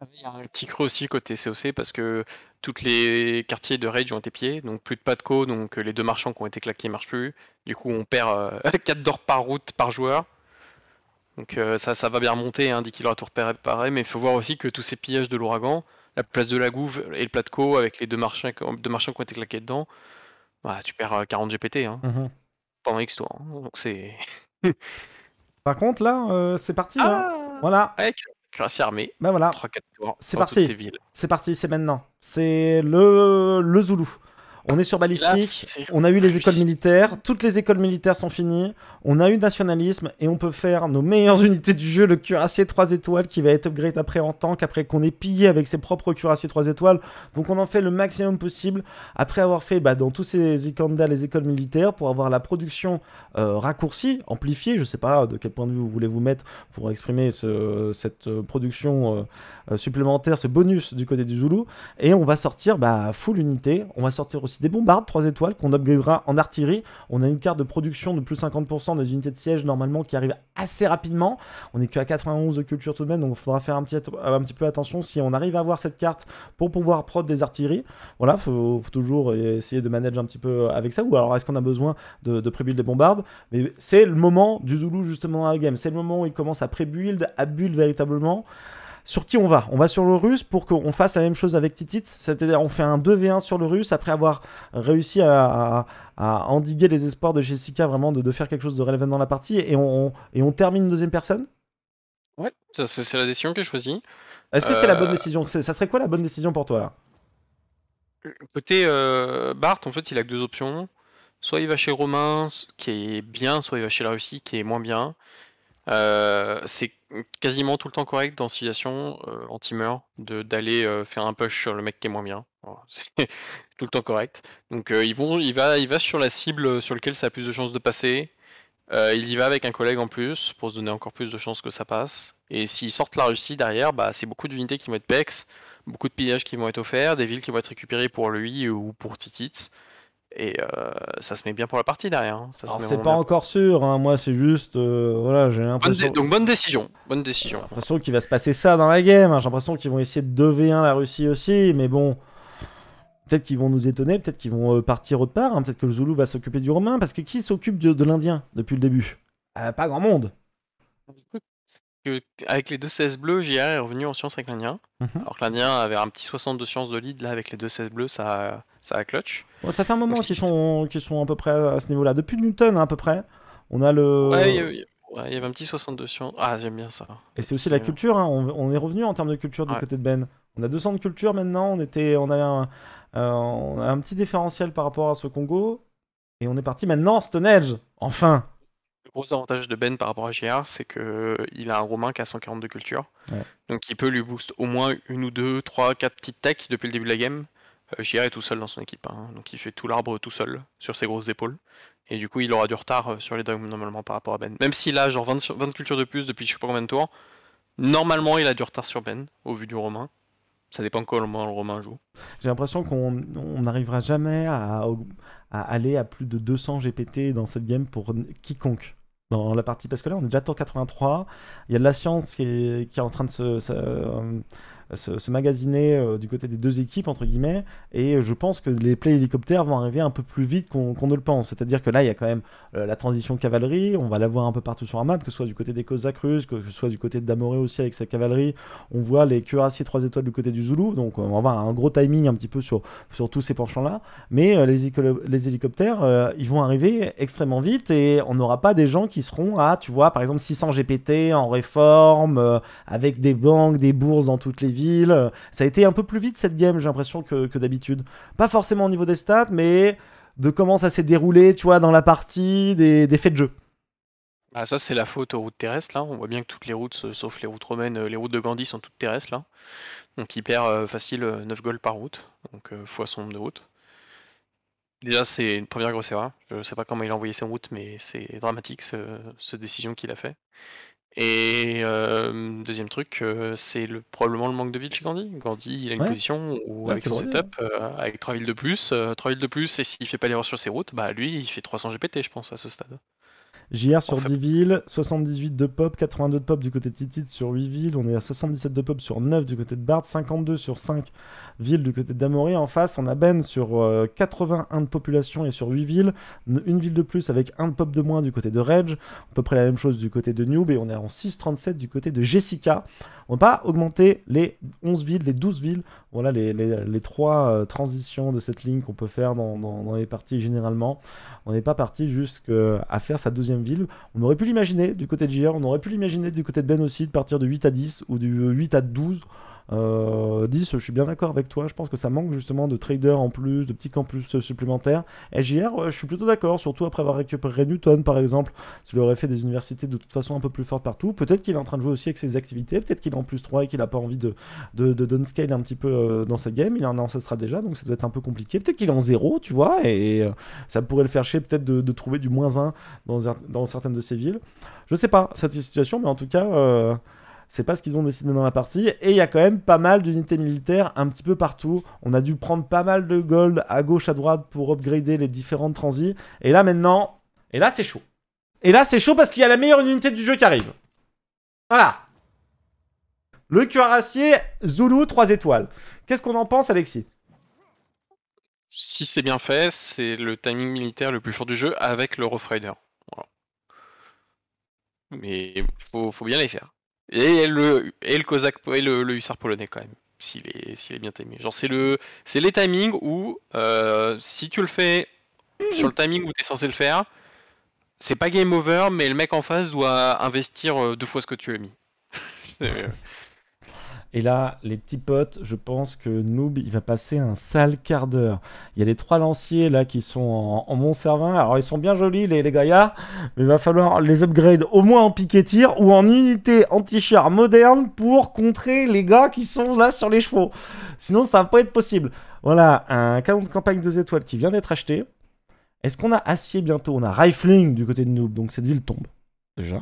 Ah il y a un petit creux aussi côté COC parce que tous les quartiers de Rage ont été pillés, donc plus de pas de co, donc euh, les deux marchands qui ont été claqués ne marchent plus. Du coup, on perd 4 euh, d'or par route par joueur. Donc euh, ça, ça va bien remonter, hein, 10 kg à tour pareil, mais il faut voir aussi que tous ces pillages de l'ouragan, la place de la Gouve et le co avec les deux marchands, marchands qui ont été claqués dedans, bah, tu perds 40 GPT hein, mmh pendant X hein, donc c'est. Par contre, là, c'est parti. Ah voilà. Cuirassier armé. Ben voilà. 3-4 tours. C'est parti. C'est parti, c'est maintenant. C'est le, le Zoulou. On est sur balistique, on a eu les écoles militaires, toutes les écoles militaires sont finies, on a eu nationalisme et on peut faire nos meilleures unités du jeu, le cuirassier 3 étoiles qui va être upgrade après en tank, après qu'on ait pillé avec ses propres cuirassiers 3 étoiles. Donc on en fait le maximum possible après avoir fait bah, dans tous ces Ikanda les écoles militaires pour avoir la production euh, raccourcie, amplifiée. Je sais pas de quel point de vue vous voulez vous mettre pour exprimer ce, cette euh, production euh, supplémentaire, ce bonus du côté du Zulu. Et on va sortir bah, full unité, on va sortir aussi des bombardes 3 étoiles qu'on upgradera en artillerie. On a une carte de production de plus 50% des unités de siège normalement qui arrive assez rapidement. On est qu'à 91 de culture tout de même, donc il faudra faire un petit, un petit peu attention si on arrive à avoir cette carte pour pouvoir prod des artilleries. Voilà, faut, toujours essayer de manager un petit peu avec ça. Ou alors est-ce qu'on a besoin de, pré-build des bombardes Mais c'est le moment du Zulu justement dans à game. C'est le moment où il commence à pré-build, à build véritablement. Sur qui on va On va sur le russe pour qu'on fasse la même chose avec Titit, c'est-à-dire on fait un 2v1 sur le russe après avoir réussi à, endiguer les espoirs de Jessica vraiment de, faire quelque chose de relevant dans la partie et on, et on termine une deuxième personne Ouais, c'est la décision que j'ai choisie. Est-ce que c'est la bonne euh, décision Ça serait quoi la bonne décision pour toi là Côté euh, Bart, en fait, il a que deux options. Soit il va chez Romain, qui est bien, soit il va chez la Russie, qui est moins bien. Euh, c'est quasiment tout le temps correct dans Civilization, en euh, teamer, d'aller euh, faire un push sur le mec qui est moins bien. tout le temps correct. Donc euh, vont, il, va, il va sur la cible sur laquelle ça a plus de chances de passer. il y va avec un collègue en plus pour se donner encore plus de chances que ça passe. Et s'ils sortent la Russie derrière, bah, c'est beaucoup d'unités qui vont être pex, beaucoup de pillages qui vont être offerts, des villes qui vont être récupérées pour lui ou pour titit et euh, ça se met bien pour la partie derrière. Hein. Ça c'est pas encore sûr, hein. moi c'est juste. Euh, voilà, j'ai l'impression. donc bonne décision. Bonne décision. J'ai l'impression qu'il va se passer ça dans la game. Hein. J'ai l'impression qu'ils vont essayer de 2v1 la Russie aussi, mais bon. Peut-être qu'ils vont nous étonner, peut-être qu'ils vont euh, partir autre part, peut-être que le Zoulou va s'occuper du Romain, parce que qui s'occupe de, l'Indien depuis le début Pas grand monde avec les deux 16 bleus, JR est revenu en sciences avec l'Indien. Mhm. Alors que l'Indien avait un petit 62 sciences de lead, là avec les deux 16 bleus, ça, ça a clutch. ça fait un moment qu'ils sont, sont à peu près à ce niveau-là. Depuis Newton, hein, à peu près, on a le. Ouais, il y avait un petit 62 sciences. Ah, j'aime bien ça. Et c'est aussi la culture, hein. on, est revenu en termes de culture du côté de Ben. On a 200 de culture maintenant, on, était, on, avait un, euh, a un petit différentiel par rapport à ce Congo. Et on est parti maintenant, Stone Edge, enfin gros avantage de Ben par rapport à JR, c'est qu'il euh, a un Romain qui a 142 cultures. Donc il peut lui boost au moins une ou deux, trois, quatre petites techs depuis le début de la game. Euh, JR est tout seul dans son équipe, hein. donc il fait tout l'arbre tout seul sur ses grosses épaules. Et du coup, il aura du retard euh, sur les dogmes normalement par rapport à Ben. Même s'il a genre 20, 20, cultures de plus depuis je sais pas combien de tours, normalement il a du retard sur Ben au vu du Romain. Ça dépend comment le Romain joue. J'ai l'impression qu'on n'arrivera jamais à, à, aller à plus de 200 GPT dans cette game pour quiconque dans la partie parce on est déjà en 83 il y a de la science qui est, en train de se euh, se, magasiner euh, du côté des deux équipes, entre guillemets. Et je pense que les plays hélicoptères vont arriver un peu plus vite qu'on ne le pense. C'est-à-dire que là, il y a quand même euh, la transition cavalerie. On va la voir un peu partout sur la map, que ce soit du côté des cosa que ce soit du côté de Damoré aussi avec sa cavalerie. On voit les cuirassiers 3 étoiles du côté du Zulu, Donc euh, on va avoir un gros timing un petit peu sur, sur tous ces penchants-là. Mais les, les, hélicoptères, ils vont arriver extrêmement vite et on n'aura pas des gens qui seront à, tu vois, par exemple 600 GPT en réforme, avec des banques, des bourses dans toutes les euh, ça a été un peu plus vite cette game, j'ai l'impression, que, d'habitude. Pas forcément au niveau des stats, mais de comment ça s'est déroulé, tu vois, dans la partie, des, faits de jeu. Ah, ça, c'est la faute aux routes terrestres. Là. On voit bien que toutes les routes, euh, sauf les routes romaines, euh, les routes de Gandhi sont toutes terrestres. Là. Donc il perd facile 9 goals par route, donc fois son nombre de routes. Déjà, c'est une première grosse erreur. Je sais pas comment il a envoyé ses routes, mais c'est dramatique, cette décision qu'il a fait. Et euh, deuxième truc, euh, c'est probablement le manque de ville chez Gandhi. Gandhi, il a une position où, avec son setup, euh, avec 3 villes de plus, trois villes de plus, et s'il fait pas d'erreur sur ses routes, bah lui, il fait 300 GPT, je pense, à ce stade. JR sur 10 villes, 78 de pop, 82 de pop du côté de Titit sur 8 villes, on est à 77 de pop sur 9 du côté de Bard, 52 sur 5 villes du côté d'Amory. En face, on a Ben sur 81 euh, de population et sur 8 villes, une ville de plus avec un de pop de moins du côté de Reg, à peu près la même chose du côté de Newb et on est en 637 du côté de Jessica. On va pas augmenter les 11 villes, les 12 villes voilà les, trois euh, transitions de cette ligne qu'on peut faire dans, les parties généralement. On n'est pas parti jusqu'à faire sa deuxième ville. On aurait pu l'imaginer du côté de JR, on aurait pu l'imaginer du côté de Ben aussi, de partir de 8 à 10 ou de 8 à 12. 10, euh, je suis bien d'accord avec toi. Je pense que ça manque justement de traders en plus, de petits campus supplémentaires. SJR, euh, je suis plutôt d'accord, surtout après avoir récupéré Newton par exemple. S'il aurait fait des universités de toute façon un peu plus fortes partout, peut-être qu'il est en train de jouer aussi avec ses activités. peut-être qu'il est en plus 3 et qu'il n'a pas envie de, de, de downscale un petit peu euh, dans sa game. Il en a ancestral déjà, donc ça doit être un peu compliqué. Peut-être qu'il est en 0, tu vois, et, ça pourrait le faire chier peut-être de, trouver du moins 1 dans, certaines de ses villes. Je sais pas cette situation, mais en tout cas. C'est pas ce qu'ils ont décidé dans la partie. Et il y a quand même pas mal d'unités militaires un petit peu partout. On a dû prendre pas mal de gold à gauche, à droite pour upgrader les différentes transis. Et là maintenant, et là c'est chaud. Et là c'est chaud parce qu'il y a la meilleure unité du jeu qui arrive. Voilà. Le cuirassier Zulu 3 étoiles. Qu'est-ce qu'on en pense Alexis Si c'est bien fait, c'est le timing militaire le plus fort du jeu avec le Rough Rider. Mais faut, faut bien les faire. Et le, et le et le, hussard polonais quand même, s'il est, s'il est bien timé. Genre c'est le, c'est les timings où euh, si tu le fais sur le timing où tu es censé le faire, c'est pas game over, mais le mec en face doit investir euh, deux fois ce que tu as mis. Euh, et là, les petits potes, je pense que Noob, il va passer un sale quart d'heure. Il y a les trois lanciers là qui sont en, en mont Alors, ils sont bien jolis, les, gaillards, mais il va falloir les upgrade au moins en piquet ou en unité anti-char moderne pour contrer les gars qui sont là sur les chevaux. Sinon, ça va pas être possible. Voilà, un canon de campagne 2 étoiles qui vient d'être acheté. Est-ce qu'on a acier bientôt On a rifling du côté de Noob, donc cette ville tombe. Déjà.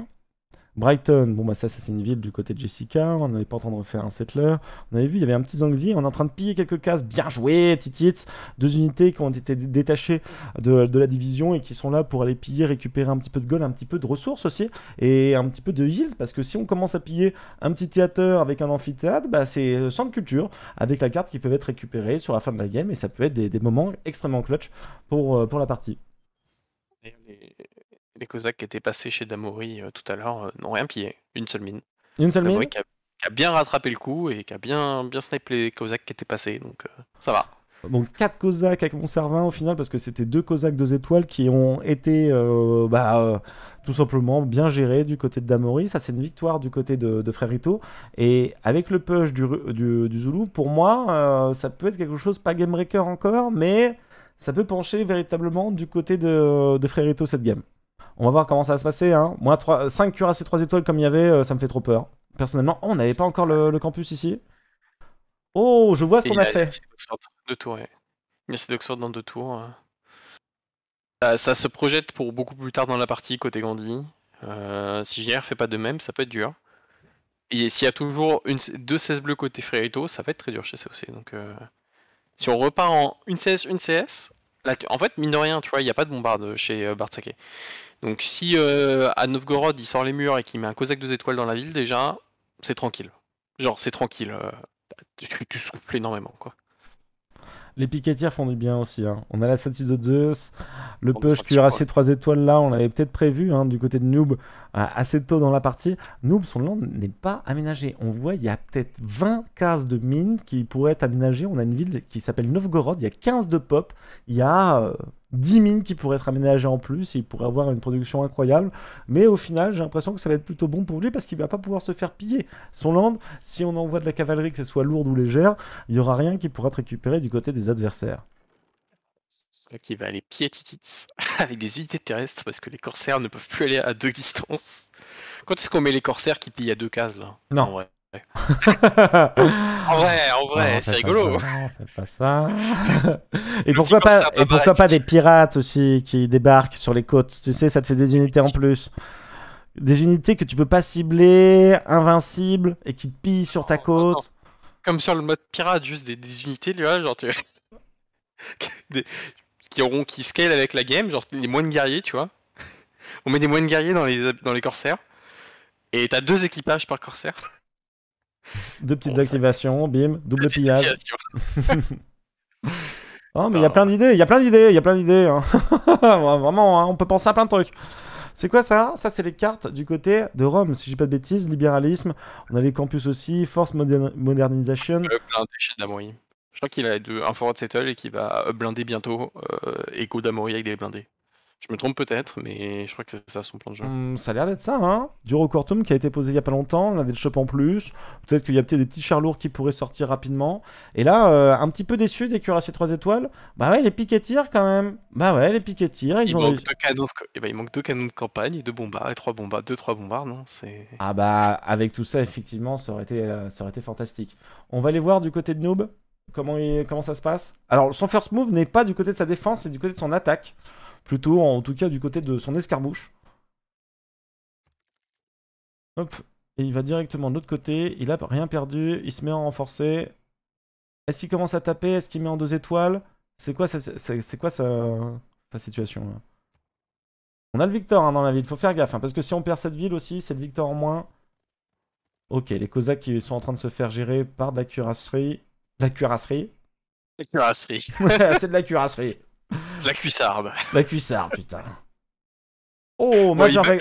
Brighton, bon bah ça, c'est une ville du côté de Jessica, on n'avait pas en train de refaire un settler. On avait vu, il y avait un petit Zangzi, on est en train de piller quelques cases, bien joué, Titits, deux unités qui ont été détachées de, la division et qui sont là pour aller piller, récupérer un petit peu de gold, un petit peu de ressources aussi, et un petit peu de heals, parce que si on commence à piller un petit théâtre avec un amphithéâtre, bah c'est euh, centre culture, avec la carte qui peut être récupérée sur la fin de la game, et ça peut être des, des moments extrêmement clutch pour, euh, pour la partie. Les Cosaques qui étaient passés chez Damori euh, tout à l'heure euh, n'ont rien pillé, une seule mine. Une seule mine qui a, qui a, bien rattrapé le coup et qui a bien, bien snipe les Cosaques qui étaient passés, donc euh, ça va. Donc 4 Cosaques avec mon Servin au final, parce que c'était deux Cosaques, deux étoiles qui ont été bah, tout simplement bien gérés du côté de Damori. Ça, c'est une victoire du côté de, de Frérito. Et avec le push du, du, Zulu, pour moi, ça peut être quelque chose, pas game breaker encore, mais ça peut pencher véritablement du côté de, de Frérito cette game. On va voir comment ça va se passer. Hein. Moi, 3, 5 cuirassés 3 étoiles comme il y avait, euh, ça me fait trop peur. Personnellement, on n'avait pas encore le, campus ici. Oh, je vois ce qu'on a, fait. Deux tours, Il dans deux tours. Ça, se projette pour beaucoup plus tard dans la partie côté Gandhi. Euh, si JR fait pas de même, ça peut être dur. Et s'il y a toujours une, deux 16 bleus côté Frérito, ça va être très dur chez COC. Donc, euh, si on repart en une CS, une CS, en fait, mine de rien, tu vois, il n'y a pas de bombarde chez euh, Bartsake. Donc si euh, à Novgorod il sort les murs et qu'il met un Cosaque 2 étoiles dans la ville, déjà, c'est tranquille. Genre c'est tranquille. Euh, tu, souffles énormément quoi. Les piquetières font du bien aussi. Hein. On a la statue de Zeus, le push ces 3 étoiles là, on l'avait peut-être prévu hein, du côté de Noob euh, assez tôt dans la partie. Noob, son land n'est pas aménagé. On voit, il y a peut-être 20 cases de mines qui pourraient être aménagées. On a une ville qui s'appelle Novgorod, il y a 15 de pop, il y a 10 mines qui pourraient être aménagées en plus, il pourrait avoir une production incroyable. Mais au final, j'ai l'impression que ça va être plutôt bon pour lui parce qu'il va pas pouvoir se faire piller. Son land, si on envoie de la cavalerie, que ce soit lourde ou légère, il y aura rien qui pourra être récupéré du côté des adversaires. C'est là qu'il va aller pied avec des unités terrestres parce que les corsaires ne peuvent plus aller à deux distances. Quand est-ce qu'on met les corsaires qui pillent à deux cases là Non en vrai, en vrai, c'est rigolo. et pourquoi pas, pourquoi pas des pirates aussi qui débarquent sur les côtes Tu sais, ça te fait des unités en plus. Des unités que tu peux pas cibler, invincibles, et qui te pillent sur ta oh, oh, côte. Comme sur le mode pirate, juste des, unités, tu vois, genre tu... qui auront qui avec la game, genre les moines guerriers, tu vois. On met des moines guerriers dans les, dans les corsaires, et t'as deux équipages par corsaire. Deux petites activations, bim, double pillage. non, oh, mais il y a plein d'idées, il y a plein d'idées, il y a plein d'idées. Hein. Vraiment, hein, on peut penser à plein de trucs. C'est quoi ça Ça, c'est les cartes du côté de Rome, si j'ai pas de bêtises. Libéralisme, on a les campus aussi, force modernisation. Je crois qu'il a un forward settle et qui va euh, blinder bientôt euh, Echo d'Amory avec des blindés. Je me trompe peut-être, mais je crois que c'est ça son plan de jeu. Hmm, ça a l'air d'être ça, hein Du Quartum qui a été posé il n'y a pas longtemps, on a des chops en plus. Peut-être qu'il y a peut-être des petits chars lourds qui pourraient sortir rapidement. Et là, euh, un petit peu déçu des cuirassés 3 étoiles. Bah ouais, les piquets tirent quand même. Bah ouais, les piquets tirent. Eh ben, il, manque deux canons de... de campagne et deux bombards, et trois bombards, deux, trois bombards, non Ah bah, avec tout ça, effectivement, ça aurait, été, euh, ça aurait été fantastique. On va aller voir du côté de Noob comment, comment ça se passe. Alors, son first move n'est pas du côté de sa défense, c'est du côté de son attaque. Plutôt, en tout cas, du côté de son escarbouche. Hop. Et il va directement de l'autre côté. Il a rien perdu. Il se met en renforcé. Est-ce qu'il commence à taper Est-ce qu'il met en deux étoiles C'est quoi, c'est quoi sa, sa situation On a le Victor hein, dans la ville. Faut faire gaffe. Hein, parce que si on perd cette ville aussi, c'est le Victor en moins. Ok, les Cosaques qui sont en train de se faire gérer par de la cuirasserie. La cuirasserie. La cuirasserie. c'est de la cuirasserie. La cuissarde. La cuissarde, putain. Oh, bah, Major, ouais,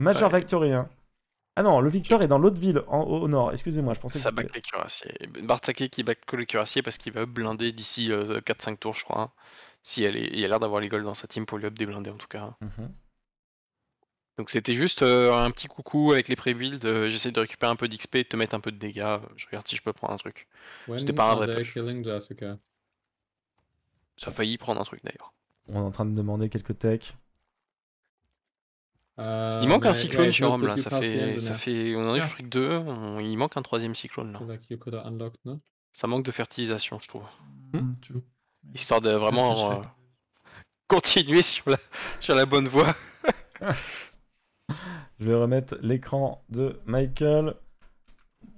Major hein. Ah non, le Victor est dans l'autre ville, en, au nord. Excusez-moi, je pensais Ça back les cuirassiers. Bartake qui back que le cuirassier parce qu'il va blinder d'ici 4-5 euh, tours, je crois. Hein. Si elle est... Il a l'air d'avoir les goals dans sa team pour lui up des en tout cas. Hein. Mhm. Donc c'était juste euh, un petit coucou avec les pré-builds. Euh, j'essaie de récupérer un peu d'XP et de te mettre un peu de dégâts. Je regarde si je peux prendre un truc. C'était pas un vrai ça a failli prendre un truc d'ailleurs. On est en train de demander quelques techs. Euh, il manque un cyclone chez Rome là, ça fait, ça fait. On en est le truc 2, il manque un troisième cyclone là. Ça manque de fertilisation, je trouve. Hmm. Hmm, Histoire de vraiment euh, continuer sur la bonne voie. je vais remettre l'écran de Michael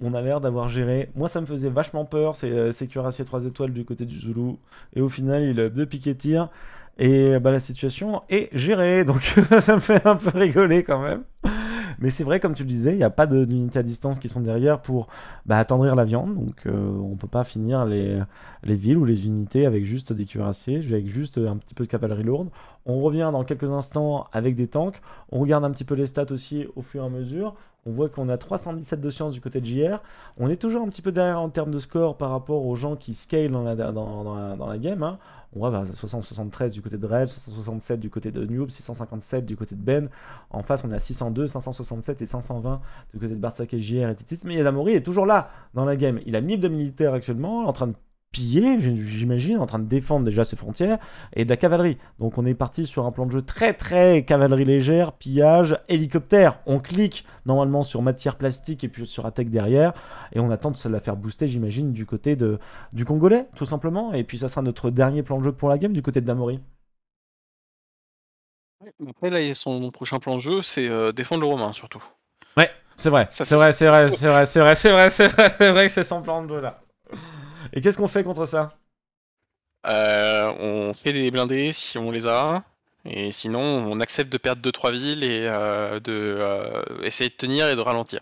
on a l'air d'avoir géré. Moi, ça me faisait vachement peur, c'est euh, ces cuirassiers 3 étoiles du côté du Zulu. Et au final, il a deux piquets tir. Et bah, la situation est gérée. Donc, ça me fait un peu rigoler quand même. Mais c'est vrai, comme tu le disais, il n'y a pas d'unités à distance qui sont derrière pour bah, attendrir la viande. Donc, euh, on ne peut pas finir les, les, villes ou les unités avec juste des cuirassiers, avec juste un petit peu de cavalerie lourde. On revient dans quelques instants avec des tanks. On regarde un petit peu les stats aussi au fur et à mesure. On voit qu'on a 317 de science du côté de JR. On est toujours un petit peu derrière en termes de score par rapport aux gens qui scalent dans la, dans, dans la, game. Hein. On voit bah, 673 du côté de Red, 667 du côté de Noob, 657 du côté de Ben. En face, on a 602, 567 et 520 du côté de Barça et JR et Mais Yadamori est toujours là dans la game. Il a 1000 de militaires actuellement, en train de piller, j'imagine, en train de défendre déjà ses frontières, et de la cavalerie. Donc on est parti sur un plan de jeu très très cavalerie légère, pillage, hélicoptère. On clique normalement sur matière plastique et puis sur attaque derrière, et on attend de se la faire booster, j'imagine, du côté de, du Congolais, tout simplement. Et puis ça sera notre dernier plan de jeu pour la game du côté de Damori. Après, là, son prochain plan de jeu, c'est euh, défendre le Romain, surtout. Ouais, c'est vrai, c'est vrai, c'est vrai, c'est vrai, c'est vrai, c'est vrai, c'est vrai, c'est son plan de jeu là. Et qu'est-ce qu'on fait contre ça euh, On fait des blindés si on les a. Et sinon, on accepte de perdre 2-3 villes et d'essayer euh, de euh, essayer de tenir et de ralentir.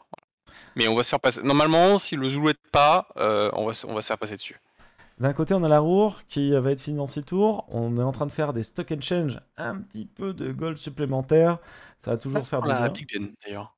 Mais on va se faire passer. Normalement, si le Zulu est pas, on, va se, on va se faire passer dessus. D'un côté, on a la roue qui va être finie dans financée tours, On est en train de faire des stock and change, un petit peu de gold supplémentaire. Ça va toujours faire du bien. d'ailleurs.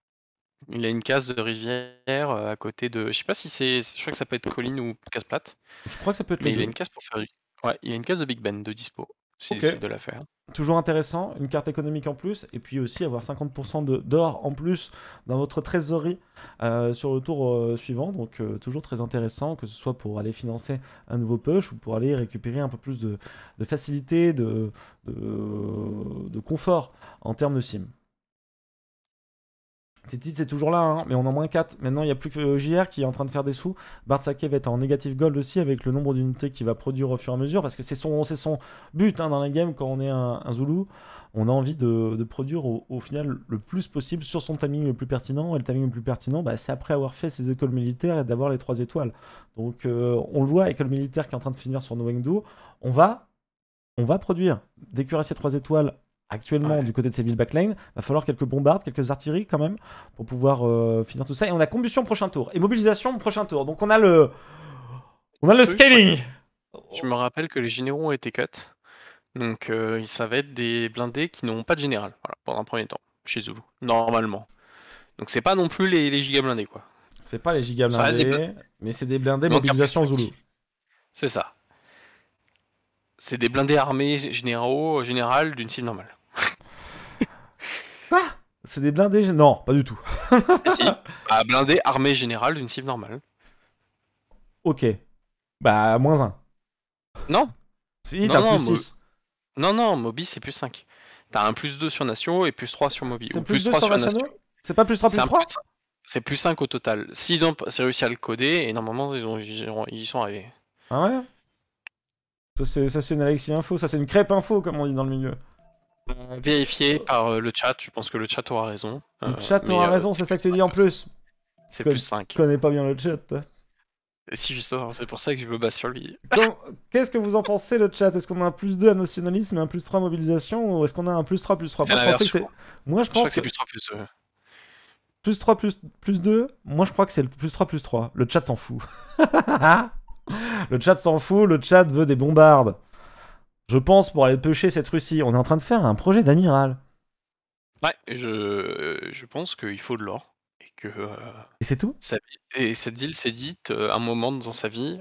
Il a une case de rivière euh, à côté de. Je sais pas si c'est. Je crois que ça peut être colline ou case plate. Je crois que ça peut être. Mais il a une case pour faire. Ouais, il a une case de Big Ben de dispo. C'est de de faire. Toujours intéressant, une carte économique en plus, et puis aussi avoir 50% d'or en plus dans votre trésorerie euh, sur le tour euh, suivant. Donc toujours très intéressant, que ce soit pour aller financer un nouveau push ou pour aller récupérer un peu plus de, facilité, de, de, de confort en termes de sim c'est toujours là, hein, mais on en a moins 4. Maintenant, il n'y a plus que euh, JR qui est en train de faire des sous. Bart va est en négatif gold aussi avec le nombre d'unités qu'il va produire au fur et à mesure, parce que c'est son, but hein, dans la game quand on est un, Zulu. On a envie de, produire au, final le plus possible sur son timing le plus pertinent. Et le timing le plus pertinent, bah, c'est après avoir fait ses écoles militaires et d'avoir les 3 étoiles. Donc euh, on le voit, école militaire qui est en train de finir sur Noengdo. On va, on va produire des cuirassiers 3 étoiles actuellement du côté de ces villes Backline. Va falloir quelques bombardes, quelques artilleries quand même pour pouvoir euh, finir tout ça. Et on a combustion prochain tour et mobilisation prochain tour. Donc on a le, on le scaling. Je me rappelle que les généraux ont été cut. Donc euh, ça va être des blindés qui n'ont pas de général pendant un premier temps chez Zulu, normalement. Donc c'est pas non plus les, les giga blindés quoi. C'est pas les giga blindés, mais c'est des blindés mobilisation Zulu. C'est ça. C'est des blindés armés généraux, général d'une cible normale. C'est des blindés Non, pas du tout. Ah, si, bah, blindé armée générale d'une cible normale. Ok. Bah, moins 1. Non Si, t'as plus 6. Non, non, Mobi, c'est plus 5. T'as un plus 2 sur Nation et plus 3 sur Mobi. C'est plus, 3 sur, Nation C'est pas plus 3 plus 3 C'est plus 5 au total. S'ils ont réussi à le coder, et normalement, ils, ont, ils y sont arrivés. Ah ouais Ça, c'est une Alexis info, ça, c'est une crêpe info, comme on dit dans le milieu. Vérifié euh, par euh, le chat, je pense que le chat aura raison. Le euh, chat aura raison, c'est ça que tu dis en plus. C'est plus 5. Je connais pas bien le chat. Hein. Si, justement, c'est pour ça que je me bats sur lui. Qu'est-ce que vous en pensez, le chat Est-ce qu'on a un plus 2 à nationalisme et un plus 3 à mobilisation Ou est-ce qu'on a un plus 3 plus 3 Moi, je, je, pense crois que c'est plus 3 plus 2. Plus 3 plus 2 Moi, je crois que c'est le plus 3 plus 3. Le chat s'en fout. le chat s'en fout, le chat veut des bombardes je pense, pour aller pêcher cette Russie. On est en train de faire un projet d'amiral. Ouais, je, euh, je pense qu'il faut de l'or. Et que. Euh, et c'est tout Et cette ville s'est dite euh, un moment dans sa vie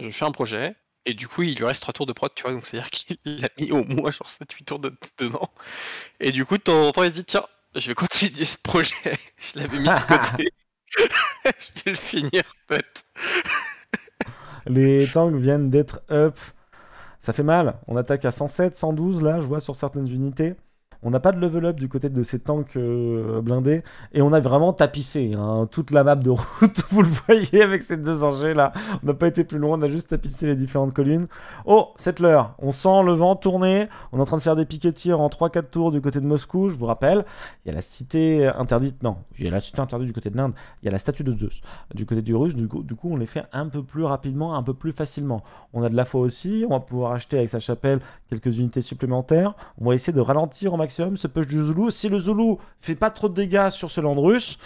je fais un projet, et du coup, il lui reste 3 tours de prod, tu vois, donc c'est-à-dire qu'il a mis au moins genre 7-8 tours de, dedans. Et du coup, de temps en temps, il se dit tiens, je vais continuer ce projet, je l'avais mis de côté, je vais le finir, peut-être. Les tanks viennent d'être up. Ça fait mal. On attaque à 107, 112 là, je vois sur certaines unités. On n'a pas de level up du côté de ces tanks euh, blindés. Et on a vraiment tapissé hein. toute la map de route. Vous le voyez avec ces deux engins là. On n'a pas été plus loin. On a juste tapissé les différentes collines. Oh, cette l'heure. On sent le vent tourner. On est en train de faire des piquets en 3-4 tours du côté de Moscou. Je vous rappelle, il y a la cité interdite. Non, il y a la cité interdite du côté de l'Inde. Il y a la statue de Zeus du côté du russe. Du coup, on les fait un peu plus rapidement, un peu plus facilement. On a de la foi aussi. On va pouvoir acheter avec sa chapelle quelques unités supplémentaires. On va essayer de ralentir au maximum ce push du Zulu. Si le Zulu fait pas trop de dégâts sur ce land russe,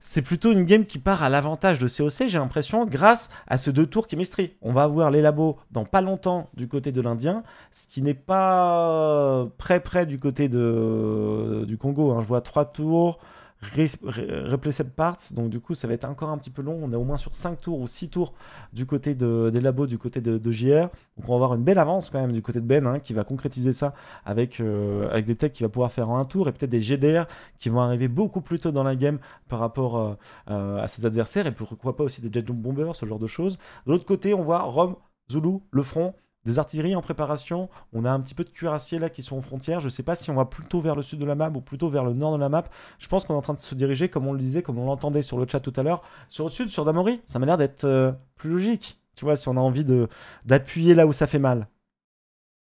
c'est plutôt une game qui part à l'avantage de COC, j'ai l'impression, grâce à ce deux tours qui chemistry. On va avoir les labos dans pas longtemps du côté de l'Indien, ce qui n'est pas euh, très près du côté de, du Congo. Hein. Je vois trois tours, replaced parts. Donc du coup, ça va être encore un petit peu long. On est au moins sur 5 tours ou 6 tours du côté de, des labos, du côté de, JR. on va avoir une belle avance quand même du côté de Ben hein, qui va concrétiser ça avec, euh, avec des techs qui va pouvoir faire en un tour et peut-être des GDR qui vont arriver beaucoup plus tôt dans la game par rapport euh, euh, à ses adversaires et pourquoi pas aussi des Jet Bombers, ce genre de choses. De l'autre côté, on voit Rome, Zulu, le front des artilleries en préparation, on a un petit peu de cuirassiers là qui sont aux frontières. Je sais pas si on va plutôt vers le sud de la map ou plutôt vers le nord de la map. Je pense qu'on est en train de se diriger, comme on le disait, comme on l'entendait sur le chat tout à l'heure, sur le sud, sur Damori. Ça m'a l'air d'être euh, plus logique, tu vois, si on a envie d'appuyer là où ça fait mal.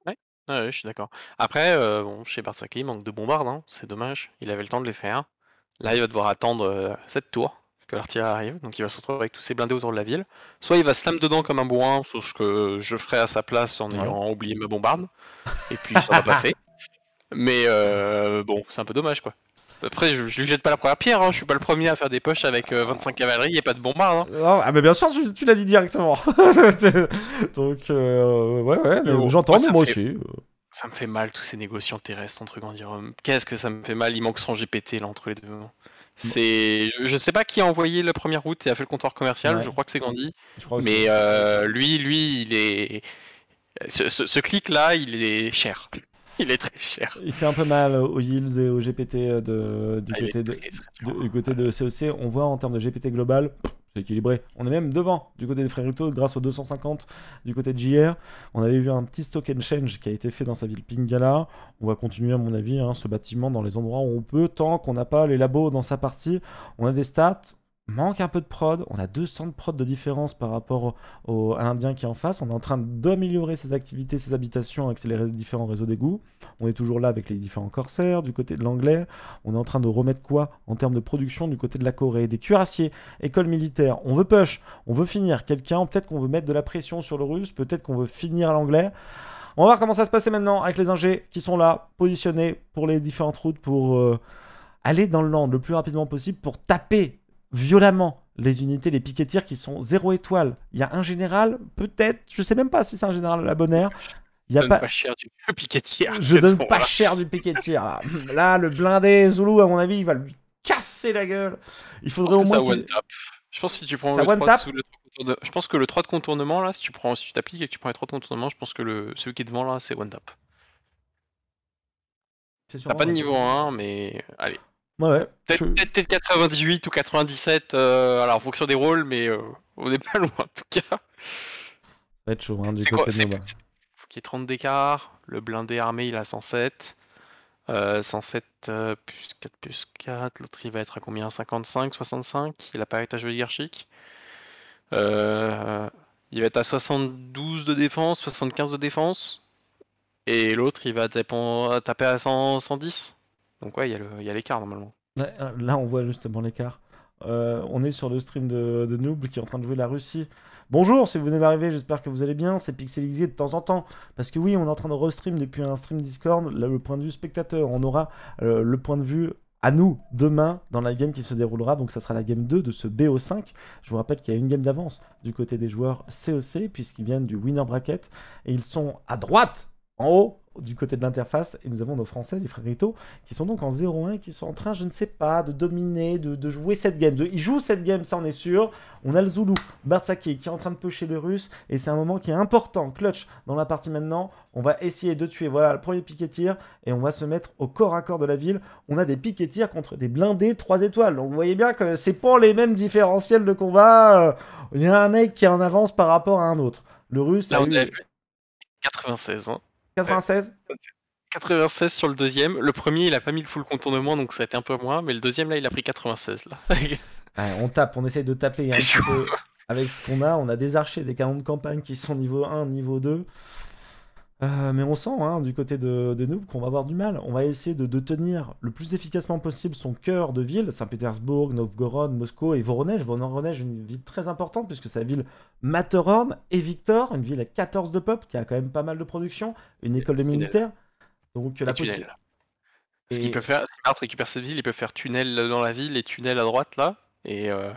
Ouais, oui, je suis d'accord. Après, euh, je sais chez Barsaki, il manque de bombardes, c'est dommage. Il avait le temps de les faire. Là, il va devoir attendre euh, cette tour que l'artillerie arrive, donc il va se retrouver avec tous ses blindés autour de la ville. Soit il va slam dedans comme un bourrin, sauf que je ferai à sa place en ayant oublié ma bombarde, et puis ça va passer. Mais euh, bon, c'est un peu dommage quoi. Après, je, je lui jette pas la première pierre, hein. je suis pas le premier à faire des poches avec 25 euh, cavaleries et pas de bombarde. Hein. ah, mais bien sûr, tu, l'as dit directement. donc, euh, ouais, ouais, j'entends, moi, aussi. Ça me fait mal tous ces négociants terrestres entre Rome Qu'est-ce que ça me fait mal, il manque son GPT là entre les deux. Hein. C'est, je, ne sais pas qui a envoyé la première route et a fait le comptoir commercial. Je crois que c'est Gandhi. mais euh, lui, lui, il est. Ce, clic là, il est cher. Il est très cher. Il fait un peu mal aux yields et aux GPT euh, ah, du, côté, de, CEC. On voit en termes de GPT global, équilibré. On est même devant du côté de ruto grâce aux 250 du côté de JR. On avait vu un petit stock and change qui a été fait dans sa ville Pingala. On va continuer, à mon avis, hein, ce bâtiment dans les endroits où on peut, tant qu'on n'a pas les labos dans sa partie. On a des stats, manque un peu de prod, on a 200 de prod de différence par rapport à l'Indien qui est en face, on est en train d'améliorer ses activités, ses habitations accélérer les différents réseaux d'égouts, on est toujours là avec les différents corsaires, du côté de l'anglais, on est en train de remettre quoi en termes de production du côté de la Corée, des cuirassiers, école militaire, on veut push, on veut finir quelqu'un, peut-être qu'on veut mettre de la pression sur le russe, peut-être qu'on veut finir à l'anglais, on va voir comment ça se passe maintenant avec les ingés qui sont là, positionnés pour les différentes routes, pour... Euh, aller dans le land le plus rapidement possible pour taper violemment les unités, les piquetiers qui sont zéro étoile. Il y a un général, peut-être, je sais même pas si c'est un général à la bonne air. Il y a je pas... donne pas cher du piquetier. Je donne pas cher du piquetier. Là. là. le blindé Zoulou à mon avis, il va lui casser la gueule. Il faudrait au moins. Je pense que si tu prends le 3 je pense que le 3 de contournement, là, si tu prends, si tu t'appliques et que tu prends les 3 de contournement, je pense que le... celui qui est devant, là, c'est one tap. T'as pas de niveau 1, mais allez. Ouais, peut-être, 98 ou 97, euh, alors en fonction des rôles, mais euh, on n'est pas loin en tout cas. Ça va être chaud, hein, du faut qu'il y ait 30 d'écart, le blindé armé il a 107, 107 euh, plus 4 plus 4, l'autre il va être à combien 55, 65, il a pas étage oligarchique. il va être à 72 de défense, 75 de défense, et l'autre il va taper à 110. Donc ouais, il y a l'écart normalement. Hein, là, on voit justement l'écart. Euh, on est sur le stream de, de qui est en train de jouer la Russie. Bonjour, si vous venez d'arriver, j'espère que vous allez bien. C'est pixelisé de temps en temps. Parce que oui, on est en train de restream depuis un stream Discord le point de vue spectateur. On aura euh, le point de vue à nous demain dans la game qui se déroulera. Donc ça sera la game 2 de ce BO5. Je vous rappelle qu'il y a une game d'avance du côté des joueurs COC, puisqu'ils viennent du winner bracket. Et ils sont à droite en haut du côté de l'interface et nous avons nos Français, les frérotos, qui sont donc en 0-1, qui sont en train, je ne sais pas, de dominer, de, jouer cette game. ils jouent cette game, ça on est sûr. On a le Zoulou, Bartsaki, qui est en train de pêcher le russe et c'est un moment qui est important, clutch, dans la partie maintenant. On va essayer de tuer, voilà, le premier piquet tir et on va se mettre au corps à corps de la ville. On a des piquet tirs contre des blindés 3 étoiles. Donc vous voyez bien que c'est pas les mêmes différentiels de combat. Il y a un mec qui est en avance par rapport à un autre. Le russe... Là, eu... 96, 96 96 sur le deuxième. Le premier, il a pas mis le full contournement, donc ça a été un peu moins. Mais le deuxième, là, il a pris 96. Là. on tape, on essaye de taper un hein, peu avec ce qu'on a. On a des archers, des canons de campagne qui sont niveau 1, niveau 2. Euh, mais on sent hein, du côté de, de Noob qu'on va avoir du mal. On va essayer de, tenir le plus efficacement possible son cœur de ville, Saint-Pétersbourg, Novgorod, Moscou et Voronezh. Voronezh, une ville très importante puisque c'est la ville Materhorn et Victor, une ville à 14 de peuple qui a quand même pas mal de production, une école de militaires. Donc la possible. Ce qu'il peut faire, si récupère cette ville, il peut faire tunnel dans la ville et tunnel à droite là. Et euh...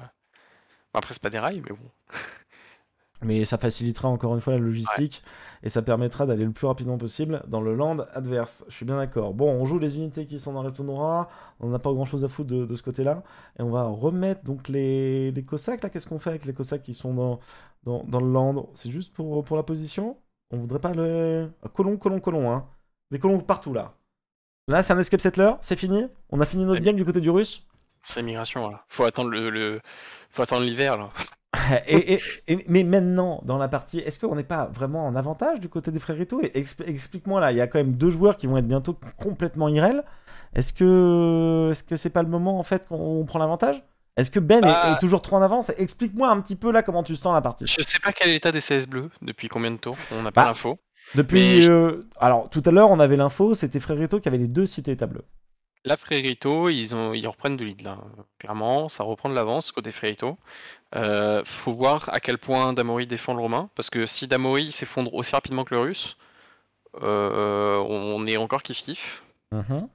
après c'est pas des rails, mais bon. Mais ça facilitera encore une fois la logistique et ça permettra d'aller le plus rapidement possible dans le land adverse. Je suis bien d'accord. Bon, on joue les unités qui sont dans le tournoi. On n'a pas grand chose à foutre de, ce côté-là. Et on va remettre donc les, les Cossacks. Là, qu'est-ce qu'on fait avec les Cossacks qui sont dans, dans, le land C'est juste pour, pour la position On voudrait pas le. colon, colon, colon. Hein. Des colons partout là. Là, c'est un escape settler. C'est fini. On a fini notre game du côté du russe. C'est migration. Voilà. Faut attendre le... Faut attendre l'hiver là. mais maintenant, dans la partie, est-ce qu'on n'est pas vraiment en avantage du côté des frères Explique-moi là, il y a quand même deux joueurs qui vont être bientôt complètement irrel. Est-ce que ce que c'est pas le moment en fait qu'on prend l'avantage Est-ce que Ben bah est, toujours trop en avance Explique-moi un petit peu là comment tu sens la partie. Je sais pas quel est l'état des CS bleus depuis combien de temps, on n'a pas bah, l'info. Depuis, euh, alors tout à l'heure on avait l'info, c'était Frérito qui avait les deux cités tableaux. Là, Frérito, ils, ont, ils reprennent du lead, là. Clairement, ça reprend de l'avance côté Frérito. Euh, faut voir à quel point Damori défend le romain, parce que si Damori s'effondre aussi rapidement que le russe, euh, on est encore kiff-kiff. Mhm.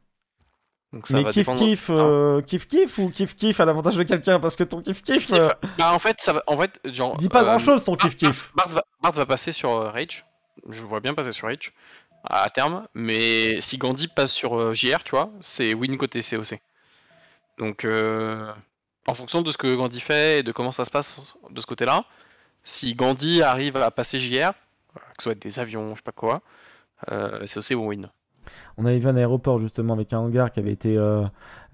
mais kiff kiff, kiff kiff ou kiff kiff à l'avantage de quelqu'un parce que ton kiff kiff. Euh, bah, en fait ça en fait Dis pas grand chose ton kiff kiff. Bart, va, passer sur Rage, je vois bien passer sur Rage à terme, mais si Gandhi passe sur JR tu vois, c'est win côté COC. Donc en fonction de ce que Gandhi fait et de comment ça se passe de ce côté-là, si Gandhi arrive à passer JR, que ce soit des avions, je sais pas quoi, euh, c'est aussi win. On avait vu un aéroport justement avec un hangar qui avait été euh,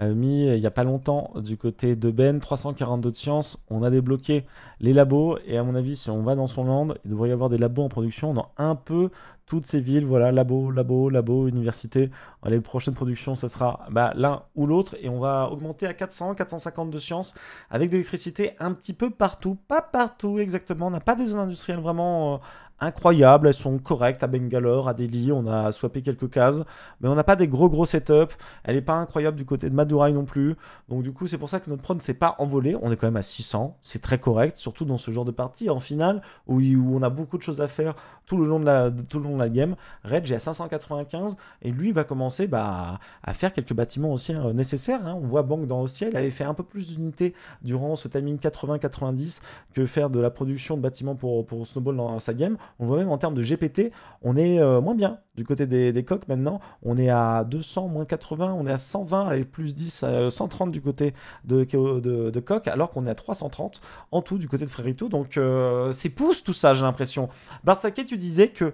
euh, mis il n'y a pas longtemps du côté de Ben, 342 de sciences. On a débloqué les labos et à mon avis, si on va dans son land, il devrait y avoir des labos en production dans un peu toutes ces villes. Voilà, labo, labo, labo, université. Les prochaines productions, ce sera bah, l'un ou l'autre et on va augmenter à 400, 450 de sciences avec de l'électricité un petit peu partout. Pas partout exactement, on n'a pas des zones industrielles vraiment. Euh, Incroyable, elles sont correctes à Bangalore, à Delhi, on a swappé quelques cases, mais on n'a pas des gros gros setups, elle n'est pas incroyable du côté de Madurai non plus, donc du coup c'est pour ça que notre prod ne s'est pas envolé. on est quand même à 600, c'est très correct, surtout dans ce genre de partie en finale, où, on a beaucoup de choses à faire tout le long de la, tout le long de la game, Red est à 595, et lui va commencer bah, à faire quelques bâtiments aussi hein, nécessaires, hein. on voit Bank dans le ciel, avait fait un peu plus d'unités durant ce timing 80-90 que faire de la production de bâtiments pour, pour Snowball dans sa game, on voit même en termes de GPT, on est euh, moins bien du côté des, des, coques maintenant. On est à 200, moins 80, on est à 120, allez, plus 10, 130 euh, du côté de, de, alors qu'on est à 330 en tout du côté de Frérito. Donc euh, c'est pousse tout ça, j'ai l'impression. Barsaké, tu disais que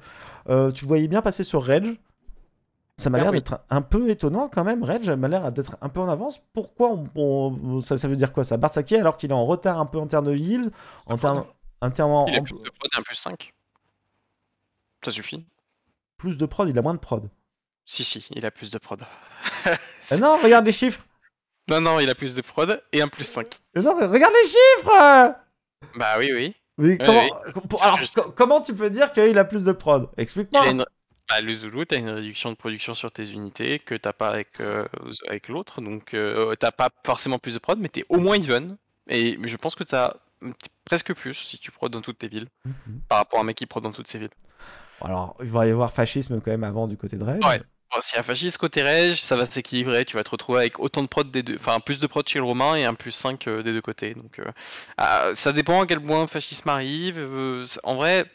tu voyais bien passer sur Rage. Ça m'a ah l'air d'être un peu étonnant quand même. Rage m'a l'air d'être un peu en avance. Pourquoi ça, veut dire quoi ça Bartsaké alors qu'il est en retard un peu en termes de yield, en termes. terme en... de 5. Ça suffit. Plus de prod, il a moins de prod. Si, si, il a plus de prod. Ah non, regarde les chiffres. Non, non, il a plus de prod et un plus 5. regarde les chiffres Bah oui, oui. comment, oui, alors, comment tu peux dire qu'il a plus de prod Explique-moi. Bah, le Zulu, t'as une réduction de production sur tes unités que t'as pas avec, euh, avec l'autre. Donc, euh, t'as pas forcément plus de prod, mais t'es au moins even. Et je pense que t'as presque plus si tu prod dans toutes tes villes mhm. par rapport à un mec qui prod dans toutes ses villes. Alors, il va y avoir fascisme quand même avant du côté de Rage. Ouais. Bon, S'il y a fascisme côté Rage, ça va s'équilibrer. Tu vas te retrouver avec autant de prods des deux. Enfin, plus de prods chez le Romain et un plus 5 euh, des deux côtés. Donc, euh, ah, ça dépend à quel point fascisme arrive. Euh, en vrai,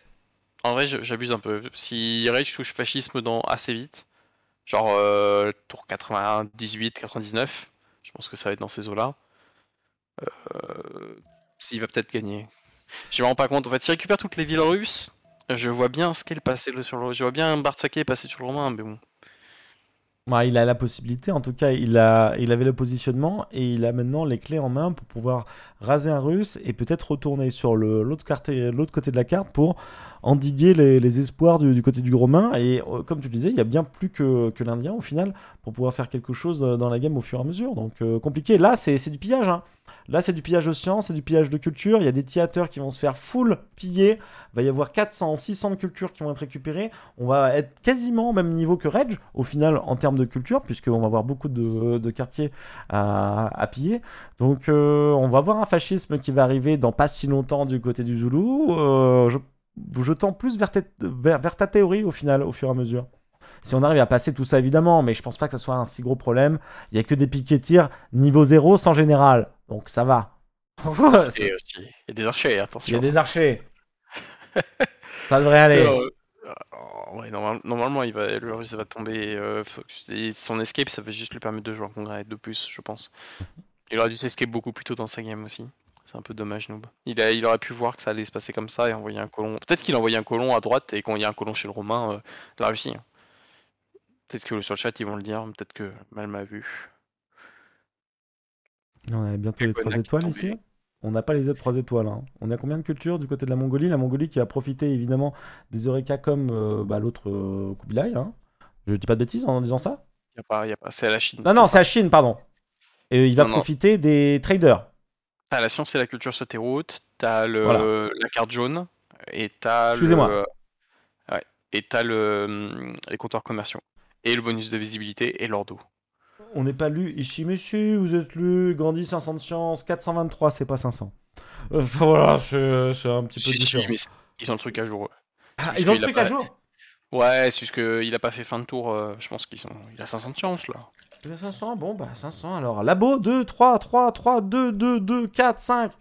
en vrai j'abuse un peu. Si Rage touche fascisme dans assez vite, genre tour 98, 99, je pense que ça va être dans ces eaux-là. S'il va peut-être gagner. Je me rends pas compte. En fait, s'il récupère toutes les villes russes je vois bien ce qu'il passait sur le. Je vois bien Bartzaké passer sur le Romain, mais bon. Bah, il a la possibilité, en tout cas, il, a, il avait le positionnement et il a maintenant les clés en main pour pouvoir raser un russe et peut-être retourner sur l'autre côté de la carte pour endiguer les, espoirs du, côté du Romain. Et euh, comme tu le disais, il y a bien plus que, l'Indien au final pour pouvoir faire quelque chose euh, dans la game au fur et à mesure. Donc euh, compliqué. Là, c'est du pillage. Hein. Là, c'est du pillage de science, c'est du pillage de culture. Il y a des théâtres qui vont se faire full piller. Il va y avoir 400, 600 de cultures qui vont être récupérées. On va être quasiment au même niveau que Rage, au final, en termes de culture, puisque on va avoir beaucoup de, quartiers à, piller. Donc, on va avoir un fascisme qui va arriver dans pas si longtemps du côté du Zoulou je tends plus vers, vers, ta théorie au final, au fur et à mesure. Si on arrive à passer tout ça, évidemment, mais je pense pas que ça soit un si gros problème. Il y a que des piquets tirs niveau 0 sans général. Donc ça va. et aussi, il y a des archers, attention. Il y a des archers. ça devrait aller. Euh, ouais, normalement, il va, le russe va tomber. Euh, son escape, ça va juste lui permettre de jouer en congrès de plus, je pense. Il aurait dû s'escape beaucoup plus tôt dans sa game aussi. C'est un peu dommage, Noob. Il, il aurait pu voir que ça allait se passer comme ça et envoyer un colon. Peut-être qu'il a un colon à droite et qu'on y a un colon chez le Romain, euh, de la Russie. Hein. Peut-être que sur le chat, ils vont le dire. Peut-être que mal m'a vu. On a bientôt les trois étoiles ici. On n'a pas les autres trois étoiles. Hein. On a combien de cultures du côté de la Mongolie La Mongolie qui a profité évidemment des Eureka comme euh, bah, l'autre Kubilay. Euh, Kubilai. ne hein. Je dis pas de bêtises en disant ça y a a pas. C'est à la Chine. Non, non, c'est la Chine, pardon. Et il va profiter des traders. T'as la science et la culture sur t'as le, la carte jaune, et t'as le. et hum, les comptoirs commerciaux, et le bonus de visibilité, et l'ordo. On n'est pas lu ici, Monsieur, vous êtes lu Gandhi, 500 de science, 423, c'est pas 500. Euh, voilà, c'est, un petit peu différent. ils ont le truc à jour. Ah, ils ont le truc à jour Ouais, c'est juste qu'il a pas fait fin de tour. Euh, je pense qu'ils sont. Il a 500 de chance là. 500, bon, bah 500 alors. Labo, 2, 3, 3, 3, 2, 2, 2, 4, 5.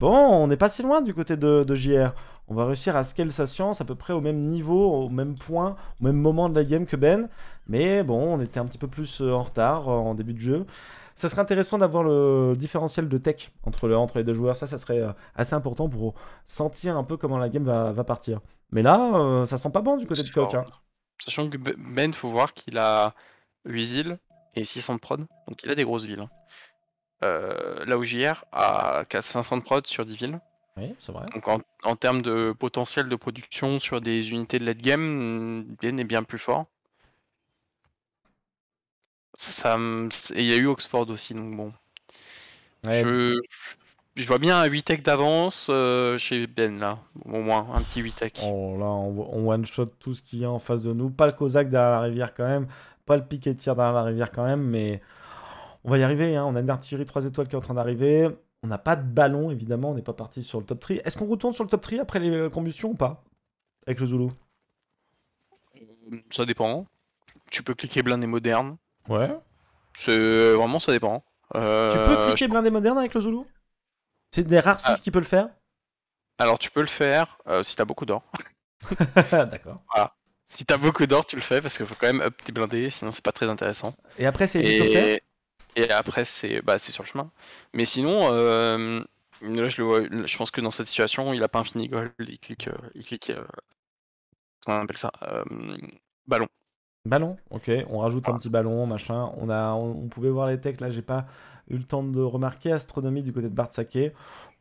Bon, on n'est pas si loin du côté de, JR. On va réussir à scaler sa science à peu près au même niveau, au même point, au même moment de la game que Ben. Mais bon, on était un petit peu plus euh, en retard euh, en début de jeu. Ça serait intéressant d'avoir le différentiel de tech entre, les deux joueurs. Ça, ça serait euh, assez important pour sentir un peu comment la game va, partir. Mais là, ça sent pas bon du côté de Coq. Hein. Sachant que Ben, faut voir qu'il a 8 îles et 600 de prod, donc il a des grosses villes. Hein. Euh, là où JR a 500 de prod sur 10 villes. Oui, c'est vrai. Donc en, termes de potentiel de production sur des unités de late game, Ben hmm, est bien plus fort. Ça, et il y a eu Oxford aussi, donc bon. Je, vois bien un 8 tech d'avance euh, chez Ben là, au moins un petit 8 tech. Oh là, on, one shot tout ce qu'il y a en face de nous. Pas le Cosaque derrière la rivière quand même. Pas le piquet de tir derrière la rivière quand même, mais on va y arriver. Hein. On a une artillerie 3 étoiles qui est en train d'arriver. On n'a pas de ballon, évidemment, on n'est pas parti sur le top 3. Est-ce qu'on retourne sur le top 3 après les euh, combustions ou pas Avec le Zulu euh, Ça dépend. Tu peux cliquer blindé moderne. Ouais. C'est euh, vraiment, ça dépend. Tu peux cliquer blindé moderne avec le Zulu C'est des rares cifs ah. qui peuvent le faire Alors, tu peux le faire si si t'as beaucoup d'or. D'accord. Voilà si t'as beaucoup d'or, tu le fais parce qu'il faut quand même up tes blindés, sinon c'est pas très intéressant. Et après, c'est et... sur après, c'est bah, sur le chemin. Mais sinon, euh, je, pense que dans cette situation, il a pas infini gold, il clique. Euh, il clique euh... on appelle ça euh, Ballon. Ballon, ok, on rajoute un petit ballon, machin. On, a, on, pouvait voir les techs, là j'ai pas eu le temps de remarquer. Astronomie du côté de Bart Sake. J'ai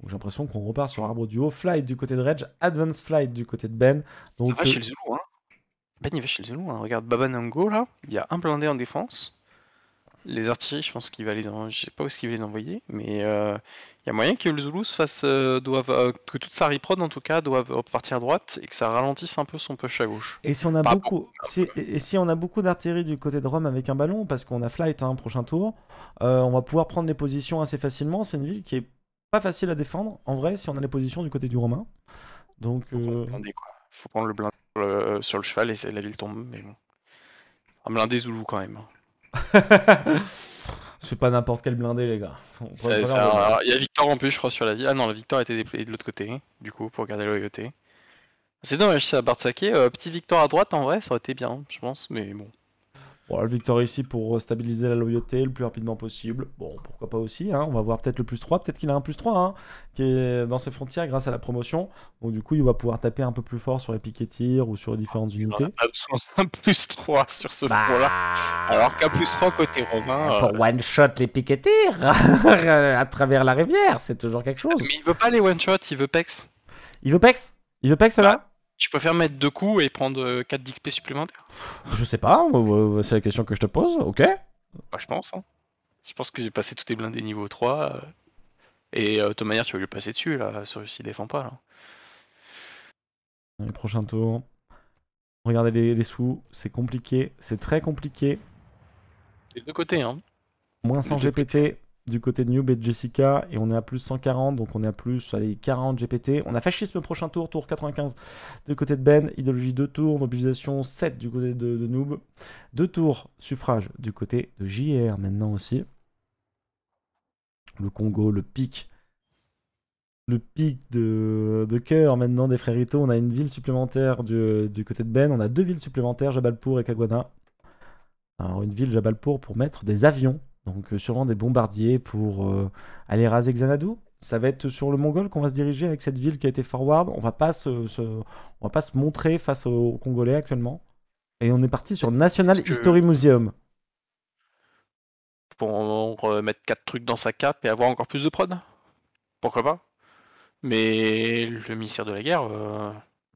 l'impression qu'on repart sur Arbre du haut Flight du côté de Reg, Advance Flight du côté de Ben. Donc, ça chez le hein. Ben, il va chez le Zulu, hein. Regarde Babanango, là. Il y a un blindé en défense. Les artilleries, je pense qu'il va les envoyer. Je sais pas où est-ce qu'il va les envoyer, mais euh, il y a moyen que le Zulu se fasse. Euh, euh, que toute sa riprod, en tout cas, doive partir à droite et que ça ralentisse un peu son push à gauche. Et si on a beaucoup, et si on a beaucoup d'artillerie du côté de Rome avec un ballon, parce qu'on a flight, hein, prochain tour, on va pouvoir prendre les positions assez facilement. C'est une ville qui est pas facile à défendre, en vrai, si on a les positions du côté du Romain. Donc. Faut prendre le blindé. Euh, sur le cheval et la ville tombe. Mais bon. Un ah, blindé Zoulou quand même. Hein. C'est pas n'importe quel blindé, les gars. Il y a Victor en plus, je crois, sur la ville. Ah non, la Victor été déployée de l'autre côté, hein, du coup, pour garder la loyauté. C'est dommage, ça, à Euh, petit Victor à droite, en vrai, ça aurait été bien, je pense, mais bon. Bon, le victoire ici pour euh, stabiliser la loyauté le plus rapidement possible. Bon, pourquoi pas aussi, hein. on va voir peut-être le plus 3, peut-être qu'il a un plus 3 hein, qui est dans ses frontières grâce à la promotion. Bon, du coup, il va pouvoir taper un peu plus fort sur les piquets ou sur les différentes unités. On a plus 3 sur ce point bah. là alors qu'un plus 3 côté romain... Ah, pour euh, one-shot les piquets à travers la rivière, c'est toujours quelque chose. Mais il veut pas les one-shot, il veut pex. Il veut pex Il veut pex là tu préfères mettre deux coups et prendre 4 euh, d'XP supplémentaires Je sais pas, hein, c'est la question que je te pose, ok bah, Je pense. Hein. Je pense que j'ai passé tous tes blindés niveau 3. Euh, et de toute manière, tu vas lui passer dessus, là, s'il défend pas. Là. Les prochains tours. Regardez les, sous, c'est compliqué, c'est très compliqué. Des deux côtés, hein. Moins 100 GPT du côté de Noob et de Jessica. Et on est à plus 140, donc on est à plus allez, 40 GPT. On a fascisme prochain tour, tour 95 du côté de Ben, idéologie 2 tours, mobilisation 7 du côté de, de Noob, 2 tours, suffrage du côté de JR maintenant aussi. Le Congo, le pic. Le pic de, cœur maintenant des frérito. On a une ville supplémentaire du, côté de Ben. On a deux villes supplémentaires, Jabalpur et Kagwana. Alors une ville Jabalpur pour mettre des avions donc euh, sûrement des bombardiers pour euh, aller raser Xanadu. Ça va être sur le Mongol qu'on va se diriger avec cette ville qui a été forward. On va pas se, on va pas se montrer face aux Congolais actuellement. Et on est parti sur National History Museum. Pour remettre quatre trucs dans sa cape et avoir encore plus de prod Pourquoi pas Mais le ministère de la guerre, euh,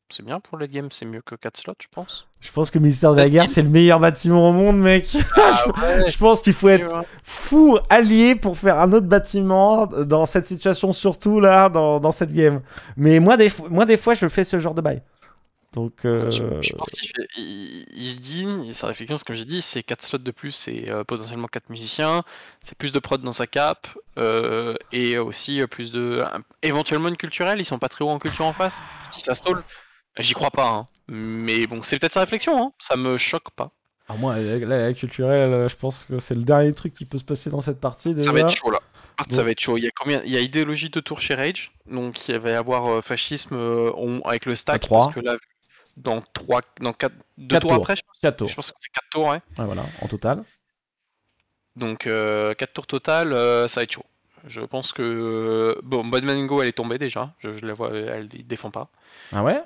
c'est bien pour le game, c'est mieux que 4 slots, je pense. Je pense que Ministère de la Guerre, c'est le meilleur bâtiment au monde, mec. Ah je pense qu'il faut être fou allié pour faire un autre bâtiment dans cette situation, surtout là, dans, cette game. Mais moi des, moi, des fois, je fais ce genre de bail. Donc, je, euh, pense qu'il se dit, sa réflexion, ce que j'ai dit, c'est 4 slots de plus, c'est euh, potentiellement 4 musiciens, c'est plus de prod dans sa cape, euh, et aussi plus de. éventuellement une culturelle, ils sont pas très hauts en culture en face. Si ça stole, J'y crois pas, hein. mais bon, c'est peut-être sa réflexion, hein. ça me choque pas. Alors ah, moi, la, culturelle, euh, je pense que c'est le dernier truc qui peut se passer dans cette partie. Déjà. Ça va être chaud là. Ah, ça va être chaud. Il y a combien Il y idéologie de tour chez Rage, donc il va y avoir euh, fascisme euh, avec le stack. Parce que là, dans 3, dans 4, tours, après, je pense, que c'est 4 tours, ouais. ouais. voilà, en total. Donc euh, 4 tours total, ça va être chaud. Je pense que. Bon, Bodmango, elle est tombée déjà. Je, la vois, elle, elle défend pas. Ah ouais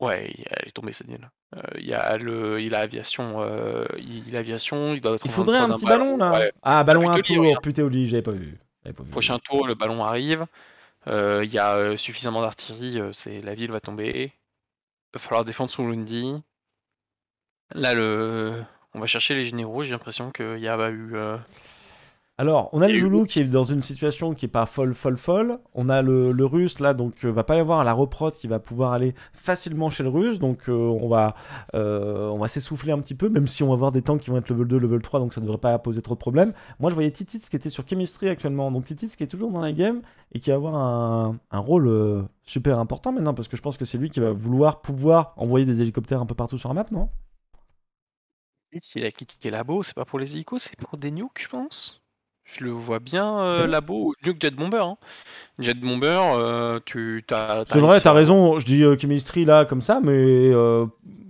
Ouais, elle est tombée cette là. Euh, il y a le, il aviation, euh, il, aviation, il doit être. Il faudrait un petit ballon, là. Ah ballon à tour, putain j'avais pas vu. Prochain tour, le ballon arrive. Euh, il y a suffisamment d'artillerie, c'est la ville va tomber. Il va falloir défendre son Lundi. Là le, on va chercher les généraux. J'ai l'impression qu'il y a bah, eu alors, on a le Zulu qui est dans une situation qui est pas folle, folle, folle. On a le, Russe là, donc ne euh, va pas y avoir la reprod qui va pouvoir aller facilement chez le Russe. Donc, euh, on va, euh, va s'essouffler un petit peu, même si on va avoir des tanks qui vont être level 2, level 3, donc ça ne devrait pas poser trop de problèmes. Moi, je voyais Titits qui était sur Chemistry actuellement, donc Titits qui est toujours dans la game et qui va avoir un, rôle super important maintenant, parce que je pense que c'est lui qui va vouloir pouvoir envoyer des hélicoptères un peu partout sur la map, non il a là labo, c'est pas pour les hélicos, c'est pour des nukes, je pense. Je le vois bien euh, labo, Du que Jet Bomber. Hein. Jet Bomber, euh, tu as... C'est vrai, t'as raison. Je dis euh, chemistry là comme ça, mais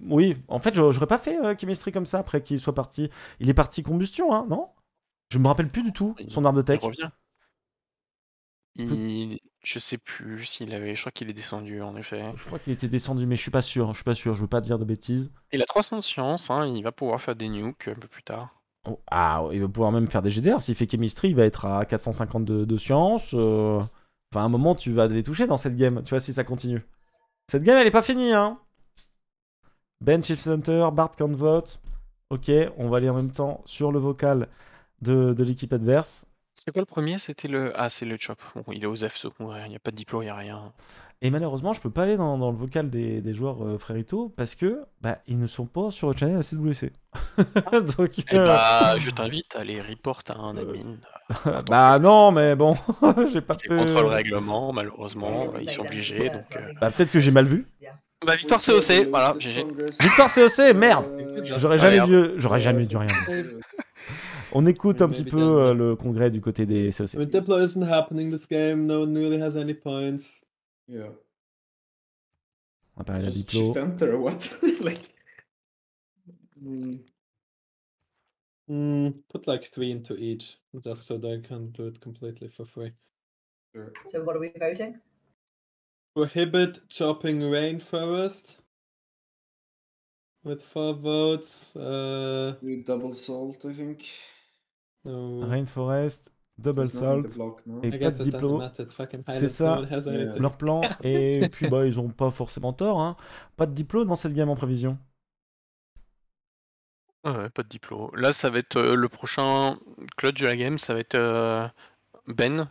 oui. En fait, j'aurais pas fait chemistry comme ça après qu'il soit parti. Il est parti combustion, hein, non Je me rappelle plus du tout son arme de tech. Je sais plus s'il avait. Je crois qu'il est descendu en effet. Je crois qu'il était descendu, mais je suis pas sûr. Je suis pas sûr. Je veux pas dire de bêtises. Il a 300 de Hein. Il va pouvoir faire des nukes un peu plus tard. Ah, il va pouvoir même faire des GDR. S'il fait chemistry, il va être à 450 de, science. Euh. Enfin, à un moment, tu vas les toucher dans cette game, tu vois, si ça continue. Cette game, elle est pas finie, hein. Ben Chief Center, Bart vote, Ok, on va aller en même temps sur le vocal de, l'équipe adverse. C'est quoi le premier C'était le. Ah, c'est le Chop. Bon, il est aux F, il n'y a pas de diplôme, il n'y a rien. Et malheureusement, je peux pas aller dans, le vocal des, joueurs euh, Frérito parce que bah, ils ne sont pas sur le channel de ah. Donc, eh bah, euh, je t'invite à les report à un euh, admin. bah non, mais bon, j'ai pas. C'est contre le règlement, malheureusement, ils sont obligés. Donc, bah, peut-être que j'ai mal vu. Bah victoire COC, voilà, GG. Victoire COC, merde J'aurais jamais, dû... J'aurais jamais dû rien. On écoute un petit peu le congrès du côté des COC. Yeah. On va parler de la diplo. Shift enter or what? like. Mm. Mm, put like three into each, just so they can do it completely for free. Sure. So what are we voting? Prohibit chopping rainforest with four votes. Uh... double salt, I think. No. Rainforest, double salt et pas de C'est ça, leur plan. Et puis, bah, ils ont pas forcément tort. Hein. Pas de diplôme dans cette game en prévision. Ah pas de diplôme. Là, ça va être euh, le prochain clutch de la game, ça va être euh, Ben.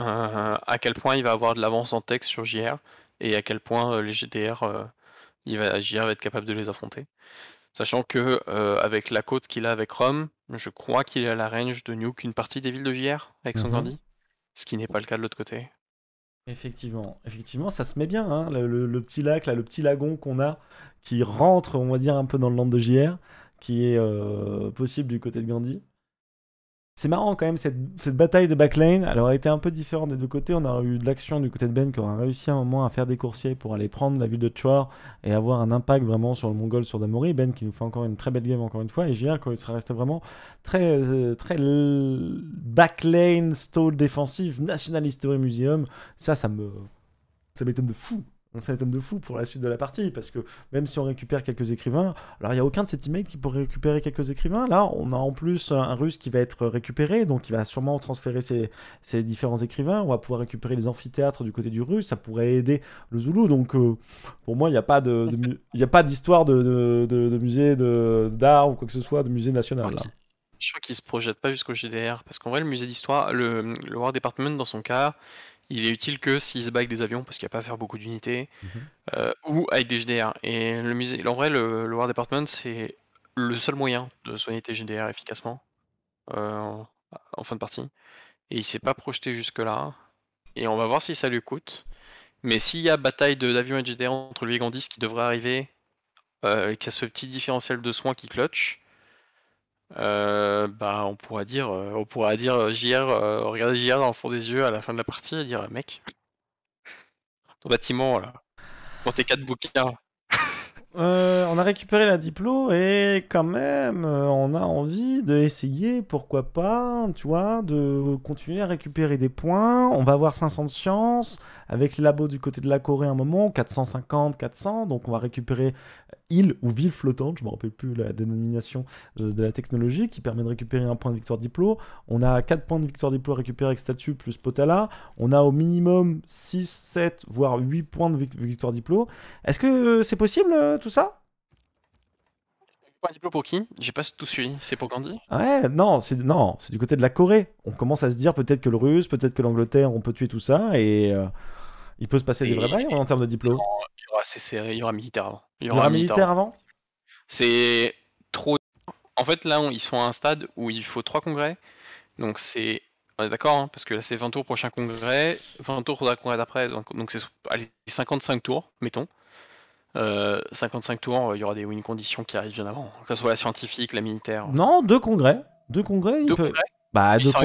Euh, à quel point il va avoir de l'avance en texte sur JR et à quel point les GDR, il va, JR va être capable de les affronter. Sachant que euh, avec la côte qu'il a avec Rome, je crois qu'il est à la range de nuke une partie des villes de JR avec son mhm. Gandhi, ce qui n'est pas le cas de l'autre côté. Effectivement, effectivement, ça se met bien, hein, le, petit lac, le petit lagon qu'on a, qui rentre, on va dire, un peu dans le land de JR, qui est euh, possible du côté de Gandhi. C'est marrant quand même, cette, cette, bataille de backlane, elle aurait été un peu différente des deux côtés. On aurait eu de l'action du côté de Ben qui aurait réussi à un moment à faire des coursiers pour aller prendre la ville de Chouar et avoir un impact vraiment sur le Mongol, sur Damori. Ben qui nous fait encore une très belle game encore une fois. Et JR il serait resté vraiment très, euh, très backlane, stall défensif, national history museum. Ça, ça me... Ça m'étonne de fou on s'étonne de fou pour la suite de la partie, parce que même si on récupère quelques écrivains, alors il n'y a aucun de ces teammates qui pourrait récupérer quelques écrivains. Là, on a en plus un russe qui va être récupéré, donc il va sûrement transférer ses, différents écrivains. On va pouvoir récupérer les amphithéâtres du côté du russe, ça pourrait aider le Zoulou. Donc euh, pour moi, il n'y a pas d'histoire de, musée d'art ou quoi que ce soit, de musée national. Je crois qu'il se projette pas jusqu'au GDR, parce qu'en vrai, le musée d'histoire, le War Department, dans son cas, il est utile que s'il se avec des avions, parce qu'il n'y a pas à faire beaucoup d'unités, mhm. euh, ou avec des GDR. Et le musée, en vrai, le, War Department, c'est le seul moyen de soigner tes GDR efficacement euh, en fin de partie. Et il s'est pas projeté jusque-là. Et on va voir si ça lui coûte. Mais s'il y a bataille d'avions et GDR entre lui et Gandis qui devrait arriver, et qu'il y a ce petit différentiel de soins qui clutch, euh, bah, on pourra dire, euh, on pourra dire euh, JR, regarder JR dans le fond des yeux à la fin de la partie et dire mec, ton bâtiment là, pour tes quatre bouquins. on a récupéré la diplo et quand même, on a envie d'essayer, pourquoi pas, tu vois, de continuer à récupérer des points. On va avoir 500 de sciences avec les labos du côté de la Corée un moment, 450, 400, donc on va récupérer île ou ville flottante, je ne me rappelle plus la dénomination euh, de, la technologie, qui permet de récupérer un point de victoire diplôme. On a 4 points de victoire diplo récupérés avec statut plus potala. On a au minimum 6, 7, voire 8 points de victoire diplôme. Est-ce que c'est possible euh, tout ça un diplôme pour qui J'ai pas tout suivi. C'est pour Gandhi Ouais, non, c'est non, c'est du côté de la Corée. On commence à se dire peut-être que le Russe, peut-être que l'Angleterre, on peut tuer tout ça et euh, il peut se passer des vrais bails en termes de diplôme. Il y aura il y aura militaire avant. Il y aura, militaire, avant C'est trop. En fait, là, ils sont à un stade où il faut trois congrès. Donc, c'est. On est d'accord, hein, parce que là, c'est 20 tours prochain congrès, 20 tours faudra congrès d'après. Donc, c'est 55 tours, mettons. 55 euh, tours, euh, il y aura des win conditions qui arrivent bien avant, que ce soit la scientifique, la militaire. Non, deux congrès. Deux congrès, bah, bah, ils, sont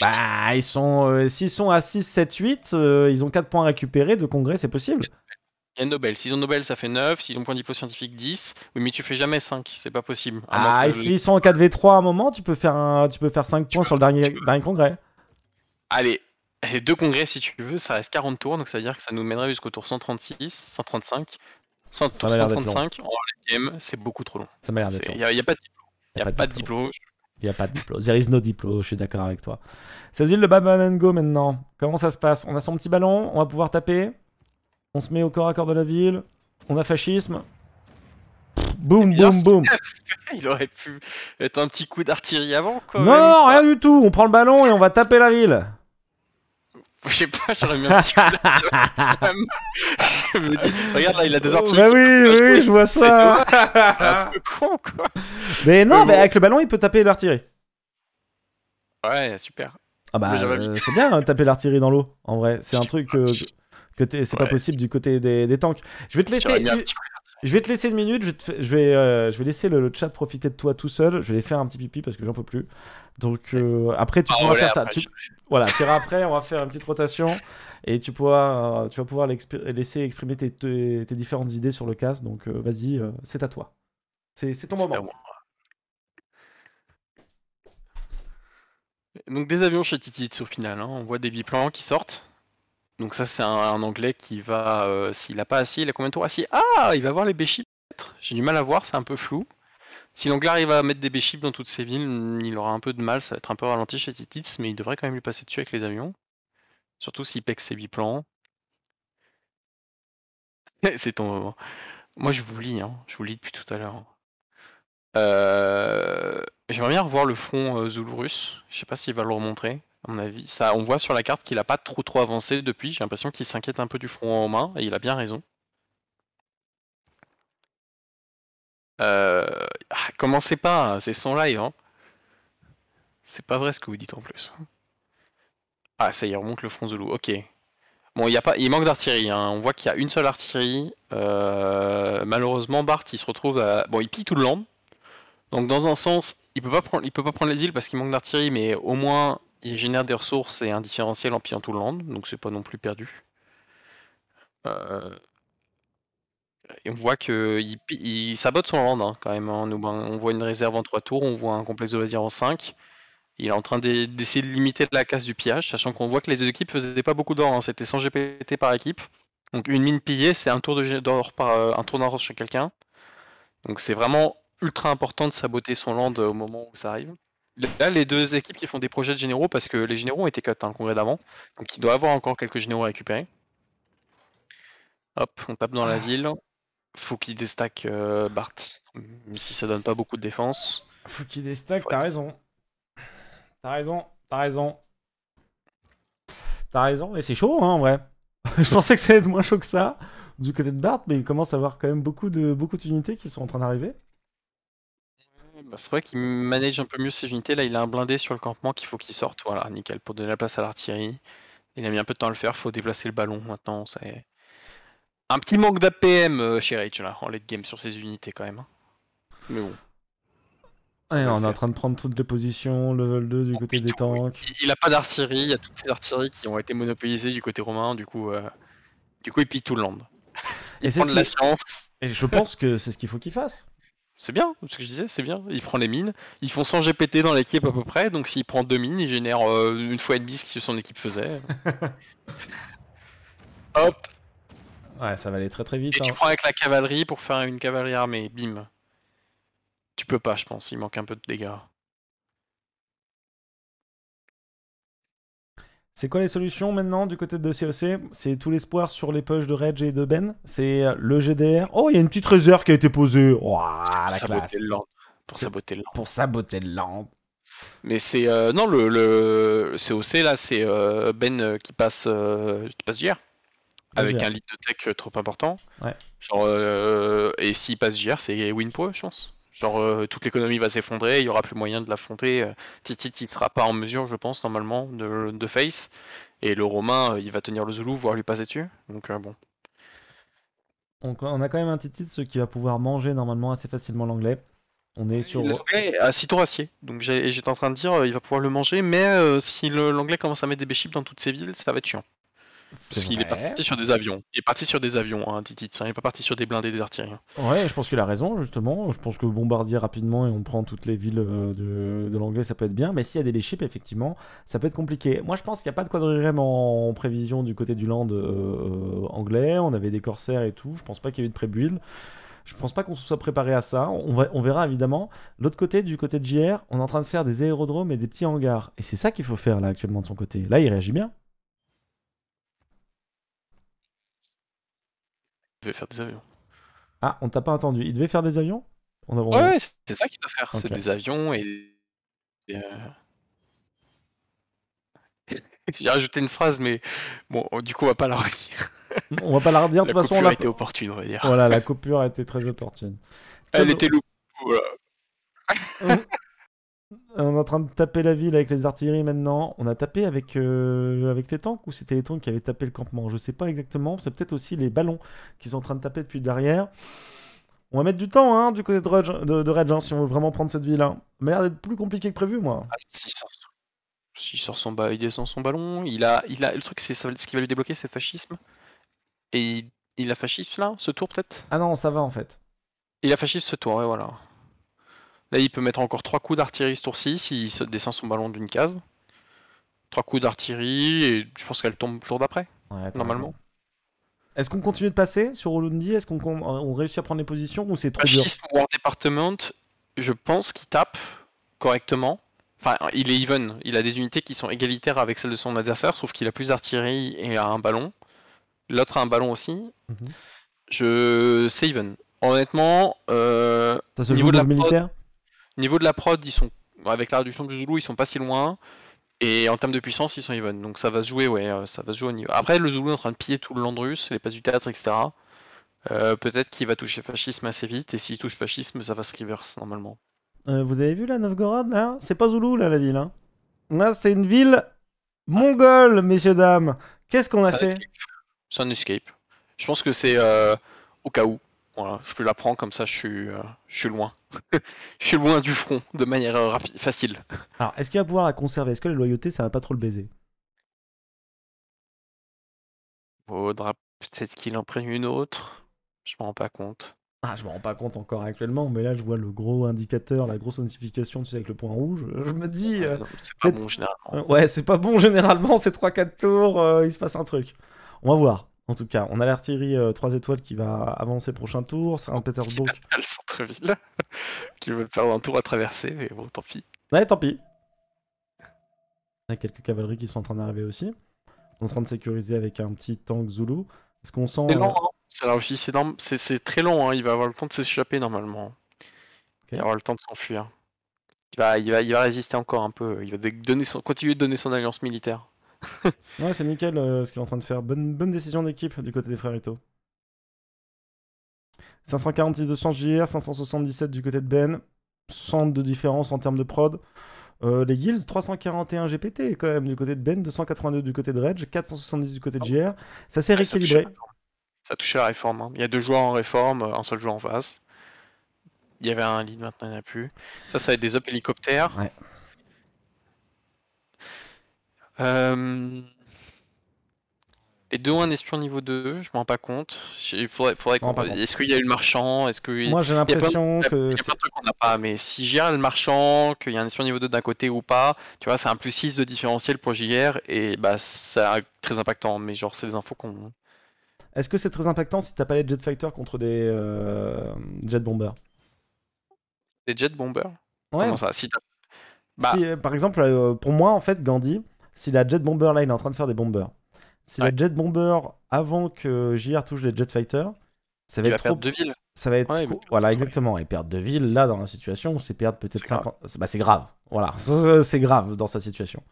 bah, ils sont S'ils sont à 6, 7, 8, ils ont 4 points récupérés, deux congrès, c'est possible. Nobel. S'ils ont Nobel, ça fait 9. S'ils ont point de diplôme scientifique, 10. Oui, mais tu fais jamais 5. C'est pas possible. Ah, et euh, s'ils sont en 4v3 à un moment, tu peux faire, un... tu peux faire 5 points sur le dernier, dernier congrès. Allez, les deux congrès, si tu veux, ça reste 40 tours. Donc ça veut dire que ça nous mènerait jusqu'au tour 136, 135. 135 en game, c'est beaucoup trop long. Ça m'a l'air d'être Il n'y a, pas de diplôme. Il n'y a, pas de diplôme. Il n'y a pas de diplôme. There is no diplôme, je suis d'accord avec toi. Cette ville, le go maintenant. Comment ça se passe On a son petit ballon, on va pouvoir taper. On se met au corps à corps de la ville. On a fascisme. Boum, boum, boum. Il aurait pu être un petit coup d'artillerie avant, quoi. Non, rien du tout. On prend le ballon et on va taper la ville. Je sais pas, j'aurais mis un petit coup je me dis, regarde là, il a des artilleries. Bah oui, oui, je vois ça. un peu con, quoi. Mais non, mais, avec le ballon, il peut taper l'artillerie. Ouais, super. Ah bah, euh, c'est bien, hein, taper l'artillerie dans l'eau, en vrai. C'est un truc c'est pas possible du côté des, tanks. Je vais te laisser. Je vais te laisser une minute, je, vais, euh, je vais laisser le, chat profiter de toi tout seul, je vais faire un petit pipi parce que j'en peux plus. Donc euh, après tu ah, pourras faire ça. Tu... Voilà, tu iras après, on va faire une petite rotation et tu, pourras, euh, tu vas pouvoir laisser exprimer tes, différentes idées sur le casque Donc vas-y, c'est à toi. C'est ton moment. Donc des avions chez Titits au final, hein. on voit des biplans qui sortent. Donc ça, c'est un, anglais qui va... Euh, s'il n'a pas assis, il a combien de tours assis Ah, il va voir les béchips. J'ai du mal à voir, c'est un peu flou. Si l'anglais arrive à mettre des béchips dans toutes ses villes, il aura un peu de mal, ça va être un peu ralenti chez Titits, mais il devrait quand même lui passer dessus avec les avions. Surtout s'il pec ses biplans. c'est ton moment. Moi, je vous lis, hein. je vous lis depuis tout à l'heure. Euh, j'aimerais bien revoir le front euh, russe. Je sais pas s'il va le remontrer on voit sur la carte qu'il n'a pas trop trop avancé depuis. J'ai l'impression qu'il s'inquiète un peu du front en main et il a bien raison. Euh, ah, commencez pas, hein, c'est son live. Hein. C'est pas vrai ce que vous dites en plus. Ah, ça y remonte le front Zulu. Ok. Bon, y a pas... il manque d'artillerie. Hein. On voit qu'il y a une seule artillerie. Euh, malheureusement, Bart, il se retrouve à. Bon, il pille tout le land. Donc, dans un sens, il peut pas prendre, il peut pas prendre la villes parce qu'il manque d'artillerie, mais au moins, il génère des ressources et un différentiel en pillant tout le land, donc c'est pas non plus perdu. Euh, et on voit qu'il il sabote son land hein, quand même. Hein. On voit une réserve en 3 tours, on voit un complexe de loisirs en 5. Il est en train d'essayer de limiter la casse du pillage, sachant qu'on voit que les équipes faisaient pas beaucoup d'or. Hein. C'était 100 GPT par équipe. Donc une mine pillée, c'est un tour d'or par euh, un tour d'or chez quelqu'un. Donc c'est vraiment ultra important de saboter son land au moment où ça arrive là, les deux équipes qui font des projets de généraux, parce que les généraux ont été cut hein, congrès d'avant, donc il doit avoir encore quelques généraux à récupérer. Hop, on tape dans la ville. Faut qu'il destaque euh, Bart, même si ça donne pas beaucoup de défense. Faut qu'il destaque. t'as raison. T'as raison, t'as raison. T'as raison, et c'est chaud hein, en vrai. Je pensais que ça allait être moins chaud que ça du côté de Bart, mais il commence à avoir quand même beaucoup de beaucoup d'unités qui sont en train d'arriver. Bah, c'est vrai qu'il manage un peu mieux ses unités. Là, il a un blindé sur le campement qu'il faut qu'il sorte. Voilà, nickel, pour donner la place à l'artillerie. Il a mis un peu de temps à le faire, faut déplacer le ballon maintenant. c'est Un petit manque d'APM euh, chez Rage, là, en late game sur ses unités quand même. Hein. Mais bon. on est en train de prendre toutes les positions, level 2 du côté des tanks. Il a pas d'artillerie, il y a toutes ces artilleries qui ont été monopolisées du côté romain, du coup, euh, du coup il pille tout le land. et prend de la science. Et je pense que c'est ce qu'il faut qu'il fasse c'est bien, ce que je disais, c'est bien. Il prend les mines. Ils font 100 GPT dans l'équipe à peu près. Donc s'il prend deux mines, il génère euh, une fois et demie ce que son équipe faisait. Hop. Ouais, ça va aller très très vite. Et tu hein. prends avec la cavalerie pour faire une cavalerie armée. Bim. Tu peux pas, je pense. Il manque un peu de dégâts. C'est quoi les solutions maintenant du côté de COC e C'est tout l'espoir sur les poches de Reg et de Ben. C'est euh, le GDR. Oh, il y a une petite réserve qui a été posée. Ouah, la classe. pour saboter le land. Pour saboter le Mais c'est euh, non le, le, COC là, c'est euh, Ben qui passe qui passe JR avec un lead de tech trop important. Ouais. Genre et s'il passe JR, c'est win je pense. Genre, euh, toute l'économie va s'effondrer, il n'y aura plus moyen de l'affronter. Euh, Titit, il ne sera pas en mesure, je pense, normalement, de, face. Et le Romain, euh, il va tenir le Zulu voire lui passer dessus. Donc, bon. On, a quand même un Titit, ce qui va pouvoir manger normalement assez facilement l'anglais. On est sur. L'anglais à 6 tours acier. Donc, j'étais en train de dire, il va pouvoir le manger, mais si l'anglais commence à mettre des béchips dans toutes ses villes, ça va être chiant. Parce qu'il est parti sur des avions. Il est parti sur des avions, hein, Titit. Il n'est pas parti sur des blindés des artilleries. Hein. Ouais, je pense qu'il a raison, justement. Je pense que bombardier rapidement et on prend toutes les villes euh, de, l'anglais, ça peut être bien. Mais s'il y a des léchips, effectivement, ça peut être compliqué. Moi, je pense qu'il n'y a pas de quadrirème en, prévision du côté du land euh, anglais. On avait des corsaires et tout. Je pense pas qu'il y ait eu de prébuile. Je pense pas qu'on se soit préparé à ça. On, va, on verra évidemment. L'autre côté, du côté de JR, on est en train de faire des aérodromes et des petits hangars. Et c'est ça qu'il faut faire là actuellement de son côté. Là, il réagit bien. faire des avions. Ah, on t'a pas entendu. Il devait faire des avions Ouais, c'est ça qu'il doit faire. C'est des avions et. Euh, j'ai rajouté une phrase, mais bon, oh, du coup, on va pas la redire. on va pas la redire, de toute façon. La coupure a été opportune, on Voilà, la coupure a été très opportune. Elle était loupée, on est en train de taper la ville avec les artilleries maintenant. On a tapé avec, euh, avec les tanks ou c'était les tanks qui avaient tapé le campement Je sais pas exactement. C'est peut-être aussi les ballons qui sont en train de taper depuis derrière. On va mettre du temps hein, du côté de Rage, de, hein, si on veut vraiment prendre cette ville. Hein. Mais l'air d'être plus compliqué que prévu, moi. Ah, si il, son il descend son ballon. Il a, il a... Le truc, c'est ce qui va lui débloquer, c'est fascisme. Et il... a fasciste, là, ce tour peut-être Ah non, ça va en fait. Il a fasciste ce tour, et voilà. Là, il peut mettre encore trois coups d'artillerie ce tour-ci s'il descend son ballon d'une case. Trois coups d'artillerie et je pense qu'elle tombe le tour d'après, normalement. Est-ce qu'on continue de passer sur Olundi Est-ce qu'on euh, réussit à prendre les positions ou c'est trop dur War Department, je pense qu'il tape correctement. Enfin, il est even. Il a des unités qui sont égalitaires avec celles de son adversaire, sauf qu'il a plus d'artillerie et a un ballon. L'autre a un ballon aussi. Mhm. Je. C'est even. Honnêtement. Euh, niveau de la militaire Niveau de la prod, ils sont avec la réduction du Zulu, ils sont pas si loin. Et en termes de puissance, ils sont even. Donc ça va se jouer, ouais, euh, ça va se jouer au niveau. Après, le Zulu est en train de piller tout le land russe, les passes du théâtre, etc. Euh, peut-être qu'il va toucher fascisme assez vite, et s'il touche fascisme, ça va se reverse normalement. Euh, vous avez vu la Novgorod là C'est pas Zulu là la ville. Hein là, c'est une ville mongole, messieurs dames. Qu'est-ce qu'on a fait C'est un escape. Je pense que c'est au cas où. Voilà, je la prendre comme ça, je suis, euh, je loin. je suis loin du front de manière euh, rapide, facile. Alors, est-ce qu'il va pouvoir la conserver Est-ce que la loyauté, ça va pas trop le baiser Vaudra peut-être qu'il en prenne une autre. Je m'en rends pas compte. Ah, je m'en rends pas compte encore actuellement, mais là je vois le gros indicateur, la grosse notification, tu sais, avec le point rouge. Je me dis. Ah, euh, c'est pas bon généralement. ouais, c'est pas bon généralement, c'est 3-4 tours, il se passe un truc. On va voir. En tout cas, on a l'artillerie 3 euh, étoiles qui va avancer prochain tour. Saint-Pétersbourg. Le centre-ville qui veut faire un tour à traverser, mais bon, tant pis. Ouais, tant pis. Il y a quelques cavaleries qui sont en train d'arriver aussi. En train de sécuriser avec un petit tank Zulu. Est-ce qu'on sent. C'est euh, long, hein. aussi, c'est, très long. Hein. il va avoir le temps de s'échapper normalement. Il va avoir le temps de s'enfuir. Il va, résister encore un peu. Il va continuer de donner son alliance militaire. ouais, c'est nickel euh, ce qu'il est en train de faire. Bonne, bonne décision d'équipe du côté des frères Ito. 546 200 JR, 577 du côté de Ben. 100 de différence en termes de prod. Euh, les Guilds, 341 GPT quand même du côté de Ben, 282 du côté de Reg, 470 du côté de ah JR. Ça s'est rééquilibré. Ça touchait, ça la réforme. Hein. Il y a deux joueurs en réforme, euh, un seul joueur en face. Il y avait un lead, maintenant il n'y en a plus. Ça, ça a être des up hélicoptères. Euh, et Les deux ont un espion niveau 2, je m'en rends pas compte. Il Est-ce qu'il y a eu le marchand Est-ce que... Moi j'ai l'impression que... Il y a qu'on n'a pas, mais si j'ai a le marchand, qu'il y a un espion niveau 2 d'un côté ou pas, tu vois, c'est un plus 6 de différentiel pour JR et bah c'est très impactant, mais genre c'est des infos qu'on... Est-ce que c'est très impactant si t'as pas les jet fighters contre des euh, jet bombers Des jet bombers Ouais. ça bah- euh, Par exemple, pour moi en fait, Gandhi si la jet bomber là, il est en train de faire des bombers. Si la jet bomber avant que JR touche les jet fighters, ça va il être va trop. De Ça va être. Voilà, exactement. Et perdre de ville, là, dans la situation, c'est perdre peut-être 50. Bah, c'est grave. Voilà, c'est grave dans sa situation.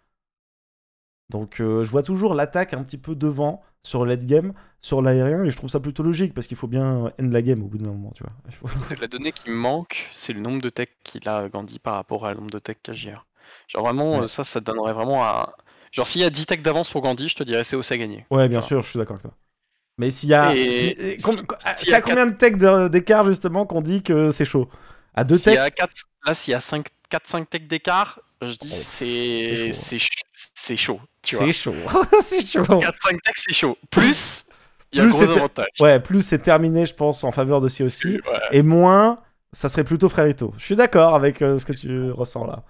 Donc, euh, je vois toujours l'attaque un petit peu devant sur late game, sur l'aérien, et je trouve ça plutôt logique parce qu'il faut bien end la game au bout d'un moment, tu vois. La donnée qui me manque, c'est le nombre de tech qu'il a, Gandhi, par rapport au nombre de tech qu'a JR. Genre, vraiment, euh, ça, ça donnerait vraiment à Genre, s'il y a 10 techs d'avance pour Gandhi, je te dirais c'est à gagner. Ouais, bien sûr, je suis d'accord avec toi. Mais s'il y a. s'il y a combien de techs d'écart, justement, qu'on dit que c'est chaud À 2 techs Là, s'il y a 4-5 techs d'écart, je dis c'est chaud. Hein. C'est chaud. c'est chaud. 4-5 hein. techs, c'est chaud. Plus, il y a gros avantage. Ouais, plus c'est terminé, je pense, en faveur de C.O.C. aussi. Et moins, ça serait plutôt Frérito. Je suis d'accord avec euh, ce que tu ressens là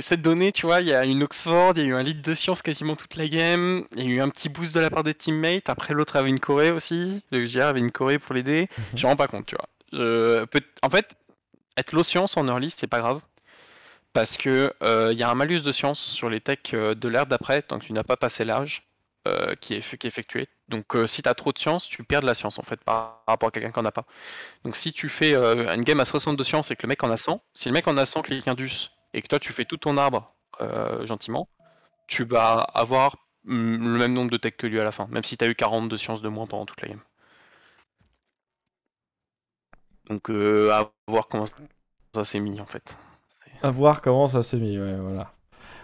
cette donnée, tu vois, il y a une Oxford, il y a eu un lead de science quasiment toute la game, il y a eu un petit boost de la part des teammates, après l'autre avait une Corée aussi, le GR avait une Corée pour l'aider, mm je me rends pas compte, tu vois. En fait, être low science en early, c'est pas grave, parce que euh, il y a un malus de science sur les techs euh, de l'air d'après, tant que tu n'as pas passé l'âge, euh, qui, est, effectué. Donc si tu as trop de science, tu perds de la science en fait par rapport à quelqu'un qui en a pas. Donc si tu fais une game à 62 sciences et que le mec en a 100, si le mec en a 100 que du et que toi tu fais tout ton arbre euh, gentiment, tu vas avoir mm, le même nombre de tech que lui à la fin, même si tu as eu 42 sciences de moins pendant toute la game. Donc euh, à voir comment ça s'est mis en fait. À voir comment ça s'est mis, ouais, voilà.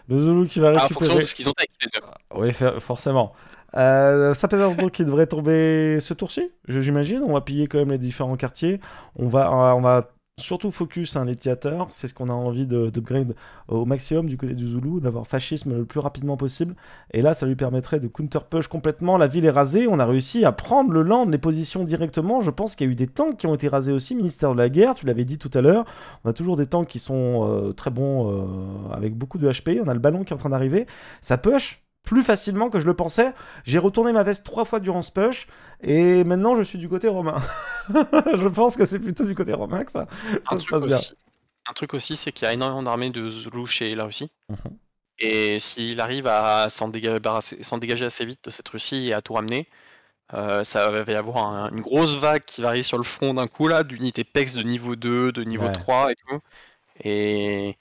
Le Zulu qui va ah, récupérer. Ah, de ce qu'ils ont ah, Oui, forcément. Euh, Saint-Pétersbourg qui devrait tomber ce tour-ci, j'imagine. On va piller quand même les différents quartiers. On va, on va surtout focus, un hein, les c'est ce qu'on a envie de, au maximum du côté du Zulu, d'avoir fascisme le plus rapidement possible. Et là, ça lui permettrait de counter-push complètement. La ville est rasée, on a réussi à prendre le land, les positions directement. Je pense qu'il y a eu des tanks qui ont été rasés aussi, ministère de la guerre, tu l'avais dit tout à l'heure. On a toujours des tanks qui sont euh, très bons euh, avec beaucoup de HP. On a le ballon qui est en train d'arriver. Ça push, plus facilement que je le pensais. J'ai retourné ma veste trois fois durant ce push, et maintenant je suis du côté romain. je pense que c'est plutôt du côté romain que ça, ça se passe bien. Un truc aussi, c'est qu'il y a énormément d'armées de Zulu chez la Russie. Mhm. Et s'il arrive à s'en dégager, assez vite de cette Russie et à tout ramener, euh, ça va y avoir une grosse vague qui va arriver sur le front d'un coup là, d'unités PEX de niveau 2, de niveau 3 et tout. Et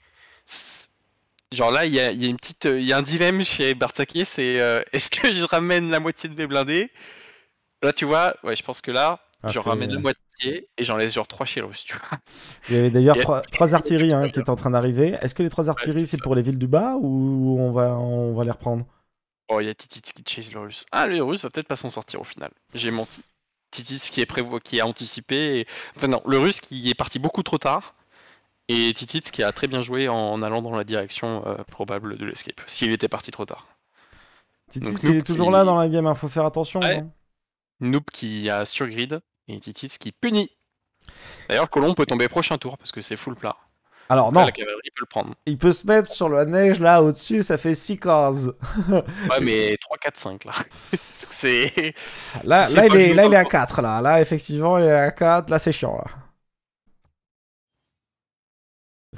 genre là, il y a, euh, y a un dilemme chez Bartakis, c'est euh, est-ce que je ramène la moitié de mes blindés Là, tu vois, ouais, je pense que là, ah, je ramène la moitié et j'en laisse genre 3 chez russe, tu vois. Il y avait d'ailleurs 3, trois artilleries hein, qui étaient en train d'arriver. Est-ce que les 3 artilleries, c'est pour les villes du bas ou on va, on va les reprendre Oh, il y a Titis qui chase le russe. Ah, le russe va peut-être pas s'en sortir au final. J'ai menti. Titis qui est prévu, qui est anticipé. Et... Enfin, non, le russe qui est parti beaucoup trop tard et Titits qui a très bien joué en allant dans la direction euh, probable de l'escape, s'il était parti trop tard. il est toujours là dans la game, il hein, faut faire attention. Ouais. Hein. Noob qui a surgrid et Titits qui punit. D'ailleurs, Colomb peut tomber prochain tour parce que c'est full plat. Alors non. Il peut le prendre. Il peut se mettre sur la neige là au-dessus, ça fait 6 cases. ouais, mais 3, 4, 5 là. c'est. Là, là, il, est, là il est à 4 là. Là, effectivement, il est à 4. Là, c'est chiant là.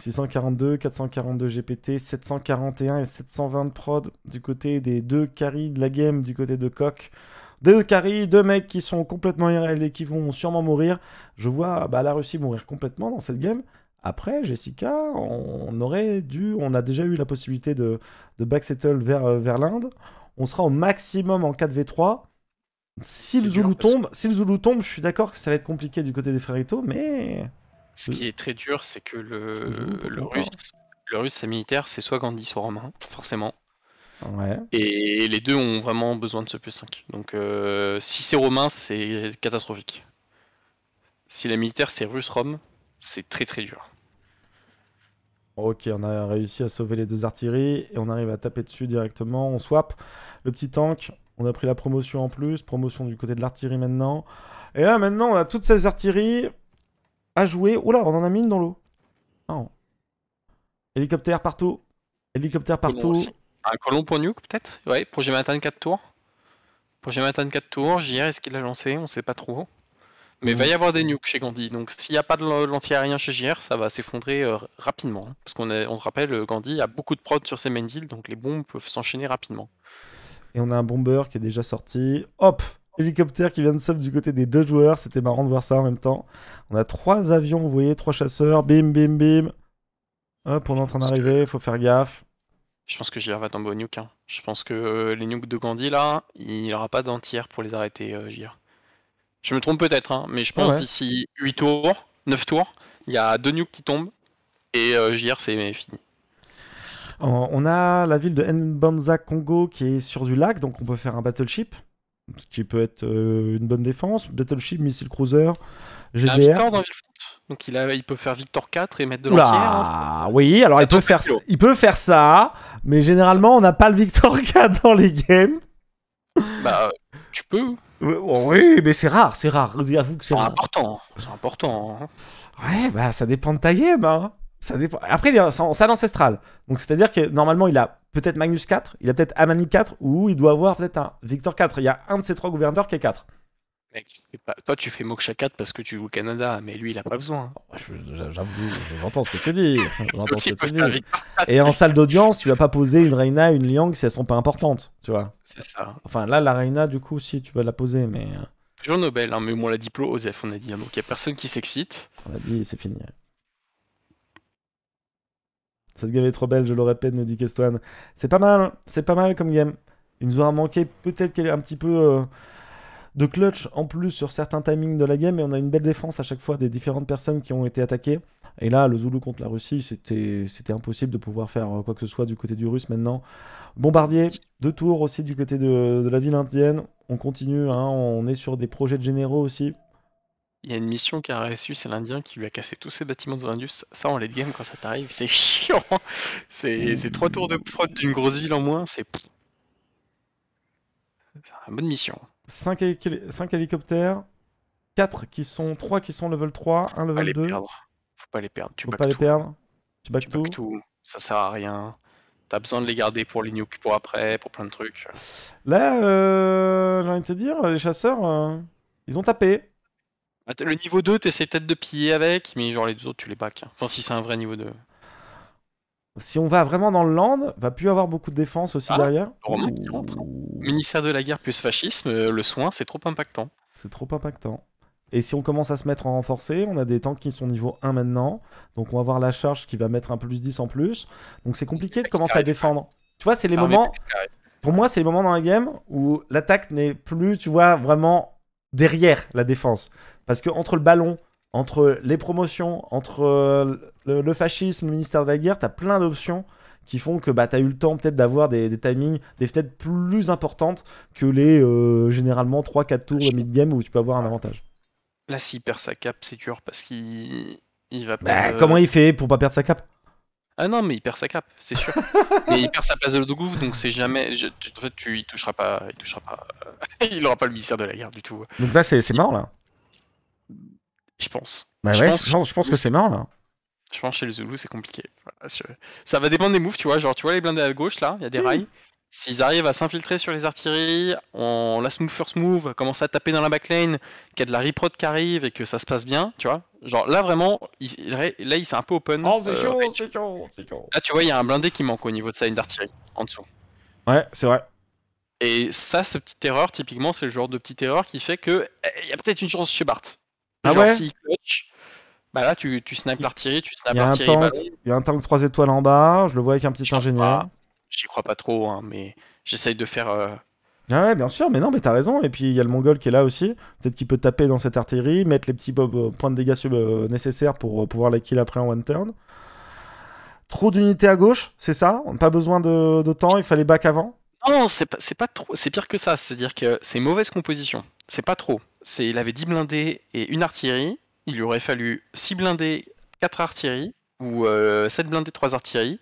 642, 442 GPT, 741 et 720 prod du côté des deux caries de la game, du côté de Coq. Deux caries, deux mecs qui sont complètement irréels et qui vont sûrement mourir. Je vois bah, la Russie mourir complètement dans cette game. Après, Jessica, on aurait dû, on a déjà eu la possibilité de, de settle vers, euh, vers l'Inde. On sera au maximum en 4v3. Si le, Zulu tombe, si tombe, je suis d'accord que ça va être compliqué du côté des Ferrito, mais ce qui mm. est très dur, c'est que le, russe, le russe, militaire, c'est soit Gandhi, soit Romain, forcément. Ouais. Et les deux ont vraiment besoin de ce plus 5. Donc euh, si c'est Romain, c'est catastrophique. Si la militaire, c'est russe-Rome, c'est très très dur. Ok, on a réussi à sauver les deux artilleries et on arrive à taper dessus directement. On swap le petit tank. On a pris la promotion en plus, promotion du côté de l'artillerie maintenant. Et là maintenant, on a toutes ces artilleries jouer jouer. Oula, on en a mis une dans l'eau. Hélicoptère partout. Hélicoptère partout. Un ah, colon pour Nuke, peut-être Ouais, projet Manhattan 4 tours. Projet de 4 tours. JR, est-ce qu'il a lancé On sait pas trop. Mais il mm. va y avoir des nukes chez Gandhi. Donc s'il n'y a pas de l'anti-aérien chez JR, ça va s'effondrer euh, rapidement. Hein, parce qu'on on rappelle, Gandhi a beaucoup de prod sur ses main deal, donc les bombes peuvent s'enchaîner rapidement. Et on a un bomber qui est déjà sorti. Hop Hélicoptère qui vient de sub du côté des deux joueurs. C'était marrant de voir ça en même temps. On a trois avions, vous voyez, trois chasseurs. Bim, bim, bim. Hop, on est en train d'arriver, faut faire gaffe. Je pense que JR va tomber au nuke. Hein. Je pense que euh, les nukes de Gandhi, là, il aura pas d'entière pour les arrêter, euh, JR. Je me trompe peut-être, hein, mais je ah pense ici 8 tours, 9 tours, il y a deux nukes qui tombent et euh, JR, c'est fini. On a la ville de Nbanza Congo qui est sur du lac, donc on peut faire un battleship qui peut être euh, une bonne défense. Battleship, Missile Cruiser, GDR. Ah, il Donc il, a, il peut faire Victor 4 et mettre de l'entière. Ah oui, alors il peut, faire, il peut faire ça, mais généralement on n'a pas le Victor 4 dans les games. Bah, tu peux. Euh, oui, mais c'est rare, c'est rare. que c'est important. C'est important. Hein. Ouais, bah ça dépend de ta game. Hein. Après, il est en salle ancestrale. Donc, c'est-à-dire que normalement, il a peut-être Magnus 4, il a peut-être Amani 4, ou il doit avoir peut-être un Victor 4. Il y a un de ces trois gouverneurs qui est 4. Mec, toi, tu fais Moksha 4 parce que tu joues au Canada, mais lui, il a pas besoin. Hein. Oh, j'avoue, j'entends ce que tu dis. J'entends ce que tu dis. Et en salle d'audience, tu vas pas poser une Reina, une Liang si elles sont pas importantes, tu vois. C'est ça. Enfin, là, la Reina, du coup, si tu vas la poser, mais. Euh, Toujours Nobel, hein, mais moins la Diplo, Osef, on a dit. Hein. donc, il y a personne qui s'excite. On a dit, c'est fini. Cette game est trop belle, je l'aurais peine nous dit Kestwan. C'est pas mal, hein. c'est pas mal comme game. Il nous aura manqué peut-être un petit peu euh, de clutch en plus sur certains timings de la game, mais on a une belle défense à chaque fois des différentes personnes qui ont été attaquées. Et là, le Zulu contre la Russie, c'était impossible de pouvoir faire euh, quoi que ce soit du côté du Russe maintenant. Bombardier, deux tours aussi du côté de, la ville indienne. On continue, hein, on est sur des projets de généraux aussi. Il y a une mission a reçu, c'est l'Indien qui lui a cassé tous ses bâtiments dans indus Ça, en late game, quand ça t'arrive, c'est chiant. C'est trois tours de prod d'une grosse ville en moins, c'est. C'est une bonne mission. 5, hélicoptères, 4 qui sont, 3 qui sont level 3, 1 level 2. perdre. Faut pas les perdre. Tu Faut pas les perdre. Tu back tout. Ça sert à rien. T'as besoin de les garder pour les nukes, pour après, pour plein de trucs. Là, euh, j'ai envie de te dire, les chasseurs, euh, ils ont tapé. Ah, le niveau 2, tu essaies peut-être de piller avec, mais genre les deux autres, tu les packs. Hein. Enfin, si c'est un vrai niveau 2. Si on va vraiment dans le land, va plus avoir beaucoup de défense aussi ah, derrière. Hein. Ministère de la guerre plus fascisme, euh, le soin, c'est trop impactant. C'est trop impactant. Et si on commence à se mettre en renforcé, on a des tanks qui sont niveau 1 maintenant. Donc on va avoir la charge qui va mettre un plus 10 en plus. Donc c'est compliqué de commencer à défendre. Tu vois, c'est les moments. Pour moi, c'est les moments dans la game où l'attaque n'est plus, tu vois, vraiment derrière la défense. Parce que entre le ballon, entre les promotions, entre euh, le, fascisme, le ministère de la guerre, t'as plein d'options qui font que bah, tu eu le temps peut-être d'avoir des, timings, des fenêtres plus importantes que les euh, généralement 3-4 tours mid-game où tu peux avoir un avantage. Là, s'il perd sa cape, c'est sûr parce qu'il il va bah, pas. Euh, comment il fait pour pas perdre sa cape ah non, mais il perd sa cape, c'est sûr. mais il perd sa place de Lodogouf, donc c'est jamais. en tu, il touchera pas. Il touchera pas. il aura pas le ministère de la guerre du tout. Donc là, c'est marrant, là. Je pense. Bah je, ouais, pense je, pense, que c'est marrant là. Je pense que chez le Zulu, c'est compliqué. ça va dépendre des moves, tu vois. Genre, tu vois les blindés à gauche là, il y a des hmm. rails. S'ils arrivent à s'infiltrer sur les artilleries, on la move first move, commencer à taper dans la backlane, qu'il y a de la reprod qui arrive et que ça se passe bien, tu vois. Genre là vraiment, là il s'est un peu open. Oh, euh, c'est chaud, c'est chaud, Là tu vois, il y a un blindé qui manque au niveau de sa ligne d'artillerie, en dessous. Ouais, c'est vrai. Et ça, ce petite erreur, typiquement, c'est le genre de petite erreur qui fait que eh, il y a peut-être une chance chez Bart. Ah ouais bah là, tu, snipes l'artillerie, tu snipes l'artillerie. Il y a un tank 3 étoiles en bas, je le vois avec un petit ingénieur. J'y crois pas trop, hein, mais j'essaye de faire. Euh, ah ouais, bien sûr, mais non, mais t'as raison. Et puis il y a le mongol qui est là aussi. Peut-être qu'il peut taper dans cette artillerie, mettre les petits euh, points de dégâts euh, nécessaires pour pouvoir les kill après en one turn. Trop d'unités à gauche, c'est ça On pas besoin de, temps, il fallait back avant Non, c'est pas, pas trop. C'est pire que ça. C'est-à-dire que c'est mauvaise composition. C'est pas trop il avait 10 blindés et une artillerie. Il lui aurait fallu 6 blindés, 4 artilleries, ou 7 euh, blindés, 3 artilleries.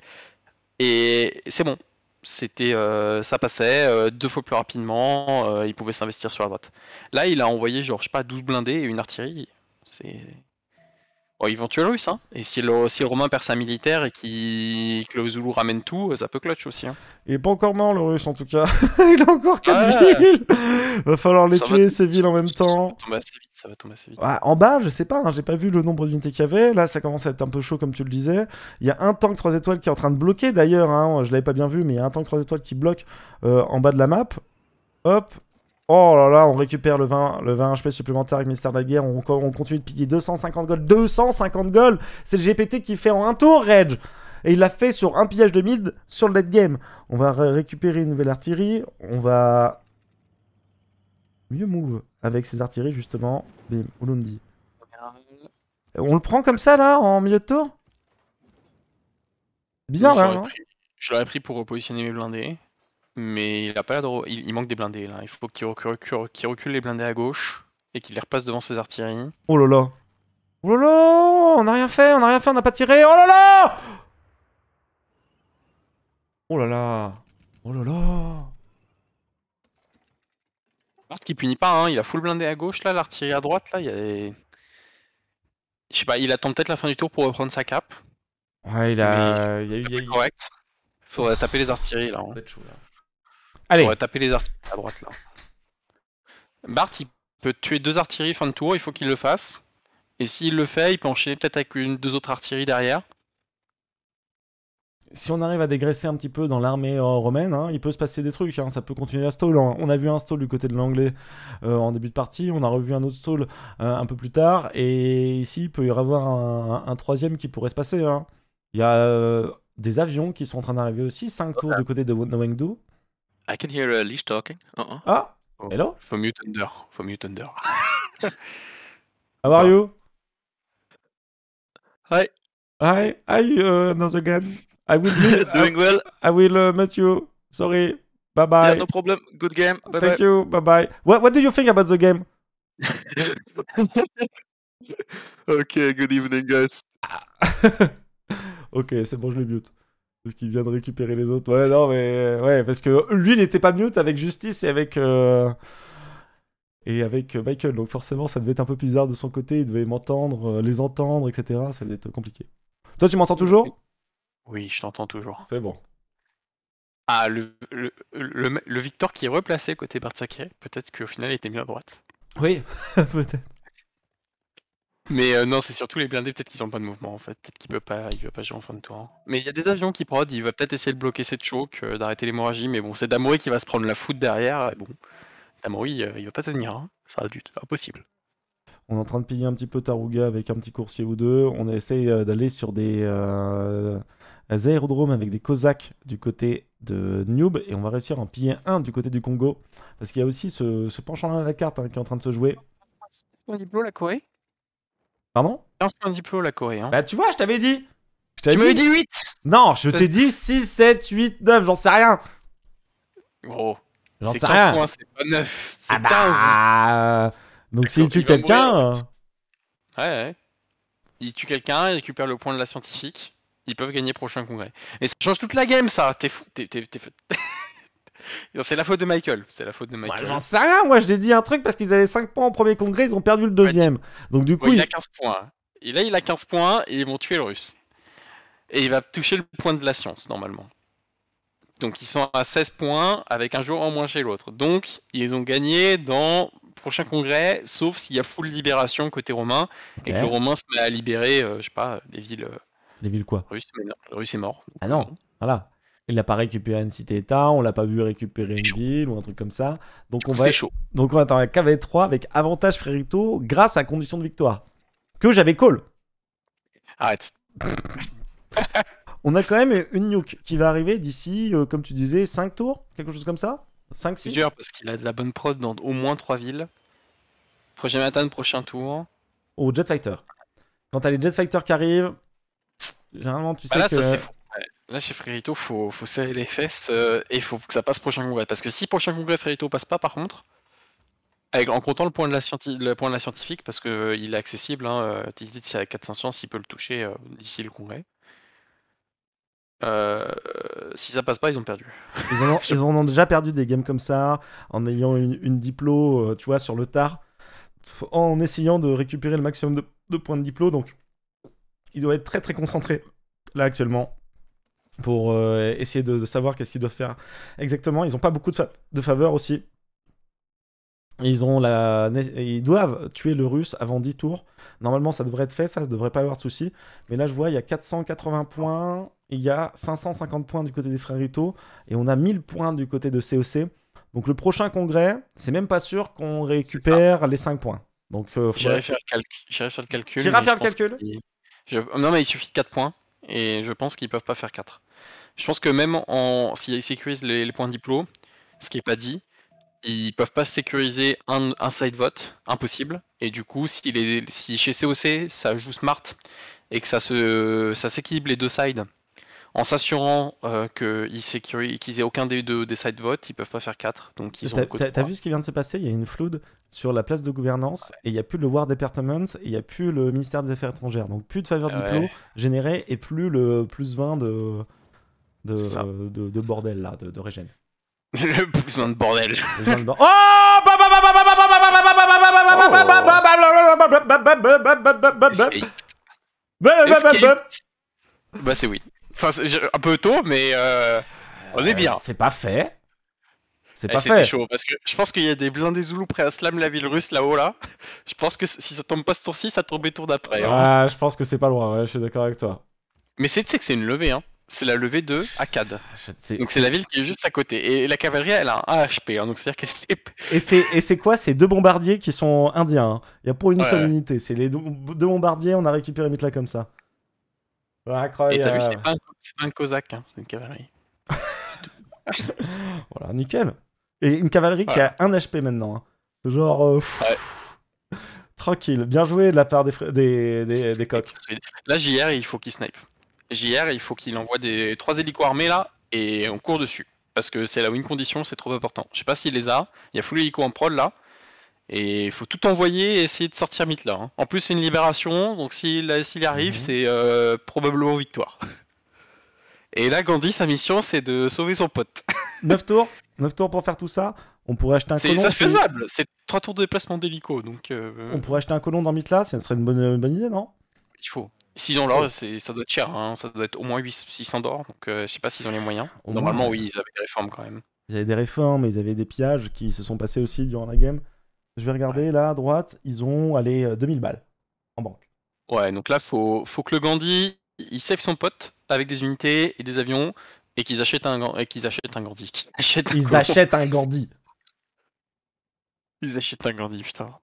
Et c'est bon. C'était, euh, ça passait euh, deux fois plus rapidement, il pouvait s'investir sur la droite. Là, il a envoyé, genre, je sais pas, 12 blindés et une artillerie. C'est ils vont tuer Russe, hein. Et si le, Romain perd sa militaire et que le zoulou ramène tout, euh, ça peut clutch aussi. Hein. Il est pas encore mort, le Russe, en tout cas. il a encore 4 ah. villes Va falloir les tuer, ces villes en même temps. Va tomber assez vite, ça va tomber assez vite. Ah, en bas, je sais pas, hein, j'ai pas vu le nombre d'unités qu'il y avait. Là, ça commence à être un peu chaud, comme tu le disais. Il y a un tank 3 étoiles qui est en train de bloquer, d'ailleurs. Hein. Je l'avais pas bien vu, mais il y a un tank 3 étoiles qui bloque euh, en bas de la map. Hop, Oh là là, on récupère le 20, le 20 HP supplémentaire avec Mister de la Guerre. On, continue de piller 250 gold. 250 gold C'est le GPT qui fait en un tour, Rage et il l'a fait sur un pillage de mid sur le late game. On va récupérer une nouvelle artillerie. On va mieux move avec ses artilleries justement. Bim, Ulundi. On le prend comme ça là en milieu de tour Bizarre Hein Je l'aurais pris pour repositionner mes blindés mais il a pas il, manque des blindés là. Il faut qu'il recule, les blindés à gauche et qu'il les repasse devant ses artilleries. Oh là là Oh là là On n'a rien fait, on n'a rien fait, on n'a pas tiré Oh là là Oh là là Oh là là Parce qu'il punit pas, hein. il a full blindé à gauche là, l'artillerie à droite là, il y a des... Je sais pas, il attend peut-être la fin du tour pour reprendre sa cape. Ouais, il a... Il eu... Correct. Faudrait taper les artilleries là. Hein. Allez. On va taper les artilleries à droite là. Bart, il peut tuer deux artilleries fin de tour, il faut qu'il le fasse. Et s'il le fait, il peut enchaîner peut-être avec une, deux autres artilleries derrière. Si on arrive à dégraisser un petit peu dans l'armée euh, romaine, hein, il peut se passer des trucs, hein, ça peut continuer à stall. Hein. On a vu un stall du côté de l'anglais euh, en début de partie, on a revu un autre stall euh, un peu plus tard, et ici il peut y avoir un, troisième qui pourrait se passer. Il y a des avions qui sont en train d'arriver aussi, 5 tours du côté de Noengdo. I can hear uh, Leash talking. Uh -uh. Ah, oh. hello? From you thunder. From you thunder. How are you? Hi. Hi. Hi, uh, another game. I will be doing uh, well. I will uh, meet you. Sorry. Bye bye. Yeah, no problem. Good game. Bye Thank you. Bye bye. What What do you think about the game? okay. Good evening, guys. Okay, c'est bon, je le mute. Parce qu'il vient de récupérer les autres. Ouais, non, mais. Ouais, parce que lui, il n'était pas mute avec Justice et avec. Euh, et avec Michael. Donc forcément, ça devait être un peu bizarre de son côté. Il devait m'entendre, euh, les entendre, etc. Ça devait être compliqué. Toi, tu m'entends toujours Oui, je t'entends toujours. C'est bon. Ah, le, le, Victor qui est replacé côté Sacré peut-être qu'au final, il était mieux à droite. Oui, peut-être. Mais euh, non, c'est surtout les blindés, peut-être qu'ils ont pas de mouvement en fait. Peut-être qu'il peut pas, il peut pas jouer en fin de tour. Hein. Mais il y a des avions qui prod, il va peut-être essayer de bloquer cette choke, d'arrêter l'hémorragie, mais bon, c'est Damoury qui va se prendre la foudre derrière. Et bon, Damory, euh, il va pas tenir, hein. ça du tout, impossible. On est en train de piller un petit peu Taruga avec un petit coursier ou deux. On essaye euh, d'aller sur des, des, aérodromes avec des Cosaques du côté de Nube, et on va réussir à en piller un du côté du Congo parce qu'il y a aussi ce, penchant à la carte hein, qui est en train de se jouer. la Corée Pardon 15 points de diplôme, la Corée. Hein. Bah, tu vois, je t'avais dit. Je tu m'avais dit 8 Non, je t'ai dit 6, 7, 8, 9, j'en sais rien. Gros. J'en sais 15 rien. points, c'est pas 9. C'est 15. Ah bah, euh, donc s'il tue quelqu'un. Euh. Ouais, ouais. Il tue quelqu'un, il récupère le point de la scientifique. Ils peuvent gagner prochain congrès. Et ça change toute la game, ça. T'es fou. T'es. C'est la faute de Michael. C'est la faute de Michael. J'en sais rien, moi je t'ai dit un truc parce qu'ils avaient 5 points au premier congrès, ils ont perdu le deuxième. Donc du coup. il, a 15 points. Et là, il a 15 points et ils vont tuer le russe. Et il va toucher le point de la science, normalement. Donc ils sont à 16 points avec un jour en moins chez l'autre. Donc ils ont gagné dans prochain congrès, sauf s'il y a full libération côté romain et que le romain se met à libérer, euh, je sais pas, des villes. des euh, les villes quoi le russe est mort. Ah non, euh, voilà il n'a pas récupéré une cité-état, on l'a pas vu récupérer une ville ou un truc comme ça. Donc on va être... chaud. Donc on attend un KV3 avec avantage Frérito grâce à condition de victoire que j'avais call. Arrête. on a quand même une nuke qui va arriver d'ici euh, comme tu disais 5 tours, quelque chose comme ça. 5 6. C'est dur parce qu'il a de la bonne prod dans au moins 3 villes. Prochain matin, prochain tour. Au Jet Fighter. Quand t'as les Jet Fighter qui arrivent, généralement tu bah sais là, que... Là, chez Frérito, faut, faut serrer les fesses euh, et il faut que ça passe prochain congrès. Parce que si prochain congrès Frérito passe pas, par contre, en comptant le point de la, le point de la scientifique, parce qu'il euh, est accessible, hein, euh, Tizit, c'est à 400 sciences, il peut le toucher d'ici le congrès. si ça passe pas, ils ont perdu. Ils ont, déjà perdu des games comme ça, en ayant une, une diplo, tu vois, sur le tard, en essayant de récupérer le maximum de, points de diplo. Donc, il doit être très très concentré là actuellement pour euh, essayer de, savoir qu'est-ce qu'ils doivent faire exactement. Ils n'ont pas beaucoup de, faveurs aussi. Ils, ont la... ils doivent tuer le russe avant 10 tours. Normalement, ça devrait être fait, ça ne devrait pas avoir de soucis Mais là, je vois, il y a 480 points, il y a 550 points du côté des frères Rito, et on a 1000 points du côté de COC. Donc le prochain congrès, c'est même pas sûr qu'on récupère les 5 points. Donc euh, J'irai faire, le calcul. J'irai faire le calcul Non, mais il suffit de 4 points, et je pense qu'ils peuvent pas faire 4. Je pense que même en, s'ils sécurisent les, points diplômes, ce qui n'est pas dit, ils peuvent pas sécuriser un, side vote, impossible. Et du coup, si, si chez COC ça joue smart et que ça se ça s'équilibre les deux sides, en s'assurant euh, qu'ils qu'ils aient aucun des deux des side votes, ils peuvent pas faire quatre. Donc ils ont. T'as vu ce qui vient de se passer Il y a une floude sur la place de gouvernance et il n'y a plus le War Department et il n'y a plus le ministère des Affaires étrangères. Donc plus de faveur ah ouais. diplôme et plus le plus 20 de de, bordel là, de, de Régène. Le besoin de bordel. oh Bah c'est oui. Enfin, un peu tôt, mais on est bien. c'est pas fait. C'est pas fait. chaud parce que je pense qu'il y a des blindés zoulous prêts à slam la ville russe là-haut là. Je pense que si ça tombe pas ce tour-ci, ça tombe les tours d'après. je pense que c'est pas loin. je suis d'accord avec toi. Mais c'est que c'est une levée, hein c'est la levée de Akkad. Donc c'est la ville qui est juste à côté. Et la cavalerie, elle a un HP, hein, donc cest dire qu'elle Et c'est quoi ces deux bombardiers qui sont indiens hein. Il y a pour une seule unité. C'est les deux, bombardiers, on a récupéré là comme ça. incroyable. Et t'as vu, c'est pas, un, un Cosaque, hein, c'est une cavalerie. voilà, nickel. Et une cavalerie qui a un HP maintenant. Genre. Euh, tranquille. Bien joué de la part des, des, des, coqs. Là, JR, il faut qu'il snipe. JR, il faut qu'il envoie des trois hélicos armés là et on court dessus. Parce que c'est la win condition, c'est trop important. Je sais pas s'il les a. Il y a full hélico en prod là. Et il faut tout envoyer et essayer de sortir Mythe hein. En plus, c'est une libération, donc s'il arrive, mhm. c'est euh, probablement victoire. Et là, Gandhi, sa mission, c'est de sauver son pote. 9 tours 9 tours pour faire tout ça on pourrait acheter un colon. C'est faisable, c'est 3 tours de déplacement d'hélico. donc. Euh, on pourrait acheter un colon dans Mythla, ça serait une bonne, une bonne idée, non Il faut. S'ils ont l'or, ça doit être cher, hein. ça doit être au moins 600 d'or, donc euh, je sais pas s'ils ont les moyens. Normalement, oui, ils avaient des réformes quand même. Ils avaient des réformes, ils avaient des pillages qui se sont passés aussi durant la game. Je vais regarder là à droite, ils ont allez, 2000 euh, balles en banque. Ouais, donc là, faut, faut que le Gandhi il save son pote avec des unités et des avions et qu'ils achètent un, et achètent un Gandhi. Ils achètent un, ils achètent un Gandhi. Ils achètent un Gandhi, putain.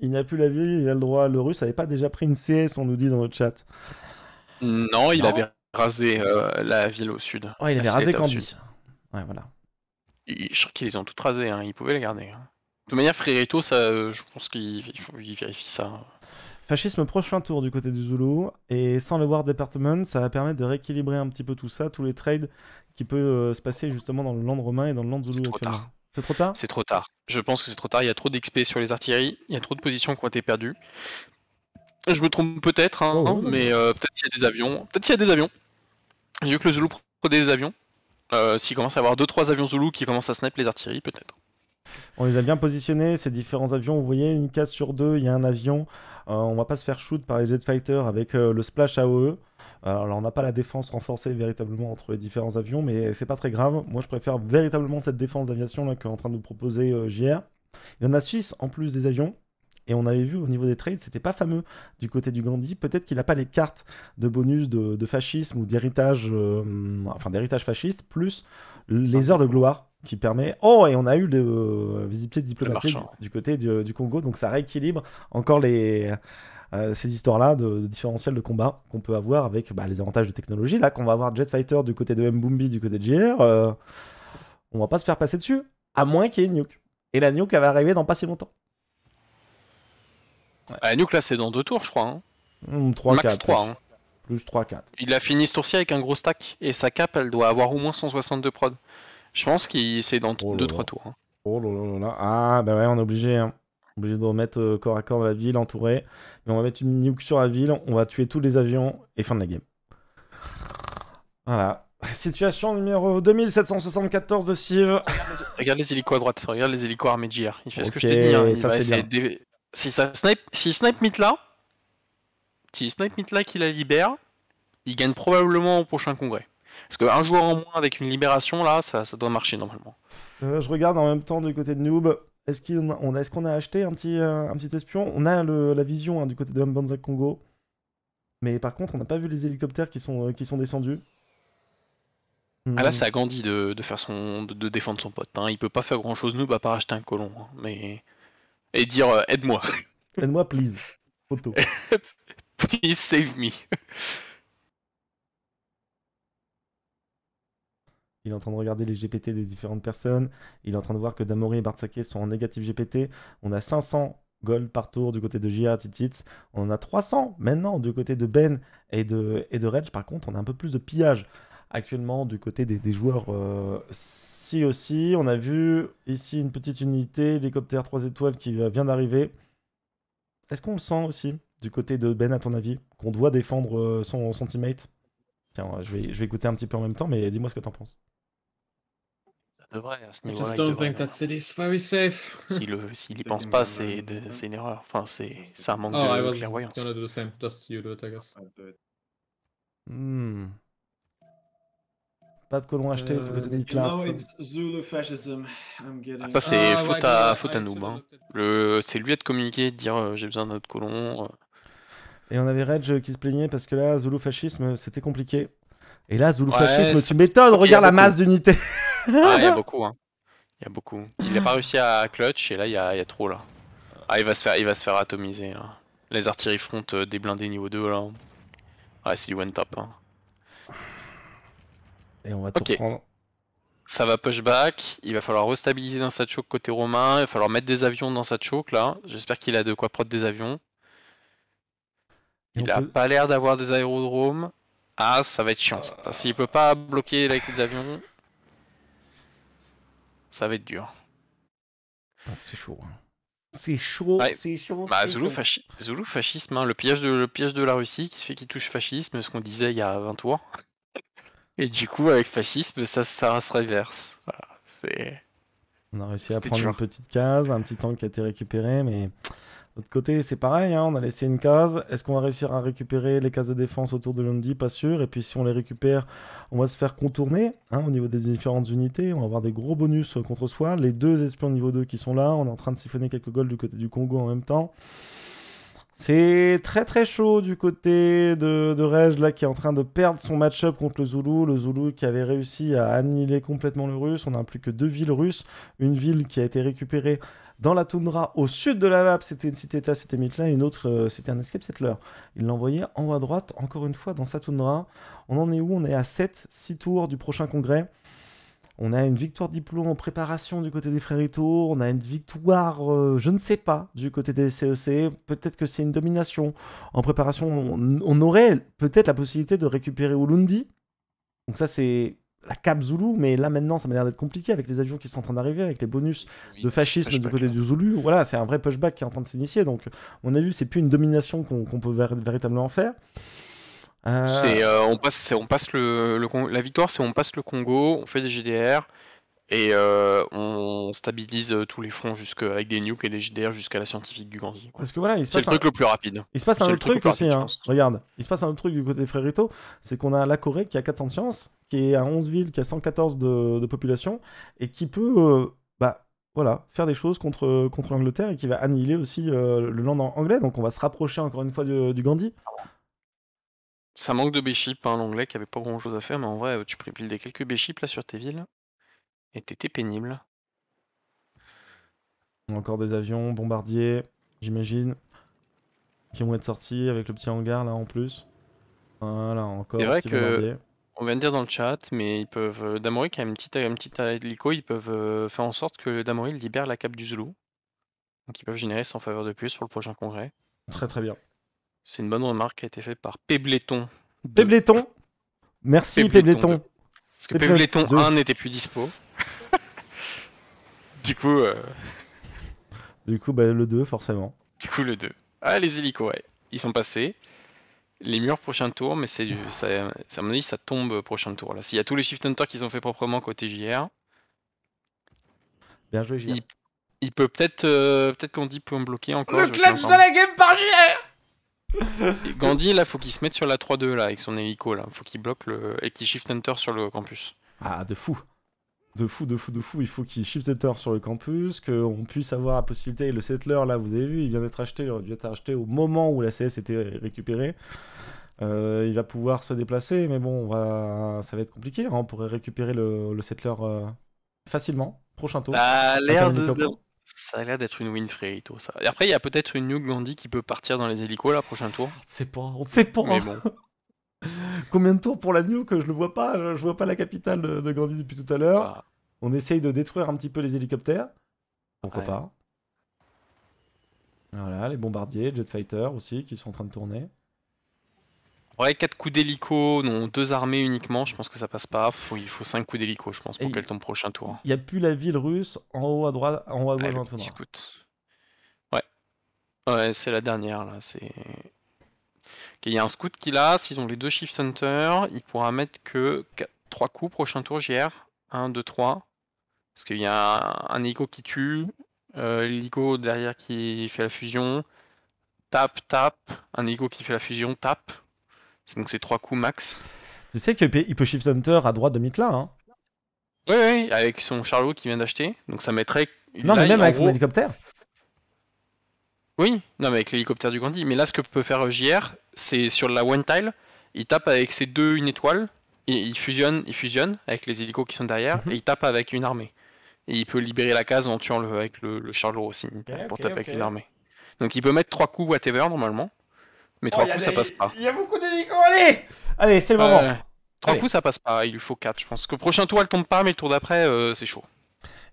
Il n'a plus la ville, il a le droit. Le russe n'avait pas déjà pris une CS, on nous dit dans le chat. Non, il a avait rasé euh, la ville au sud. Oh, il avait rasé Candy. Ouais, voilà. je crois qu'ils les ont toutes rasées, hein. ils pouvaient les garder. Hein. De toute manière, Frérito, ça, euh, je pense qu'il vérifie ça. Hein. Fascisme prochain tour du côté du Zulu, et sans le War Department, ça va permettre de rééquilibrer un petit peu tout ça, tous les trades qui peuvent euh, se passer justement dans le land romain et dans le land Zulu. C'est trop c'est trop tard C'est trop tard. Je pense que c'est trop tard. Il y a trop d'XP sur les artilleries. Il y a trop de positions qui ont été perdues. Je me trompe peut-être, hein, oh, oh, oh. mais euh, peut-être qu'il y a des avions. Peut-être qu'il y a des avions. J'ai vu que le Zulu prenait des avions. Euh, s'il commence à avoir 2-3 avions Zulu qui commencent à sniper les artilleries, peut-être. On les a bien positionnés, ces différents avions. Vous voyez, une case sur deux, il y a un avion. Euh, on va pas se faire shoot par les jet fighters avec le splash AOE. Alors, on n'a pas la défense renforcée véritablement entre les différents avions, mais c'est pas très grave. Moi, je préfère véritablement cette défense d'aviation qu'est en train de nous proposer euh, JR. Il y en a 6 en plus des avions. Et on avait vu au niveau des trades, c'était pas fameux du côté du Gandhi. Peut-être qu'il n'a pas les cartes de bonus de, fascisme ou d'héritage, euh, enfin d'héritage fasciste, plus les heures de gloire qui permet. Oh, et on a eu le euh, visibilité diplomatique du, côté du, Congo, donc ça rééquilibre encore les, euh, ces histoires-là de, différentiels différentiel de combat qu'on peut avoir avec bah, les avantages de technologie. Là, qu'on va avoir Jet Fighter du côté de Mbumbi, du côté de JR, euh, on va pas se faire passer dessus, à moins qu'il y ait nuke. Et la nuke, elle va arriver dans pas si longtemps. Ouais. La ah, nuke, là, c'est dans deux tours, je crois. Hein. 3, hmm, Max 3. Hein. Plus, 3-4. Il a fini ce tour-ci avec un gros stack, et sa cape, elle doit avoir au moins 162 prod. Je pense qu'il c'est dans 2-3 tours. Hein. Oh là là. Ah, bah ouais, on est obligé. Hein obligé de remettre euh, corps à corps dans la ville, entourée. Mais on va mettre une nuke sur la ville, on va tuer tous les avions et fin de la game. Voilà. Situation numéro 2774 de Civ. Regarde les, hélicos à droite, regarde les hélicos armés Il fait ce que je t'ai dit. Hein. Il Si snipe, si snipe là, si snipe mit là qui la libère, il gagne probablement au prochain congrès. Parce qu'un joueur en moins avec une libération là, ça, ça doit marcher normalement. Euh, je regarde en même temps du côté de Noob. Est-ce qu'on a, acheté un petit, euh, espion On a la vision hein, du côté de Mbanza Congo. Mais par contre, on n'a pas vu les hélicoptères qui sont, euh, descendus. Ah là, hmm. ça a grandi de, faire son, de, défendre son pote. Hein. Il peut pas faire grand chose, nous, à par acheter un colon. Hein. mais... Et dire euh, aide-moi. Aide-moi, please. Photo. please save me. il est en train de regarder les GPT des différentes personnes, il est en train de voir que Damori et Bartzaké sont en négatif GPT. On a 500 gold par tour du côté de Jia Titits. On en a 300 maintenant du côté de Ben et de, et de Reg. Par contre, on a un peu plus de pillage actuellement du côté des, joueurs euh, si aussi. On a vu ici une petite unité, l'hélicoptère 3 étoiles qui vient d'arriver. Est-ce qu'on le sent aussi du côté de Ben, à ton avis, qu'on doit défendre euh, son, teammate Tiens, je vais, je vais écouter un petit peu en même temps, mais dis-moi ce que t'en penses devrait à ce là don't think that S'il s'il y pense pas, euh, c'est une erreur. Enfin, c'est un manque ah, de clairvoyance. Pas de colons achetés euh, ah, ça c'est ah, faute, à, noob. Hein. c'est lui à te communiquer, de dire euh, j'ai besoin d'un autre colon. Et on avait Reg qui se plaignait parce que là Zulu fascisme c'était compliqué. Et là Zulu fascisme tu m'étonnes, regarde la masse d'unités. Ah, il y a beaucoup, hein. Il y beaucoup. Il n'a pas réussi à clutch et là, il y, a, trop, là. Ah, il va se faire, il va se faire atomiser, là. Les artilleries front déblindées euh, des blindés niveau 2, là. Ah, c'est du one top hein. Et on va tout prendre. Ça va push back, il va falloir restabiliser dans sa choke côté romain, il va falloir mettre des avions dans sa choke là. J'espère qu'il a de quoi prod des avions. Il a pas l'air d'avoir des aérodromes. Ah, ça va être chiant. Euh. S'il peut pas bloquer avec des avions, ça va être dur. c'est chaud. Hein. C'est chaud, c'est chaud. Bah, Zulu, fascisme, hein. le, piège de, la Russie qui fait qu'il touche fascisme, ce qu'on disait il y a 20 tours. Et du coup, avec fascisme, ça, ça se réverse. on a réussi à prendre une petite case, un petit tank qui a été récupéré, mais L'autre côté, c'est pareil, hein, on a laissé une case. Est-ce qu'on va réussir à récupérer les cases de défense autour de Lundi Pas sûr. Et puis si on les récupère, on va se faire contourner hein, au niveau des différentes unités. On va avoir des gros bonus euh, contre soi. Les deux espions niveau 2 qui sont là. On est en train de siphonner quelques goals du côté du Congo en même temps. C'est très très chaud du côté de, de Rej, là, qui est en train de perdre son match-up contre le Zulu. Le Zulu qui avait réussi à annihiler complètement le Russe. On n'a plus que deux villes russes. Une ville qui a été récupérée dans la toundra au sud de la map. C'était une cité-état, c'était Mitlin, une autre, euh, c'était un escape settler. Il l'envoyait en haut à droite, encore une fois, dans sa toundra. On en est où On est à 7, 6 tours du prochain congrès. On a une victoire diplôme en préparation du côté des Frérito, on a une victoire, euh, je ne sais pas, du côté des CEC. E peut-être que c'est une domination. En préparation, on, on aurait peut-être la possibilité de récupérer Ulundi. Donc ça, c'est la Cap Zulu mais là maintenant ça m'a l'air d'être compliqué avec les avions qui sont en train d'arriver, avec les bonus de fascisme du côté du Zulu Voilà, c'est un vrai pushback qui est en train de s'initier. Donc, on a vu, c'est plus une domination qu'on peut véritablement faire. Euh, euh, on passe, on passe le la victoire, c'est on passe le Congo, on fait des GDR, et euh, on stabilise euh, tous les fronts avec des nukes et des JDR jusqu'à la scientifique du Gandhi. Parce que voilà, il se passe. C'est le truc le plus rapide. Il se passe un autre truc, aussi. Hein. Regarde, il se passe un autre truc du côté des Frérito, c'est qu'on a la Corée qui a 400 sciences, qui est à 11 villes, qui a 114 de, population, et qui peut. Euh, bah, voilà, faire des choses contre, contre l'Angleterre et qui va annihiler aussi le land anglais. Donc on va se rapprocher encore une fois du, Gandhi. Ça manque de b hein, l'anglais qui avait pas grand chose à faire, mais en vrai, tu prépiles des quelques b là sur tes villes et t'étais pénible. Encore des avions, bombardiers, j'imagine, qui vont être sortis avec le petit hangar là en plus. Voilà, encore. C'est vrai que on vient de dire dans le chat, mais ils peuvent. Euh, Damori qui a une petite, une petite hélico, ils peuvent euh, faire en sorte que Damori libère la cape du Zulu. Donc ils peuvent générer 100 faveurs de plus pour le prochain congrès. Très très bien. C'est une bonne remarque qui a été faite par Pébleton. Pébleton Merci Pébleton Parce que Pébleton 1 n'était plus dispo. Du coup. Euh, du coup, bah, le 2, forcément. Du coup, le 2. Ah, les hélicos, ouais. Ils sont passés. Les murs, prochain tour, mais c'est ça, ça, à mon avis, ça tombe prochain tour. Là, s'il y a tous les shift hunters qu'ils ont fait proprement côté JR. Bien joué, JR. Il, peut peut-être, euh, peut-être Gandhi peut en bloquer encore. Le clutch de la game par JR. Gandhi, là, faut qu'il se mette sur la 3-2 là avec son hélico là, faut qu'il bloque le et qu'il shift hunter sur le campus. Ah, de fou de fou, de fou, de fou. Il faut qu'il shift setter sur le campus, qu'on puisse avoir la possibilité. Le settler, là, vous avez vu, il vient d'être acheté, il dû être acheté au moment où la CS était récupérée. Euh, il va pouvoir se déplacer, mais bon, va... ça va être compliqué. Hein. On pourrait récupérer le, le settler euh, facilement, prochain tour. Ça a l'air d'être une win et tout ça. Et après, il y a peut-être une New Gandhi qui peut partir dans les hélicos là, prochain tour. C'est pas, on pas combien de tours pour la que Je le vois pas, je, vois pas la capitale de, grandi Gandhi depuis tout à l'heure. On essaye de détruire un petit peu les hélicoptères. Pourquoi pas Voilà, les bombardiers, jet fighter aussi, qui sont en train de tourner. Ouais, 4 coups d'hélico, non, 2 armées uniquement, je pense que ça passe pas. il faut 5 coups d'hélico, je pense, pour qu'elle tombe prochain tour. Il n'y a plus la ville russe en haut à droite, en haut à gauche, ah, Ouais. Ouais, c'est la dernière, là. C'est il y a un scout qui a, s'ils ont les deux Shift Hunter, il pourra mettre que trois 3 coups prochain tour JR. 1, 2, 3. Parce qu'il y a un hélico qui tue, euh, l'hélico derrière qui fait la fusion, tape, tape, un hélico qui fait la fusion, tape. Donc c'est 3 coups max. Tu sais qu'il peut, Shift Hunter à droite de Mitla, hein Oui, avec son Charlot qui vient d'acheter. Donc ça mettrait. non, mais même avec son hélicoptère oui, non, mais avec l'hélicoptère du Gandhi. Mais là, ce que peut faire JR, c'est sur la One Tile, il tape avec ses deux une étoile, il fusionne, il fusionne avec les hélicos qui sont derrière, mhm. et il tape avec une armée. Et il peut libérer la case en tuant le, avec le, charlot aussi, pour taper avec une armée. Donc il peut mettre trois coups whatever normalement, mais trois oh, coups ça passe pas. Il y a beaucoup d'hélicos, allez Allez, c'est le moment. trois coups ça passe pas, il lui faut quatre, je pense. Que prochain tour elle tombe pas, mais le tour d'après euh, c'est chaud.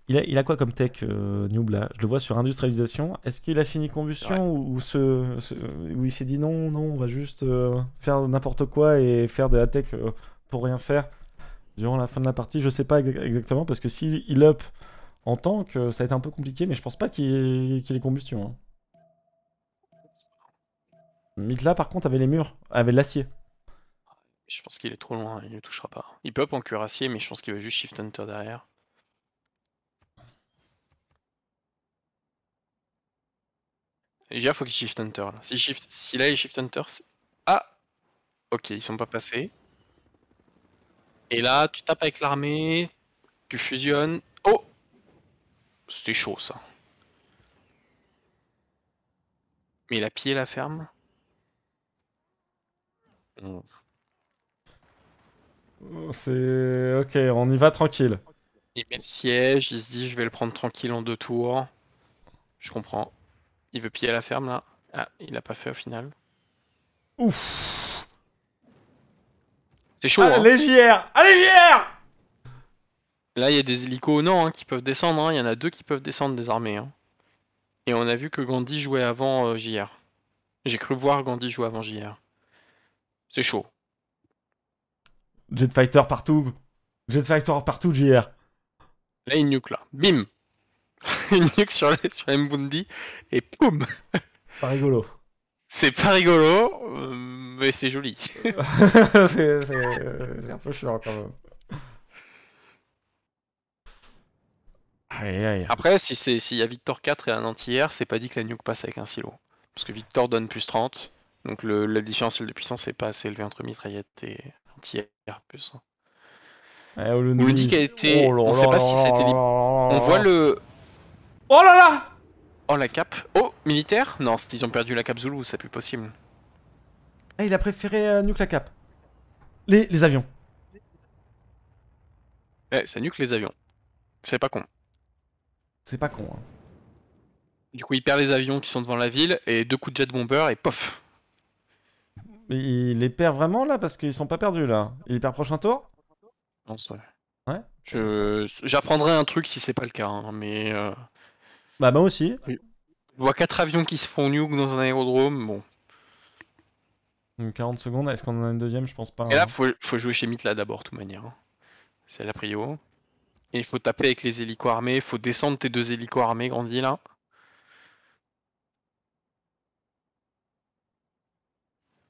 Il a, quoi comme tech, euh, NewBla Je le vois sur industrialisation. Est-ce qu'il a fini combustion ou, ce, il s'est dit non, non, on va juste euh, faire n'importe quoi et faire de la tech euh, pour rien faire durant la fin de la partie Je sais pas exactement, parce que s'il up en tant que ça a été un peu compliqué, mais je pense pas qu'il ait combustion. Hein. Midla par contre, avait les murs, avait l'acier. Je pense qu'il est trop loin, il ne touchera pas. Il peut up en acier, mais je pense qu'il va juste Shift Hunter derrière. déjà ah, faut qu'il shift hunter. Là. Si, shift... si là il shift hunter, ah Ok, ils sont pas passés. Et là, tu tapes avec l'armée, tu fusionnes. Oh C'était chaud ça. Mais la a la ferme. Oh, c'est. Ok, on y va tranquille. Il met le siège, il se dit je vais le prendre tranquille en deux tours. Je comprends. Il veut piller la ferme là. Ah, il l'a pas fait au final. Ouf C'est chaud Allez, hein. JR Allez, JR Là, il y a des hélicos non hein, qui peuvent descendre. Hein. Il y en a deux qui peuvent descendre des armées. Et on a vu que Gandhi jouait avant euh, JR. J'ai cru voir Gandhi jouer avant JR. C'est chaud. Jetfighter partout. Jetfighter partout, JR. Là, il nuque là. Bim une nuque sur, Mbundi et poum Pas rigolo. C'est pas rigolo, euh, mais c'est joli. c'est, un peu chiant quand même. Après, si c'est s'il y a Victor 4 et un anti-air, c'est pas dit que la nuque passe avec un silo. Parce que Victor donne plus 30, donc le, la différence de puissance n'est pas assez élevée entre mitraillette et anti-air plus. Eh, on oh, nous dit qu'elle était. Oh on sait pas si On voit le. Oh là là Oh la cape Oh militaire Non, ils ont perdu la cape Zulu, c'est plus possible. Ah, il a préféré euh, nuke la cape. Les, les avions. Eh ça nuque les avions. C'est pas con. C'est pas con. Hein. Du coup, il perd les avions qui sont devant la ville et deux coups de jet bomber et pof Mais il les perd vraiment là parce qu'ils sont pas perdus là. Il perd prochain tour Non, ouais. ouais Je... J'apprendrai un truc si c'est pas le cas, hein, mais. Euh, bah, moi aussi. Je vois quatre avions qui se font nuke dans un aérodrome. Bon. Donc 40 secondes, est-ce qu'on en a une deuxième Je pense pas. Et là, hein. faut, jouer chez là d'abord, de toute manière. Hein. C'est la prio. Et il faut taper avec les hélicos armés, il faut descendre tes deux hélicos armés, grandi là.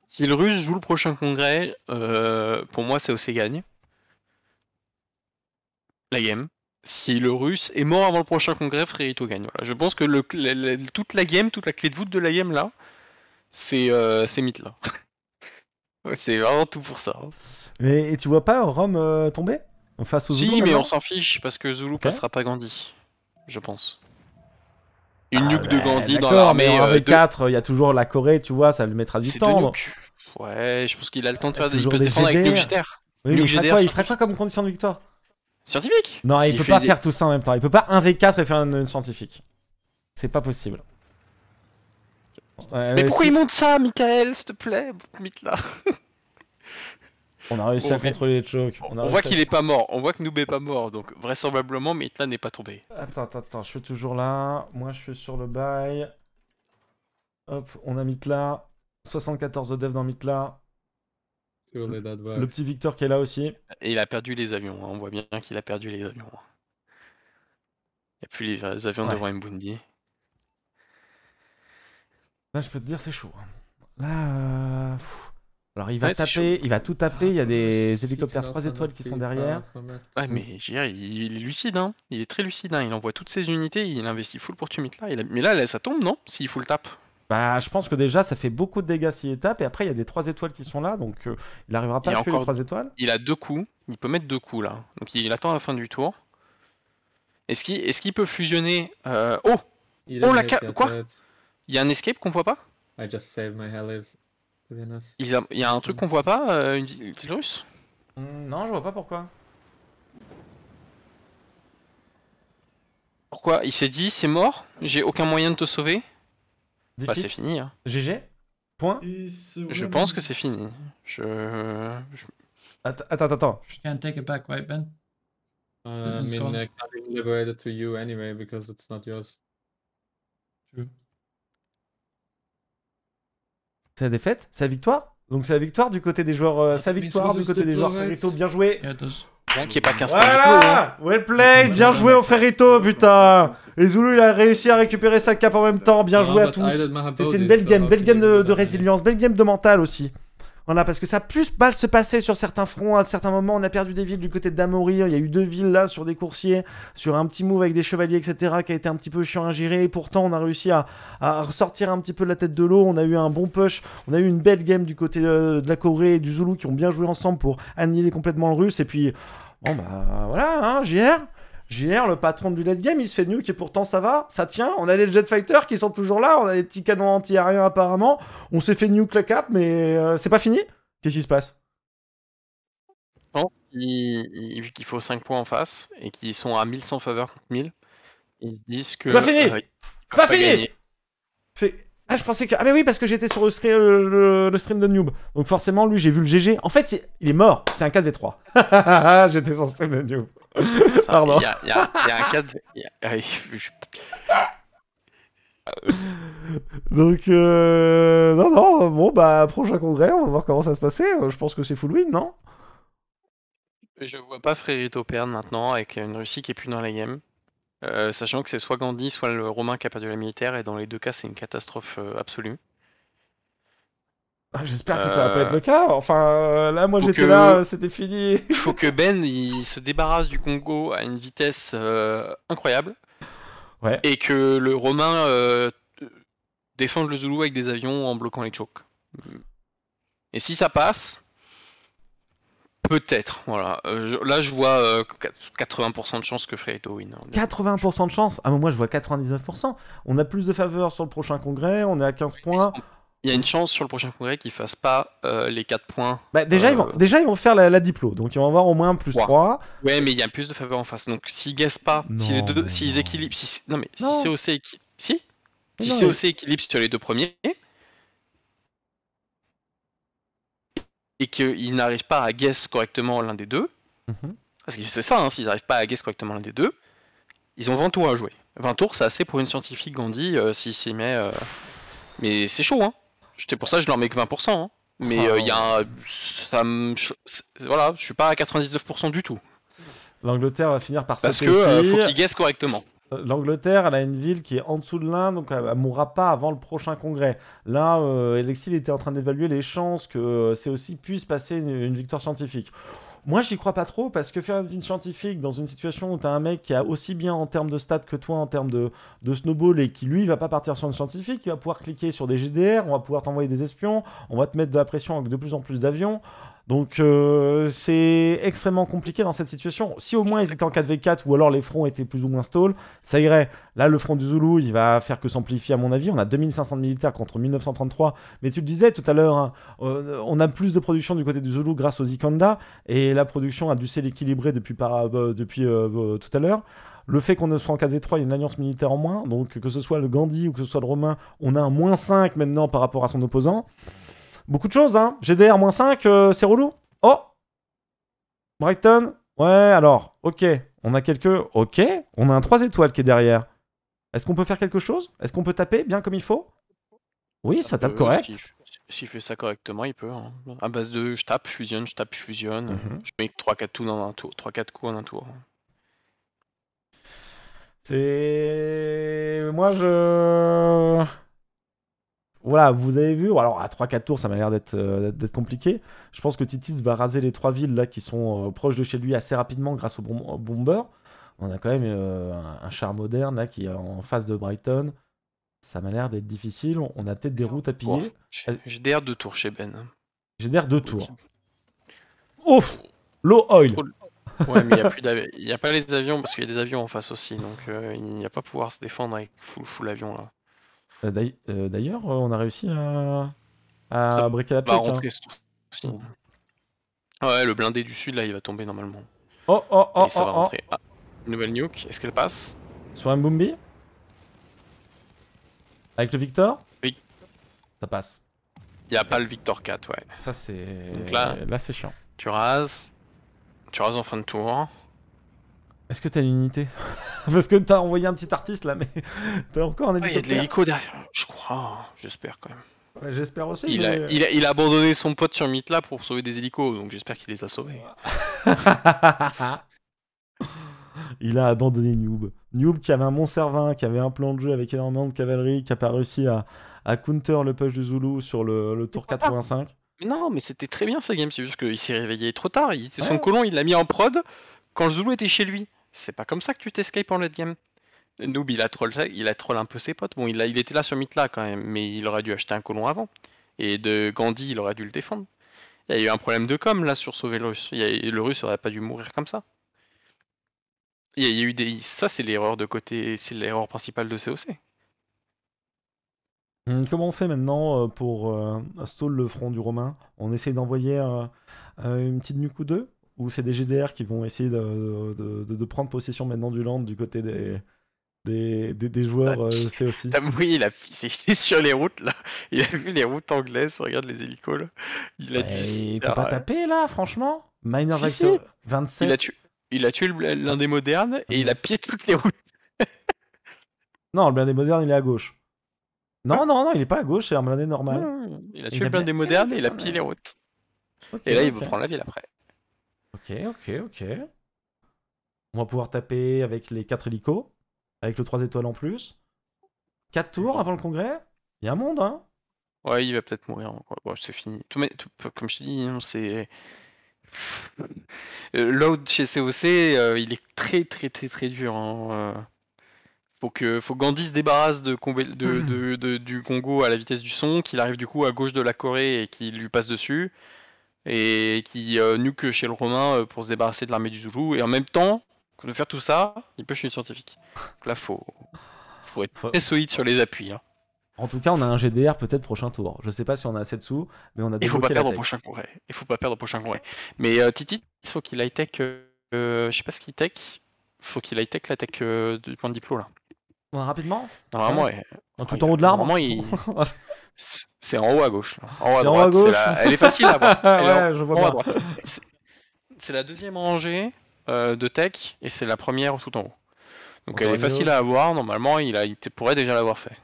Si le russe joue le prochain congrès, euh, pour moi c'est aussi gagne. La game si le russe est mort avant le prochain congrès, Frérito gagne. Voilà. Je pense que toute la game, toute la clé de voûte de la game là, c'est euh, ces mythes-là. c'est vraiment tout pour ça. Hein. Mais, et tu vois pas Rome euh, tomber face aux Si, mais on s'en fiche parce que Zulu passera pas Gandhi, je pense. Une ah nuque de Gandhi dans l'armée. En euh, V4, il y a toujours la Corée, tu vois, ça lui mettra du temps. Ouais, je pense qu'il a le temps de faire. Il peut se défendre avec Nuke il, comme condition de victoire Scientifique Non, il, peut pas faire tout ça en même temps. Il peut pas 1v4 et faire une, scientifique. C'est pas possible. mais euh, pourquoi il monte ça, Michael, s'il te plaît On a réussi à contrôler le choke On, voit qu'il est pas mort, on voit que Noob est pas mort, donc vraisemblablement Mitla n'est pas tombé. Attends, attends, attends, je suis toujours là. Moi je suis sur le bail. Hop, on a Mitla. 74 de dev dans Mitla. Le petit Victor qui est là aussi. Et il a perdu les avions. Hein. On voit bien qu'il a perdu les avions. Il n'y a plus les avions devant Mbundi Là, je peux te dire, c'est chaud. Hein. Là. Euh, Alors, il va taper, il va tout taper. Il y a ah, des hélicoptères 3 étoiles qui sont derrière. Ah, ouais, mais dire, il est lucide. Hein. Il est très lucide. Hein. Il envoie toutes ses unités. Il investit full pour tuer là Mais là, ça tombe, non S'il faut full tape. Bah, je pense que déjà, ça fait beaucoup de dégâts s'il étape. Et après, il y a des 3 étoiles qui sont là. Donc, euh, il arrivera pas à tuer les 3 étoiles. Il a deux coups. Il peut mettre deux coups là. Donc, il attend la fin du tour. Est-ce qu'il est peut fusionner. Euh, oh Oh la ca... Quoi Il y a un escape qu'on voit pas Il, y a un truc qu'on voit pas euh, Une petite russe hmm, Non, je vois pas pourquoi. Pourquoi Il s'est dit, c'est mort, j'ai aucun moyen de te sauver bah, c'est fini. Hein. GG Point Je pense que c'est fini. Je. Attends, attends, attends. You can take it back, right, Ben? Uh, I mean, I can't it to you anyway because it's not yours. C'est la défaite C'est la victoire Donc, c'est la victoire du côté des joueurs. Euh, ah, c'est la victoire du côté des joueurs. bien joué. Hein, pas voilà hein. Well played, bien joué au Frérito, putain Et Zulu, il a réussi à récupérer sa cape en même temps, bien joué à tous C'était une belle game, belle game de, de résilience, belle game de mental aussi voilà, parce que ça a plus mal se passer sur certains fronts. À certains moments, on a perdu des villes du côté de Damorir. Il y a eu deux villes là sur des coursiers, sur un petit move avec des chevaliers, etc., qui a été un petit peu chiant à gérer. Et pourtant, on a réussi à, à ressortir un petit peu de la tête de l'eau. On a eu un bon push. On a eu une belle game du côté euh, de, la Corée et du Zulu qui ont bien joué ensemble pour annihiler complètement le russe. Et puis, bon, bah voilà, hein, JR. JR, le patron du late game, il se fait nuke et pourtant ça va, ça tient. On a des jet fighters qui sont toujours là, on a des petits canons anti-aériens apparemment. On s'est fait nuke la cap, mais euh, c'est pas fini. Qu'est-ce qui se passe Je pense qu'il faut 5 points en face et qu'ils sont à 1100 faveurs contre 1000. Ils se disent que. C'est pas fini C'est pas fini C'est. Ah, je pensais que. Ah, mais oui, parce que j'étais sur le, stream, de Noob. Donc, forcément, lui, j'ai vu le GG. En fait, il est mort. C'est un 4v3. j'étais sur le stream de Noob. Ça, Pardon. Il y, a un 4 v Donc, euh... non, non, bon, bah, prochain congrès, on va voir comment ça se passait. Je pense que c'est full win, non Je vois pas Frérito perdre maintenant avec une Russie qui est plus dans la game. Euh, sachant que c'est soit Gandhi, soit le Romain qui a perdu la militaire, et dans les deux cas, c'est une catastrophe euh, absolue. Ah, j'espère que ça va euh, pas être le cas. Enfin, là, moi j'étais là, c'était fini. il faut que Ben il se débarrasse du Congo à une vitesse incroyable. Et que le Romain défende le Zulu avec des avions en bloquant les chocs. Et si ça passe, Peut-être, voilà. Euh, là, je vois 80% euh, de chance que Fredo win. 80% hein. de chance Ah, moi, je vois 99%. On a plus de faveurs sur le prochain congrès, on est à 15 points. Il y a une chance sur le prochain congrès qu'ils fassent pas euh, les 4 points. Bah, déjà, ils vont, déjà, ils vont faire la, la diplo, donc ils vont avoir au moins plus 3. Ouais, mais il y a plus de faveurs en face, donc s'ils guessent pas, s'ils équilibrent, si, non mais si COC équilibre, si, si COC équilibre les deux premiers, et qu'ils n'arrivent pas à guess correctement l'un des deux, mhm. parce que c'est ça, hein, s'ils n'arrivent pas à guess correctement l'un des deux, ils ont 20 tours à jouer. 20 tours, c'est assez pour une scientifique, Gandhi, euh, Si, s'il s'y met. Euh, mais c'est chaud, hein. J'étais pour ça, je leur mets que 20%. Hein. Mais il ah, euh, y a Voilà, je suis pas à 99% du tout. L'Angleterre va finir par se Parce que faut qu'ils guessent correctement. L'Angleterre, elle a une ville qui est en dessous de l'Inde, donc elle mourra pas avant le prochain congrès. Là, euh, Alexis était en train d'évaluer les chances que euh, c'est aussi puisse passer une, victoire scientifique. Moi, j'y crois pas trop parce que faire une victoire scientifique dans une situation où tu as un mec qui a aussi bien en termes de stats que toi en termes de, de snowball et qui lui va pas partir sur une scientifique, il va pouvoir cliquer sur des GDR, on va pouvoir t'envoyer des espions, on va te mettre de la pression avec de plus en plus d'avions. Donc euh, c'est extrêmement compliqué dans cette situation. Si au moins ils étaient en 4v4 ou alors les fronts étaient plus ou moins stall, ça irait. Là le front du Zulu, il va faire que s'amplifier à mon avis. On a 2500 militaires contre 1933. Mais tu le disais tout à l'heure, hein, euh, on a plus de production du côté du Zulu grâce aux Ikanda et la production a dû s'équilibrer depuis, euh, depuis tout à l'heure. Le fait qu'on soit en 4v3, il y a une alliance militaire en moins. Donc que ce soit le Gandhi ou que ce soit le Romain, on a un moins 5 maintenant par rapport à son opposant. Beaucoup de choses, hein. GDR-5, euh, c'est relou. Oh Brighton Ouais, alors, ok. On a quelques... Ok. On a un 3 étoiles qui est derrière. Est-ce qu'on peut faire quelque chose Est-ce qu'on peut taper bien comme il faut Oui, ça, ah tape bah, correct. S'il fait ça correctement, il peut. Hein. À base de je tape, je fusionne, je tape, je fusionne. Mhm. Je mets 3-4 coups dans un tour. 3-4 coups en un tour. C'est... Moi, je voilà, vous avez vu, alors à 3-4 tours, ça m'a l'air d'être euh, compliqué. Je pense que Titis va raser les trois villes là qui sont euh, proches de chez lui assez rapidement grâce au, bomber. On a quand même euh, un, char moderne là qui est en face de Brighton. Ça m'a l'air d'être difficile. On a peut-être des routes à piller. J'ai r deux tours chez Ben. J'ai d'air deux tours. Ouf Low oil Ouais, mais il n'y a, pas les avions parce qu'il y a des avions en face aussi. Donc il n'y a pas pouvoir se défendre avec full avion là. Euh, euh, d'ailleurs, on a réussi à, à la hein. Ouais, le blindé du sud là, il va tomber normalement. Oh oh oh, oh va oh. rentrer. Ah, nouvelle nuke, est-ce qu'elle passe Sur un Boombi Avec le Victor Oui. Ça passe. Il a pas le Victor 4, ouais. Ça c'est. là, là c'est chiant. Tu rases. Tu rases en fin de tour. Est-ce que t'as une unité Parce que t'as envoyé un petit artiste là, mais t'as encore un Il y a de l'hélico derrière, je crois, hein, j'espère quand même. Bah, j'espère aussi. Il, a, abandonné son pote sur Mythla pour sauver des hélicos, donc j'espère qu'il les a sauvés. il a abandonné Noob. Noob qui avait un Mont servin, qui avait un plan de jeu avec énormément de cavalerie, qui a pas réussi à, counter le push de Zulu sur le, tour 85. Non, mais c'était très bien sa game, c'est juste qu'il s'est réveillé trop tard. son colon, il l'a mis en prod. Quand Zulu était chez lui, c'est pas comme ça que tu t'escapes en late game. Noob, il a troll, il a troll un peu ses potes. Bon, il, était là sur Mitla quand même, mais il aurait dû acheter un colon avant. Et de Gandhi, il aurait dû le défendre. Il y a eu un problème de com là sur sauver le russe. le russe aurait pas dû mourir comme ça. Il y a, eu des, ça, c'est l'erreur de côté, c'est l'erreur principale de COC. Hmm, comment on fait maintenant euh, pour euh, le front du Romain On essaie d'envoyer euh, euh, une petite nuque ou deux ou c'est des GDR qui vont essayer de, de, prendre possession maintenant du land du côté des, des, des, joueurs euh, c'est aussi. oui, il a pissé sur les routes là. Il a vu les routes anglaises, regarde les hélicos là. Il a Il peut pas taper là, franchement. Minor si, 27. Il a tué, il a tué l'un des modernes et il a pillé toutes les routes. non, le blindé moderne il est à gauche. Non, ah. non, non, il est pas à gauche, c'est un blindé normal. il a tué le blindé moderne et il a ah, pillé les routes. et là, il va prendre la ville après. Ok, ok, ok. On va pouvoir taper avec les 4 hélicos, avec le 3 étoiles en plus. 4 tours avant le congrès Il y a un monde, hein Ouais, il va peut-être mourir. Bon, c'est fini. comme je te dis, hein, c'est. Euh, l'out chez COC, euh, il est très très très très dur. Hein. Euh. faut que faut Gandhi se débarrasse de, de, de, du Congo à la vitesse du son, qu'il arrive du coup à gauche de la Corée et qu'il lui passe dessus et qui euh, nuque chez le Romain euh, pour se débarrasser de l'armée du Zoulou. Et en même temps, que de faire tout ça, il peut chez une scientifique. Donc là, faut, faut être très solide sur les appuis. Hein. En tout cas, on a un GDR peut-être prochain tour. Je sais pas si on a assez de sous, mais on a. Il faut prochain Il faut pas perdre au prochain congrès. Mais euh, Titi, il faut qu'il high tech. Euh, je sais pas ce qu'il tech. Faut qu'il high tech la tech du point de diplôme là rapidement Normalement, ouais. En tout en haut de l'arbre Normalement, c'est en haut à gauche. En haut à droite. Elle est facile à voir. C'est la deuxième rangée euh, de tech et c'est la première tout en haut. Donc elle est facile à avoir. Normalement, il, a... il pourrait déjà l'avoir fait.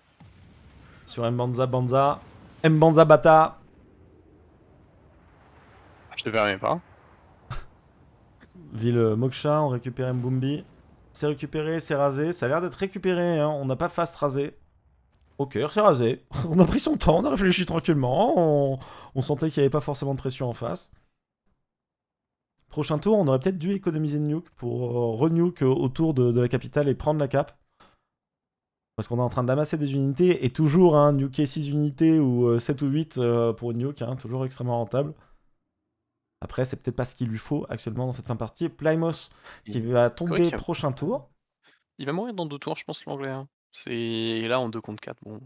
Sur Mbanza Banza. Mbanza Bata. Je te permets pas. Ville Moksha, on récupère Mbumbi. C'est récupéré, c'est rasé. Ça a l'air d'être récupéré. Hein. On n'a pas fast rasé. Ok, c'est rasé. on a pris son temps, on a réfléchi tranquillement. On, sentait qu'il n'y avait pas forcément de pression en face. Prochain tour, on aurait peut-être dû économiser Nuke pour euh, renuke euh, autour de, la capitale et prendre la cape. Parce qu'on est en train d'amasser des unités et toujours un nuker 6 unités ou 7 euh, ou 8 pour une nuke, hein, toujours extrêmement rentable. Après, c'est peut-être pas ce qu'il lui faut actuellement dans cette fin de partie. Plymouth qui va tomber prochain tour. Il va mourir dans deux tours, je pense, l'anglais. Hein. C'est là, en deux contre 4. Bon.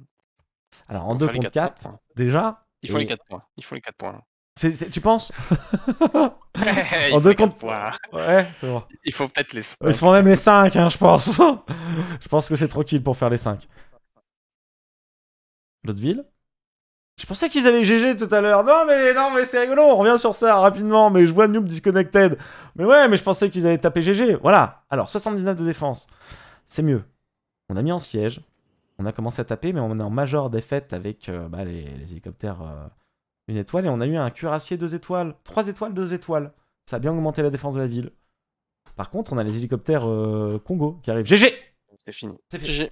Alors, en deux contre 4, déjà. Il faut les quatre points. Il faut les quatre points. tu penses En deux comptes. Ouais, c'est bon. Il faut peut-être les 5. Ils se font même les 5, hein, je pense. je pense que c'est tranquille pour faire les 5. L'autre ville je pensais qu'ils avaient GG tout à l'heure. Non, mais non, mais c'est rigolo. On revient sur ça rapidement. Mais je vois Noob Disconnected. Mais ouais, mais je pensais qu'ils avaient tapé GG. Voilà. Alors, 79 de défense. C'est mieux. On a mis en siège. On a commencé à taper, mais on est en majeure défaite avec euh, bah, les, hélicoptères euh, une étoile. Et on a eu un cuirassier deux étoiles. Trois étoiles, deux étoiles. Ça a bien augmenté la défense de la ville. Par contre, on a les hélicoptères euh, Congo qui arrivent. GG C'est fini. C'est fini.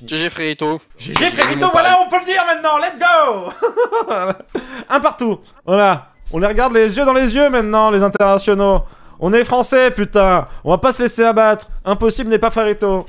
GG Frérito. GG Frérito, voilà, on peut le dire maintenant, let's go Un partout, voilà. On les regarde les yeux dans les yeux maintenant, les internationaux. On est français, putain. On va pas se laisser abattre. Impossible n'est pas Frérito.